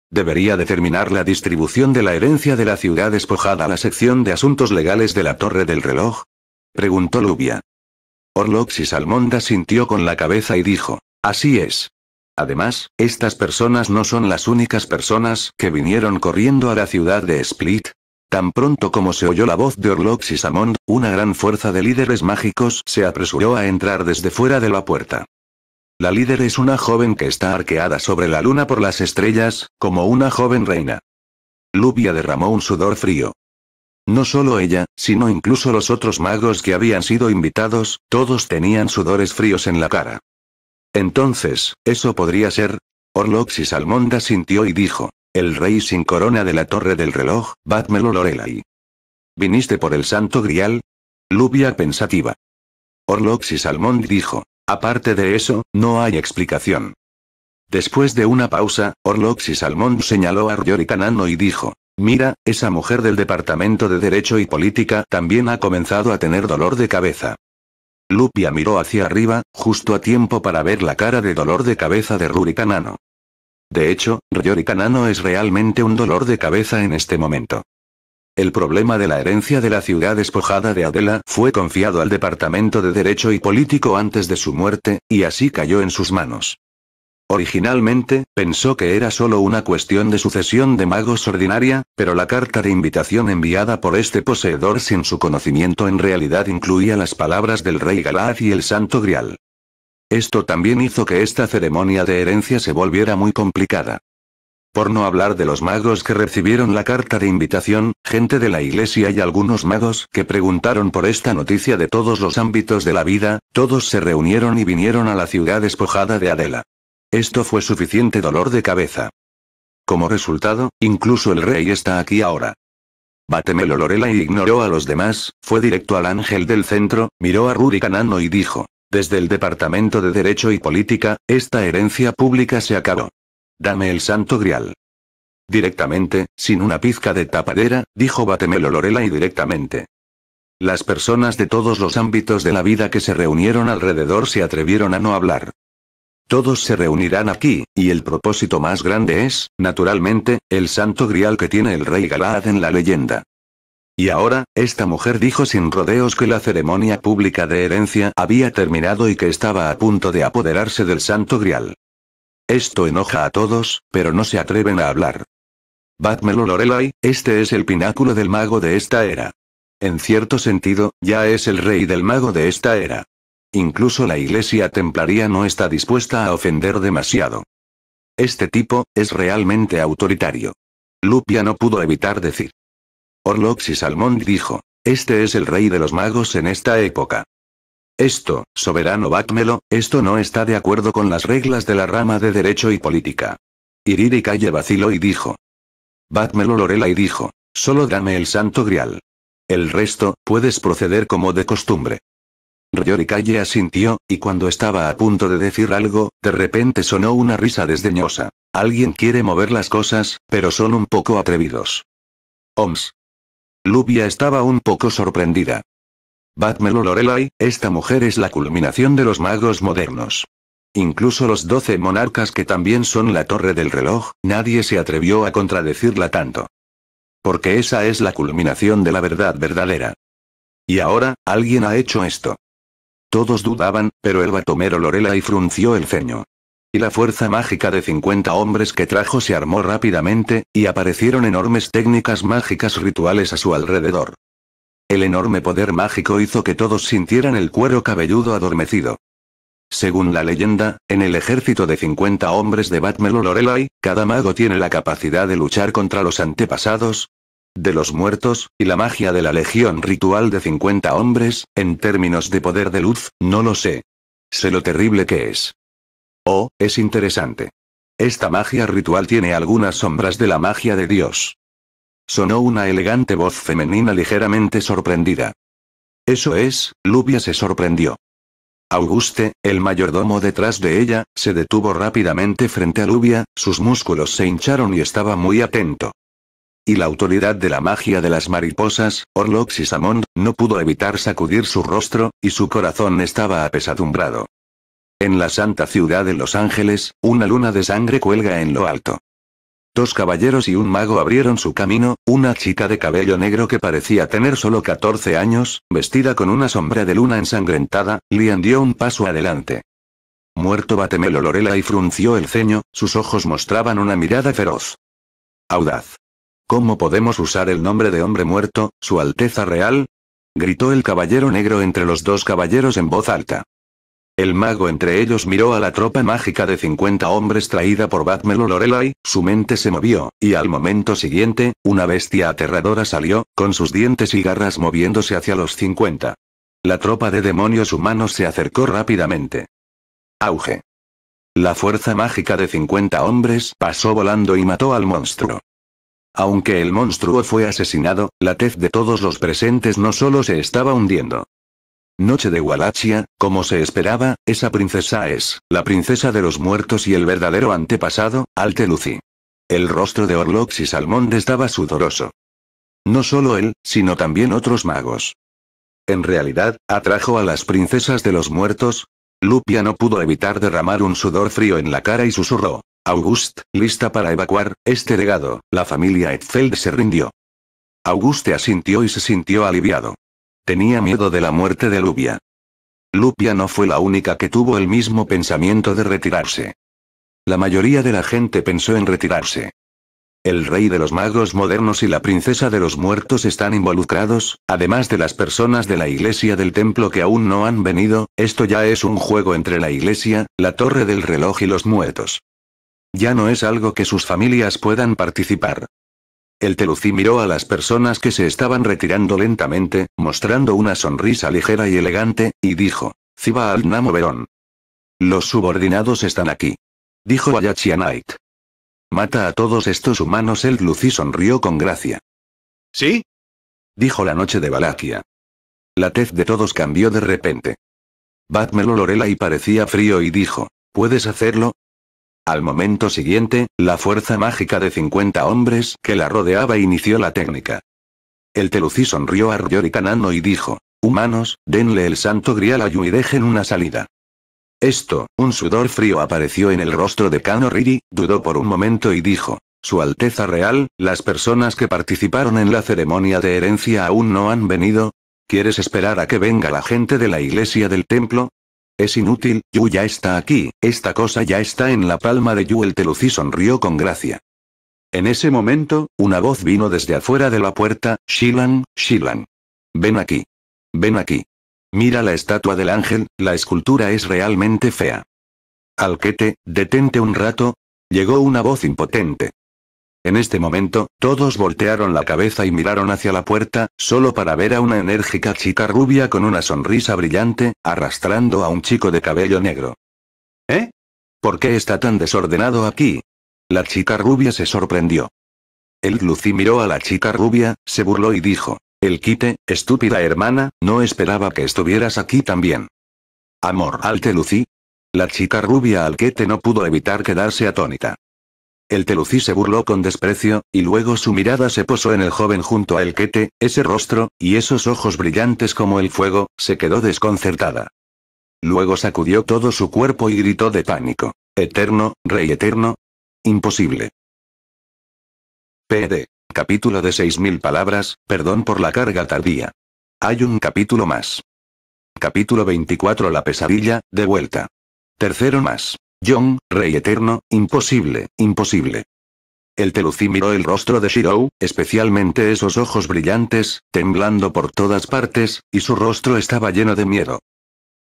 Debería determinar la distribución de la herencia de la ciudad despojada a la sección de asuntos legales de la Torre del Reloj, preguntó Lubia. Orlox y Salmonda sintió con la cabeza y dijo, Así es. Además, estas personas no son las únicas personas que vinieron corriendo a la ciudad de Split. Tan pronto como se oyó la voz de Orlox y Samond, una gran fuerza de líderes mágicos se apresuró a entrar desde fuera de la puerta. La líder es una joven que está arqueada sobre la luna por las estrellas, como una joven reina. Lubia derramó un sudor frío. No solo ella, sino incluso los otros magos que habían sido invitados, todos tenían sudores fríos en la cara. Entonces, ¿eso podría ser? Orlox y Salmonda sintió y dijo. El rey sin corona de la torre del reloj, Batmelo Lorelai. ¿Viniste por el santo grial? Lubia pensativa. Orlox y Salmond dijo. Aparte de eso, no hay explicación. Después de una pausa, Orlox y Salmond señaló a Ryori y dijo. Mira, esa mujer del Departamento de Derecho y Política también ha comenzado a tener dolor de cabeza. Lupia miró hacia arriba, justo a tiempo para ver la cara de dolor de cabeza de Rurikanano. De hecho, Rurikanano es realmente un dolor de cabeza en este momento. El problema de la herencia de la ciudad despojada de Adela fue confiado al Departamento de Derecho y Político antes de su muerte, y así cayó en sus manos. Originalmente, pensó que era solo una cuestión de sucesión de magos ordinaria, pero la carta de invitación enviada por este poseedor sin su conocimiento en realidad incluía las palabras del rey Galad y el santo Grial. Esto también hizo que esta ceremonia de herencia se volviera muy complicada. Por no hablar de los magos que recibieron la carta de invitación, gente de la iglesia y algunos magos que preguntaron por esta noticia de todos los ámbitos de la vida, todos se reunieron y vinieron a la ciudad despojada de Adela. Esto fue suficiente dolor de cabeza. Como resultado, incluso el rey está aquí ahora. Batemelo Lorela ignoró a los demás, fue directo al ángel del centro, miró a Rudy Canano y dijo, desde el Departamento de Derecho y Política, esta herencia pública se acabó. Dame el santo grial. Directamente, sin una pizca de tapadera, dijo Batemelo Lorela y directamente. Las personas de todos los ámbitos de la vida que se reunieron alrededor se atrevieron a no hablar. Todos se reunirán aquí, y el propósito más grande es, naturalmente, el santo grial que tiene el rey Galaad en la leyenda. Y ahora, esta mujer dijo sin rodeos que la ceremonia pública de herencia había terminado y que estaba a punto de apoderarse del santo grial. Esto enoja a todos, pero no se atreven a hablar. Batmelo Lorelai, este es el pináculo del mago de esta era. En cierto sentido, ya es el rey del mago de esta era. Incluso la iglesia templaria no está dispuesta a ofender demasiado. Este tipo, es realmente autoritario. Lupia no pudo evitar decir. Orlox y Salmón dijo, este es el rey de los magos en esta época. Esto, soberano Batmelo, esto no está de acuerdo con las reglas de la rama de derecho y política. Iriri Calle vaciló y dijo. Batmelo Lorela y dijo, solo dame el santo grial. El resto, puedes proceder como de costumbre. Ryori Calle asintió, y cuando estaba a punto de decir algo, de repente sonó una risa desdeñosa. Alguien quiere mover las cosas, pero son un poco atrevidos. Oms. Lubia estaba un poco sorprendida. Batmelo Lorelai, esta mujer es la culminación de los magos modernos. Incluso los doce monarcas que también son la torre del reloj, nadie se atrevió a contradecirla tanto. Porque esa es la culminación de la verdad verdadera. Y ahora, alguien ha hecho esto. Todos dudaban, pero el batomero Lorelai frunció el ceño. Y la fuerza mágica de 50 hombres que trajo se armó rápidamente, y aparecieron enormes técnicas mágicas rituales a su alrededor. El enorme poder mágico hizo que todos sintieran el cuero cabelludo adormecido. Según la leyenda, en el ejército de 50 hombres de Batmelo Lorelai, cada mago tiene la capacidad de luchar contra los antepasados, de los muertos, y la magia de la legión ritual de 50 hombres, en términos de poder de luz, no lo sé. Sé lo terrible que es. Oh, es interesante. Esta magia ritual tiene algunas sombras de la magia de Dios. Sonó una elegante voz femenina ligeramente sorprendida. Eso es, Lubia se sorprendió. Auguste, el mayordomo detrás de ella, se detuvo rápidamente frente a Lubia, sus músculos se hincharon y estaba muy atento. Y la autoridad de la magia de las mariposas, Orlox y Samond, no pudo evitar sacudir su rostro, y su corazón estaba apesadumbrado. En la santa ciudad de Los Ángeles, una luna de sangre cuelga en lo alto. Dos caballeros y un mago abrieron su camino, una chica de cabello negro que parecía tener solo 14 años, vestida con una sombra de luna ensangrentada, le dio un paso adelante. Muerto Batemelo Lorela y frunció el ceño, sus ojos mostraban una mirada feroz. Audaz. ¿Cómo podemos usar el nombre de hombre muerto, Su Alteza Real? gritó el caballero negro entre los dos caballeros en voz alta. El mago entre ellos miró a la tropa mágica de 50 hombres traída por Batmelo Lorelai, su mente se movió, y al momento siguiente, una bestia aterradora salió, con sus dientes y garras moviéndose hacia los 50. La tropa de demonios humanos se acercó rápidamente. Auge. La fuerza mágica de 50 hombres pasó volando y mató al monstruo. Aunque el monstruo fue asesinado, la tez de todos los presentes no solo se estaba hundiendo. Noche de Walachia, como se esperaba, esa princesa es, la princesa de los muertos y el verdadero antepasado, Alte Lucy. El rostro de Orlox y Salmond estaba sudoroso. No solo él, sino también otros magos. En realidad, atrajo a las princesas de los muertos. Lupia no pudo evitar derramar un sudor frío en la cara y susurró. August, lista para evacuar, este legado, la familia Edfeld se rindió. Auguste asintió y se sintió aliviado. Tenía miedo de la muerte de Lupia. Lupia no fue la única que tuvo el mismo pensamiento de retirarse. La mayoría de la gente pensó en retirarse. El rey de los magos modernos y la princesa de los muertos están involucrados, además de las personas de la iglesia del templo que aún no han venido, esto ya es un juego entre la iglesia, la torre del reloj y los muertos. Ya no es algo que sus familias puedan participar. El telucí miró a las personas que se estaban retirando lentamente, mostrando una sonrisa ligera y elegante, y dijo, Ciba al Namo Verón. Los subordinados están aquí. Dijo Ayachianait. Mata a todos estos humanos. El Lucy sonrió con gracia. ¿Sí? Dijo la noche de Valaquia. La tez de todos cambió de repente. Batmelo Lorela y parecía frío y dijo, ¿puedes hacerlo? Al momento siguiente, la fuerza mágica de 50 hombres que la rodeaba inició la técnica. El Telucí sonrió a Ryori Kanano y dijo, Humanos, denle el santo grial a y dejen una salida. Esto, un sudor frío apareció en el rostro de Kano Riri, dudó por un momento y dijo, Su Alteza Real, las personas que participaron en la ceremonia de herencia aún no han venido, ¿Quieres esperar a que venga la gente de la iglesia del templo? Es inútil, Yu ya está aquí, esta cosa ya está en la palma de Yu. El telucí sonrió con gracia. En ese momento, una voz vino desde afuera de la puerta, Shilan, Shilan. Ven aquí. Ven aquí. Mira la estatua del ángel, la escultura es realmente fea. Alquete, detente un rato. Llegó una voz impotente. En este momento, todos voltearon la cabeza y miraron hacia la puerta, solo para ver a una enérgica chica rubia con una sonrisa brillante, arrastrando a un chico de cabello negro. ¿Eh? ¿Por qué está tan desordenado aquí? La chica rubia se sorprendió. El Lucy miró a la chica rubia, se burló y dijo, El quite, estúpida hermana, no esperaba que estuvieras aquí también. Amor, alte Lucy. La chica rubia al te no pudo evitar quedarse atónita. El telucí se burló con desprecio, y luego su mirada se posó en el joven junto a el quete, ese rostro, y esos ojos brillantes como el fuego, se quedó desconcertada. Luego sacudió todo su cuerpo y gritó de pánico. Eterno, rey eterno. Imposible. PD. Capítulo de mil palabras, perdón por la carga tardía. Hay un capítulo más. Capítulo 24 La pesadilla, de vuelta. Tercero más. John, rey eterno, imposible, imposible. El Telucí miró el rostro de Shirou, especialmente esos ojos brillantes, temblando por todas partes, y su rostro estaba lleno de miedo.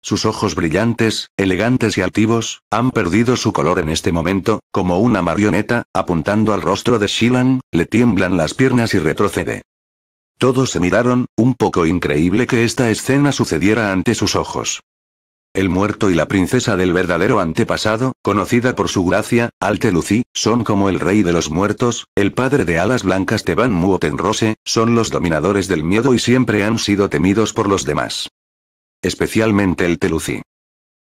Sus ojos brillantes, elegantes y altivos, han perdido su color en este momento, como una marioneta, apuntando al rostro de Shilan, le tiemblan las piernas y retrocede. Todos se miraron, un poco increíble que esta escena sucediera ante sus ojos. El muerto y la princesa del verdadero antepasado, conocida por su gracia, Alte Lucy, son como el rey de los muertos, el padre de alas blancas Teban Muotenrose, son los dominadores del miedo y siempre han sido temidos por los demás. Especialmente el Teluci.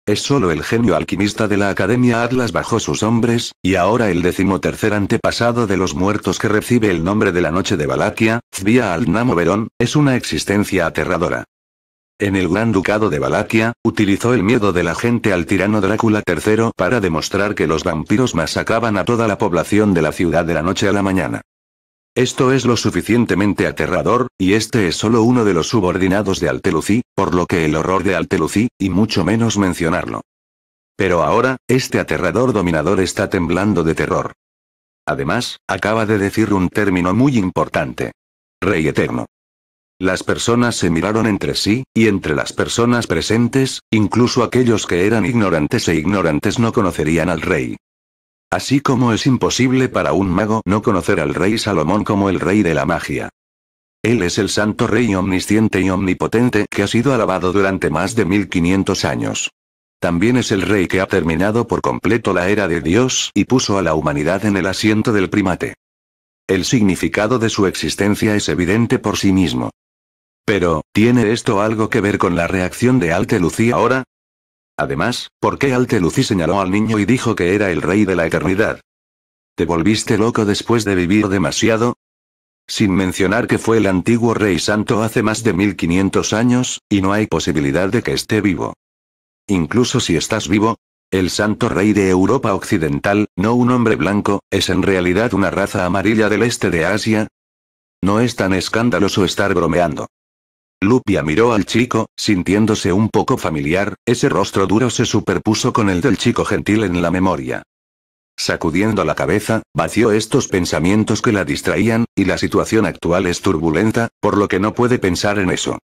Es solo el genio alquimista de la Academia Atlas bajo sus hombres, y ahora el decimotercer antepasado de los muertos que recibe el nombre de la noche de Valaquia, Zvia al Verón, es una existencia aterradora. En el Gran Ducado de Valaquia, utilizó el miedo de la gente al tirano Drácula III para demostrar que los vampiros masacaban a toda la población de la ciudad de la noche a la mañana. Esto es lo suficientemente aterrador, y este es solo uno de los subordinados de Altelucí, por lo que el horror de Altelucí, y mucho menos mencionarlo. Pero ahora, este aterrador dominador está temblando de terror. Además, acaba de decir un término muy importante. Rey Eterno. Las personas se miraron entre sí, y entre las personas presentes, incluso aquellos que eran ignorantes e ignorantes no conocerían al rey. Así como es imposible para un mago no conocer al rey Salomón como el rey de la magia. Él es el santo rey omnisciente y omnipotente que ha sido alabado durante más de 1500 años. También es el rey que ha terminado por completo la era de Dios y puso a la humanidad en el asiento del primate. El significado de su existencia es evidente por sí mismo. Pero, ¿tiene esto algo que ver con la reacción de Alte Lucía ahora? Además, ¿por qué Alte Lucy señaló al niño y dijo que era el rey de la eternidad? ¿Te volviste loco después de vivir demasiado? Sin mencionar que fue el antiguo rey santo hace más de 1500 años, y no hay posibilidad de que esté vivo. Incluso si estás vivo, el santo rey de Europa Occidental, no un hombre blanco, es en realidad una raza amarilla del este de Asia. No es tan escandaloso estar bromeando. Lupia miró al chico, sintiéndose un poco familiar, ese rostro duro se superpuso con el del chico gentil en la memoria. Sacudiendo la cabeza, vació estos pensamientos que la distraían, y la situación actual es turbulenta, por lo que no puede pensar en eso.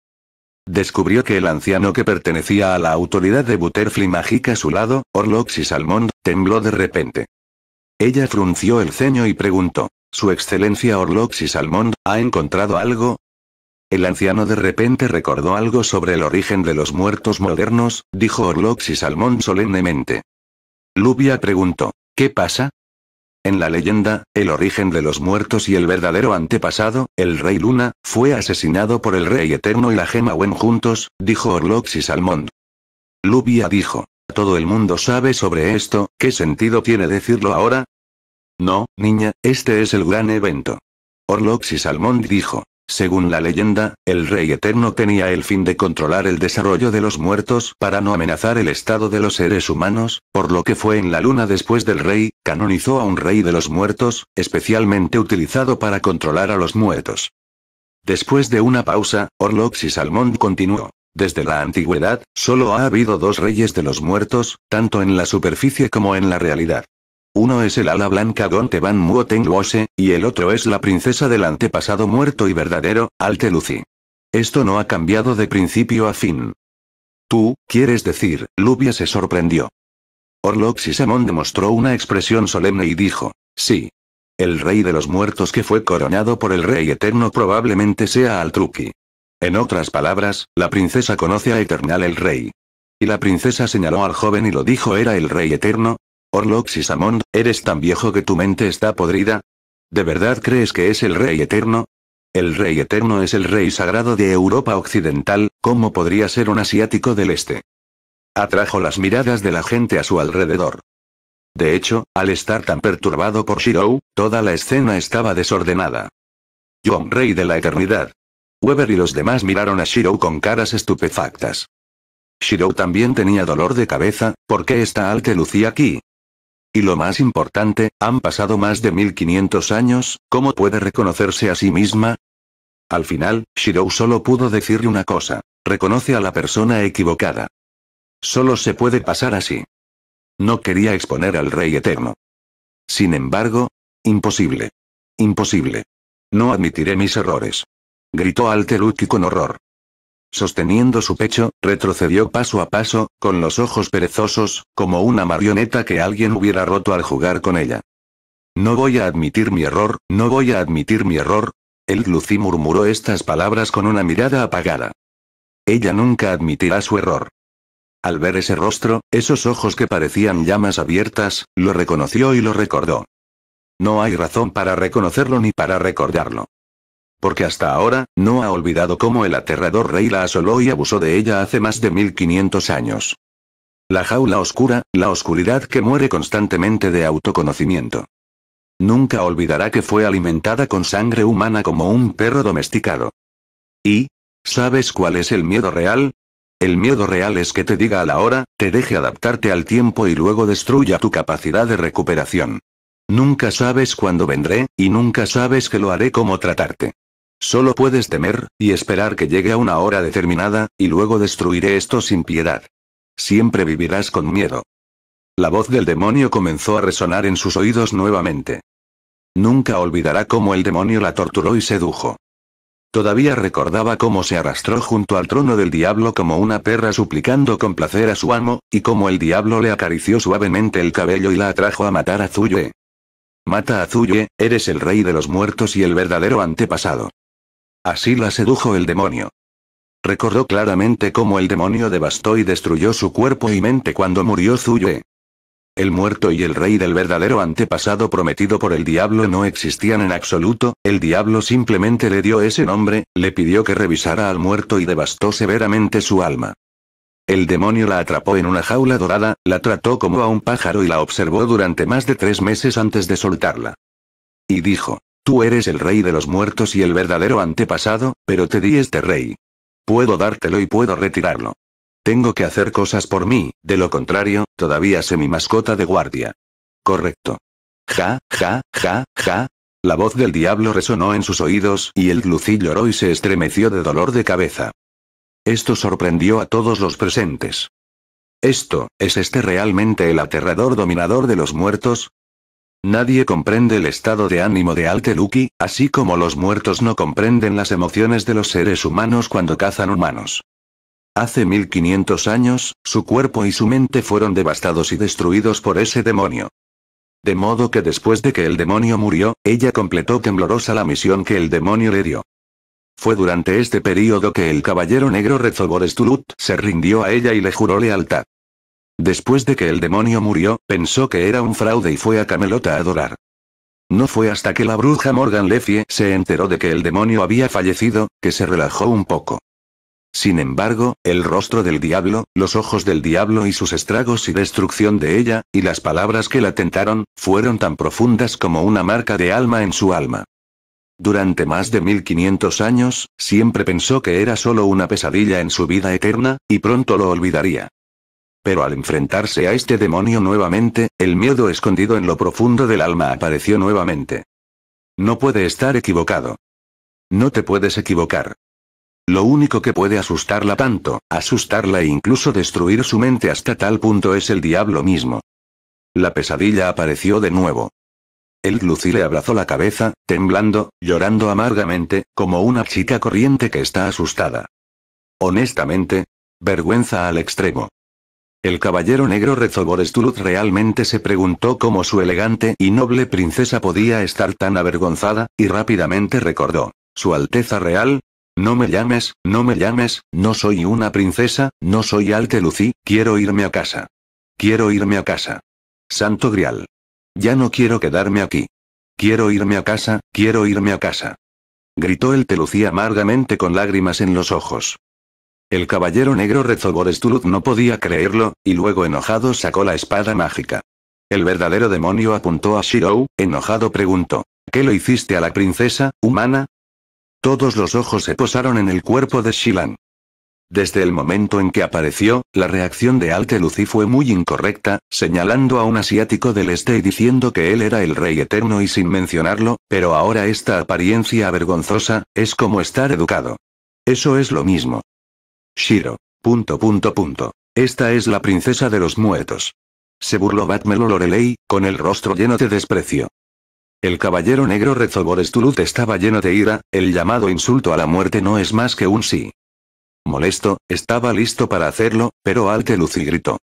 Descubrió que el anciano que pertenecía a la autoridad de Butterfly mágica a su lado, Orlox y Salmond, tembló de repente. Ella frunció el ceño y preguntó. Su excelencia Orlox y Salmond, ¿ha encontrado algo? El anciano de repente recordó algo sobre el origen de los muertos modernos, dijo Orlox y Salmón solemnemente. Lubia preguntó, ¿qué pasa? En la leyenda, el origen de los muertos y el verdadero antepasado, el rey Luna, fue asesinado por el rey eterno y la gema Wen juntos, dijo Orlox y Salmón. Lubia dijo, todo el mundo sabe sobre esto, ¿qué sentido tiene decirlo ahora? No, niña, este es el gran evento. Orlox y Salmón dijo, según la leyenda, el Rey Eterno tenía el fin de controlar el desarrollo de los muertos para no amenazar el estado de los seres humanos, por lo que fue en la luna después del rey, canonizó a un rey de los muertos, especialmente utilizado para controlar a los muertos. Después de una pausa, Orlox y Salmón continuó. Desde la antigüedad, solo ha habido dos reyes de los muertos, tanto en la superficie como en la realidad. Uno es el ala blanca van Muotenguose, y el otro es la princesa del antepasado muerto y verdadero, Alte Esto no ha cambiado de principio a fin. Tú, quieres decir, Lubia se sorprendió. Orlox y Samón demostró una expresión solemne y dijo, sí. El rey de los muertos que fue coronado por el rey eterno probablemente sea Altruki. En otras palabras, la princesa conoce a Eternal el rey. Y la princesa señaló al joven y lo dijo era el rey eterno, Orlox y Samond, ¿eres tan viejo que tu mente está podrida? ¿De verdad crees que es el rey eterno? El rey eterno es el rey sagrado de Europa Occidental, ¿cómo podría ser un asiático del Este? Atrajo las miradas de la gente a su alrededor. De hecho, al estar tan perturbado por Shirou, toda la escena estaba desordenada. John Rey de la Eternidad. Weber y los demás miraron a Shirou con caras estupefactas. Shirou también tenía dolor de cabeza, ¿por qué esta alte lucía aquí? Y lo más importante, han pasado más de 1500 años, ¿cómo puede reconocerse a sí misma? Al final, Shirou solo pudo decirle una cosa. Reconoce a la persona equivocada. Solo se puede pasar así. No quería exponer al rey eterno. Sin embargo, imposible. Imposible. No admitiré mis errores. Gritó Alteruki con horror. Sosteniendo su pecho, retrocedió paso a paso, con los ojos perezosos, como una marioneta que alguien hubiera roto al jugar con ella. No voy a admitir mi error, no voy a admitir mi error. El Lucy murmuró estas palabras con una mirada apagada. Ella nunca admitirá su error. Al ver ese rostro, esos ojos que parecían llamas abiertas, lo reconoció y lo recordó. No hay razón para reconocerlo ni para recordarlo porque hasta ahora, no ha olvidado cómo el aterrador rey la asoló y abusó de ella hace más de 1500 años. La jaula oscura, la oscuridad que muere constantemente de autoconocimiento. Nunca olvidará que fue alimentada con sangre humana como un perro domesticado. ¿Y? ¿Sabes cuál es el miedo real? El miedo real es que te diga a la hora, te deje adaptarte al tiempo y luego destruya tu capacidad de recuperación. Nunca sabes cuándo vendré, y nunca sabes que lo haré como tratarte. Solo puedes temer, y esperar que llegue a una hora determinada, y luego destruiré esto sin piedad. Siempre vivirás con miedo. La voz del demonio comenzó a resonar en sus oídos nuevamente. Nunca olvidará cómo el demonio la torturó y sedujo. Todavía recordaba cómo se arrastró junto al trono del diablo como una perra suplicando con placer a su amo, y cómo el diablo le acarició suavemente el cabello y la atrajo a matar a Zuye. Mata a Zuye, eres el rey de los muertos y el verdadero antepasado. Así la sedujo el demonio. Recordó claramente cómo el demonio devastó y destruyó su cuerpo y mente cuando murió Zuye. El muerto y el rey del verdadero antepasado prometido por el diablo no existían en absoluto, el diablo simplemente le dio ese nombre, le pidió que revisara al muerto y devastó severamente su alma. El demonio la atrapó en una jaula dorada, la trató como a un pájaro y la observó durante más de tres meses antes de soltarla. Y dijo, Tú eres el rey de los muertos y el verdadero antepasado, pero te di este rey. Puedo dártelo y puedo retirarlo. Tengo que hacer cosas por mí, de lo contrario, todavía sé mi mascota de guardia. Correcto. Ja, ja, ja, ja. La voz del diablo resonó en sus oídos y el glucillo lloró y se estremeció de dolor de cabeza. Esto sorprendió a todos los presentes. Esto, ¿es este realmente el aterrador dominador de los muertos? Nadie comprende el estado de ánimo de Alteluki, así como los muertos no comprenden las emociones de los seres humanos cuando cazan humanos. Hace 1500 años, su cuerpo y su mente fueron devastados y destruidos por ese demonio. De modo que después de que el demonio murió, ella completó temblorosa la misión que el demonio le dio. Fue durante este período que el caballero negro Rezobor Stulut se rindió a ella y le juró lealtad. Después de que el demonio murió, pensó que era un fraude y fue a Camelota a adorar. No fue hasta que la bruja Morgan Leffie se enteró de que el demonio había fallecido, que se relajó un poco. Sin embargo, el rostro del diablo, los ojos del diablo y sus estragos y destrucción de ella, y las palabras que la tentaron, fueron tan profundas como una marca de alma en su alma. Durante más de 1500 años, siempre pensó que era solo una pesadilla en su vida eterna, y pronto lo olvidaría. Pero al enfrentarse a este demonio nuevamente, el miedo escondido en lo profundo del alma apareció nuevamente. No puede estar equivocado. No te puedes equivocar. Lo único que puede asustarla tanto, asustarla e incluso destruir su mente hasta tal punto es el diablo mismo. La pesadilla apareció de nuevo. El Lucy le abrazó la cabeza, temblando, llorando amargamente, como una chica corriente que está asustada. Honestamente, vergüenza al extremo. El caballero negro tuluz realmente se preguntó cómo su elegante y noble princesa podía estar tan avergonzada, y rápidamente recordó. Su Alteza Real, no me llames, no me llames, no soy una princesa, no soy Alte Lucy, quiero irme a casa. Quiero irme a casa. Santo Grial. Ya no quiero quedarme aquí. Quiero irme a casa, quiero irme a casa. Gritó el Telucí amargamente con lágrimas en los ojos. El caballero negro Stulut no podía creerlo, y luego enojado sacó la espada mágica. El verdadero demonio apuntó a Shirou, enojado preguntó. ¿Qué lo hiciste a la princesa, humana? Todos los ojos se posaron en el cuerpo de Shilan. Desde el momento en que apareció, la reacción de Alte Lucy fue muy incorrecta, señalando a un asiático del este y diciendo que él era el rey eterno y sin mencionarlo, pero ahora esta apariencia vergonzosa, es como estar educado. Eso es lo mismo. Shiro. Punto punto punto. Esta es la princesa de los muertos. Se burló Batmelo Lorelei, con el rostro lleno de desprecio. El caballero negro Rezoborestuluz estaba lleno de ira, el llamado insulto a la muerte no es más que un sí. Molesto, estaba listo para hacerlo, pero Alte Lucy gritó.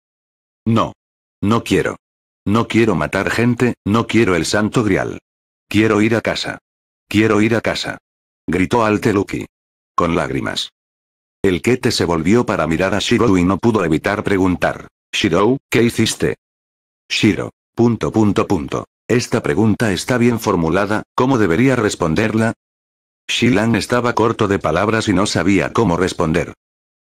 No. No quiero. No quiero matar gente, no quiero el santo grial. Quiero ir a casa. Quiero ir a casa. Gritó Alte Con lágrimas. El Kete se volvió para mirar a Shiro y no pudo evitar preguntar. Shiro, ¿qué hiciste? Shiro. Punto punto punto. Esta pregunta está bien formulada, ¿cómo debería responderla? Shilan estaba corto de palabras y no sabía cómo responder.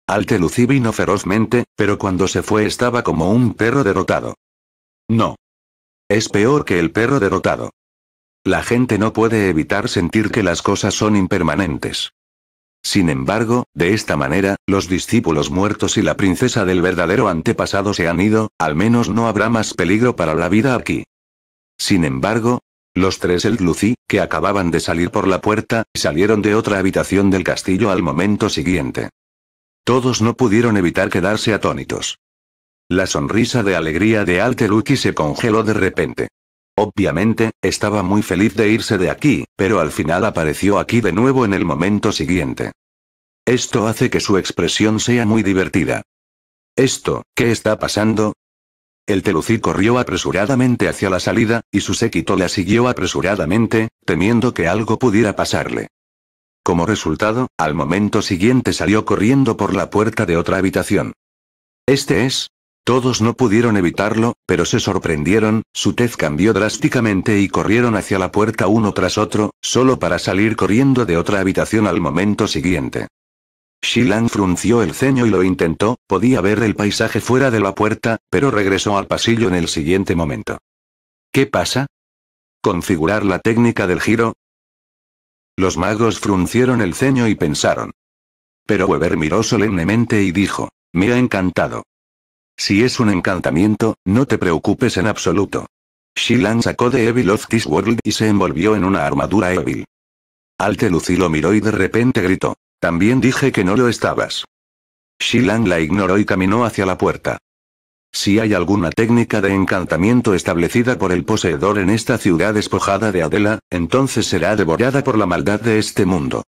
Alte y vino ferozmente, pero cuando se fue estaba como un perro derrotado. No. Es peor que el perro derrotado. La gente no puede evitar sentir que las cosas son impermanentes. Sin embargo, de esta manera, los discípulos muertos y la princesa del verdadero antepasado se han ido, al menos no habrá más peligro para la vida aquí. Sin embargo, los tres El que acababan de salir por la puerta, salieron de otra habitación del castillo al momento siguiente. Todos no pudieron evitar quedarse atónitos. La sonrisa de alegría de Alteruki se congeló de repente. Obviamente, estaba muy feliz de irse de aquí, pero al final apareció aquí de nuevo en el momento siguiente. Esto hace que su expresión sea muy divertida. ¿Esto, qué está pasando? El telucí corrió apresuradamente hacia la salida, y su séquito la siguió apresuradamente, temiendo que algo pudiera pasarle. Como resultado, al momento siguiente salió corriendo por la puerta de otra habitación. Este es, todos no pudieron evitarlo, pero se sorprendieron, su tez cambió drásticamente y corrieron hacia la puerta uno tras otro, solo para salir corriendo de otra habitación al momento siguiente. Shilan frunció el ceño y lo intentó, podía ver el paisaje fuera de la puerta, pero regresó al pasillo en el siguiente momento. ¿Qué pasa? ¿Configurar la técnica del giro? Los magos fruncieron el ceño y pensaron. Pero Weber miró solemnemente y dijo, me ha encantado. Si es un encantamiento, no te preocupes en absoluto. Shilan sacó de Evil of This World y se envolvió en una armadura Evil. Alte Lucy lo miró y de repente gritó. También dije que no lo estabas. Shilan la ignoró y caminó hacia la puerta. Si hay alguna técnica de encantamiento establecida por el poseedor en esta ciudad despojada de Adela, entonces será devorada por la maldad de este mundo.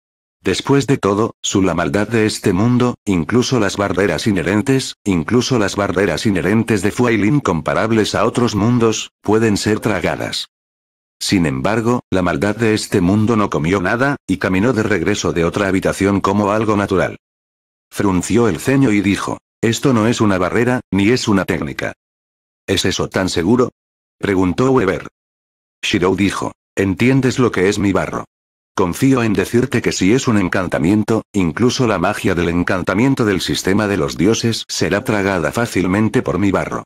Después de todo, su la maldad de este mundo, incluso las barreras inherentes, incluso las barreras inherentes de Fuailin comparables a otros mundos, pueden ser tragadas. Sin embargo, la maldad de este mundo no comió nada, y caminó de regreso de otra habitación como algo natural. Frunció el ceño y dijo, esto no es una barrera, ni es una técnica. ¿Es eso tan seguro? Preguntó Weber. Shirou dijo, ¿entiendes lo que es mi barro? Confío en decirte que si es un encantamiento, incluso la magia del encantamiento del sistema de los dioses será tragada fácilmente por mi barro.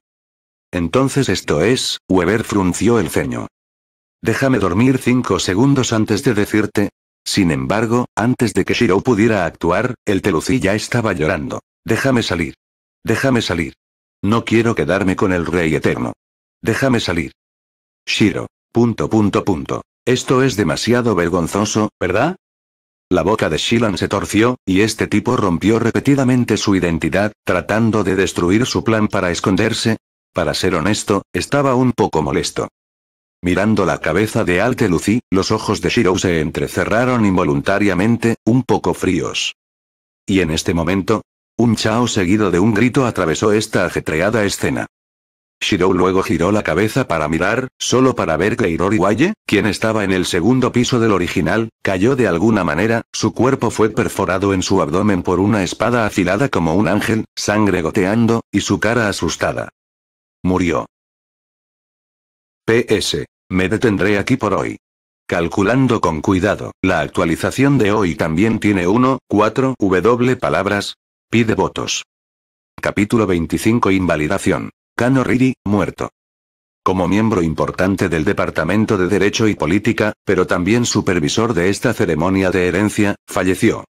Entonces esto es, Weber frunció el ceño. Déjame dormir cinco segundos antes de decirte. Sin embargo, antes de que Shiro pudiera actuar, el Telucí ya estaba llorando. Déjame salir. Déjame salir. No quiero quedarme con el rey eterno. Déjame salir. Shiro. Punto punto punto. Esto es demasiado vergonzoso, ¿verdad? La boca de Shilan se torció, y este tipo rompió repetidamente su identidad, tratando de destruir su plan para esconderse. Para ser honesto, estaba un poco molesto. Mirando la cabeza de Alte Lucy, los ojos de Shirou se entrecerraron involuntariamente, un poco fríos. Y en este momento, un chao seguido de un grito atravesó esta ajetreada escena. Shirou luego giró la cabeza para mirar, solo para ver que Irori Waye, quien estaba en el segundo piso del original, cayó de alguna manera, su cuerpo fue perforado en su abdomen por una espada afilada como un ángel, sangre goteando, y su cara asustada. Murió. PS. Me detendré aquí por hoy. Calculando con cuidado, la actualización de hoy también tiene 1, 4, W palabras. Pide votos. Capítulo 25 Invalidación. Kano Riri, muerto. Como miembro importante del Departamento de Derecho y Política, pero también supervisor de esta ceremonia de herencia, falleció.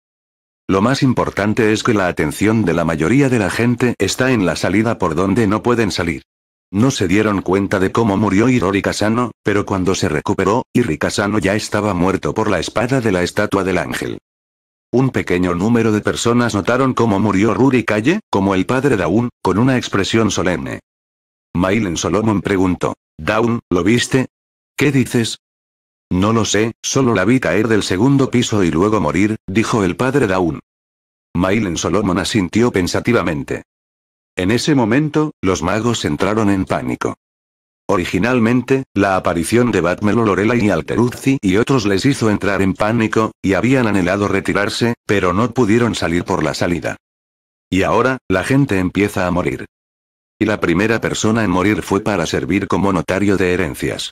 Lo más importante es que la atención de la mayoría de la gente está en la salida por donde no pueden salir. No se dieron cuenta de cómo murió Irori Kasano, pero cuando se recuperó, Hirori Kasano ya estaba muerto por la espada de la estatua del ángel. Un pequeño número de personas notaron cómo murió Ruri Calle, como el padre Daun, con una expresión solemne. Mailen Solomon preguntó. Down, ¿lo viste? ¿Qué dices? No lo sé, solo la vi caer del segundo piso y luego morir, dijo el padre Dawn. Mailen Solomon asintió pensativamente. En ese momento, los magos entraron en pánico. Originalmente, la aparición de Batmelo Lorela y Alteruzzi y otros les hizo entrar en pánico, y habían anhelado retirarse, pero no pudieron salir por la salida. Y ahora, la gente empieza a morir. Y la primera persona en morir fue para servir como notario de herencias.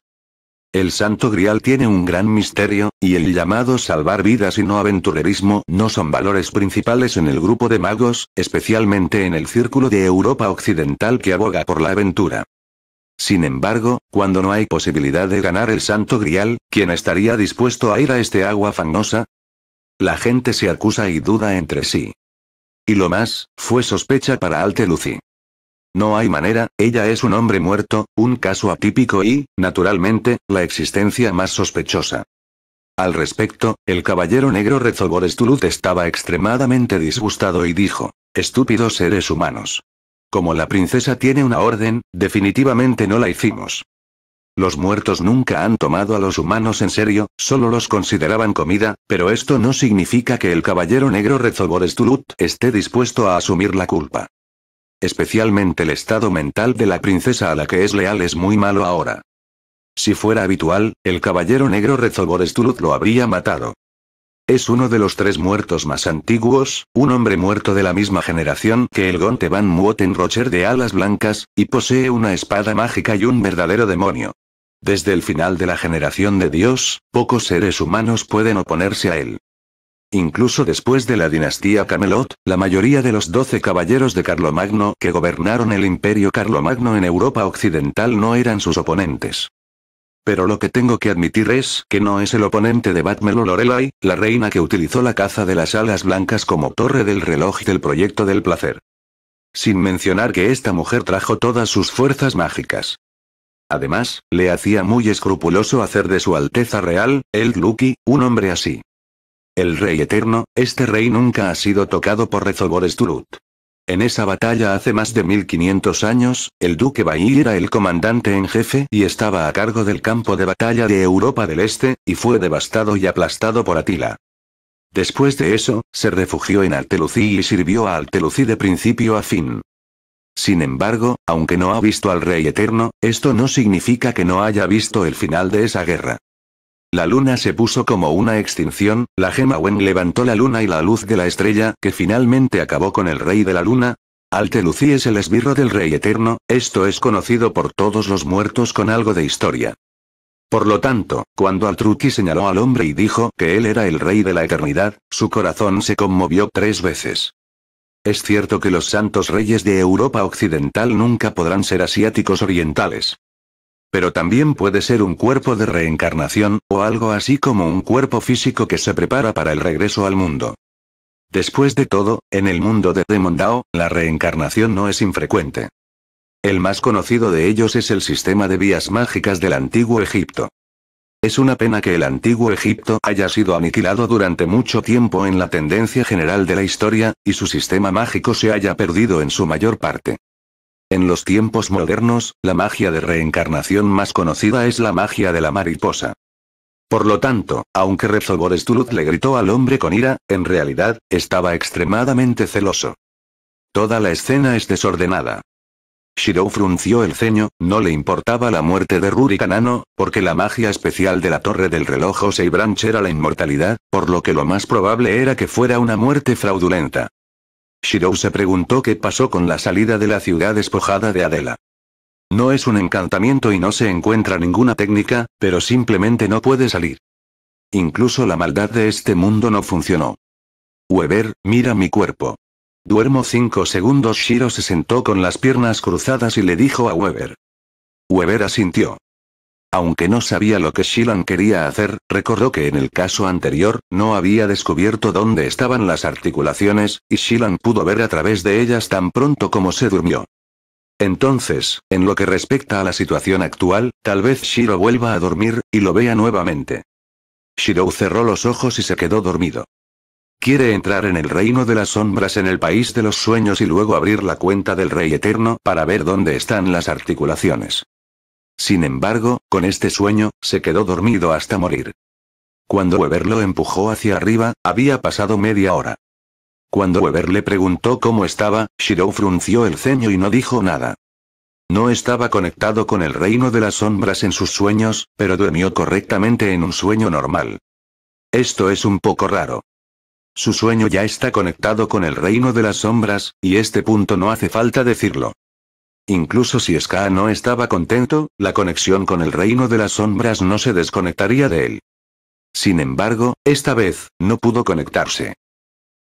El Santo Grial tiene un gran misterio, y el llamado salvar vidas y no aventurerismo no son valores principales en el grupo de magos, especialmente en el círculo de Europa Occidental que aboga por la aventura. Sin embargo, cuando no hay posibilidad de ganar el Santo Grial, ¿quién estaría dispuesto a ir a este agua fangosa? La gente se acusa y duda entre sí. Y lo más, fue sospecha para Alte Lucy. No hay manera, ella es un hombre muerto, un caso atípico y, naturalmente, la existencia más sospechosa. Al respecto, el caballero negro Rezobor estaba extremadamente disgustado y dijo, estúpidos seres humanos. Como la princesa tiene una orden, definitivamente no la hicimos. Los muertos nunca han tomado a los humanos en serio, solo los consideraban comida, pero esto no significa que el caballero negro Rezobor esté dispuesto a asumir la culpa. Especialmente el estado mental de la princesa a la que es leal es muy malo ahora. Si fuera habitual, el caballero negro rezoborestulut lo habría matado. Es uno de los tres muertos más antiguos, un hombre muerto de la misma generación que el Gonte Van Muoten de alas blancas, y posee una espada mágica y un verdadero demonio. Desde el final de la generación de Dios, pocos seres humanos pueden oponerse a él. Incluso después de la dinastía Camelot, la mayoría de los doce caballeros de Carlomagno que gobernaron el imperio Carlomagno en Europa Occidental no eran sus oponentes. Pero lo que tengo que admitir es que no es el oponente de Batmelo Lorelai, la reina que utilizó la caza de las alas blancas como torre del reloj del proyecto del placer. Sin mencionar que esta mujer trajo todas sus fuerzas mágicas. Además, le hacía muy escrupuloso hacer de su Alteza Real, el Lucky, un hombre así el rey eterno, este rey nunca ha sido tocado por Turut. En esa batalla hace más de 1500 años, el duque Bahí era el comandante en jefe y estaba a cargo del campo de batalla de Europa del Este, y fue devastado y aplastado por Atila. Después de eso, se refugió en Altelucí y sirvió a Altelucí de principio a fin. Sin embargo, aunque no ha visto al Rey Eterno, esto no significa que no haya visto el final de esa guerra. La luna se puso como una extinción, la gema Wen levantó la luna y la luz de la estrella, que finalmente acabó con el rey de la luna. Altelucí es el esbirro del rey eterno, esto es conocido por todos los muertos con algo de historia. Por lo tanto, cuando Altruki señaló al hombre y dijo que él era el rey de la eternidad, su corazón se conmovió tres veces. Es cierto que los santos reyes de Europa Occidental nunca podrán ser asiáticos orientales. Pero también puede ser un cuerpo de reencarnación, o algo así como un cuerpo físico que se prepara para el regreso al mundo. Después de todo, en el mundo de Demon Dao, la reencarnación no es infrecuente. El más conocido de ellos es el sistema de vías mágicas del antiguo Egipto. Es una pena que el antiguo Egipto haya sido aniquilado durante mucho tiempo en la tendencia general de la historia, y su sistema mágico se haya perdido en su mayor parte. En los tiempos modernos, la magia de reencarnación más conocida es la magia de la mariposa. Por lo tanto, aunque Rezobor le gritó al hombre con ira, en realidad, estaba extremadamente celoso. Toda la escena es desordenada. Shirou frunció el ceño, no le importaba la muerte de Rurikanano, porque la magia especial de la torre del reloj Seibranch Branch era la inmortalidad, por lo que lo más probable era que fuera una muerte fraudulenta. Shirou se preguntó qué pasó con la salida de la ciudad despojada de Adela. No es un encantamiento y no se encuentra ninguna técnica, pero simplemente no puede salir. Incluso la maldad de este mundo no funcionó. Weber, mira mi cuerpo. Duermo cinco segundos. Shiro se sentó con las piernas cruzadas y le dijo a Weber. Weber asintió. Aunque no sabía lo que Shilan quería hacer, recordó que en el caso anterior, no había descubierto dónde estaban las articulaciones, y Shilan pudo ver a través de ellas tan pronto como se durmió. Entonces, en lo que respecta a la situación actual, tal vez Shiro vuelva a dormir, y lo vea nuevamente. Shiro cerró los ojos y se quedó dormido. Quiere entrar en el reino de las sombras en el país de los sueños y luego abrir la cuenta del rey eterno para ver dónde están las articulaciones. Sin embargo, con este sueño, se quedó dormido hasta morir. Cuando Weber lo empujó hacia arriba, había pasado media hora. Cuando Weber le preguntó cómo estaba, Shirou frunció el ceño y no dijo nada. No estaba conectado con el reino de las sombras en sus sueños, pero durmió correctamente en un sueño normal. Esto es un poco raro. Su sueño ya está conectado con el reino de las sombras, y este punto no hace falta decirlo. Incluso si Ska no estaba contento, la conexión con el reino de las sombras no se desconectaría de él. Sin embargo, esta vez, no pudo conectarse.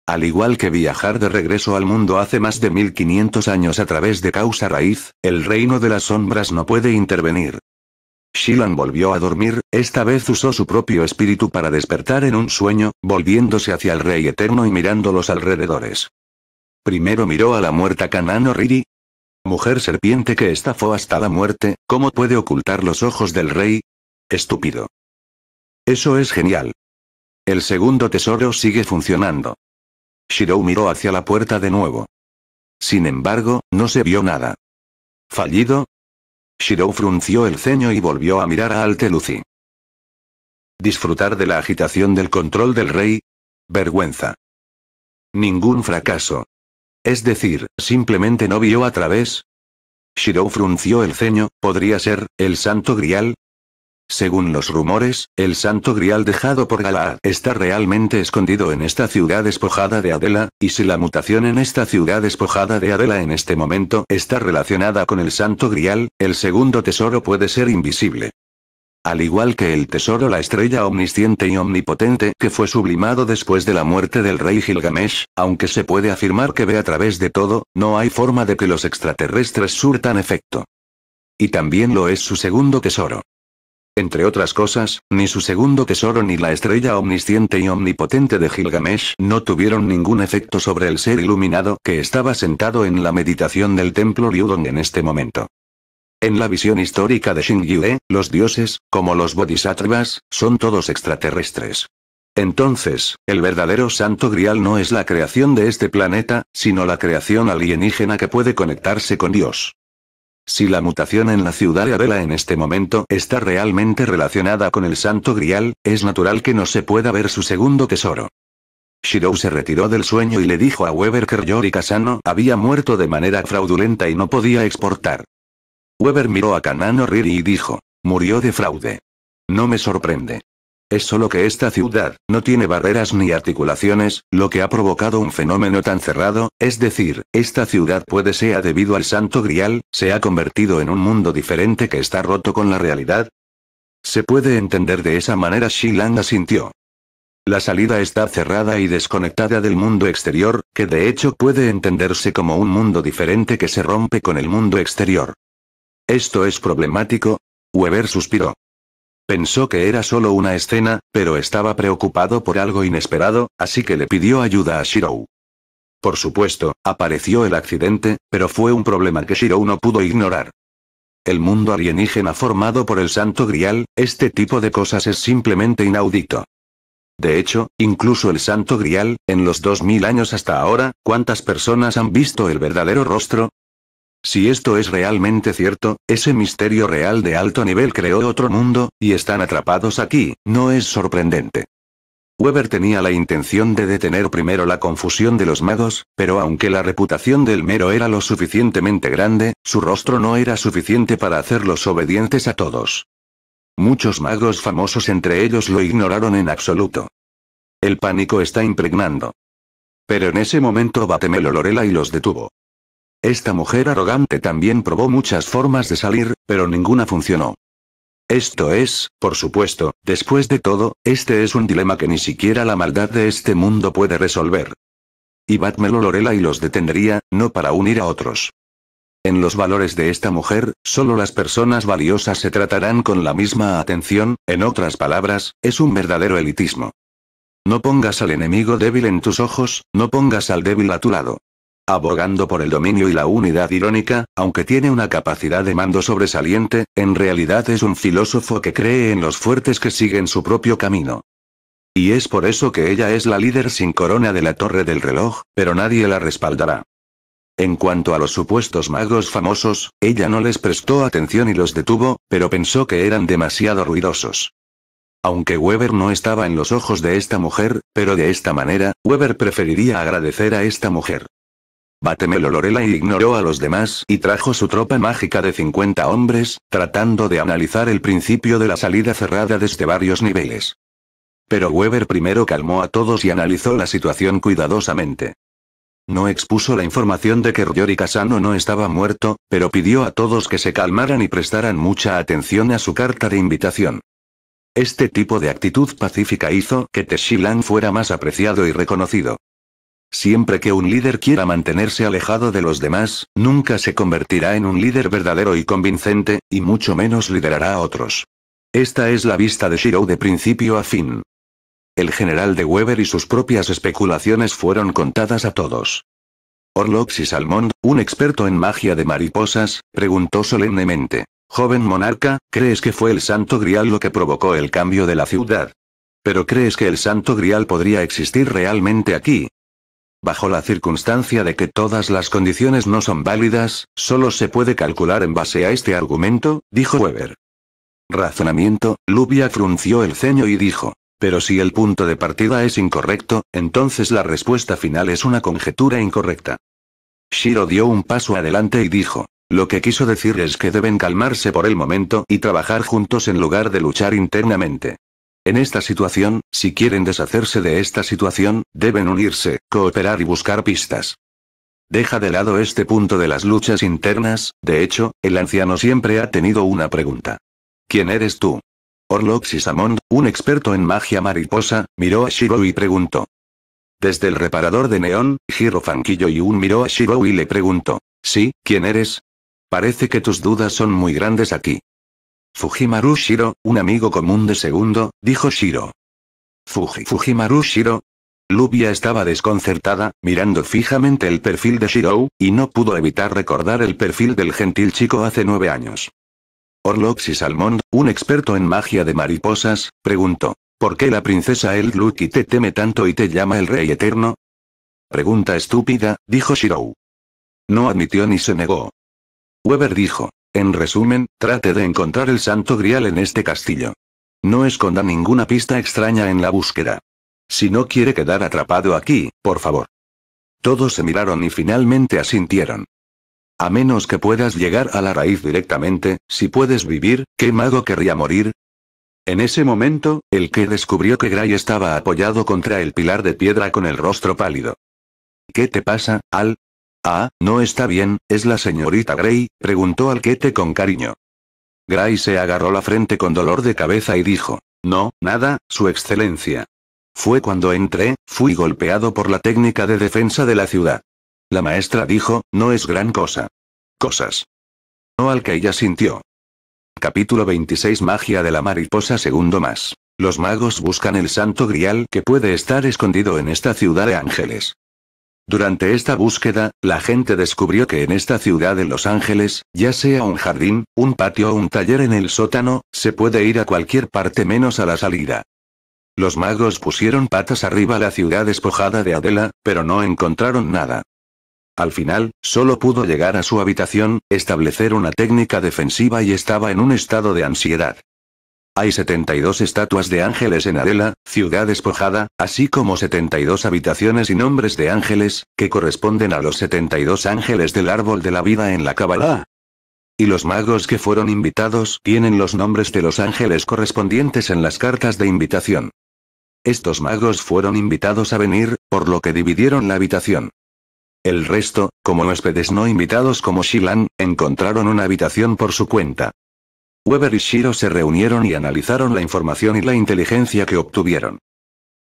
Al igual que viajar de regreso al mundo hace más de 1500 años a través de causa raíz, el reino de las sombras no puede intervenir. Shilan volvió a dormir, esta vez usó su propio espíritu para despertar en un sueño, volviéndose hacia el rey eterno y mirando los alrededores. Primero miró a la muerta Kanano Riri, Mujer serpiente que estafó hasta la muerte, ¿cómo puede ocultar los ojos del rey? Estúpido. Eso es genial. El segundo tesoro sigue funcionando. Shirou miró hacia la puerta de nuevo. Sin embargo, no se vio nada. ¿Fallido? Shirou frunció el ceño y volvió a mirar a Alte Lucy. ¿Disfrutar de la agitación del control del rey? Vergüenza. Ningún fracaso. Es decir, simplemente no vio a través. Shirou frunció el ceño, ¿podría ser, el santo grial? Según los rumores, el santo grial dejado por Galaad está realmente escondido en esta ciudad despojada de Adela, y si la mutación en esta ciudad despojada de Adela en este momento está relacionada con el santo grial, el segundo tesoro puede ser invisible al igual que el tesoro la estrella omnisciente y omnipotente que fue sublimado después de la muerte del rey Gilgamesh, aunque se puede afirmar que ve a través de todo, no hay forma de que los extraterrestres surtan efecto. Y también lo es su segundo tesoro. Entre otras cosas, ni su segundo tesoro ni la estrella omnisciente y omnipotente de Gilgamesh no tuvieron ningún efecto sobre el ser iluminado que estaba sentado en la meditación del templo Ryudong en este momento. En la visión histórica de Shingyue, los dioses, como los bodhisattvas, son todos extraterrestres. Entonces, el verdadero santo grial no es la creación de este planeta, sino la creación alienígena que puede conectarse con Dios. Si la mutación en la ciudad de Arela en este momento está realmente relacionada con el santo grial, es natural que no se pueda ver su segundo tesoro. Shirou se retiró del sueño y le dijo a Weber que Ryori Kasano había muerto de manera fraudulenta y no podía exportar. Weber miró a Kanano Riri y dijo, murió de fraude. No me sorprende. Es solo que esta ciudad, no tiene barreras ni articulaciones, lo que ha provocado un fenómeno tan cerrado, es decir, esta ciudad puede sea debido al santo grial, se ha convertido en un mundo diferente que está roto con la realidad. Se puede entender de esa manera Shilang asintió. La salida está cerrada y desconectada del mundo exterior, que de hecho puede entenderse como un mundo diferente que se rompe con el mundo exterior. Esto es problemático. Weber suspiró. Pensó que era solo una escena, pero estaba preocupado por algo inesperado, así que le pidió ayuda a Shirou. Por supuesto, apareció el accidente, pero fue un problema que Shirou no pudo ignorar. El mundo alienígena formado por el Santo Grial, este tipo de cosas es simplemente inaudito. De hecho, incluso el Santo Grial, en los 2000 años hasta ahora, ¿cuántas personas han visto el verdadero rostro? Si esto es realmente cierto, ese misterio real de alto nivel creó otro mundo, y están atrapados aquí, no es sorprendente. Weber tenía la intención de detener primero la confusión de los magos, pero aunque la reputación del mero era lo suficientemente grande, su rostro no era suficiente para hacerlos obedientes a todos. Muchos magos famosos entre ellos lo ignoraron en absoluto. El pánico está impregnando. Pero en ese momento Batemelo Lorela y los detuvo. Esta mujer arrogante también probó muchas formas de salir, pero ninguna funcionó. Esto es, por supuesto, después de todo, este es un dilema que ni siquiera la maldad de este mundo puede resolver. Y Batmelo Lorela y los detendría, no para unir a otros. En los valores de esta mujer, solo las personas valiosas se tratarán con la misma atención, en otras palabras, es un verdadero elitismo. No pongas al enemigo débil en tus ojos, no pongas al débil a tu lado abogando por el dominio y la unidad irónica, aunque tiene una capacidad de mando sobresaliente, en realidad es un filósofo que cree en los fuertes que siguen su propio camino. Y es por eso que ella es la líder sin corona de la torre del reloj, pero nadie la respaldará. En cuanto a los supuestos magos famosos, ella no les prestó atención y los detuvo, pero pensó que eran demasiado ruidosos. Aunque Weber no estaba en los ojos de esta mujer, pero de esta manera, Weber preferiría agradecer a esta mujer. Batemelo Lorelai ignoró a los demás y trajo su tropa mágica de 50 hombres, tratando de analizar el principio de la salida cerrada desde varios niveles. Pero Weber primero calmó a todos y analizó la situación cuidadosamente. No expuso la información de que Ryori Casano no estaba muerto, pero pidió a todos que se calmaran y prestaran mucha atención a su carta de invitación. Este tipo de actitud pacífica hizo que Teshilan fuera más apreciado y reconocido. Siempre que un líder quiera mantenerse alejado de los demás, nunca se convertirá en un líder verdadero y convincente, y mucho menos liderará a otros. Esta es la vista de Shirou de principio a fin. El general de Weber y sus propias especulaciones fueron contadas a todos. Orlox y Salmón, un experto en magia de mariposas, preguntó solemnemente. Joven monarca, ¿crees que fue el santo grial lo que provocó el cambio de la ciudad? ¿Pero crees que el santo grial podría existir realmente aquí, Bajo la circunstancia de que todas las condiciones no son válidas, solo se puede calcular en base a este argumento, dijo Weber. Razonamiento, Lubia frunció el ceño y dijo. Pero si el punto de partida es incorrecto, entonces la respuesta final es una conjetura incorrecta. Shiro dio un paso adelante y dijo. Lo que quiso decir es que deben calmarse por el momento y trabajar juntos en lugar de luchar internamente. En esta situación, si quieren deshacerse de esta situación, deben unirse, cooperar y buscar pistas. Deja de lado este punto de las luchas internas, de hecho, el anciano siempre ha tenido una pregunta. ¿Quién eres tú? y Samon? un experto en magia mariposa, miró a Shiro y preguntó. Desde el reparador de neón, Hiro Fanquillo y un miró a Shiro y le preguntó. Sí, ¿quién eres? Parece que tus dudas son muy grandes aquí. Fujimaru Shiro, un amigo común de segundo, dijo Shiro. Fuji Fujimaru Shiro. Lubia estaba desconcertada, mirando fijamente el perfil de Shiro, y no pudo evitar recordar el perfil del gentil chico hace nueve años. Orlox y un experto en magia de mariposas, preguntó. ¿Por qué la princesa El Luki te teme tanto y te llama el rey eterno? Pregunta estúpida, dijo Shiro. No admitió ni se negó. Weber dijo. En resumen, trate de encontrar el santo grial en este castillo. No esconda ninguna pista extraña en la búsqueda. Si no quiere quedar atrapado aquí, por favor. Todos se miraron y finalmente asintieron. A menos que puedas llegar a la raíz directamente, si puedes vivir, ¿qué mago querría morir? En ese momento, el que descubrió que Gray estaba apoyado contra el pilar de piedra con el rostro pálido. ¿Qué te pasa, Al? Ah, no está bien, ¿es la señorita Gray? preguntó Alquete con cariño. Gray se agarró la frente con dolor de cabeza y dijo, No, nada, Su Excelencia. Fue cuando entré, fui golpeado por la técnica de defensa de la ciudad. La maestra dijo, no es gran cosa. Cosas. No al que ella sintió. Capítulo 26 Magia de la mariposa segundo más. Los magos buscan el santo grial que puede estar escondido en esta ciudad de ángeles. Durante esta búsqueda, la gente descubrió que en esta ciudad de Los Ángeles, ya sea un jardín, un patio o un taller en el sótano, se puede ir a cualquier parte menos a la salida. Los magos pusieron patas arriba la ciudad despojada de Adela, pero no encontraron nada. Al final, solo pudo llegar a su habitación, establecer una técnica defensiva y estaba en un estado de ansiedad. Hay 72 estatuas de ángeles en Adela, ciudad despojada, así como 72 habitaciones y nombres de ángeles, que corresponden a los 72 ángeles del árbol de la vida en la Kabbalah. Y los magos que fueron invitados tienen los nombres de los ángeles correspondientes en las cartas de invitación. Estos magos fueron invitados a venir, por lo que dividieron la habitación. El resto, como huéspedes no invitados como Shilan, encontraron una habitación por su cuenta. Weber y Shiro se reunieron y analizaron la información y la inteligencia que obtuvieron.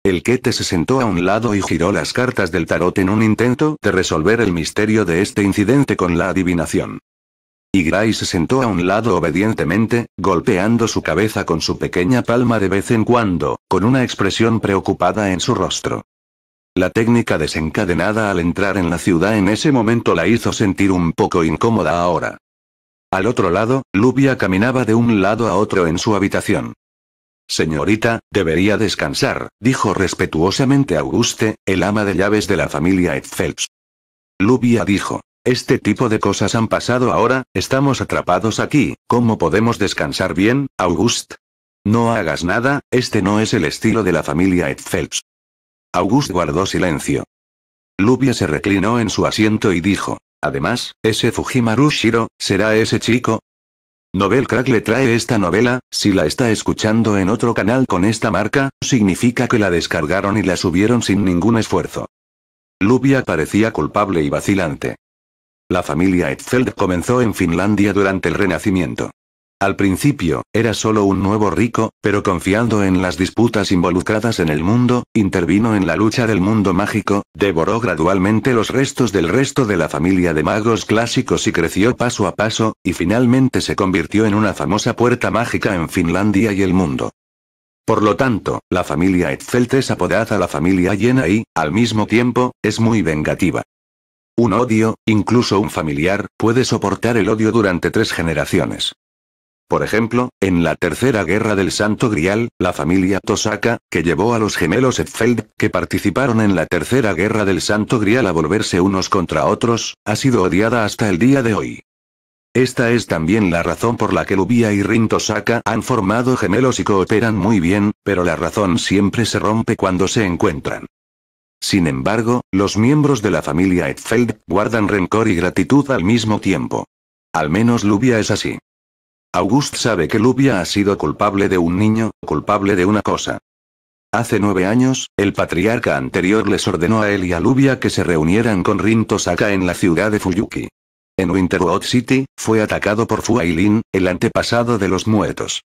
El Kete se sentó a un lado y giró las cartas del tarot en un intento de resolver el misterio de este incidente con la adivinación. Y Gray se sentó a un lado obedientemente, golpeando su cabeza con su pequeña palma de vez en cuando, con una expresión preocupada en su rostro. La técnica desencadenada al entrar en la ciudad en ese momento la hizo sentir un poco incómoda ahora. Al otro lado, Lubia caminaba de un lado a otro en su habitación. Señorita, debería descansar, dijo respetuosamente Auguste, el ama de llaves de la familia Etfels. Lubia dijo, este tipo de cosas han pasado ahora, estamos atrapados aquí, ¿cómo podemos descansar bien, Auguste? No hagas nada, este no es el estilo de la familia Etfels. Auguste guardó silencio. Lubia se reclinó en su asiento y dijo, Además, ese Fujimaru Shiro, ¿será ese chico? Novel Crack le trae esta novela, si la está escuchando en otro canal con esta marca, significa que la descargaron y la subieron sin ningún esfuerzo. Lubia parecía culpable y vacilante. La familia Etzeld comenzó en Finlandia durante el Renacimiento. Al principio, era solo un nuevo rico, pero confiando en las disputas involucradas en el mundo, intervino en la lucha del mundo mágico, devoró gradualmente los restos del resto de la familia de magos clásicos y creció paso a paso, y finalmente se convirtió en una famosa puerta mágica en Finlandia y el mundo. Por lo tanto, la familia Etzfeld es apodada la familia llena y, al mismo tiempo, es muy vengativa. Un odio, incluso un familiar, puede soportar el odio durante tres generaciones. Por ejemplo, en la Tercera Guerra del Santo Grial, la familia Tosaka, que llevó a los gemelos Edfeld, que participaron en la Tercera Guerra del Santo Grial a volverse unos contra otros, ha sido odiada hasta el día de hoy. Esta es también la razón por la que Lubia y Rin Tosaka han formado gemelos y cooperan muy bien, pero la razón siempre se rompe cuando se encuentran. Sin embargo, los miembros de la familia Edfeld guardan rencor y gratitud al mismo tiempo. Al menos Lubia es así. August sabe que Lubia ha sido culpable de un niño, culpable de una cosa. Hace nueve años, el patriarca anterior les ordenó a él y a Lubia que se reunieran con Rinto Saka en la ciudad de Fuyuki. En Winterwood City, fue atacado por Fuailin, el antepasado de los muertos.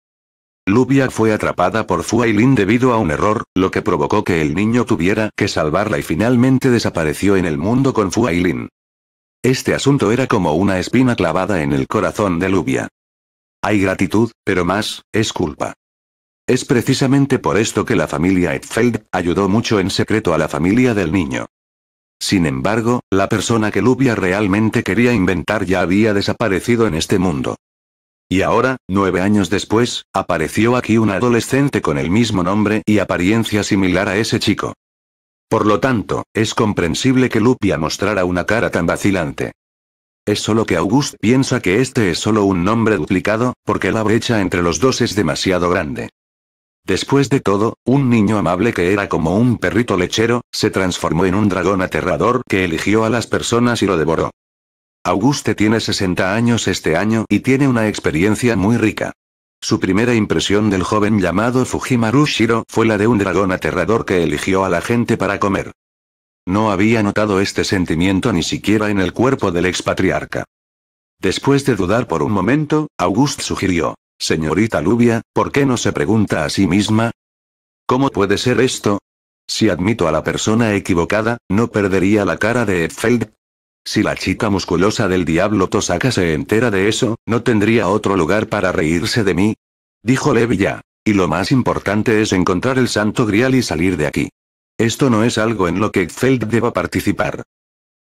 Lubia fue atrapada por Fuailin debido a un error, lo que provocó que el niño tuviera que salvarla y finalmente desapareció en el mundo con Fuailin. Este asunto era como una espina clavada en el corazón de Lubia. Hay gratitud, pero más, es culpa. Es precisamente por esto que la familia Edfeld, ayudó mucho en secreto a la familia del niño. Sin embargo, la persona que Lupia realmente quería inventar ya había desaparecido en este mundo. Y ahora, nueve años después, apareció aquí un adolescente con el mismo nombre y apariencia similar a ese chico. Por lo tanto, es comprensible que Lupia mostrara una cara tan vacilante. Es solo que August piensa que este es solo un nombre duplicado, porque la brecha entre los dos es demasiado grande. Después de todo, un niño amable que era como un perrito lechero, se transformó en un dragón aterrador que eligió a las personas y lo devoró. Auguste tiene 60 años este año y tiene una experiencia muy rica. Su primera impresión del joven llamado Fujimaru Shiro fue la de un dragón aterrador que eligió a la gente para comer. No había notado este sentimiento ni siquiera en el cuerpo del expatriarca. Después de dudar por un momento, August sugirió, Señorita Lubia, ¿por qué no se pregunta a sí misma? ¿Cómo puede ser esto? Si admito a la persona equivocada, ¿no perdería la cara de Edfeld? Si la chica musculosa del diablo Tosaka se entera de eso, ¿no tendría otro lugar para reírse de mí? Dijo Levi ya. Y lo más importante es encontrar el santo grial y salir de aquí. Esto no es algo en lo que Feld deba participar.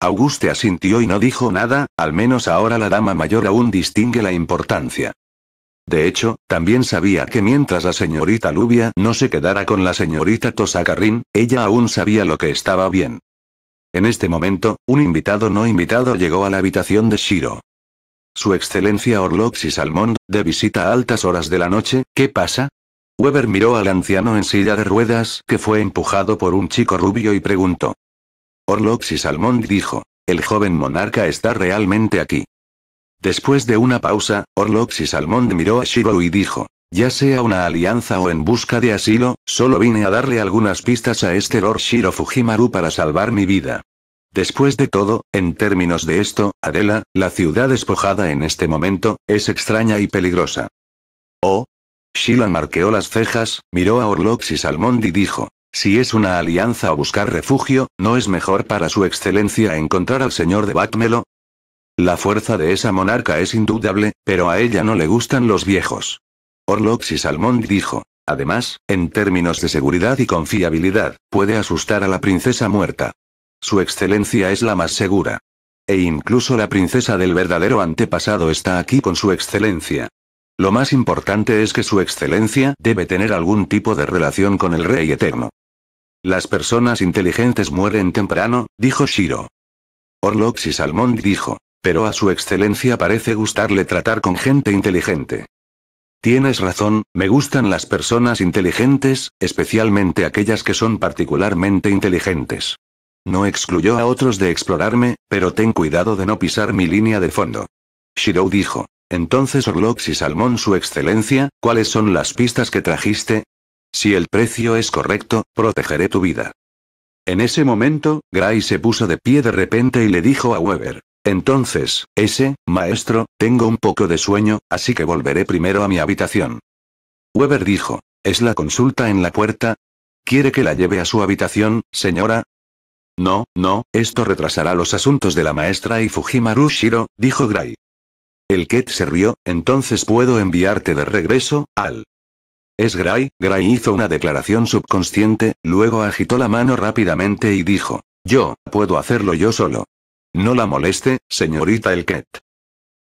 Auguste asintió y no dijo nada, al menos ahora la dama mayor aún distingue la importancia. De hecho, también sabía que mientras la señorita Lubia no se quedara con la señorita Tosacarrín, ella aún sabía lo que estaba bien. En este momento, un invitado no invitado llegó a la habitación de Shiro. Su excelencia Orlox y Salmón, de visita a altas horas de la noche, ¿qué pasa? Weber miró al anciano en silla de ruedas que fue empujado por un chico rubio y preguntó. Orlox y Salmond dijo. El joven monarca está realmente aquí. Después de una pausa, Orlox y Salmond miró a Shiro y dijo. Ya sea una alianza o en busca de asilo, solo vine a darle algunas pistas a este Lord Shiro Fujimaru para salvar mi vida. Después de todo, en términos de esto, Adela, la ciudad despojada en este momento, es extraña y peligrosa. Oh, Sheila marqueó las cejas, miró a Orlox y Salmond y dijo, si es una alianza o buscar refugio, ¿no es mejor para su excelencia encontrar al señor de Batmelo? La fuerza de esa monarca es indudable, pero a ella no le gustan los viejos. Orlox y Salmond dijo, además, en términos de seguridad y confiabilidad, puede asustar a la princesa muerta. Su excelencia es la más segura. E incluso la princesa del verdadero antepasado está aquí con su excelencia. Lo más importante es que su excelencia debe tener algún tipo de relación con el rey eterno. Las personas inteligentes mueren temprano, dijo Shiro. Orlox y Salmón dijo, pero a su excelencia parece gustarle tratar con gente inteligente. Tienes razón, me gustan las personas inteligentes, especialmente aquellas que son particularmente inteligentes. No excluyó a otros de explorarme, pero ten cuidado de no pisar mi línea de fondo. Shiro dijo, entonces Orlox y Salmón Su Excelencia, ¿cuáles son las pistas que trajiste? Si el precio es correcto, protegeré tu vida. En ese momento, Gray se puso de pie de repente y le dijo a Weber. Entonces, ese, maestro, tengo un poco de sueño, así que volveré primero a mi habitación. Weber dijo. ¿Es la consulta en la puerta? ¿Quiere que la lleve a su habitación, señora? No, no, esto retrasará los asuntos de la maestra y Fujimaru Shiro, dijo Gray. El Ket se rió, entonces puedo enviarte de regreso, al... Es Gray, Gray hizo una declaración subconsciente, luego agitó la mano rápidamente y dijo, yo, puedo hacerlo yo solo. No la moleste, señorita El Ket.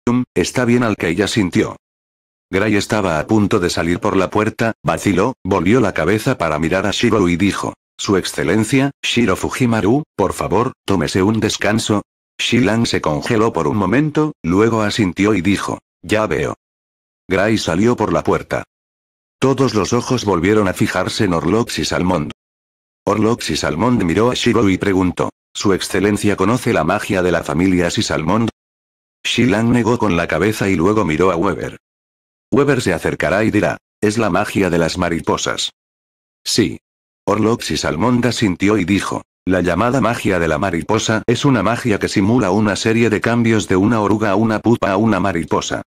Um, está bien al que ella sintió. Gray estaba a punto de salir por la puerta, vaciló, volvió la cabeza para mirar a Shiro y dijo, Su Excelencia, Shiro Fujimaru, por favor, tómese un descanso, Shilan se congeló por un momento, luego asintió y dijo, ya veo. Gray salió por la puerta. Todos los ojos volvieron a fijarse en Orlox y Salmond. Orlox y Salmond miró a Shiro y preguntó, ¿Su excelencia conoce la magia de la familia Sisalmond? Shilan negó con la cabeza y luego miró a Weber. Weber se acercará y dirá, es la magia de las mariposas. Sí. Orlox y Salmond asintió y dijo, la llamada magia de la mariposa es una magia que simula una serie de cambios de una oruga a una pupa a una mariposa.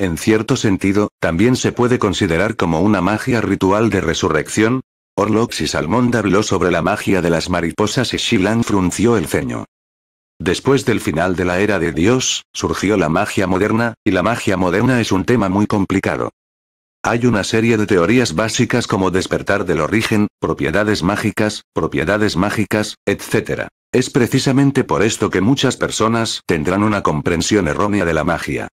En cierto sentido, también se puede considerar como una magia ritual de resurrección. Orlox y Salmón habló sobre la magia de las mariposas y Shilan frunció el ceño. Después del final de la era de Dios, surgió la magia moderna, y la magia moderna es un tema muy complicado. Hay una serie de teorías básicas como despertar del origen, propiedades mágicas, propiedades mágicas, etc. Es precisamente por esto que muchas personas tendrán una comprensión errónea de la magia.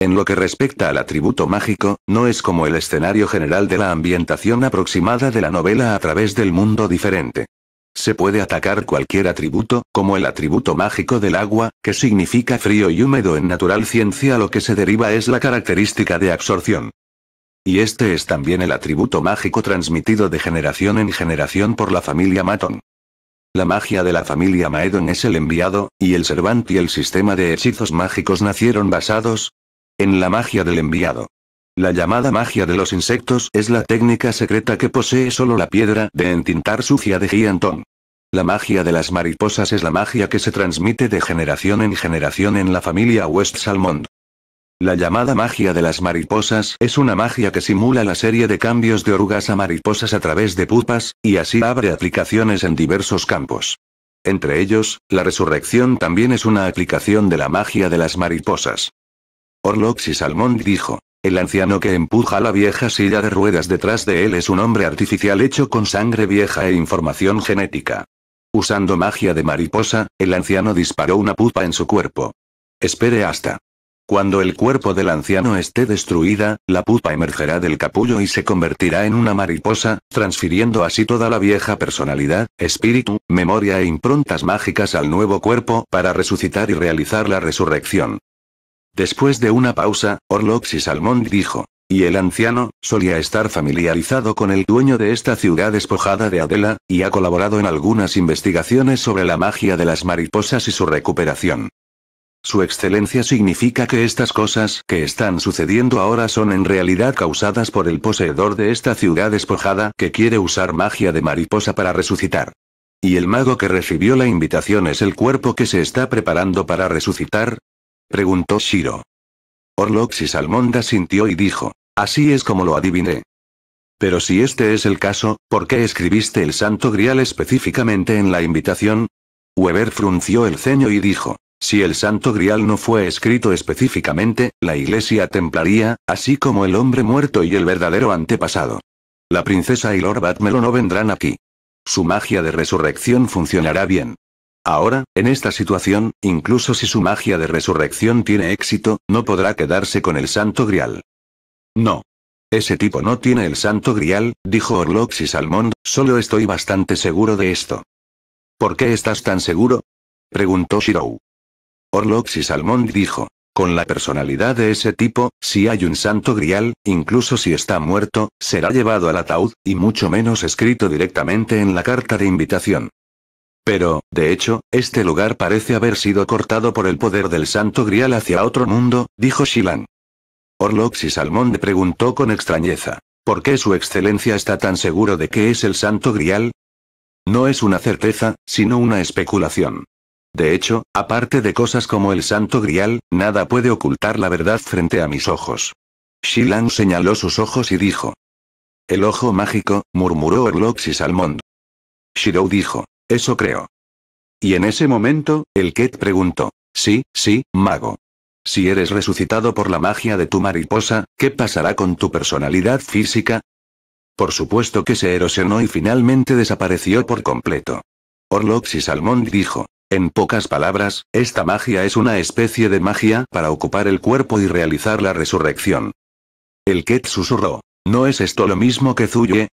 En lo que respecta al atributo mágico, no es como el escenario general de la ambientación aproximada de la novela a través del mundo diferente. Se puede atacar cualquier atributo, como el atributo mágico del agua, que significa frío y húmedo en natural ciencia lo que se deriva es la característica de absorción. Y este es también el atributo mágico transmitido de generación en generación por la familia Maton. La magia de la familia Maedon es el enviado, y el Servant y el sistema de hechizos mágicos nacieron basados en la magia del enviado. La llamada magia de los insectos es la técnica secreta que posee solo la piedra de entintar sucia de Giantón. La magia de las mariposas es la magia que se transmite de generación en generación en la familia West Salmond. La llamada magia de las mariposas es una magia que simula la serie de cambios de orugas a mariposas a través de pupas, y así abre aplicaciones en diversos campos. Entre ellos, la resurrección también es una aplicación de la magia de las mariposas. Orlox y Salmón dijo. El anciano que empuja la vieja silla de ruedas detrás de él es un hombre artificial hecho con sangre vieja e información genética. Usando magia de mariposa, el anciano disparó una pupa en su cuerpo. Espere hasta. Cuando el cuerpo del anciano esté destruida, la pupa emergerá del capullo y se convertirá en una mariposa, transfiriendo así toda la vieja personalidad, espíritu, memoria e improntas mágicas al nuevo cuerpo para resucitar y realizar la resurrección. Después de una pausa, Orlox y Salmón dijo. Y el anciano, solía estar familiarizado con el dueño de esta ciudad despojada de Adela, y ha colaborado en algunas investigaciones sobre la magia de las mariposas y su recuperación. Su excelencia significa que estas cosas que están sucediendo ahora son en realidad causadas por el poseedor de esta ciudad despojada que quiere usar magia de mariposa para resucitar. ¿Y el mago que recibió la invitación es el cuerpo que se está preparando para resucitar? Preguntó Shiro. Orlox y Salmonda sintió y dijo, así es como lo adiviné. Pero si este es el caso, ¿por qué escribiste el santo grial específicamente en la invitación? Weber frunció el ceño y dijo, si el santo grial no fue escrito específicamente, la iglesia templaría, así como el hombre muerto y el verdadero antepasado. La princesa y Lord Batmelo no vendrán aquí. Su magia de resurrección funcionará bien. Ahora, en esta situación, incluso si su magia de resurrección tiene éxito, no podrá quedarse con el santo grial. No. Ese tipo no tiene el santo grial, dijo Orlox y Salmón, solo estoy bastante seguro de esto. ¿Por qué estás tan seguro? preguntó Shirou. Orlox y Salmón dijo. Con la personalidad de ese tipo, si hay un santo grial, incluso si está muerto, será llevado al ataúd, y mucho menos escrito directamente en la carta de invitación. Pero, de hecho, este lugar parece haber sido cortado por el poder del santo grial hacia otro mundo, dijo Shilan. Orlox y Salmón le preguntó con extrañeza. ¿Por qué su excelencia está tan seguro de que es el santo grial? No es una certeza, sino una especulación. De hecho, aparte de cosas como el santo grial, nada puede ocultar la verdad frente a mis ojos. Shilan señaló sus ojos y dijo. El ojo mágico, murmuró Orlox y Salmón. Shirou dijo. Eso creo. Y en ese momento, el Ket preguntó. Sí, sí, mago. Si eres resucitado por la magia de tu mariposa, ¿qué pasará con tu personalidad física? Por supuesto que se erosionó y finalmente desapareció por completo. Orlox y Salmón dijo. En pocas palabras, esta magia es una especie de magia para ocupar el cuerpo y realizar la resurrección. El Ket susurró. ¿No es esto lo mismo que Zuye?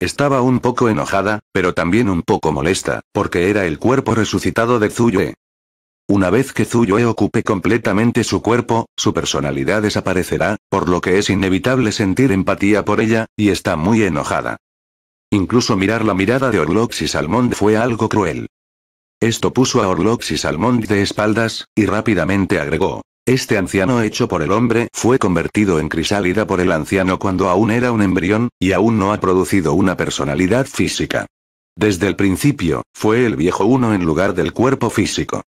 Estaba un poco enojada, pero también un poco molesta, porque era el cuerpo resucitado de Zuye. Una vez que Zuyue ocupe completamente su cuerpo, su personalidad desaparecerá, por lo que es inevitable sentir empatía por ella, y está muy enojada. Incluso mirar la mirada de Orlox y Salmón fue algo cruel. Esto puso a Orlox y Salmond de espaldas, y rápidamente agregó. Este anciano hecho por el hombre fue convertido en crisálida por el anciano cuando aún era un embrión, y aún no ha producido una personalidad física. Desde el principio, fue el viejo uno en lugar del cuerpo físico.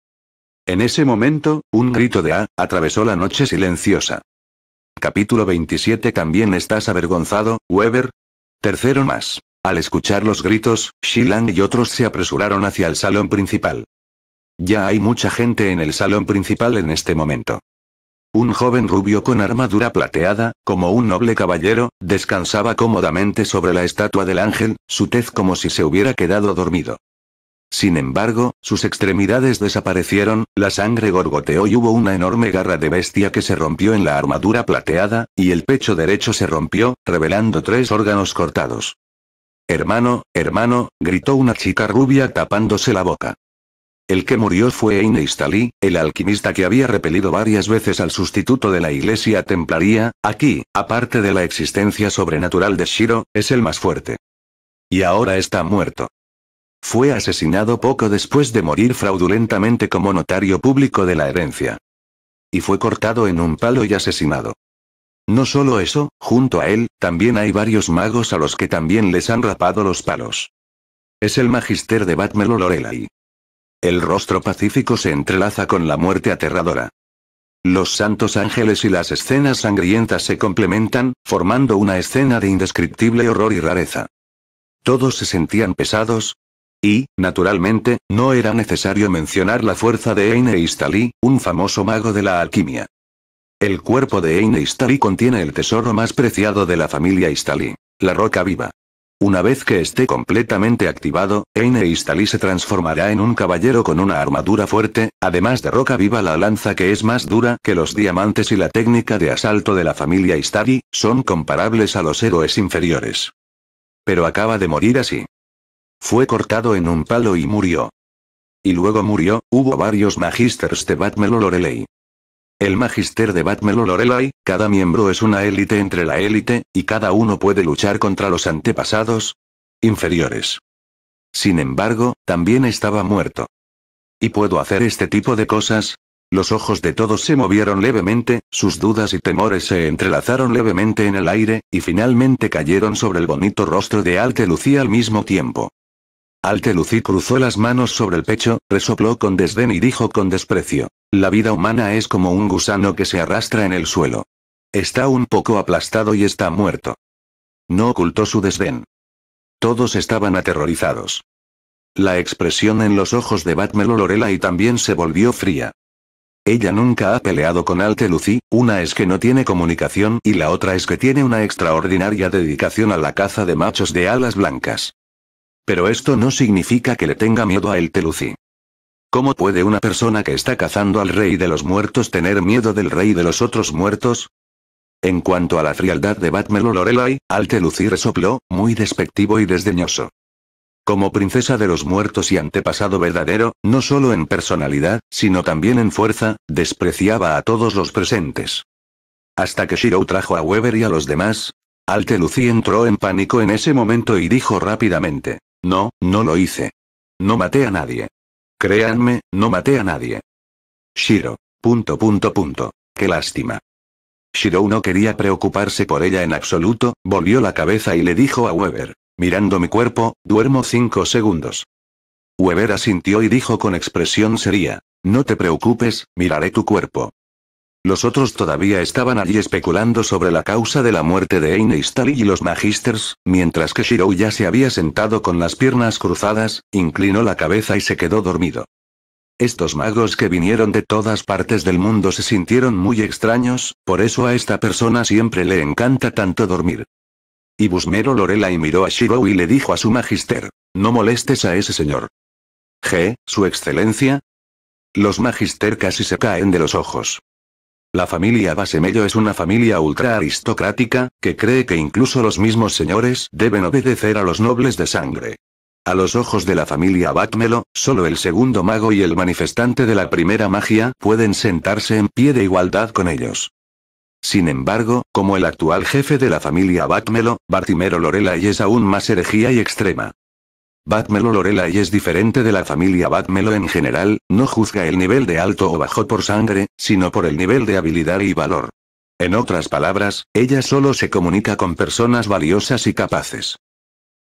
En ese momento, un grito de A, atravesó la noche silenciosa. Capítulo 27 También estás avergonzado, Weber. Tercero más. Al escuchar los gritos, Shilang y otros se apresuraron hacia el salón principal. Ya hay mucha gente en el salón principal en este momento. Un joven rubio con armadura plateada, como un noble caballero, descansaba cómodamente sobre la estatua del ángel, su tez como si se hubiera quedado dormido. Sin embargo, sus extremidades desaparecieron, la sangre gorgoteó y hubo una enorme garra de bestia que se rompió en la armadura plateada, y el pecho derecho se rompió, revelando tres órganos cortados. Hermano, hermano, gritó una chica rubia tapándose la boca. El que murió fue Einstein el alquimista que había repelido varias veces al sustituto de la iglesia templaria, aquí, aparte de la existencia sobrenatural de Shiro, es el más fuerte. Y ahora está muerto. Fue asesinado poco después de morir fraudulentamente como notario público de la herencia. Y fue cortado en un palo y asesinado. No solo eso, junto a él, también hay varios magos a los que también les han rapado los palos. Es el magister de Batmelo Lorelai. El rostro pacífico se entrelaza con la muerte aterradora. Los santos ángeles y las escenas sangrientas se complementan, formando una escena de indescriptible horror y rareza. Todos se sentían pesados. Y, naturalmente, no era necesario mencionar la fuerza de Eineistali, un famoso mago de la alquimia. El cuerpo de Eine Istali contiene el tesoro más preciado de la familia Istali, la roca viva. Una vez que esté completamente activado, Eine Istali se transformará en un caballero con una armadura fuerte, además de roca viva la lanza que es más dura que los diamantes y la técnica de asalto de la familia Istali, son comparables a los héroes inferiores. Pero acaba de morir así. Fue cortado en un palo y murió. Y luego murió, hubo varios magisters de Batmelo Lorelei. El Magister de Batmelo Lorelai, cada miembro es una élite entre la élite, y cada uno puede luchar contra los antepasados inferiores. Sin embargo, también estaba muerto. ¿Y puedo hacer este tipo de cosas? Los ojos de todos se movieron levemente, sus dudas y temores se entrelazaron levemente en el aire, y finalmente cayeron sobre el bonito rostro de Alte Lucy lucía al mismo tiempo. Alte Lucy cruzó las manos sobre el pecho, resopló con desdén y dijo con desprecio. La vida humana es como un gusano que se arrastra en el suelo. Está un poco aplastado y está muerto. No ocultó su desdén. Todos estaban aterrorizados. La expresión en los ojos de Lorela y también se volvió fría. Ella nunca ha peleado con Alte una es que no tiene comunicación y la otra es que tiene una extraordinaria dedicación a la caza de machos de alas blancas. Pero esto no significa que le tenga miedo a Alte ¿Cómo puede una persona que está cazando al rey de los muertos tener miedo del rey de los otros muertos? En cuanto a la frialdad de Batmelo o Lorelai, Alte Lucy resopló, muy despectivo y desdeñoso. Como princesa de los muertos y antepasado verdadero, no solo en personalidad, sino también en fuerza, despreciaba a todos los presentes. Hasta que Shiro trajo a Weber y a los demás, Alte Lucy entró en pánico en ese momento y dijo rápidamente, no, no lo hice. No maté a nadie. Créanme, no maté a nadie. Shiro. Punto punto punto. Qué lástima. Shiro no quería preocuparse por ella en absoluto, volvió la cabeza y le dijo a Weber. Mirando mi cuerpo, duermo cinco segundos. Weber asintió y dijo con expresión seria. No te preocupes, miraré tu cuerpo. Los otros todavía estaban allí especulando sobre la causa de la muerte de Einstein y los Magisters, mientras que Shirou ya se había sentado con las piernas cruzadas, inclinó la cabeza y se quedó dormido. Estos magos que vinieron de todas partes del mundo se sintieron muy extraños, por eso a esta persona siempre le encanta tanto dormir. Y Busmero y miró a Shirou y le dijo a su magister, no molestes a ese señor. G, su excelencia. Los magister casi se caen de los ojos. La familia Basemello es una familia ultra aristocrática, que cree que incluso los mismos señores deben obedecer a los nobles de sangre. A los ojos de la familia Batmelo, solo el segundo mago y el manifestante de la primera magia pueden sentarse en pie de igualdad con ellos. Sin embargo, como el actual jefe de la familia Batmelo, Bartimero Lorelai es aún más herejía y extrema. Batmelo Lorelai es diferente de la familia Batmelo en general, no juzga el nivel de alto o bajo por sangre, sino por el nivel de habilidad y valor. En otras palabras, ella solo se comunica con personas valiosas y capaces.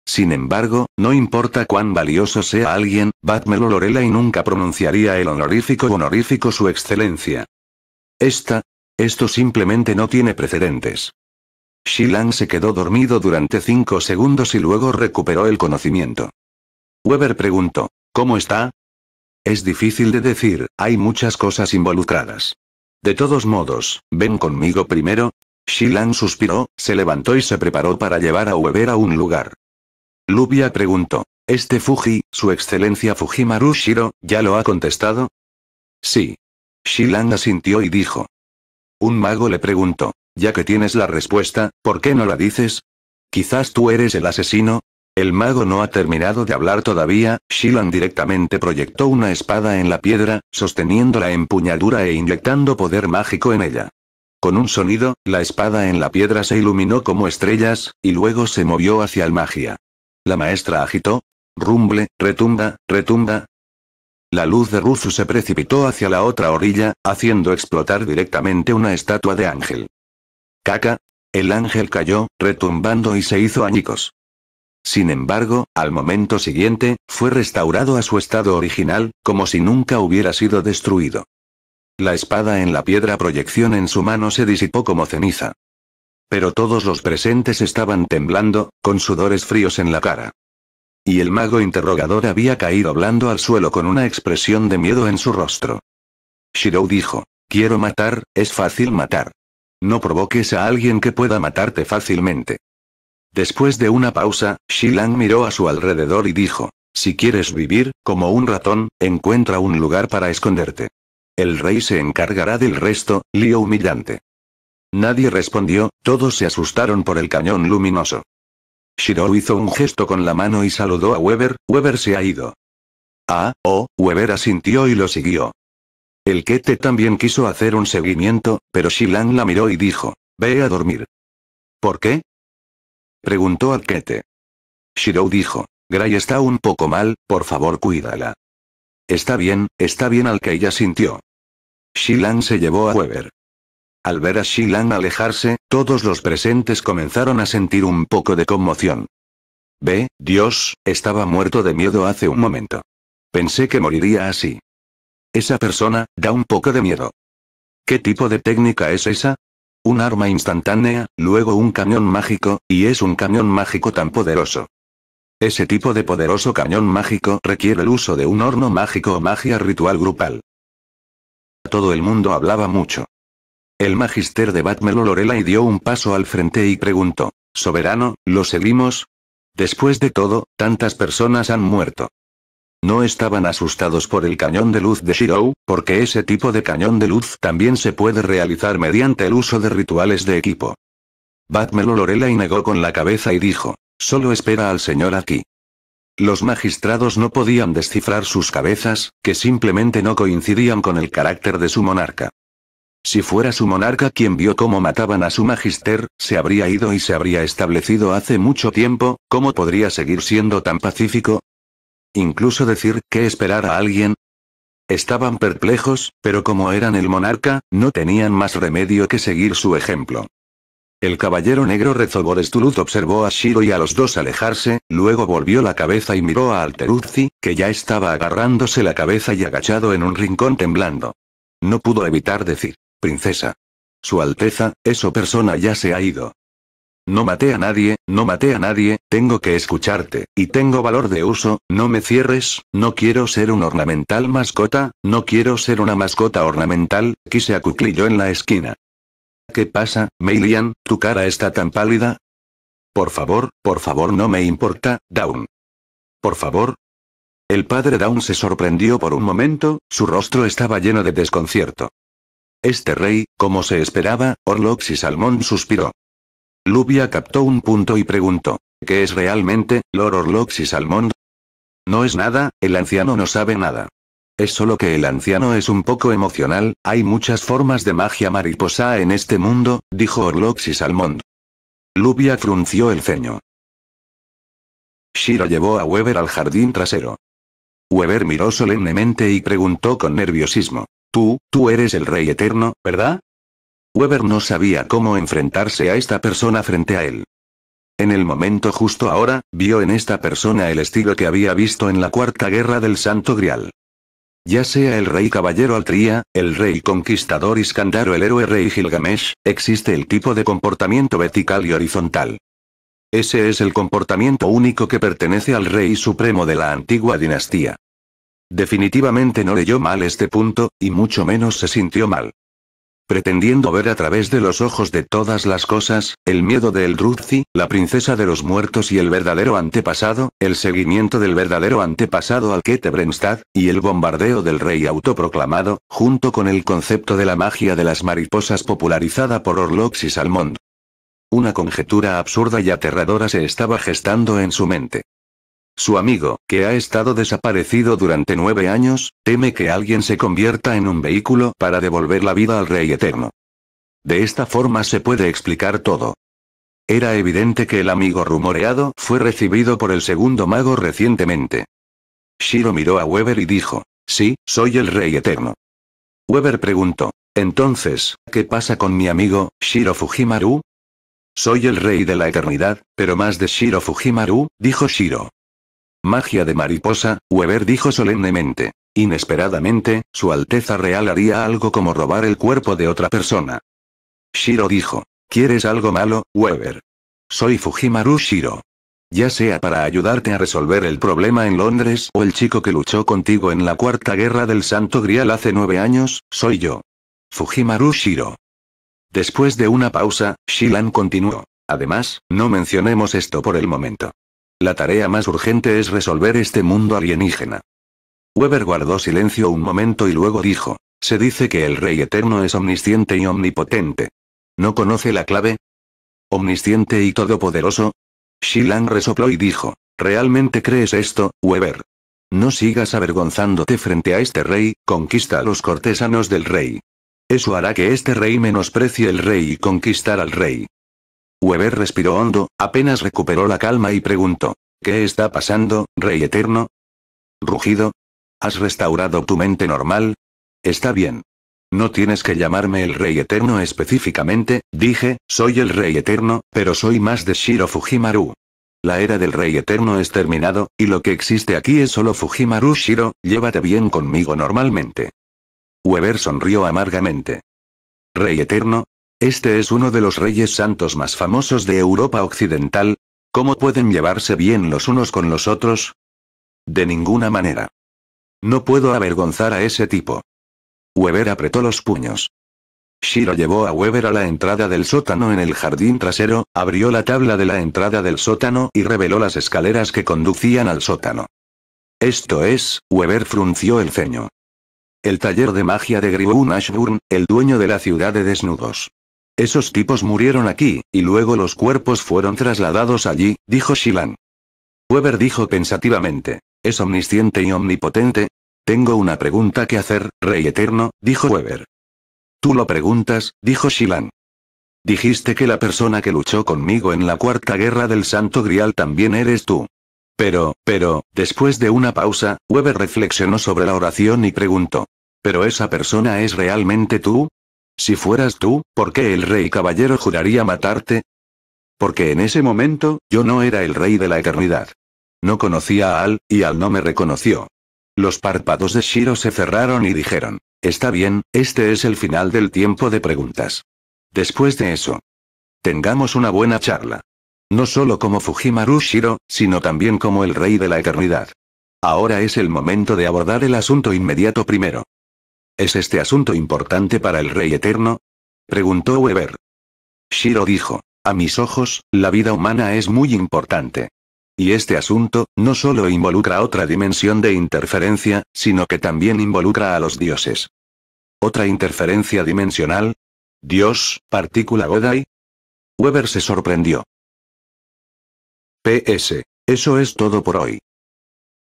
Sin embargo, no importa cuán valioso sea alguien, Batmelo Lorelai nunca pronunciaría el honorífico honorífico su excelencia. Esta, esto simplemente no tiene precedentes. Shilan se quedó dormido durante cinco segundos y luego recuperó el conocimiento. Weber preguntó. ¿Cómo está? Es difícil de decir, hay muchas cosas involucradas. De todos modos, ven conmigo primero. Shilan suspiró, se levantó y se preparó para llevar a Weber a un lugar. Lubia preguntó. ¿Este Fuji, su excelencia Fujimaru Shiro, ya lo ha contestado? Sí. Shilan asintió y dijo. Un mago le preguntó. Ya que tienes la respuesta, ¿por qué no la dices? Quizás tú eres el asesino, el mago no ha terminado de hablar todavía, Shilan directamente proyectó una espada en la piedra, sosteniendo la empuñadura e inyectando poder mágico en ella. Con un sonido, la espada en la piedra se iluminó como estrellas, y luego se movió hacia el magia. La maestra agitó. Rumble, retumba, retumba. La luz de Ruzu se precipitó hacia la otra orilla, haciendo explotar directamente una estatua de ángel. Caca. El ángel cayó, retumbando y se hizo añicos. Sin embargo, al momento siguiente, fue restaurado a su estado original, como si nunca hubiera sido destruido. La espada en la piedra proyección en su mano se disipó como ceniza. Pero todos los presentes estaban temblando, con sudores fríos en la cara. Y el mago interrogador había caído blando al suelo con una expresión de miedo en su rostro. Shirou dijo, quiero matar, es fácil matar. No provoques a alguien que pueda matarte fácilmente. Después de una pausa, Shilan miró a su alrededor y dijo, si quieres vivir, como un ratón, encuentra un lugar para esconderte. El rey se encargará del resto, lío humillante. Nadie respondió, todos se asustaron por el cañón luminoso. Shiro hizo un gesto con la mano y saludó a Weber, Weber se ha ido. Ah, oh, Weber asintió y lo siguió. El Kete también quiso hacer un seguimiento, pero Shilan la miró y dijo, ve a dormir. ¿Por qué? Preguntó Arquete. Shirou dijo. Gray está un poco mal, por favor cuídala. Está bien, está bien al que ella sintió. Shilan se llevó a Weber. Al ver a Shilan alejarse, todos los presentes comenzaron a sentir un poco de conmoción. Ve, Dios, estaba muerto de miedo hace un momento. Pensé que moriría así. Esa persona, da un poco de miedo. ¿Qué tipo de técnica es esa? un arma instantánea, luego un cañón mágico, y es un cañón mágico tan poderoso. Ese tipo de poderoso cañón mágico requiere el uso de un horno mágico o magia ritual grupal. Todo el mundo hablaba mucho. El magister de Batmelo Lorelai dio un paso al frente y preguntó, Soberano, ¿lo seguimos? Después de todo, tantas personas han muerto. No estaban asustados por el cañón de luz de Shirou, porque ese tipo de cañón de luz también se puede realizar mediante el uso de rituales de equipo. Batmelo Lorelai negó con la cabeza y dijo, solo espera al señor aquí. Los magistrados no podían descifrar sus cabezas, que simplemente no coincidían con el carácter de su monarca. Si fuera su monarca quien vio cómo mataban a su magister, se habría ido y se habría establecido hace mucho tiempo, ¿cómo podría seguir siendo tan pacífico? incluso decir que esperar a alguien. Estaban perplejos, pero como eran el monarca, no tenían más remedio que seguir su ejemplo. El caballero negro luz observó a Shiro y a los dos alejarse, luego volvió la cabeza y miró a Alteruzzi, que ya estaba agarrándose la cabeza y agachado en un rincón temblando. No pudo evitar decir, princesa. Su Alteza, eso persona ya se ha ido. No maté a nadie, no maté a nadie, tengo que escucharte, y tengo valor de uso, no me cierres, no quiero ser un ornamental mascota, no quiero ser una mascota ornamental, quise acuclilló en la esquina. ¿Qué pasa, Meilian, tu cara está tan pálida? Por favor, por favor no me importa, Down. Por favor. El padre Down se sorprendió por un momento, su rostro estaba lleno de desconcierto. Este rey, como se esperaba, Orlox y Salmón suspiró. Lubia captó un punto y preguntó, ¿qué es realmente, Lord Orlox y Salmón? No es nada, el anciano no sabe nada. Es solo que el anciano es un poco emocional, hay muchas formas de magia mariposa en este mundo, dijo Orlox y Salmón. Lubia frunció el ceño. Shiro llevó a Weber al jardín trasero. Weber miró solemnemente y preguntó con nerviosismo. Tú, tú eres el rey eterno, ¿verdad? Weber no sabía cómo enfrentarse a esta persona frente a él. En el momento justo ahora, vio en esta persona el estilo que había visto en la Cuarta Guerra del Santo Grial. Ya sea el rey caballero Altria, el rey conquistador Iskandar o el héroe rey Gilgamesh, existe el tipo de comportamiento vertical y horizontal. Ese es el comportamiento único que pertenece al rey supremo de la antigua dinastía. Definitivamente no leyó mal este punto, y mucho menos se sintió mal pretendiendo ver a través de los ojos de todas las cosas, el miedo de Eldruzzi, la princesa de los muertos y el verdadero antepasado, el seguimiento del verdadero antepasado al Kete y el bombardeo del rey autoproclamado, junto con el concepto de la magia de las mariposas popularizada por Orlox y Salmond. Una conjetura absurda y aterradora se estaba gestando en su mente. Su amigo, que ha estado desaparecido durante nueve años, teme que alguien se convierta en un vehículo para devolver la vida al Rey Eterno. De esta forma se puede explicar todo. Era evidente que el amigo rumoreado fue recibido por el segundo mago recientemente. Shiro miró a Weber y dijo, sí, soy el Rey Eterno. Weber preguntó, entonces, ¿qué pasa con mi amigo, Shiro Fujimaru? Soy el rey de la eternidad, pero más de Shiro Fujimaru, dijo Shiro. Magia de mariposa, Weber dijo solemnemente. Inesperadamente, Su Alteza Real haría algo como robar el cuerpo de otra persona. Shiro dijo. ¿Quieres algo malo, Weber? Soy Fujimaru Shiro. Ya sea para ayudarte a resolver el problema en Londres o el chico que luchó contigo en la Cuarta Guerra del Santo Grial hace nueve años, soy yo. Fujimaru Shiro. Después de una pausa, Shilan continuó. Además, no mencionemos esto por el momento. La tarea más urgente es resolver este mundo alienígena. Weber guardó silencio un momento y luego dijo, se dice que el Rey Eterno es omnisciente y omnipotente. ¿No conoce la clave? ¿Omnisciente y todopoderoso? Shilan resopló y dijo, ¿realmente crees esto, Weber? No sigas avergonzándote frente a este rey, conquista a los cortesanos del rey. Eso hará que este rey menosprecie el rey y conquistar al rey. Weber respiró hondo, apenas recuperó la calma y preguntó. ¿Qué está pasando, Rey Eterno? Rugido. ¿Has restaurado tu mente normal? Está bien. No tienes que llamarme el Rey Eterno específicamente, dije, soy el Rey Eterno, pero soy más de Shiro Fujimaru. La era del Rey Eterno es terminado, y lo que existe aquí es solo Fujimaru Shiro, llévate bien conmigo normalmente. Weber sonrió amargamente. Rey Eterno, este es uno de los reyes santos más famosos de Europa Occidental. ¿Cómo pueden llevarse bien los unos con los otros? De ninguna manera. No puedo avergonzar a ese tipo. Weber apretó los puños. Shiro llevó a Weber a la entrada del sótano en el jardín trasero, abrió la tabla de la entrada del sótano y reveló las escaleras que conducían al sótano. Esto es, Weber frunció el ceño. El taller de magia de Griboun Ashburn, el dueño de la ciudad de desnudos. Esos tipos murieron aquí, y luego los cuerpos fueron trasladados allí, dijo Shilan. Weber dijo pensativamente. ¿Es omnisciente y omnipotente? Tengo una pregunta que hacer, Rey Eterno, dijo Weber. Tú lo preguntas, dijo Shilan. Dijiste que la persona que luchó conmigo en la Cuarta Guerra del Santo Grial también eres tú. Pero, pero, después de una pausa, Weber reflexionó sobre la oración y preguntó. ¿Pero esa persona es realmente tú? Si fueras tú, ¿por qué el rey caballero juraría matarte? Porque en ese momento, yo no era el rey de la eternidad. No conocía a Al, y Al no me reconoció. Los párpados de Shiro se cerraron y dijeron, está bien, este es el final del tiempo de preguntas. Después de eso, tengamos una buena charla. No solo como Fujimaru Shiro, sino también como el rey de la eternidad. Ahora es el momento de abordar el asunto inmediato primero. ¿Es este asunto importante para el Rey Eterno? preguntó Weber. Shiro dijo, a mis ojos, la vida humana es muy importante. Y este asunto, no solo involucra otra dimensión de interferencia, sino que también involucra a los dioses. ¿Otra interferencia dimensional? ¿Dios, partícula Godai? Weber se sorprendió. PS. Eso es todo por hoy.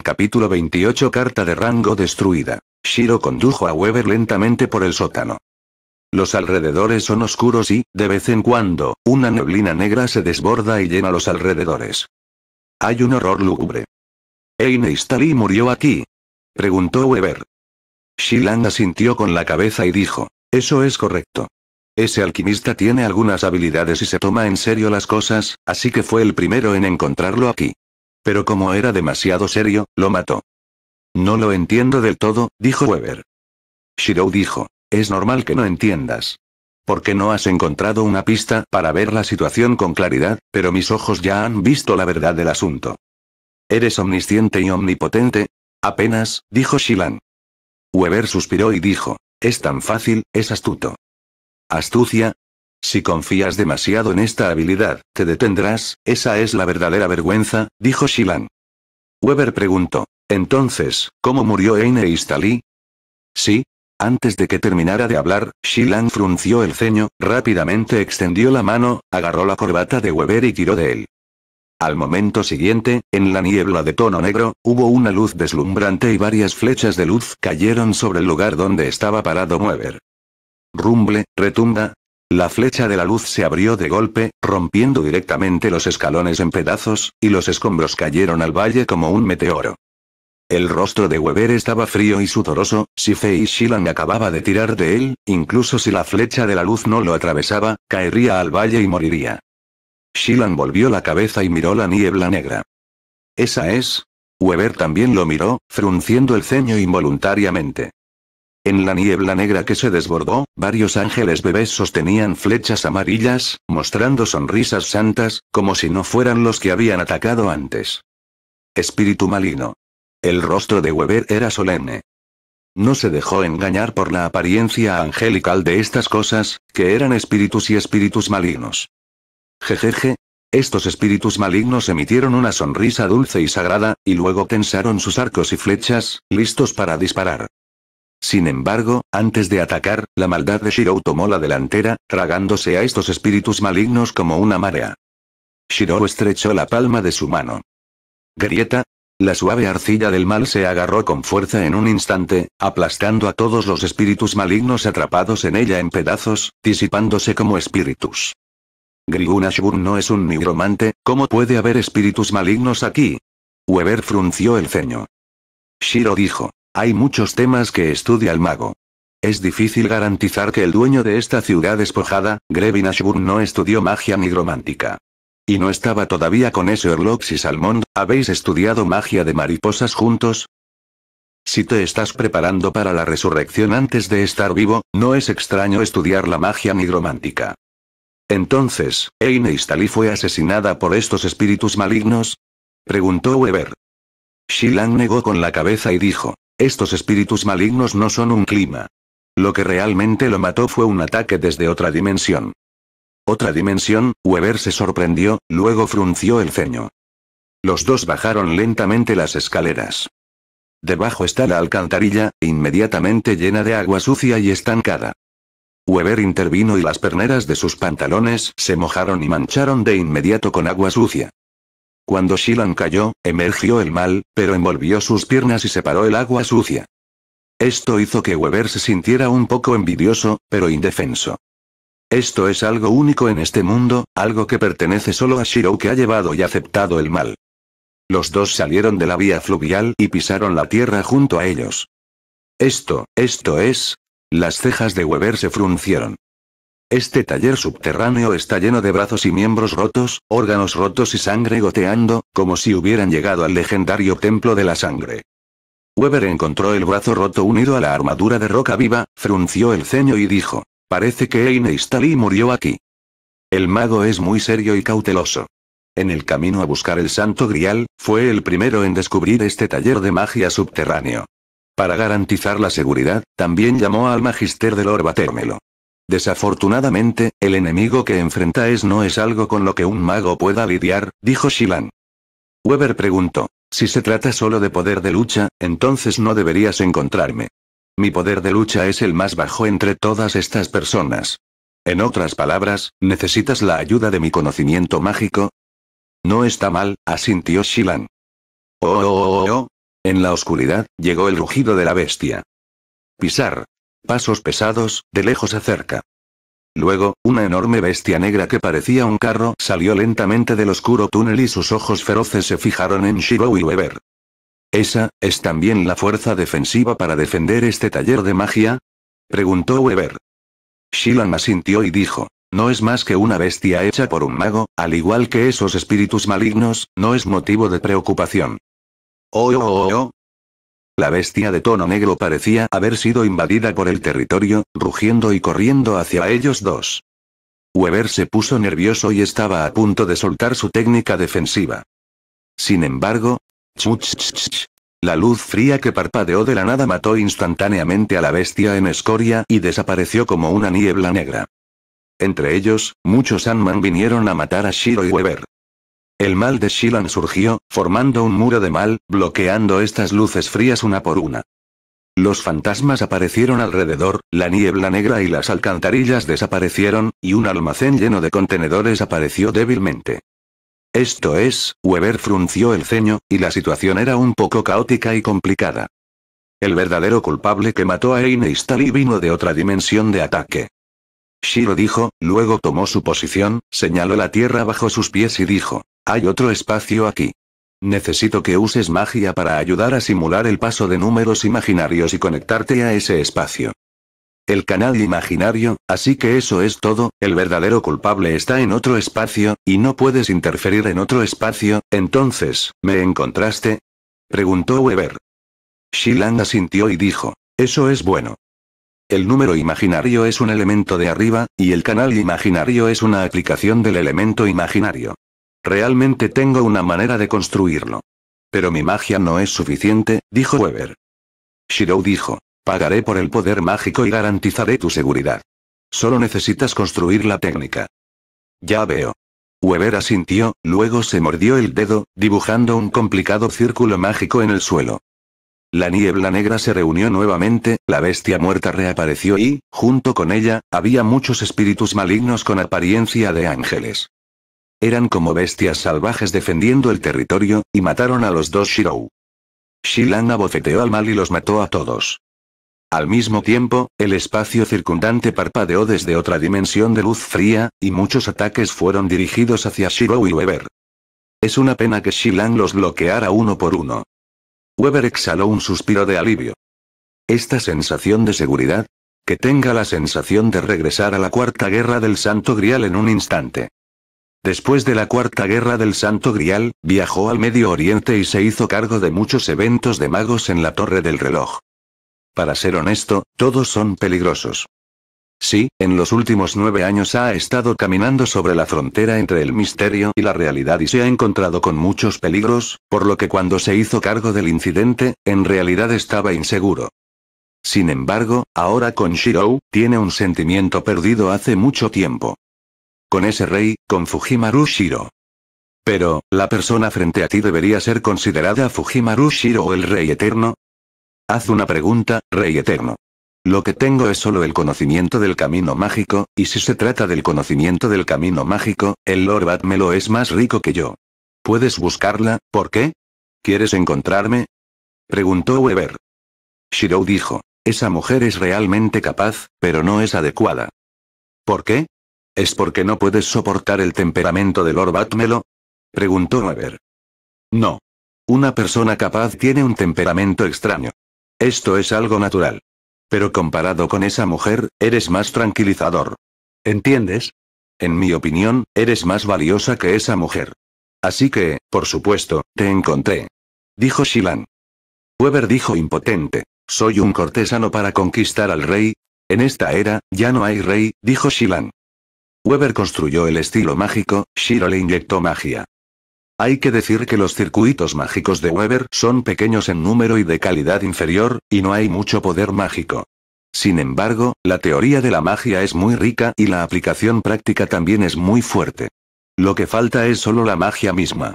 Capítulo 28 Carta de rango destruida. Shiro condujo a Weber lentamente por el sótano. Los alrededores son oscuros y, de vez en cuando, una neblina negra se desborda y llena los alrededores. Hay un horror lúgubre. Eine murió aquí. Preguntó Weber. Shilan asintió con la cabeza y dijo, eso es correcto. Ese alquimista tiene algunas habilidades y se toma en serio las cosas, así que fue el primero en encontrarlo aquí. Pero como era demasiado serio, lo mató. No lo entiendo del todo, dijo Weber. Shirou dijo, es normal que no entiendas. Porque no has encontrado una pista para ver la situación con claridad, pero mis ojos ya han visto la verdad del asunto. Eres omnisciente y omnipotente. Apenas, dijo Shilan. Weber suspiró y dijo, es tan fácil, es astuto. ¿Astucia? Si confías demasiado en esta habilidad, te detendrás, esa es la verdadera vergüenza, dijo Shilan. Weber preguntó, entonces, ¿cómo murió Eine Stali? Sí. Antes de que terminara de hablar, Shilan frunció el ceño, rápidamente extendió la mano, agarró la corbata de Weber y tiró de él. Al momento siguiente, en la niebla de tono negro, hubo una luz deslumbrante y varias flechas de luz cayeron sobre el lugar donde estaba parado Weber. Rumble, retumba. La flecha de la luz se abrió de golpe, rompiendo directamente los escalones en pedazos, y los escombros cayeron al valle como un meteoro. El rostro de Weber estaba frío y sudoroso, si Fei Shilan acababa de tirar de él, incluso si la flecha de la luz no lo atravesaba, caería al valle y moriría. Shilan volvió la cabeza y miró la niebla negra. ¿Esa es? Weber también lo miró, frunciendo el ceño involuntariamente. En la niebla negra que se desbordó, varios ángeles bebés sostenían flechas amarillas, mostrando sonrisas santas, como si no fueran los que habían atacado antes. Espíritu maligno. El rostro de Weber era solemne. No se dejó engañar por la apariencia angelical de estas cosas, que eran espíritus y espíritus malignos. Jejeje. Estos espíritus malignos emitieron una sonrisa dulce y sagrada, y luego tensaron sus arcos y flechas, listos para disparar. Sin embargo, antes de atacar, la maldad de Shirou tomó la delantera, tragándose a estos espíritus malignos como una marea. Shiro estrechó la palma de su mano. Grieta, la suave arcilla del mal se agarró con fuerza en un instante, aplastando a todos los espíritus malignos atrapados en ella en pedazos, disipándose como espíritus. Grigun Ashburn no es un nigromante, ¿cómo puede haber espíritus malignos aquí? Weber frunció el ceño. Shiro dijo. Hay muchos temas que estudia el mago. Es difícil garantizar que el dueño de esta ciudad despojada, Grevin Ashburn no estudió magia nigromántica. Y no estaba todavía con ese Orlox y Salmón, ¿habéis estudiado magia de mariposas juntos? Si te estás preparando para la resurrección antes de estar vivo, no es extraño estudiar la magia nigromántica. Entonces, Eine fue asesinada por estos espíritus malignos? Preguntó Weber. Shilan negó con la cabeza y dijo, estos espíritus malignos no son un clima. Lo que realmente lo mató fue un ataque desde otra dimensión. ¿Otra dimensión? Weber se sorprendió, luego frunció el ceño. Los dos bajaron lentamente las escaleras. Debajo está la alcantarilla, inmediatamente llena de agua sucia y estancada. Weber intervino y las perneras de sus pantalones se mojaron y mancharon de inmediato con agua sucia. Cuando Shilan cayó, emergió el mal, pero envolvió sus piernas y separó el agua sucia. Esto hizo que Weber se sintiera un poco envidioso, pero indefenso. Esto es algo único en este mundo, algo que pertenece solo a Shiro que ha llevado y aceptado el mal. Los dos salieron de la vía fluvial y pisaron la tierra junto a ellos. Esto, esto es... Las cejas de Weber se fruncieron. Este taller subterráneo está lleno de brazos y miembros rotos, órganos rotos y sangre goteando, como si hubieran llegado al legendario templo de la sangre. Weber encontró el brazo roto unido a la armadura de roca viva, frunció el ceño y dijo. Parece que Eineistali murió aquí. El mago es muy serio y cauteloso. En el camino a buscar el santo grial, fue el primero en descubrir este taller de magia subterráneo. Para garantizar la seguridad, también llamó al magister del Orbatermelo. Desafortunadamente, el enemigo que enfrenta es no es algo con lo que un mago pueda lidiar, dijo Shilan. Weber preguntó, si se trata solo de poder de lucha, entonces no deberías encontrarme. Mi poder de lucha es el más bajo entre todas estas personas. En otras palabras, ¿necesitas la ayuda de mi conocimiento mágico? No está mal, asintió Shilan. Oh, oh, oh, oh. oh. En la oscuridad, llegó el rugido de la bestia. Pisar. Pasos pesados, de lejos a cerca. Luego, una enorme bestia negra que parecía un carro salió lentamente del oscuro túnel y sus ojos feroces se fijaron en Shiro y Weber. ¿Esa, es también la fuerza defensiva para defender este taller de magia? Preguntó Weber. Shilan asintió y dijo, no es más que una bestia hecha por un mago, al igual que esos espíritus malignos, no es motivo de preocupación. Oh, oh, oh, oh. La bestia de tono negro parecía haber sido invadida por el territorio, rugiendo y corriendo hacia ellos dos. Weber se puso nervioso y estaba a punto de soltar su técnica defensiva. Sin embargo, la luz fría que parpadeó de la nada mató instantáneamente a la bestia en escoria y desapareció como una niebla negra. Entre ellos, muchos Anman vinieron a matar a Shiro y Weber. El mal de Shilan surgió, formando un muro de mal, bloqueando estas luces frías una por una. Los fantasmas aparecieron alrededor, la niebla negra y las alcantarillas desaparecieron, y un almacén lleno de contenedores apareció débilmente. Esto es, Weber frunció el ceño, y la situación era un poco caótica y complicada. El verdadero culpable que mató a Einstein vino de otra dimensión de ataque. Shiro dijo, luego tomó su posición, señaló la tierra bajo sus pies y dijo, hay otro espacio aquí. Necesito que uses magia para ayudar a simular el paso de números imaginarios y conectarte a ese espacio. El canal imaginario, así que eso es todo, el verdadero culpable está en otro espacio, y no puedes interferir en otro espacio, entonces, ¿me encontraste? Preguntó Weber. Shilan asintió y dijo, eso es bueno. El número imaginario es un elemento de arriba, y el canal imaginario es una aplicación del elemento imaginario. Realmente tengo una manera de construirlo. Pero mi magia no es suficiente, dijo Weber. Shirou dijo, Pagaré por el poder mágico y garantizaré tu seguridad. Solo necesitas construir la técnica. Ya veo. Weber asintió, luego se mordió el dedo, dibujando un complicado círculo mágico en el suelo. La niebla negra se reunió nuevamente, la bestia muerta reapareció y, junto con ella, había muchos espíritus malignos con apariencia de ángeles. Eran como bestias salvajes defendiendo el territorio, y mataron a los dos Shirou. Shilan abofeteó al mal y los mató a todos. Al mismo tiempo, el espacio circundante parpadeó desde otra dimensión de luz fría, y muchos ataques fueron dirigidos hacia Shiro y Weber. Es una pena que Shilan los bloqueara uno por uno. Weber exhaló un suspiro de alivio. Esta sensación de seguridad, que tenga la sensación de regresar a la Cuarta Guerra del Santo Grial en un instante. Después de la Cuarta Guerra del Santo Grial, viajó al Medio Oriente y se hizo cargo de muchos eventos de magos en la Torre del Reloj. Para ser honesto, todos son peligrosos. Sí, en los últimos nueve años ha estado caminando sobre la frontera entre el misterio y la realidad y se ha encontrado con muchos peligros, por lo que cuando se hizo cargo del incidente, en realidad estaba inseguro. Sin embargo, ahora con Shiro, tiene un sentimiento perdido hace mucho tiempo. Con ese rey, con Fujimaru Shiro. Pero, la persona frente a ti debería ser considerada Fujimaru Shiro o el rey eterno, Haz una pregunta, Rey Eterno. Lo que tengo es solo el conocimiento del camino mágico, y si se trata del conocimiento del camino mágico, el Lord Batmelo es más rico que yo. ¿Puedes buscarla, por qué? ¿Quieres encontrarme? Preguntó Weber. Shirou dijo, esa mujer es realmente capaz, pero no es adecuada. ¿Por qué? ¿Es porque no puedes soportar el temperamento de Lord Batmelo? Preguntó Weber. No. Una persona capaz tiene un temperamento extraño. Esto es algo natural. Pero comparado con esa mujer, eres más tranquilizador. ¿Entiendes? En mi opinión, eres más valiosa que esa mujer. Así que, por supuesto, te encontré. Dijo Shilan. Weber dijo impotente. Soy un cortesano para conquistar al rey. En esta era, ya no hay rey, dijo Shilan. Weber construyó el estilo mágico, Shiro le inyectó magia. Hay que decir que los circuitos mágicos de Weber son pequeños en número y de calidad inferior, y no hay mucho poder mágico. Sin embargo, la teoría de la magia es muy rica y la aplicación práctica también es muy fuerte. Lo que falta es solo la magia misma.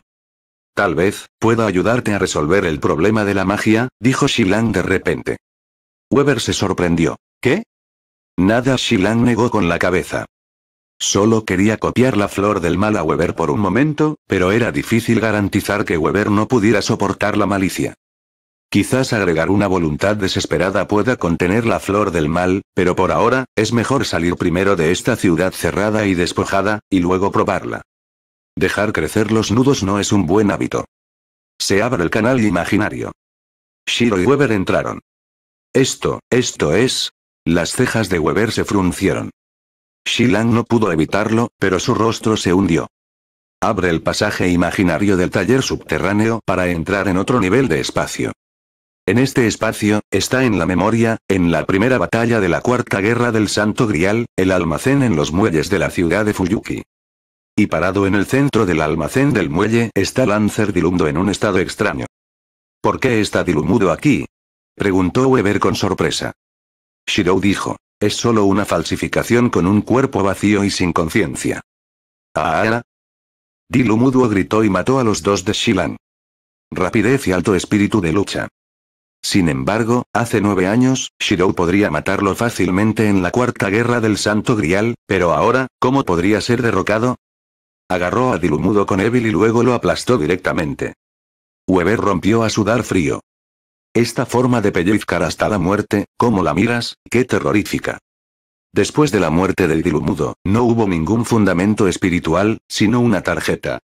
Tal vez, pueda ayudarte a resolver el problema de la magia, dijo Shilan de repente. Weber se sorprendió. ¿Qué? Nada Shilan negó con la cabeza. Solo quería copiar la flor del mal a Weber por un momento, pero era difícil garantizar que Weber no pudiera soportar la malicia. Quizás agregar una voluntad desesperada pueda contener la flor del mal, pero por ahora, es mejor salir primero de esta ciudad cerrada y despojada, y luego probarla. Dejar crecer los nudos no es un buen hábito. Se abre el canal imaginario. Shiro y Weber entraron. Esto, esto es. Las cejas de Weber se fruncieron. Shilan no pudo evitarlo, pero su rostro se hundió. Abre el pasaje imaginario del taller subterráneo para entrar en otro nivel de espacio. En este espacio, está en la memoria, en la primera batalla de la Cuarta Guerra del Santo Grial, el almacén en los muelles de la ciudad de Fuyuki. Y parado en el centro del almacén del muelle está Lancer dilumdo en un estado extraño. ¿Por qué está Dilumudo aquí? Preguntó Weber con sorpresa. Shirou dijo. Es solo una falsificación con un cuerpo vacío y sin conciencia. ¡Ah! Dilumuduo gritó y mató a los dos de Shilan. Rapidez y alto espíritu de lucha. Sin embargo, hace nueve años, Shirou podría matarlo fácilmente en la cuarta guerra del Santo Grial, pero ahora, ¿cómo podría ser derrocado? Agarró a Dilumudo con Evil y luego lo aplastó directamente. Weber rompió a sudar frío. Esta forma de pellizcar hasta la muerte, ¿cómo la miras? ¡Qué terrorífica! Después de la muerte del Dilumudo, no hubo ningún fundamento espiritual, sino una tarjeta.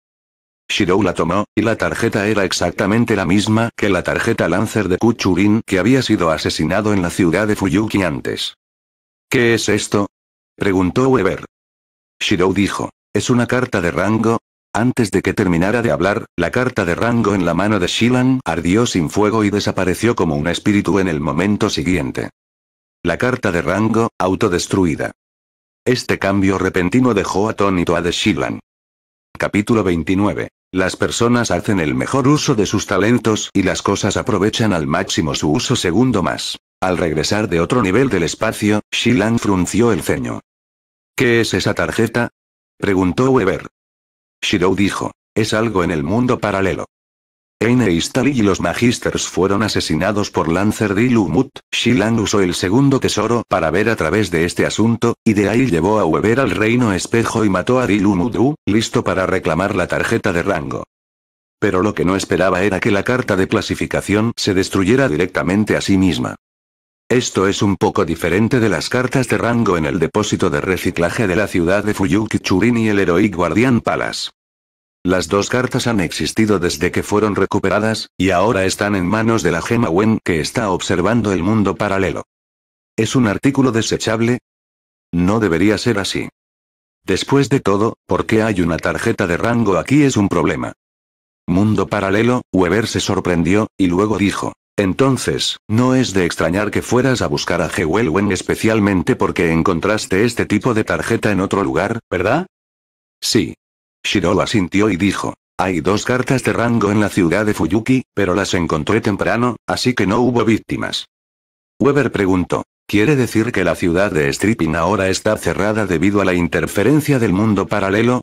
Shirou la tomó, y la tarjeta era exactamente la misma que la tarjeta Lancer de Kuchurin que había sido asesinado en la ciudad de Fuyuki antes. ¿Qué es esto? preguntó Weber. Shirou dijo, es una carta de rango, antes de que terminara de hablar, la carta de rango en la mano de Shilan ardió sin fuego y desapareció como un espíritu en el momento siguiente. La carta de rango, autodestruida. Este cambio repentino dejó atónito a Shilan. Capítulo 29. Las personas hacen el mejor uso de sus talentos y las cosas aprovechan al máximo su uso segundo más. Al regresar de otro nivel del espacio, Shilan frunció el ceño. ¿Qué es esa tarjeta? preguntó Weber. Shirou dijo. Es algo en el mundo paralelo. Eine y los Magisters fueron asesinados por Lancer Dilumut, Shilan usó el segundo tesoro para ver a través de este asunto, y de ahí llevó a Weber al reino espejo y mató a Dilumudu, listo para reclamar la tarjeta de rango. Pero lo que no esperaba era que la carta de clasificación se destruyera directamente a sí misma. Esto es un poco diferente de las cartas de rango en el depósito de reciclaje de la ciudad de Fuyuki Churin y el Heroic Guardian Palace. Las dos cartas han existido desde que fueron recuperadas, y ahora están en manos de la Gema Wen que está observando el mundo paralelo. ¿Es un artículo desechable? No debería ser así. Después de todo, ¿por qué hay una tarjeta de rango aquí es un problema? Mundo paralelo, Weber se sorprendió, y luego dijo, entonces, no es de extrañar que fueras a buscar a Jewelwen especialmente porque encontraste este tipo de tarjeta en otro lugar, ¿verdad? Sí. Shiro asintió y dijo. Hay dos cartas de rango en la ciudad de Fuyuki, pero las encontré temprano, así que no hubo víctimas. Weber preguntó. ¿Quiere decir que la ciudad de Stripping ahora está cerrada debido a la interferencia del mundo paralelo?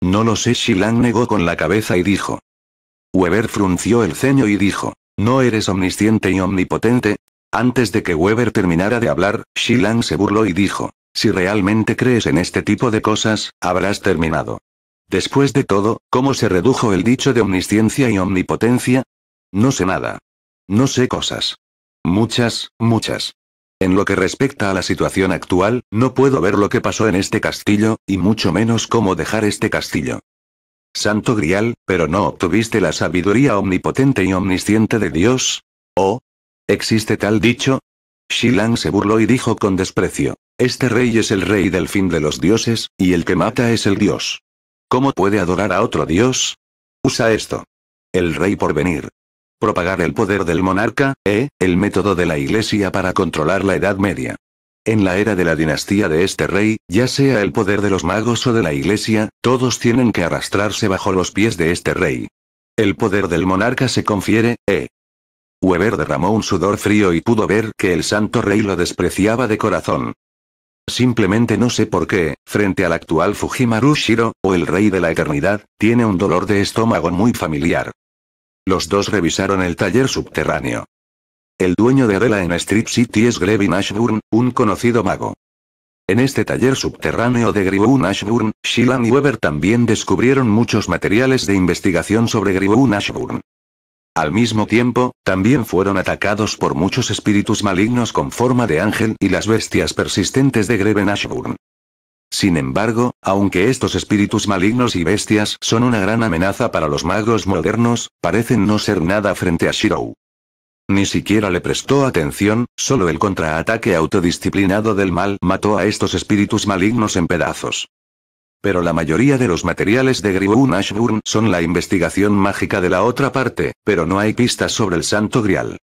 No lo sé, Shilan negó con la cabeza y dijo. Weber frunció el ceño y dijo, ¿No eres omnisciente y omnipotente? Antes de que Weber terminara de hablar, Shilan se burló y dijo, si realmente crees en este tipo de cosas, habrás terminado. Después de todo, ¿cómo se redujo el dicho de omnisciencia y omnipotencia? No sé nada. No sé cosas. Muchas, muchas. En lo que respecta a la situación actual, no puedo ver lo que pasó en este castillo, y mucho menos cómo dejar este castillo. Santo Grial, pero no obtuviste la sabiduría omnipotente y omnisciente de Dios. ¿Oh? ¿Existe tal dicho? Shilang se burló y dijo con desprecio. Este rey es el rey del fin de los dioses, y el que mata es el dios. ¿Cómo puede adorar a otro dios? Usa esto. El rey por venir. Propagar el poder del monarca, ¿eh? El método de la iglesia para controlar la Edad Media. En la era de la dinastía de este rey, ya sea el poder de los magos o de la iglesia, todos tienen que arrastrarse bajo los pies de este rey. El poder del monarca se confiere, Eh. Weber derramó un sudor frío y pudo ver que el santo rey lo despreciaba de corazón. Simplemente no sé por qué, frente al actual Fujimaru Shiro, o el rey de la eternidad, tiene un dolor de estómago muy familiar. Los dos revisaron el taller subterráneo. El dueño de Adela en Street City es Grevin Ashburn, un conocido mago. En este taller subterráneo de Greven Ashburn, Shilan y Weber también descubrieron muchos materiales de investigación sobre Greven Ashburn. Al mismo tiempo, también fueron atacados por muchos espíritus malignos con forma de ángel y las bestias persistentes de Greven Ashburn. Sin embargo, aunque estos espíritus malignos y bestias son una gran amenaza para los magos modernos, parecen no ser nada frente a Shirou. Ni siquiera le prestó atención, solo el contraataque autodisciplinado del mal mató a estos espíritus malignos en pedazos. Pero la mayoría de los materiales de Griwun Ashburn son la investigación mágica de la otra parte, pero no hay pistas sobre el Santo Grial.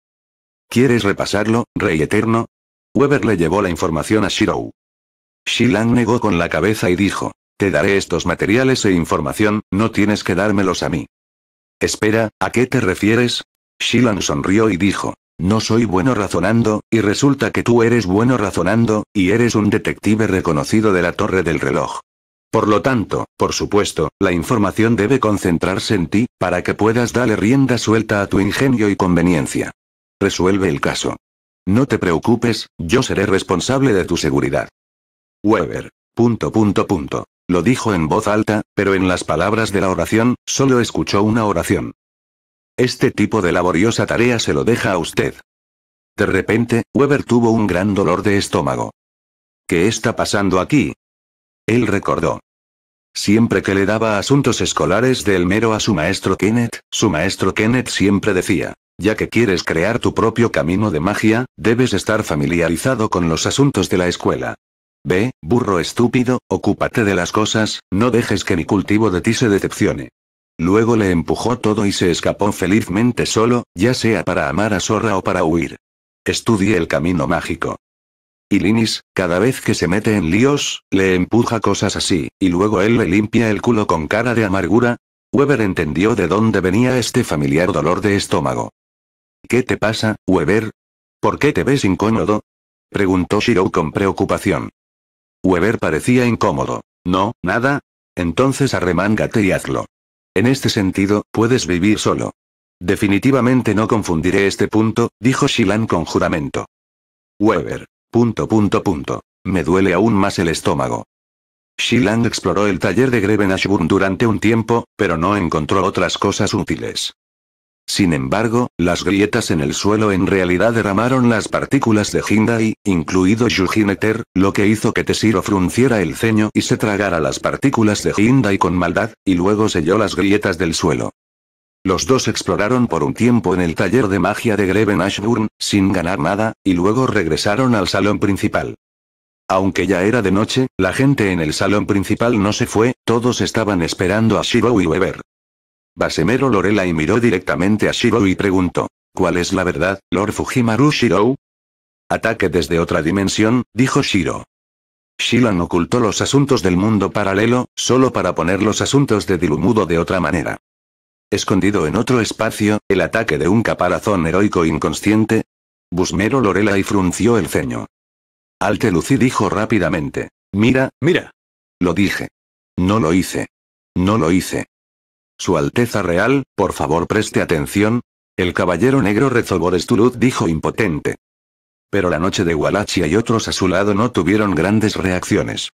¿Quieres repasarlo, Rey Eterno? Weber le llevó la información a Shirou. Shilang negó con la cabeza y dijo, te daré estos materiales e información, no tienes que dármelos a mí. Espera, ¿a qué te refieres? Shilan sonrió y dijo. No soy bueno razonando, y resulta que tú eres bueno razonando, y eres un detective reconocido de la torre del reloj. Por lo tanto, por supuesto, la información debe concentrarse en ti, para que puedas darle rienda suelta a tu ingenio y conveniencia. Resuelve el caso. No te preocupes, yo seré responsable de tu seguridad. Weber. Punto punto punto. Lo dijo en voz alta, pero en las palabras de la oración, solo escuchó una oración. Este tipo de laboriosa tarea se lo deja a usted. De repente, Weber tuvo un gran dolor de estómago. ¿Qué está pasando aquí? Él recordó. Siempre que le daba asuntos escolares del mero a su maestro Kenneth, su maestro Kenneth siempre decía, ya que quieres crear tu propio camino de magia, debes estar familiarizado con los asuntos de la escuela. Ve, burro estúpido, ocúpate de las cosas, no dejes que mi cultivo de ti se decepcione. Luego le empujó todo y se escapó felizmente solo, ya sea para amar a Sora o para huir. Estudie el camino mágico. Y Linis, cada vez que se mete en líos, le empuja cosas así, y luego él le limpia el culo con cara de amargura. Weber entendió de dónde venía este familiar dolor de estómago. ¿Qué te pasa, Weber? ¿Por qué te ves incómodo? preguntó Shirou con preocupación. Weber parecía incómodo. No, nada. Entonces arremángate y hazlo. En este sentido, puedes vivir solo. Definitivamente no confundiré este punto, dijo Shilan con juramento. Weber. Punto punto punto. Me duele aún más el estómago. Shilan exploró el taller de Greven Ashburn durante un tiempo, pero no encontró otras cosas útiles. Sin embargo, las grietas en el suelo en realidad derramaron las partículas de Hindai, incluido Yujineter, lo que hizo que Tesiro frunciera el ceño y se tragara las partículas de Hindai con maldad, y luego selló las grietas del suelo. Los dos exploraron por un tiempo en el taller de magia de Greven Ashburn, sin ganar nada, y luego regresaron al salón principal. Aunque ya era de noche, la gente en el salón principal no se fue, todos estaban esperando a Shiro y Weber. Basemero y miró directamente a Shirou y preguntó. ¿Cuál es la verdad, Lord Fujimaru Shirou? Ataque desde otra dimensión, dijo Shiro. Shilan ocultó los asuntos del mundo paralelo, solo para poner los asuntos de Dilumudo de otra manera. Escondido en otro espacio, el ataque de un caparazón heroico inconsciente. Busmero Lorela y frunció el ceño. Alte Lucy dijo rápidamente. Mira, mira. Lo dije. No lo hice. No lo hice. Su Alteza Real, por favor preste atención. El caballero negro rezobor Estulud dijo impotente. Pero la noche de Walachia y otros a su lado no tuvieron grandes reacciones.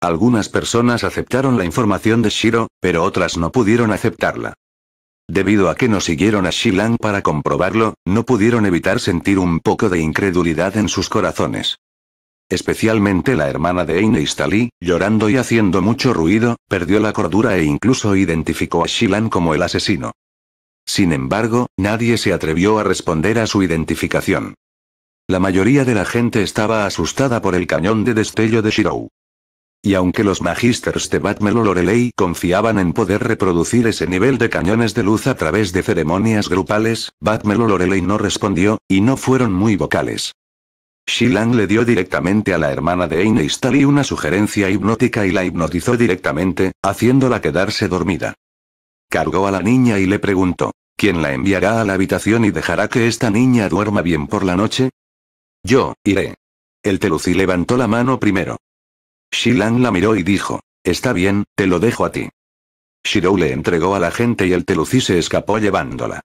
Algunas personas aceptaron la información de Shiro, pero otras no pudieron aceptarla. Debido a que no siguieron a Shilang para comprobarlo, no pudieron evitar sentir un poco de incredulidad en sus corazones especialmente la hermana de Stalí, llorando y haciendo mucho ruido, perdió la cordura e incluso identificó a Shilan como el asesino. Sin embargo, nadie se atrevió a responder a su identificación. La mayoría de la gente estaba asustada por el cañón de destello de Shirou. Y aunque los magisters de Batmelo Lorelei confiaban en poder reproducir ese nivel de cañones de luz a través de ceremonias grupales, Batmelo Lorelei no respondió, y no fueron muy vocales. Shilan le dio directamente a la hermana de Einstein una sugerencia hipnótica y la hipnotizó directamente, haciéndola quedarse dormida. Cargó a la niña y le preguntó, ¿quién la enviará a la habitación y dejará que esta niña duerma bien por la noche? Yo, iré. El telucí levantó la mano primero. Shilan la miró y dijo, está bien, te lo dejo a ti. Shirou le entregó a la gente y el telucí se escapó llevándola.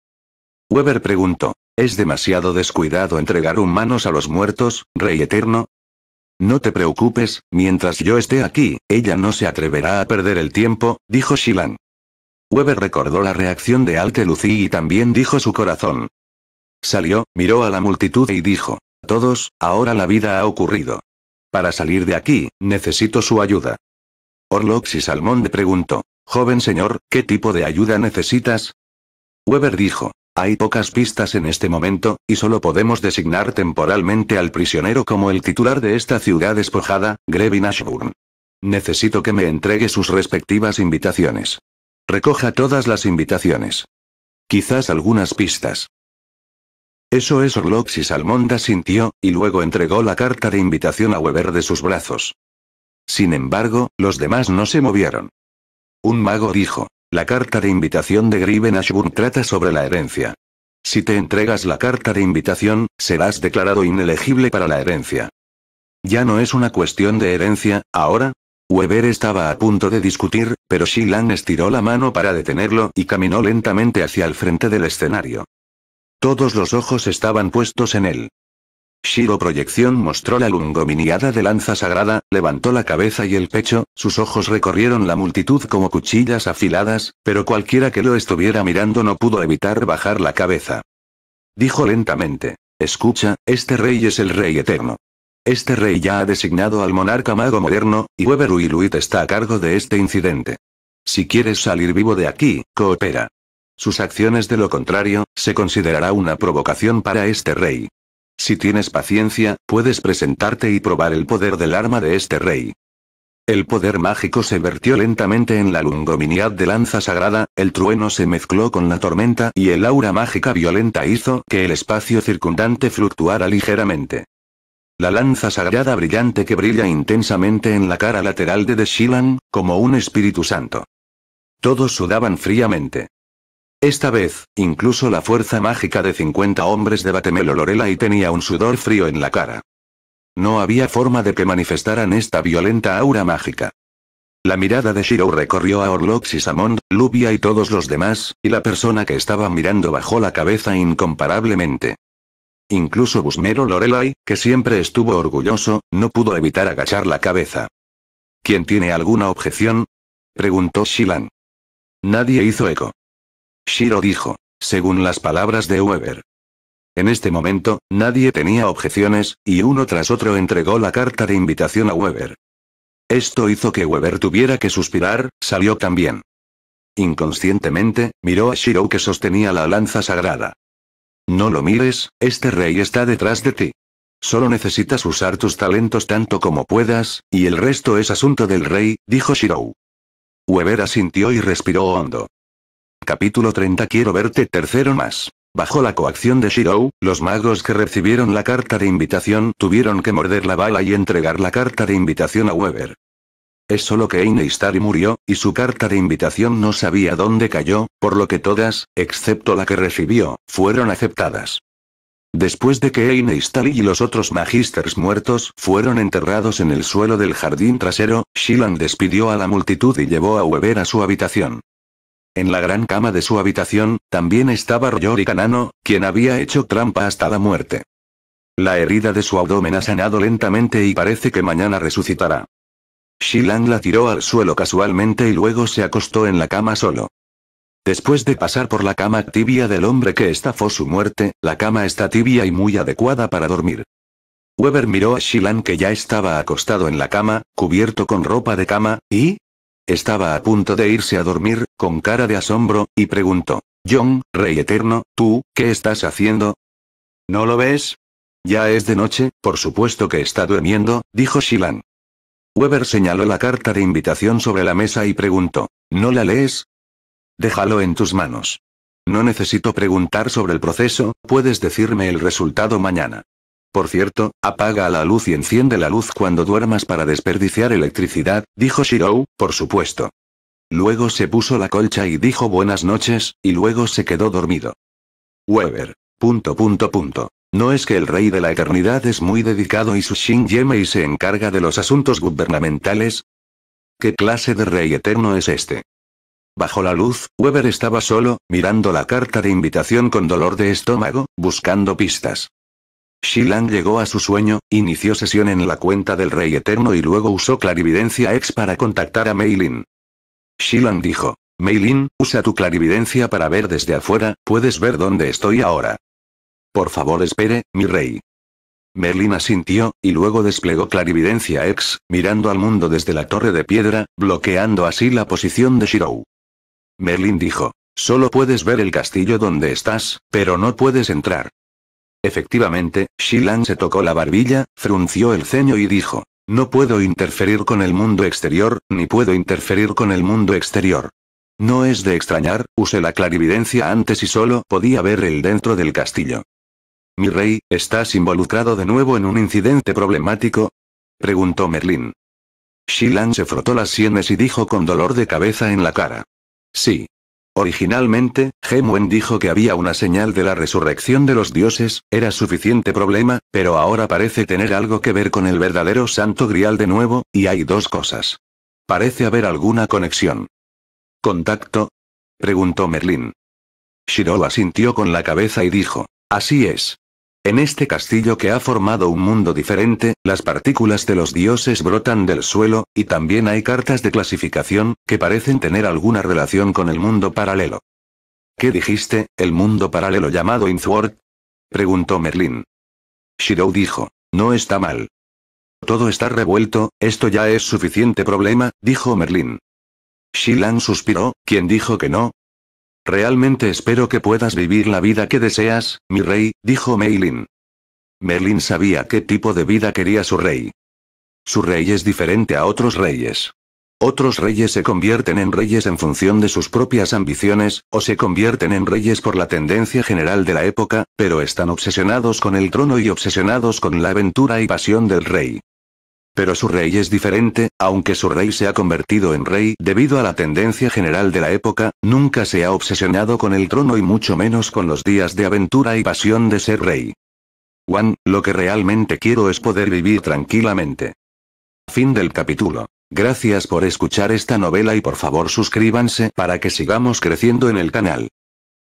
Weber preguntó, ¿Es demasiado descuidado entregar humanos a los muertos, Rey Eterno? No te preocupes, mientras yo esté aquí, ella no se atreverá a perder el tiempo, dijo Shilan. Weber recordó la reacción de Alte Lucy y también dijo su corazón. Salió, miró a la multitud y dijo, todos, ahora la vida ha ocurrido. Para salir de aquí, necesito su ayuda. Orlox y Salmón le preguntó, joven señor, ¿qué tipo de ayuda necesitas? Weber dijo, hay pocas pistas en este momento, y solo podemos designar temporalmente al prisionero como el titular de esta ciudad despojada, Grevin Ashburn. Necesito que me entregue sus respectivas invitaciones. Recoja todas las invitaciones. Quizás algunas pistas. Eso es Orlox y Salmonda sintió, y luego entregó la carta de invitación a Weber de sus brazos. Sin embargo, los demás no se movieron. Un mago dijo, la carta de invitación de Griven Ashburn trata sobre la herencia. Si te entregas la carta de invitación, serás declarado inelegible para la herencia. Ya no es una cuestión de herencia, ahora. Weber estaba a punto de discutir, pero Shilan estiró la mano para detenerlo y caminó lentamente hacia el frente del escenario. Todos los ojos estaban puestos en él. Shiro Proyección mostró la lungominiada de lanza sagrada, levantó la cabeza y el pecho, sus ojos recorrieron la multitud como cuchillas afiladas, pero cualquiera que lo estuviera mirando no pudo evitar bajar la cabeza. Dijo lentamente. Escucha, este rey es el rey eterno. Este rey ya ha designado al monarca mago moderno, y Weber está a cargo de este incidente. Si quieres salir vivo de aquí, coopera. Sus acciones de lo contrario, se considerará una provocación para este rey. Si tienes paciencia, puedes presentarte y probar el poder del arma de este rey. El poder mágico se vertió lentamente en la lungominidad de lanza sagrada, el trueno se mezcló con la tormenta y el aura mágica violenta hizo que el espacio circundante fluctuara ligeramente. La lanza sagrada brillante que brilla intensamente en la cara lateral de Deshilan, como un espíritu santo. Todos sudaban fríamente. Esta vez, incluso la fuerza mágica de 50 hombres de Batemelo Lorelai y tenía un sudor frío en la cara. No había forma de que manifestaran esta violenta aura mágica. La mirada de Shiro recorrió a Orlox y Samond, Lubia y todos los demás, y la persona que estaba mirando bajó la cabeza incomparablemente. Incluso Busmero Lorelai, que siempre estuvo orgulloso, no pudo evitar agachar la cabeza. ¿Quién tiene alguna objeción? preguntó Shilan. Nadie hizo eco. Shiro dijo, según las palabras de Weber. En este momento, nadie tenía objeciones, y uno tras otro entregó la carta de invitación a Weber. Esto hizo que Weber tuviera que suspirar, salió también. Inconscientemente, miró a Shiro que sostenía la lanza sagrada. No lo mires, este rey está detrás de ti. Solo necesitas usar tus talentos tanto como puedas, y el resto es asunto del rey, dijo Shiro. Weber asintió y respiró hondo. Capítulo 30 Quiero verte tercero más. Bajo la coacción de Shirou, los magos que recibieron la carta de invitación tuvieron que morder la bala y entregar la carta de invitación a Weber. Es solo que y murió, y su carta de invitación no sabía dónde cayó, por lo que todas, excepto la que recibió, fueron aceptadas. Después de que Einstein y los otros magisters muertos fueron enterrados en el suelo del jardín trasero, Shilan despidió a la multitud y llevó a Weber a su habitación. En la gran cama de su habitación, también estaba Royori Kanano, quien había hecho trampa hasta la muerte. La herida de su abdomen ha sanado lentamente y parece que mañana resucitará. Shilang la tiró al suelo casualmente y luego se acostó en la cama solo. Después de pasar por la cama tibia del hombre que estafó su muerte, la cama está tibia y muy adecuada para dormir. Weber miró a Shilan que ya estaba acostado en la cama, cubierto con ropa de cama, y, estaba a punto de irse a dormir, con cara de asombro, y preguntó, John, Rey Eterno, ¿tú, qué estás haciendo? ¿No lo ves? Ya es de noche, por supuesto que está durmiendo, dijo Shilan. Weber señaló la carta de invitación sobre la mesa y preguntó, ¿no la lees? Déjalo en tus manos. No necesito preguntar sobre el proceso, puedes decirme el resultado mañana. Por cierto, apaga la luz y enciende la luz cuando duermas para desperdiciar electricidad, dijo Shirou, por supuesto. Luego se puso la colcha y dijo buenas noches, y luego se quedó dormido. Weber. Punto punto punto. No es que el rey de la eternidad es muy dedicado y su Shin y se encarga de los asuntos gubernamentales. ¿Qué clase de rey eterno es este? Bajo la luz, Weber estaba solo, mirando la carta de invitación con dolor de estómago, buscando pistas. Shilan llegó a su sueño, inició sesión en la cuenta del Rey Eterno y luego usó Clarividencia X para contactar a Meilin. Shilan dijo, Meilin, usa tu clarividencia para ver desde afuera, puedes ver dónde estoy ahora. Por favor espere, mi rey. Merlin asintió, y luego desplegó clarividencia X, mirando al mundo desde la torre de piedra, bloqueando así la posición de Shirou. Merlin dijo, solo puedes ver el castillo donde estás, pero no puedes entrar. Efectivamente, Shilan se tocó la barbilla, frunció el ceño y dijo, no puedo interferir con el mundo exterior, ni puedo interferir con el mundo exterior. No es de extrañar, usé la clarividencia antes y solo podía ver el dentro del castillo. Mi rey, ¿estás involucrado de nuevo en un incidente problemático? preguntó Merlín. Shilan se frotó las sienes y dijo con dolor de cabeza en la cara. Sí. Originalmente, Gemuen dijo que había una señal de la resurrección de los dioses, era suficiente problema, pero ahora parece tener algo que ver con el verdadero santo grial de nuevo, y hay dos cosas. Parece haber alguna conexión. ¿Contacto? preguntó Merlin. Shiro asintió con la cabeza y dijo, así es. En este castillo que ha formado un mundo diferente, las partículas de los dioses brotan del suelo, y también hay cartas de clasificación, que parecen tener alguna relación con el mundo paralelo. ¿Qué dijiste, el mundo paralelo llamado Inthward? preguntó Merlín. Shirou dijo, no está mal. Todo está revuelto, esto ya es suficiente problema, dijo Merlín. Shilan suspiró, quien dijo que no, Realmente espero que puedas vivir la vida que deseas, mi rey, dijo Meilin. Merlin sabía qué tipo de vida quería su rey. Su rey es diferente a otros reyes. Otros reyes se convierten en reyes en función de sus propias ambiciones, o se convierten en reyes por la tendencia general de la época, pero están obsesionados con el trono y obsesionados con la aventura y pasión del rey. Pero su rey es diferente, aunque su rey se ha convertido en rey debido a la tendencia general de la época, nunca se ha obsesionado con el trono y mucho menos con los días de aventura y pasión de ser rey. Juan, lo que realmente quiero es poder vivir tranquilamente. Fin del capítulo. Gracias por escuchar esta novela y por favor suscríbanse para que sigamos creciendo en el canal.